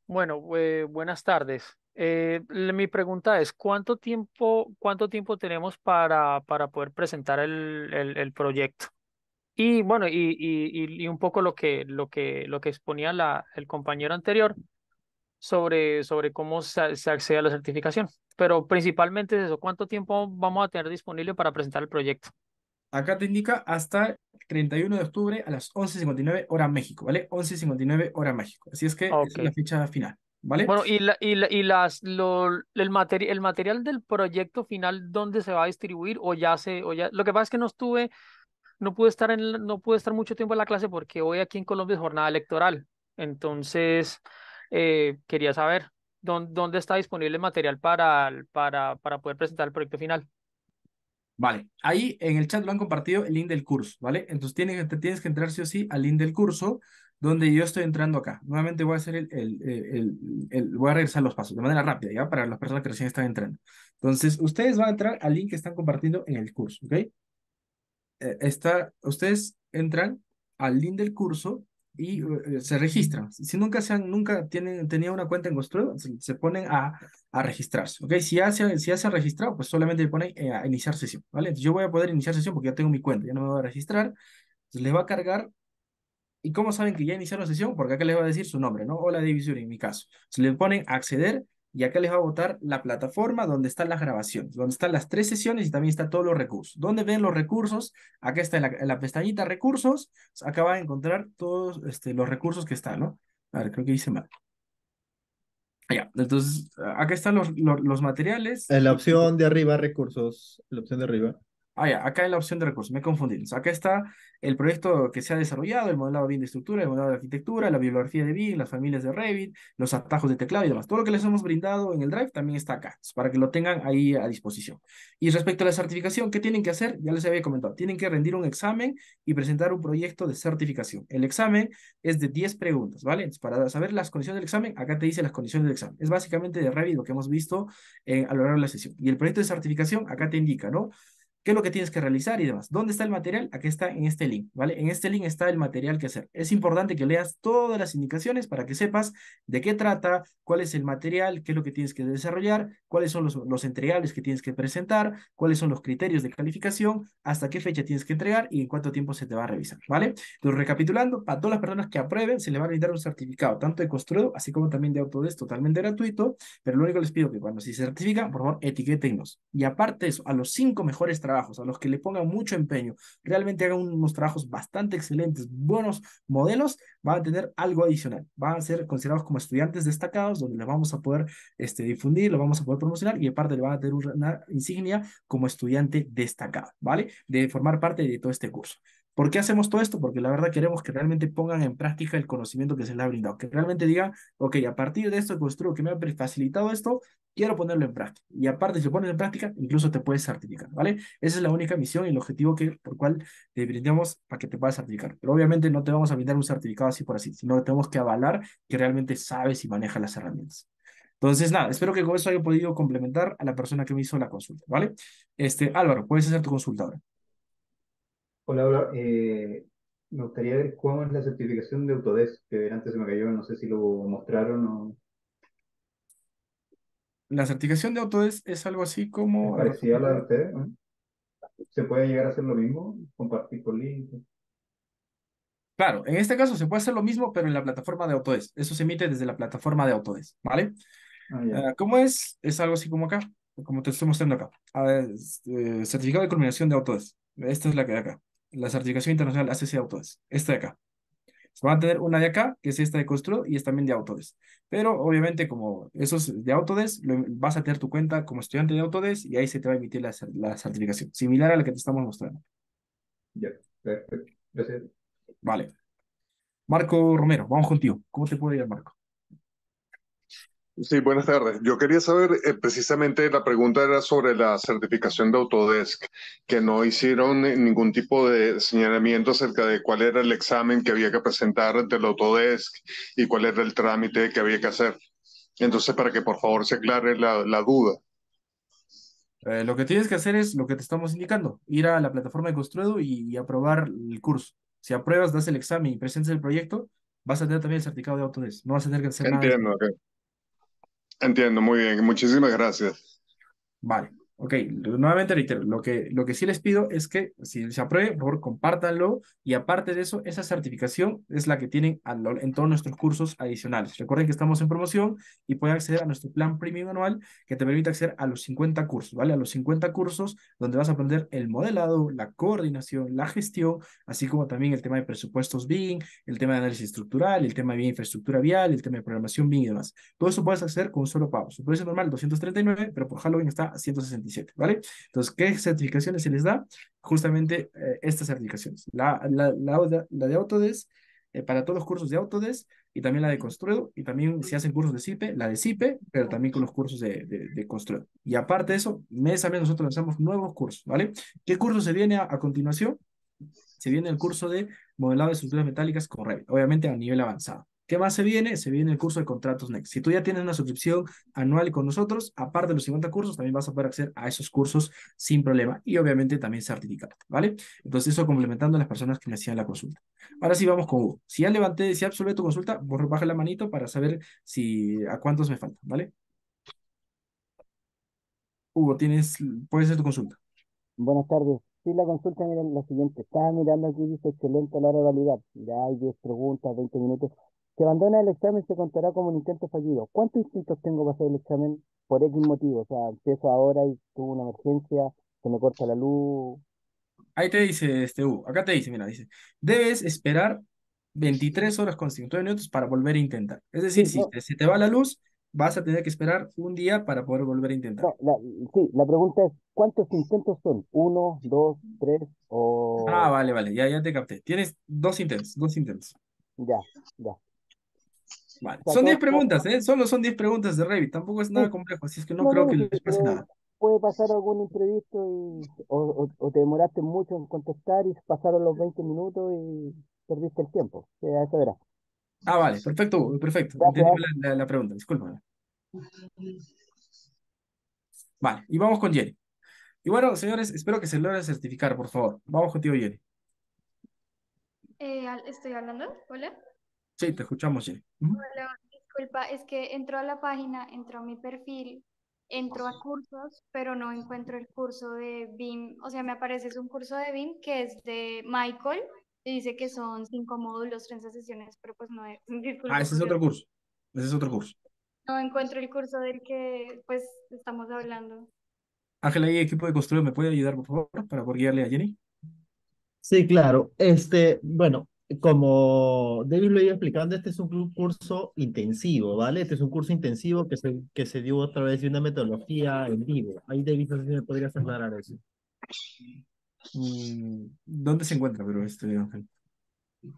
[SPEAKER 7] Bueno, eh, buenas tardes. Eh, mi pregunta es, ¿cuánto tiempo, cuánto tiempo tenemos para, para poder presentar el, el, proyecto? Y bueno, y, y, y, un poco lo que, lo que, lo que exponía la, el compañero anterior sobre, sobre cómo se, se, accede a la certificación. Pero principalmente es eso, ¿cuánto tiempo vamos a tener disponible para presentar el proyecto?
[SPEAKER 1] acá te indica hasta 31 de octubre a las 11.59 hora México, ¿vale? 11.59 hora México. Así es que es la fecha final, ¿vale? Bueno, y,
[SPEAKER 7] y, y las, lo, el, el material del proyecto final, ¿dónde se va a distribuir? O ya se, o ya, lo que pasa es que no estuve, no pude estar, en, no pude estar mucho tiempo en la clase porque hoy aquí en Colombia es jornada electoral. Entonces, eh, quería saber dónde, dónde, está disponible el material para, para, para poder presentar el proyecto final.
[SPEAKER 1] Vale, ahí en el chat lo han compartido el link del curso, ¿vale? Entonces tienes, tienes que entrar sí o sí al link del curso donde yo estoy entrando acá. Nuevamente voy a hacer el, el, el, el voy a regresar los pasos de manera rápida, ¿ya? Para las personas que recién están entrando. Entonces, ustedes van a entrar al link que están compartiendo en el curso, ¿ok? Eh, está, ustedes entran al link del curso y eh, se registran. Si nunca, se han, nunca tienen, tenían una cuenta en Construido, se, ponen a, a, registrarse. okay Si ya, se, si han registrado, pues solamente le ponen eh, a iniciar sesión. ¿vale? yo voy a poder iniciar sesión porque ya tengo mi cuenta, ya no me voy a registrar. Entonces les va a cargar. ¿Y cómo saben que ya iniciaron sesión? Porque acá les va a decir su nombre, ¿no? Hola la en mi caso. Se le ponen acceder y acá les va a botar la plataforma donde están las grabaciones, donde están las tres sesiones y también están todos los recursos. ¿Dónde ven los recursos? Acá está en la, pestañita recursos, acá va a encontrar todos este, los recursos que están, ¿no? A ver, creo que hice mal. Ya, entonces, acá están los, los, los materiales. En la opción de arriba, recursos, la opción de arriba. Ah, ya, acá en la opción de recursos, me confundí. O acá está el proyecto que se ha desarrollado, el modelado de bien de estructura, el modelado de arquitectura, la bibliografía de BIM, las familias de Revit, los atajos de teclado y demás. Todo lo que les hemos brindado en el Drive también está acá, para que lo tengan ahí a disposición. Y respecto a la certificación, ¿qué tienen que hacer? Ya les había comentado, tienen que rendir un examen y presentar un proyecto de certificación. El examen es de 10 preguntas, ¿vale? para saber las condiciones del examen, acá te dice las condiciones del examen. Es básicamente de Revit lo que hemos visto eh, a lo largo de la sesión. Y el proyecto de certificación acá te indica, ¿no? qué es lo que tienes que realizar y demás. ¿Dónde está el material? Aquí está en este link, ¿vale? En este link está el material que hacer. Es importante que leas todas las indicaciones para que sepas de qué trata, cuál es el material, qué es lo que tienes que desarrollar, cuáles son los, los entregables que tienes que presentar, cuáles son los criterios de calificación, hasta qué fecha tienes que entregar y en cuánto tiempo se te va a revisar, ¿vale? Entonces, recapitulando, para todas las personas que aprueben, se les va a brindar un certificado, tanto de construido, así como también de Autodesk, totalmente gratuito, pero lo único que les pido que cuando se certifica por favor, etiquétenos. Y aparte eso, a los cinco mejores trabajos a los que le pongan mucho empeño, realmente hagan unos trabajos bastante excelentes, buenos modelos, van a tener algo adicional, van a ser considerados como estudiantes destacados, donde les vamos a poder este, difundir, lo vamos a poder promocionar y aparte le van a tener una insignia como estudiante destacado, ¿vale? De formar parte de todo este curso. ¿Por qué hacemos todo esto? Porque la verdad queremos que realmente pongan en práctica el conocimiento que se les ha brindado, que realmente digan, ok, a partir de esto construyo, que me ha facilitado esto, quiero ponerlo en práctica. Y aparte, si lo pones en práctica, incluso te puedes certificar, ¿vale? Esa es la única misión y el objetivo que, por cual te brindamos para que te puedas certificar. Pero obviamente no te vamos a brindar un certificado así por así, sino que tenemos que avalar que realmente sabes y manejas las herramientas. Entonces, nada, espero que con eso haya podido complementar a la persona que me hizo la consulta, ¿vale? Este, Álvaro, puedes hacer tu consulta ahora. Hola, hola. Eh, me gustaría ver cómo es la certificación de Autodesk, que antes se me cayó, no sé si lo mostraron o La certificación de Autodesk es algo así
[SPEAKER 2] como... Parecía la de ustedes. ¿Se puede llegar a hacer lo mismo? Compartir con link.
[SPEAKER 1] Claro, en este caso se puede hacer lo mismo, pero en la plataforma de Autodesk. Eso se emite desde la plataforma de Autodesk, ¿vale? Ah, ah, ¿Cómo es? Es algo así como acá, como te estoy mostrando acá. Ah, eh, certificado de culminación de Autodesk. Esta es la que hay acá la certificación internacional ACC Autodesk, esta de acá. Van a tener una de acá, que es esta de Construct, y es también de Autodesk. Pero obviamente como eso es de Autodesk, em, vas a tener tu cuenta como estudiante de Autodesk y ahí se te va a emitir la, certificación, similar a la que te estamos mostrando.
[SPEAKER 2] Ya, perfecto. Gracias.
[SPEAKER 1] Vale. Marco Romero, vamos contigo. ¿Cómo te puedo ir, Marco?
[SPEAKER 5] Sí, buenas tardes. Yo quería saber, eh, precisamente la pregunta era sobre la certificación de Autodesk, que no hicieron eh, ningún tipo de señalamiento acerca de cuál era el examen que había que presentar ante el Autodesk y cuál era el trámite que había que hacer. Entonces, para que por favor se aclare la, duda.
[SPEAKER 1] Eh, lo que tienes que hacer es lo que te estamos indicando, ir a la plataforma de Construedo y, aprobar el curso. Si apruebas, das el examen y presentas el proyecto, vas a tener también el certificado de Autodesk. No vas a tener que hacer nada. Entiendo,
[SPEAKER 5] Entiendo, muy bien. Muchísimas gracias.
[SPEAKER 1] Vale. Ok, nuevamente reitero, lo que, lo que sí les pido es que si se apruebe, por favor, compártanlo y aparte de eso, esa certificación es la que tienen en todos nuestros cursos adicionales. Recuerden que estamos en promoción y pueden acceder a nuestro plan premium anual que te permite acceder a los 50 cursos, ¿vale? A los 50 cursos donde vas a aprender el modelado, la coordinación, la gestión, así como también el tema de presupuestos BIM, el tema de análisis estructural, el tema de infraestructura vial, el tema de programación BIM y demás. Todo eso puedes acceder con un solo pago. Su precio normal 239, pero por Halloween está a 160. ¿vale? Entonces, ¿qué certificaciones se les da? Justamente eh, estas certificaciones. La, la, de Autodesk, eh, para todos los cursos de Autodesk, y también la de Construido, y también si hacen cursos de CIPE, la de CIPE, pero también con los cursos de, de, Y aparte de eso, mes a mes nosotros lanzamos nuevos cursos, ¿vale? ¿Qué curso se viene a, a continuación? Se viene el curso de modelado de estructuras metálicas con Revit, obviamente a nivel avanzado. ¿Qué más se viene? Se viene el curso de contratos Next. Si tú ya tienes una suscripción anual con nosotros, aparte de los 50 cursos, también vas a poder acceder a esos cursos sin problema y obviamente también certificarte, ¿vale? Entonces eso complementando a las personas que me hacían la consulta. Ahora sí vamos con Hugo. Si ya levanté, si absolvé tu consulta, baja la manito para saber si a cuántos me faltan, ¿vale? Hugo, tienes, puedes hacer tu consulta.
[SPEAKER 2] Buenas tardes. Sí, la consulta, miren, la siguiente. Está mirando aquí,
[SPEAKER 6] dice excelente la hora validar. Ya hay 10 preguntas, 20 minutos. Si abandona el examen se contará como un intento fallido. ¿Cuántos intentos tengo para hacer el examen por X motivo? O sea, empiezo ahora y
[SPEAKER 1] tuvo una emergencia, se me corta la luz. Ahí te dice, este acá te dice, mira, dice, debes esperar 23 horas con de minutos para volver a intentar. Es decir, si se te va la luz, vas a tener que esperar un día para poder volver a intentar. sí, la pregunta es, ¿cuántos intentos son? ¿Uno, dos, tres o...? Ah, vale, vale, ya, ya te capté. Tienes dos intentos, dos intentos. Ya, ya. Son 10 preguntas, ¿eh? Solo son 10 preguntas de Revit, tampoco es nada complejo, así es que no, creo que les pase nada. Puede pasar algún imprevisto y, o, te demoraste mucho en contestar y pasaron los 20 minutos y perdiste el tiempo. Ah, vale, perfecto, perfecto. la, pregunta, discúlpame. Vale, y vamos con Jerry Y bueno, señores, espero que se logre certificar, por favor. Vamos contigo, Yeri.
[SPEAKER 5] Eh, ¿Estoy hablando? ¿Hola?
[SPEAKER 1] Sí, te escuchamos, sí.
[SPEAKER 5] disculpa,
[SPEAKER 1] es que entró a la página, entró a mi perfil, entró a cursos, pero no encuentro el curso de BIM. O sea, me aparece es un curso de BIM que es de Michael
[SPEAKER 5] y dice que son cinco módulos, 30 sesiones, pero pues no es. *laughs*
[SPEAKER 6] ah, ese es otro curso.
[SPEAKER 2] Ese es otro curso.
[SPEAKER 5] No encuentro el curso del que pues estamos hablando.
[SPEAKER 1] Ángela y equipo de construcción ¿me puede ayudar, por favor, para guiarle a Jenny? Sí, claro. Este, bueno, como David lo iba explicando, este es un curso intensivo, ¿vale? Este es un curso intensivo que se, que se dio a través de una metodología en vivo. Ahí David, si me podrías aclarar eso.
[SPEAKER 7] Mm,
[SPEAKER 1] ¿Dónde se encuentra, pero este Ángel?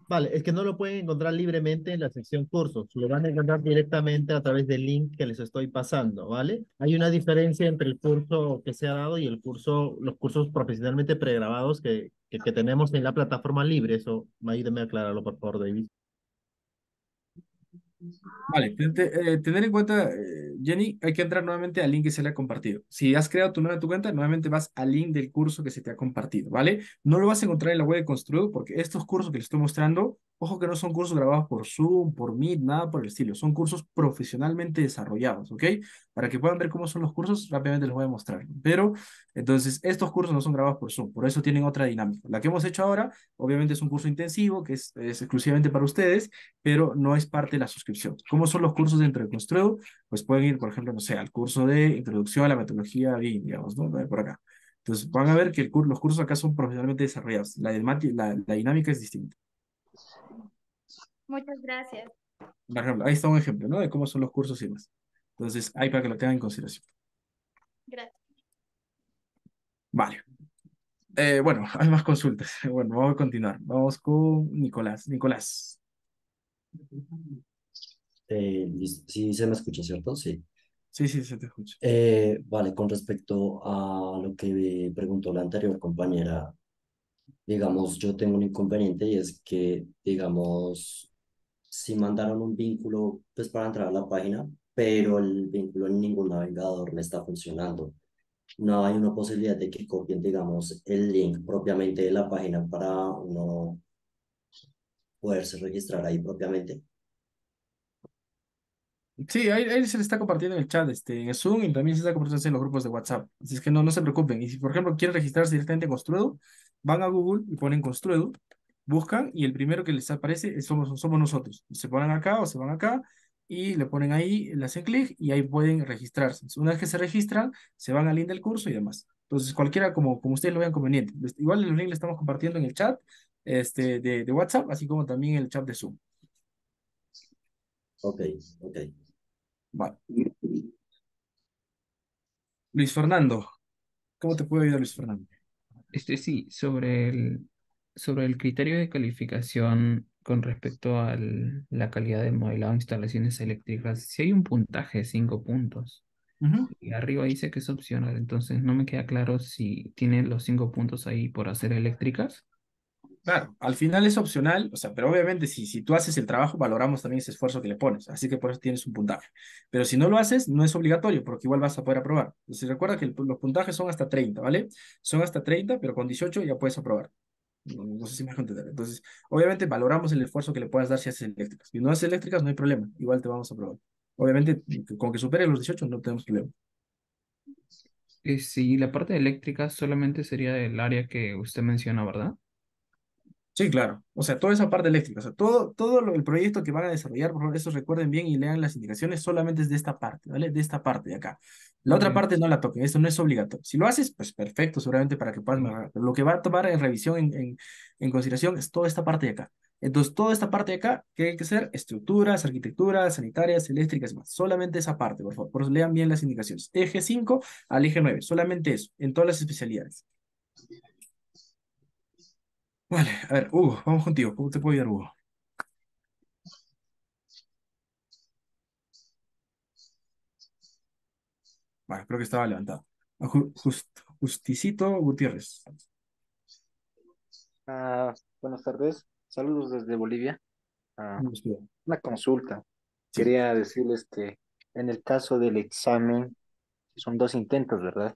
[SPEAKER 1] Vale, es que no lo pueden encontrar libremente en la sección cursos, lo van a encontrar directamente a través del link que les estoy pasando, ¿vale? Hay una diferencia entre el curso que se ha dado y el curso, los cursos profesionalmente pregrabados que, que, que tenemos en la plataforma libre. Eso, ayúdame a aclararlo, por favor, David. Vale, eh, tener en cuenta, eh, Jenny, hay que entrar nuevamente al link que se le ha compartido. Si has creado tu nueva tu cuenta, nuevamente vas al link del curso que se te ha compartido, ¿vale? No lo vas a encontrar en la web de Construido porque estos cursos que les estoy mostrando Ojo que no son cursos grabados por Zoom, por Meet, nada por el estilo. Son cursos profesionalmente desarrollados, ¿ok? Para que puedan ver cómo son los cursos, rápidamente les voy a mostrar. Pero, entonces, estos cursos no son grabados por Zoom, por eso tienen otra dinámica. La que hemos hecho ahora, obviamente, es un curso intensivo que es, exclusivamente para ustedes, pero no es parte de la suscripción. ¿Cómo son los cursos dentro de Construido? Pues pueden ir, por ejemplo, no sé, al curso de Introducción a la Metodología digamos, ¿no? Por acá. Entonces, van a ver que los cursos acá son profesionalmente desarrollados. la dinámica es distinta.
[SPEAKER 5] Muchas gracias.
[SPEAKER 1] Por ahí está un ejemplo, ¿no? De cómo son los cursos y más. Entonces, ahí para que lo tengan en consideración. Gracias. Vale. Eh, bueno, *laughs* hay más consultas. *laughs* Bueno, vamos a continuar. Vamos con Nicolás. Nicolás. Eh,
[SPEAKER 5] sí, se me escucha, ¿cierto? Sí.
[SPEAKER 2] Sí, sí, se te escucha.
[SPEAKER 5] Eh, vale, con respecto a lo que preguntó la anterior compañera, digamos, yo tengo un inconveniente y es que, digamos, si mandaron un vínculo pues, para entrar a la página, pero el vínculo en ningún navegador me está funcionando. No hay una posibilidad de que copien, digamos, el link propiamente de la página para uno poderse registrar ahí propiamente.
[SPEAKER 1] Sí, ahí, se le está compartiendo en el chat, este, en Zoom y también se está compartiendo en los grupos de WhatsApp. Así es que no, no se preocupen. Y si, por ejemplo, quieren registrarse directamente en Construedo, van a Google y ponen Construedo buscan y el primero que les aparece somos, somos nosotros. Se ponen acá o se van acá y le ponen ahí, le hacen clic y ahí pueden registrarse. Una vez que se registran, se van al link del curso y demás. Entonces, cualquiera, como, como ustedes lo vean conveniente. Igual el link le estamos compartiendo en el chat este, de, WhatsApp, así como también en el chat de Zoom.
[SPEAKER 2] Ok, ok.
[SPEAKER 7] Vale. Luis Fernando, ¿cómo te puedo ayudar Luis Fernando? Este sí, sobre el, sobre el criterio de calificación con respecto a la calidad de modelado instalaciones eléctricas, si hay un puntaje de 5 puntos, y arriba dice que es opcional, entonces no me queda claro si tiene los 5 puntos ahí por hacer eléctricas. Claro, al
[SPEAKER 1] final es opcional, o sea, pero obviamente si, si tú haces el trabajo, valoramos también ese esfuerzo que le pones, así que por eso tienes un puntaje. Pero si no lo haces, no es obligatorio, porque igual vas a poder aprobar. Entonces recuerda que los puntajes son hasta 30, ¿vale? Son hasta 30, pero con 18 ya puedes aprobar. No sé si me entender. Entonces, obviamente valoramos el esfuerzo que le puedas dar si haces eléctricas. Si no haces eléctricas, no hay problema. Igual te vamos a probar. Obviamente, con que supere los 18, no tenemos problema.
[SPEAKER 7] Eh, sí, la parte eléctrica solamente sería el área que usted menciona, ¿verdad? Sí, claro. O sea, toda esa parte eléctrica, o sea, todo,
[SPEAKER 1] todo el proyecto que van a desarrollar, por favor, eso recuerden bien y lean las indicaciones, solamente es de esta parte, ¿vale? De esta parte de acá. La otra parte no la toquen, eso no es obligatorio. Si lo haces, pues perfecto, seguramente para que puedan, mejorar. lo que va a tomar en revisión, en, en, consideración, es toda esta parte de acá. Entonces, toda esta parte de acá, ¿qué hay que hacer? Estructuras, arquitecturas, sanitarias, eléctricas, más. Solamente esa parte, por favor. Por eso lean bien las indicaciones. Eje 5 al eje 9, solamente eso, en todas las especialidades. Vale, a ver, Hugo,
[SPEAKER 2] vamos contigo. ¿Cómo te puedo ayudar, Hugo? Vale, creo que estaba levantado. Ah, Justicito Gutiérrez.
[SPEAKER 1] Ah, buenas
[SPEAKER 3] tardes, saludos desde Bolivia. Ah, una consulta. Quería decirles que este, en el caso del examen, son dos intentos, ¿verdad?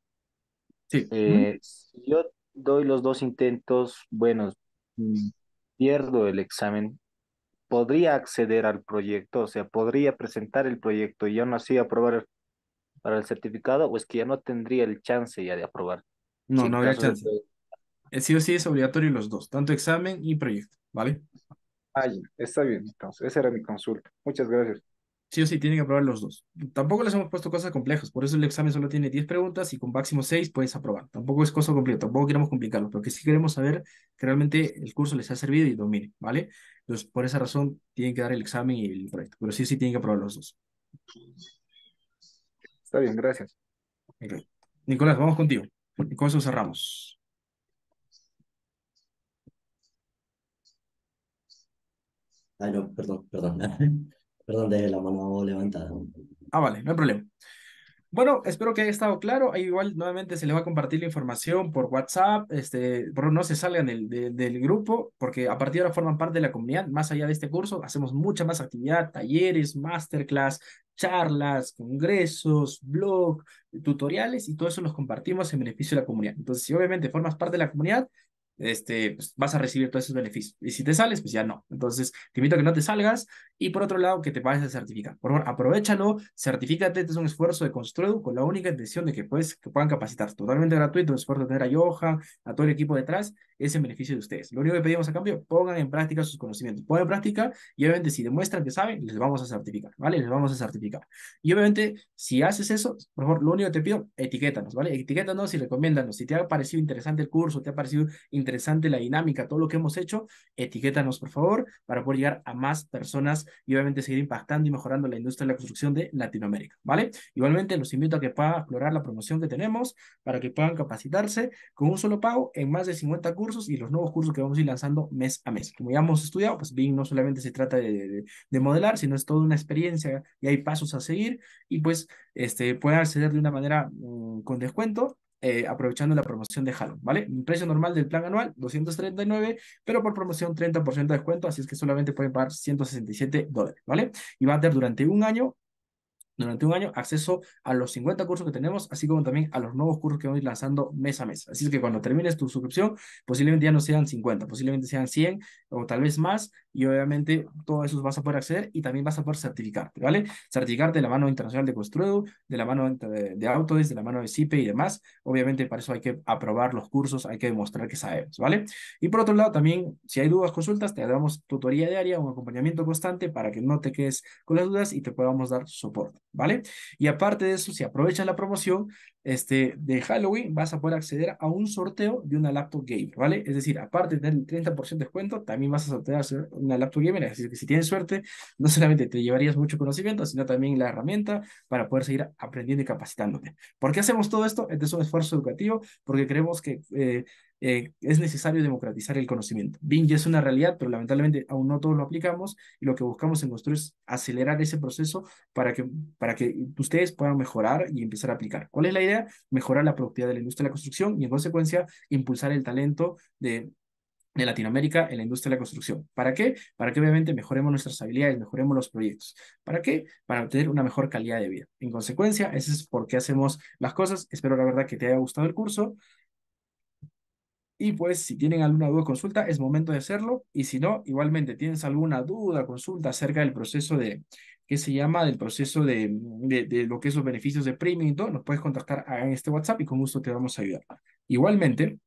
[SPEAKER 2] sí. Eh,
[SPEAKER 3] yo doy los dos intentos buenos,
[SPEAKER 7] pierdo el examen, podría acceder al proyecto, o sea, podría presentar el proyecto y aún así aprobar para el certificado, o es que ya no tendría el chance ya de aprobar.
[SPEAKER 1] No, no habría chance. Eh, sí o sí es obligatorio los dos, tanto examen y proyecto, ¿vale? Ah, está bien,
[SPEAKER 2] entonces, esa era mi consulta. Muchas gracias
[SPEAKER 1] sí o sí tienen que aprobar los dos. Tampoco les hemos puesto cosas complejas, por eso el examen solo tiene 10 preguntas y con máximo 6 puedes aprobar. Tampoco es cosa compleja, tampoco queremos complicarlo, pero que sí queremos saber que realmente el curso les ha servido y domine, ¿vale? Entonces, por esa razón tienen que dar el examen y el proyecto, pero sí o sí tienen que aprobar los dos. Está bien, gracias. Nicolás, vamos contigo. Y con eso cerramos.
[SPEAKER 5] Ay, ah, no, perdón, perdón. *laughs* Perdón, de la mano levantada.
[SPEAKER 1] Ah, vale, no hay problema. Bueno, espero que haya estado claro. igual nuevamente se les va a compartir la información por WhatsApp. Este, por no se salgan del, del, del, grupo, porque a partir de ahora forman parte de la comunidad. Más allá de este curso, hacemos mucha más actividad, talleres, masterclass, charlas, congresos, blog, tutoriales y todo eso los compartimos en beneficio de la comunidad. Entonces, si obviamente formas parte de la comunidad, este, pues, vas a recibir todos esos beneficios. Y si te sales, pues ya no. Entonces, te invito a que no te salgas y por otro lado, que te vayas a certificar. Por favor, aprovechalo, certifícate, este es un esfuerzo de construir con la única intención de que, puedes que puedan capacitar. Totalmente gratuito, un esfuerzo de tener a Yoja a todo el equipo detrás es beneficio de ustedes. Lo único que pedimos a cambio, pongan en práctica sus conocimientos, pongan en práctica y obviamente si demuestran que saben, les vamos a certificar, ¿vale? Les vamos a certificar. Y obviamente, si haces eso, por favor, lo único que te pido, etiquétanos, ¿vale? Etiquétanos y recomiéndanos. Si te ha parecido interesante el curso, te ha parecido interesante la dinámica, todo lo que hemos hecho, etiquétanos, por favor, para poder llegar a más personas y obviamente seguir impactando y mejorando la industria de la construcción de Latinoamérica, ¿vale? Igualmente, los invito a que puedan explorar la promoción que tenemos para que puedan capacitarse con un solo pago en más de 50 cursos y los nuevos cursos que vamos a ir lanzando mes a mes. Como ya hemos estudiado, pues bien no solamente se trata de, de, modelar, sino es toda una experiencia y hay pasos a seguir y pues este, pueden acceder de una manera mm, con descuento eh, aprovechando la promoción de Halon, ¿vale? un precio normal del plan anual, 239, pero por promoción 30% de descuento, así es que solamente pueden pagar 167 dólares, ¿vale? Y va a ser durante un año durante un año acceso a los 50 cursos que tenemos, así como también a los nuevos cursos que vamos a ir lanzando mes a mes. Así es que cuando termines tu suscripción, posiblemente ya no sean 50, posiblemente sean 100 o tal vez más, y obviamente todos esos vas a poder acceder y también vas a poder certificarte, ¿vale? Certificarte de la mano internacional de construo de la mano de, de Autodesk, de la mano de CIPE y demás. Obviamente para eso hay que aprobar los cursos, hay que demostrar que sabemos, ¿vale? Y por otro lado, también si hay dudas, consultas, te damos tutoría diaria, un acompañamiento constante para que no te quedes con las dudas y te podamos dar soporte. ¿vale? Y aparte de eso, si aprovechas la promoción este, de Halloween, vas a poder acceder a un sorteo de una laptop gamer, ¿vale? Es decir, aparte del 30% de descuento, también vas a sortear una laptop gamer, decir, que si tienes suerte, no solamente te llevarías mucho conocimiento, sino también la herramienta para poder seguir aprendiendo y capacitándote. ¿Por qué hacemos todo esto? Este es un esfuerzo educativo, porque creemos que... Eh, eh, es necesario democratizar el conocimiento. BIM ya es una realidad, pero lamentablemente aún no todos lo aplicamos y lo que buscamos en Construir es acelerar ese proceso para que, para que ustedes puedan mejorar y empezar a aplicar. ¿Cuál es la idea? Mejorar la productividad de la industria de la construcción y en consecuencia impulsar el talento de de Latinoamérica en la industria de la construcción. ¿Para qué? Para que obviamente mejoremos nuestras habilidades, mejoremos los proyectos. ¿Para qué? Para obtener una mejor calidad de vida. En consecuencia, ese es por qué hacemos las cosas. Espero la verdad que te haya gustado el curso y pues si tienen alguna duda o consulta, es momento de hacerlo. Y si no, igualmente tienes alguna duda, consulta acerca del proceso de, ¿qué se llama, del proceso de, de, lo que son los beneficios de premium y todo, nos puedes contactar en este WhatsApp y con gusto te vamos a ayudar. Igualmente,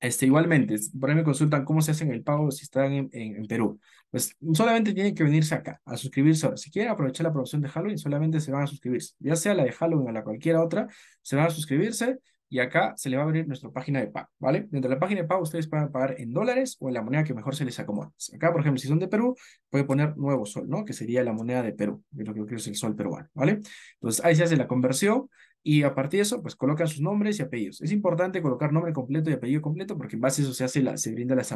[SPEAKER 1] este, igualmente, por ahí me consultan cómo se hacen el pago si están en, en, Perú. Pues solamente tienen que venirse acá a suscribirse ahora. Si quieren aprovechar la promoción de Halloween, solamente se van a suscribir Ya sea la de Halloween o la cualquiera otra, se van a suscribirse, y acá se le va a abrir nuestra página de pago, ¿vale? Dentro de la página de pago ustedes pueden pagar en dólares o en la moneda que mejor se les acomode. Acá, por ejemplo, si son de Perú, puede poner nuevo sol, ¿no? Que sería la moneda de Perú, que lo que yo creo que es el sol peruano, ¿vale? Entonces ahí se hace la conversión y a partir de eso, pues colocan sus nombres y apellidos. Es importante colocar nombre completo y apellido completo porque en base a eso se, hace la, se brinda las,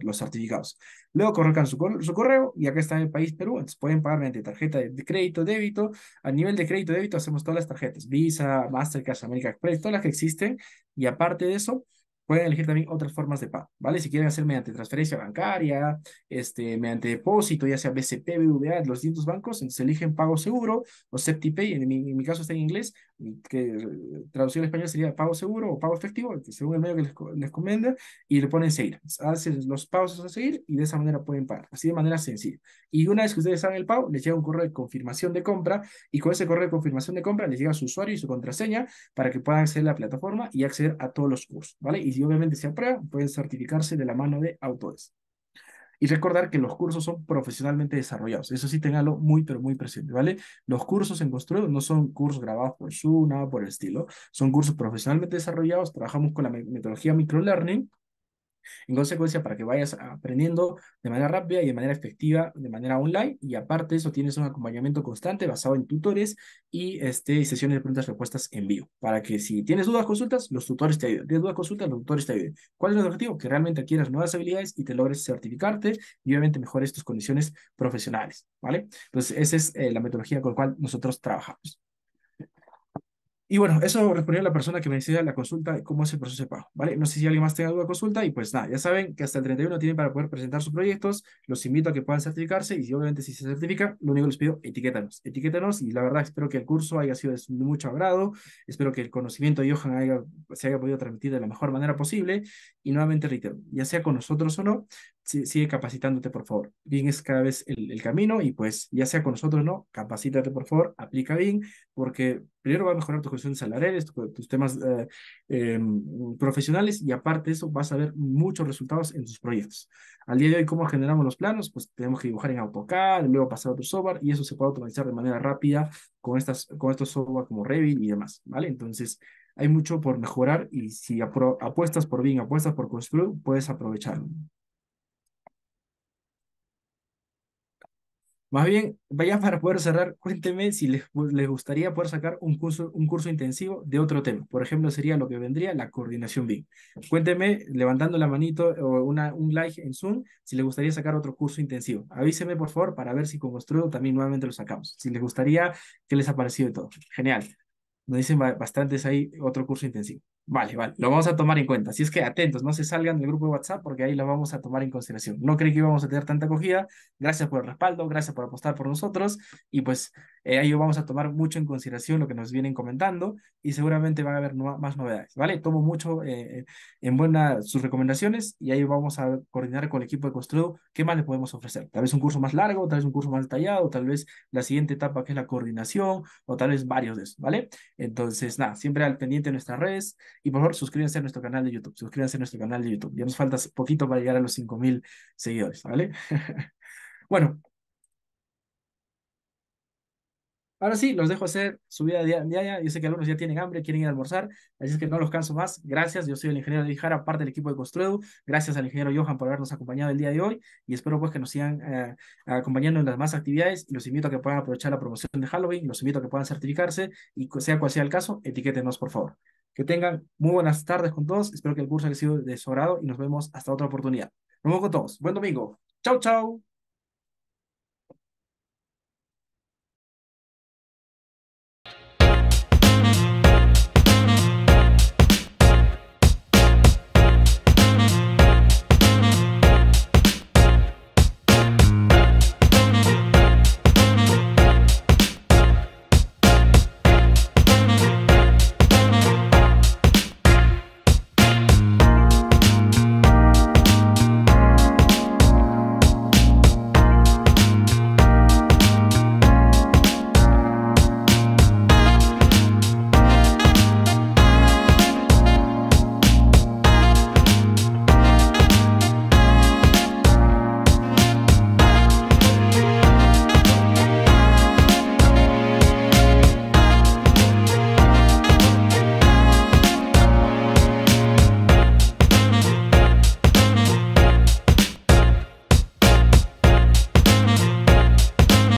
[SPEAKER 1] los, certificados. Luego colocan su, correo y acá está el país Perú. Entonces pueden pagar mediante tarjeta de, crédito, débito. A nivel de crédito, débito hacemos todas las tarjetas. Visa, Mastercard, American Express, todas las que existen. Y aparte de eso, pueden elegir también otras formas de pago, ¿vale? Si quieren hacer mediante transferencia bancaria, este, mediante depósito, ya sea BCP, BBVA... los distintos bancos, entonces eligen pago seguro o SeptiPay, en mi, en mi caso está en inglés, que eh, traducido en español sería pago seguro o pago efectivo, según el medio que les, les y le ponen seguir. Hacen los pagos a seguir y de esa manera pueden pagar, así de manera sencilla. Y una vez que ustedes hagan el pago, les llega un correo de confirmación de compra y con ese correo de confirmación de compra les llega su usuario y su contraseña para que puedan acceder a la plataforma y acceder a todos los cursos, ¿vale? Y si obviamente se aprueba, pueden certificarse de la mano de autores. Y recordar que los cursos son profesionalmente desarrollados. Eso sí, tenganlo muy, pero muy presente, ¿vale? Los cursos en Construido no son cursos grabados por Zoom, nada por el estilo. Son cursos profesionalmente desarrollados. Trabajamos con la metodología microlearning en consecuencia, para que vayas aprendiendo de manera rápida y de manera efectiva, de manera online, y aparte eso tienes un acompañamiento constante basado en tutores y este, sesiones de preguntas y respuestas en vivo, para que si tienes dudas, consultas, los tutores te ayuden. Tienes dudas, consultas, los tutores te ayuden. ¿Cuál es el objetivo? Que realmente adquieras nuevas habilidades y te logres certificarte y obviamente mejores tus condiciones profesionales, ¿vale? Entonces, esa es eh, la metodología con la cual nosotros trabajamos. Y bueno, eso respondió la persona que me decía la consulta cómo es el proceso de pago, ¿vale? No sé si alguien más tenga duda consulta y pues nada, ya saben que hasta el 31 tienen para poder presentar sus proyectos, los invito a que puedan certificarse y obviamente si se certifica, lo único que les pido, etiquétanos, etiquétanos y la verdad espero que el curso haya sido de mucho agrado, espero que el conocimiento de Johan se haya podido transmitir de la mejor manera posible y nuevamente reitero, ya sea con nosotros o no, sigue capacitándote, por favor. bien es cada vez el, el, camino y pues ya sea con nosotros, ¿no? Capacítate, por favor, aplica bien porque primero va a mejorar tus gestión salariales, tus temas eh, em, profesionales y aparte de eso vas a ver muchos resultados en tus proyectos. Al día de hoy, ¿cómo generamos los planos? Pues tenemos que dibujar en AutoCAD, luego pasar a otro software y eso se puede automatizar de manera rápida con, estas, con estos software como Revit y demás, ¿vale? Entonces, hay mucho por mejorar y si apuestas por bien apuestas por Constru, puedes aprovecharlo. Más bien, vayan para poder cerrar, cuénteme si les, gustaría poder sacar un curso, un curso intensivo de otro tema. Por ejemplo, sería lo que vendría la coordinación BIM. Cuénteme, levantando la manito o una, un like en Zoom, si les gustaría sacar otro curso intensivo. Avíseme, por favor, para ver si con también nuevamente lo sacamos. Si les gustaría, ¿qué les ha parecido de todo? Genial. Nos dicen bastantes ahí otro curso intensivo. Vale, vale, lo vamos a tomar en cuenta. si es que atentos, no se salgan del grupo de WhatsApp porque ahí lo vamos a tomar en consideración. No creí que íbamos a tener tanta acogida. Gracias por el respaldo, gracias por apostar por nosotros y pues eh, ahí vamos a tomar mucho en consideración lo que nos vienen comentando y seguramente van a haber más novedades, ¿vale? Tomo mucho eh, eh, en buena sus recomendaciones y ahí vamos a coordinar con el equipo de Construido qué más le podemos ofrecer. Tal vez un curso más largo, tal vez un curso más detallado, tal vez la siguiente etapa que es la coordinación o tal vez varios de esos, ¿vale? Entonces, nada, siempre al pendiente de nuestras redes y por favor, suscríbanse a nuestro canal de YouTube. Suscríbanse a nuestro canal de YouTube. Ya nos falta poquito para llegar a los 5.000 seguidores, ¿vale? *laughs* bueno. Ahora sí, los dejo hacer su vida diaria. Yo sé que algunos ya tienen hambre, quieren ir a almorzar, así es que no los canso más. Gracias, yo soy el ingeniero de parte del equipo de Construedu. Gracias al ingeniero Johan por habernos acompañado el día de hoy y espero pues que nos sigan eh, acompañando en las más actividades. Los invito a que puedan aprovechar la promoción de Halloween, los invito a que puedan certificarse y sea cual sea el caso, etiquétenos por favor. Que tengan muy buenas tardes con todos. Espero que el curso haya sido de su y nos vemos hasta otra oportunidad. Nos vemos con todos. Buen domingo. Chau, chau.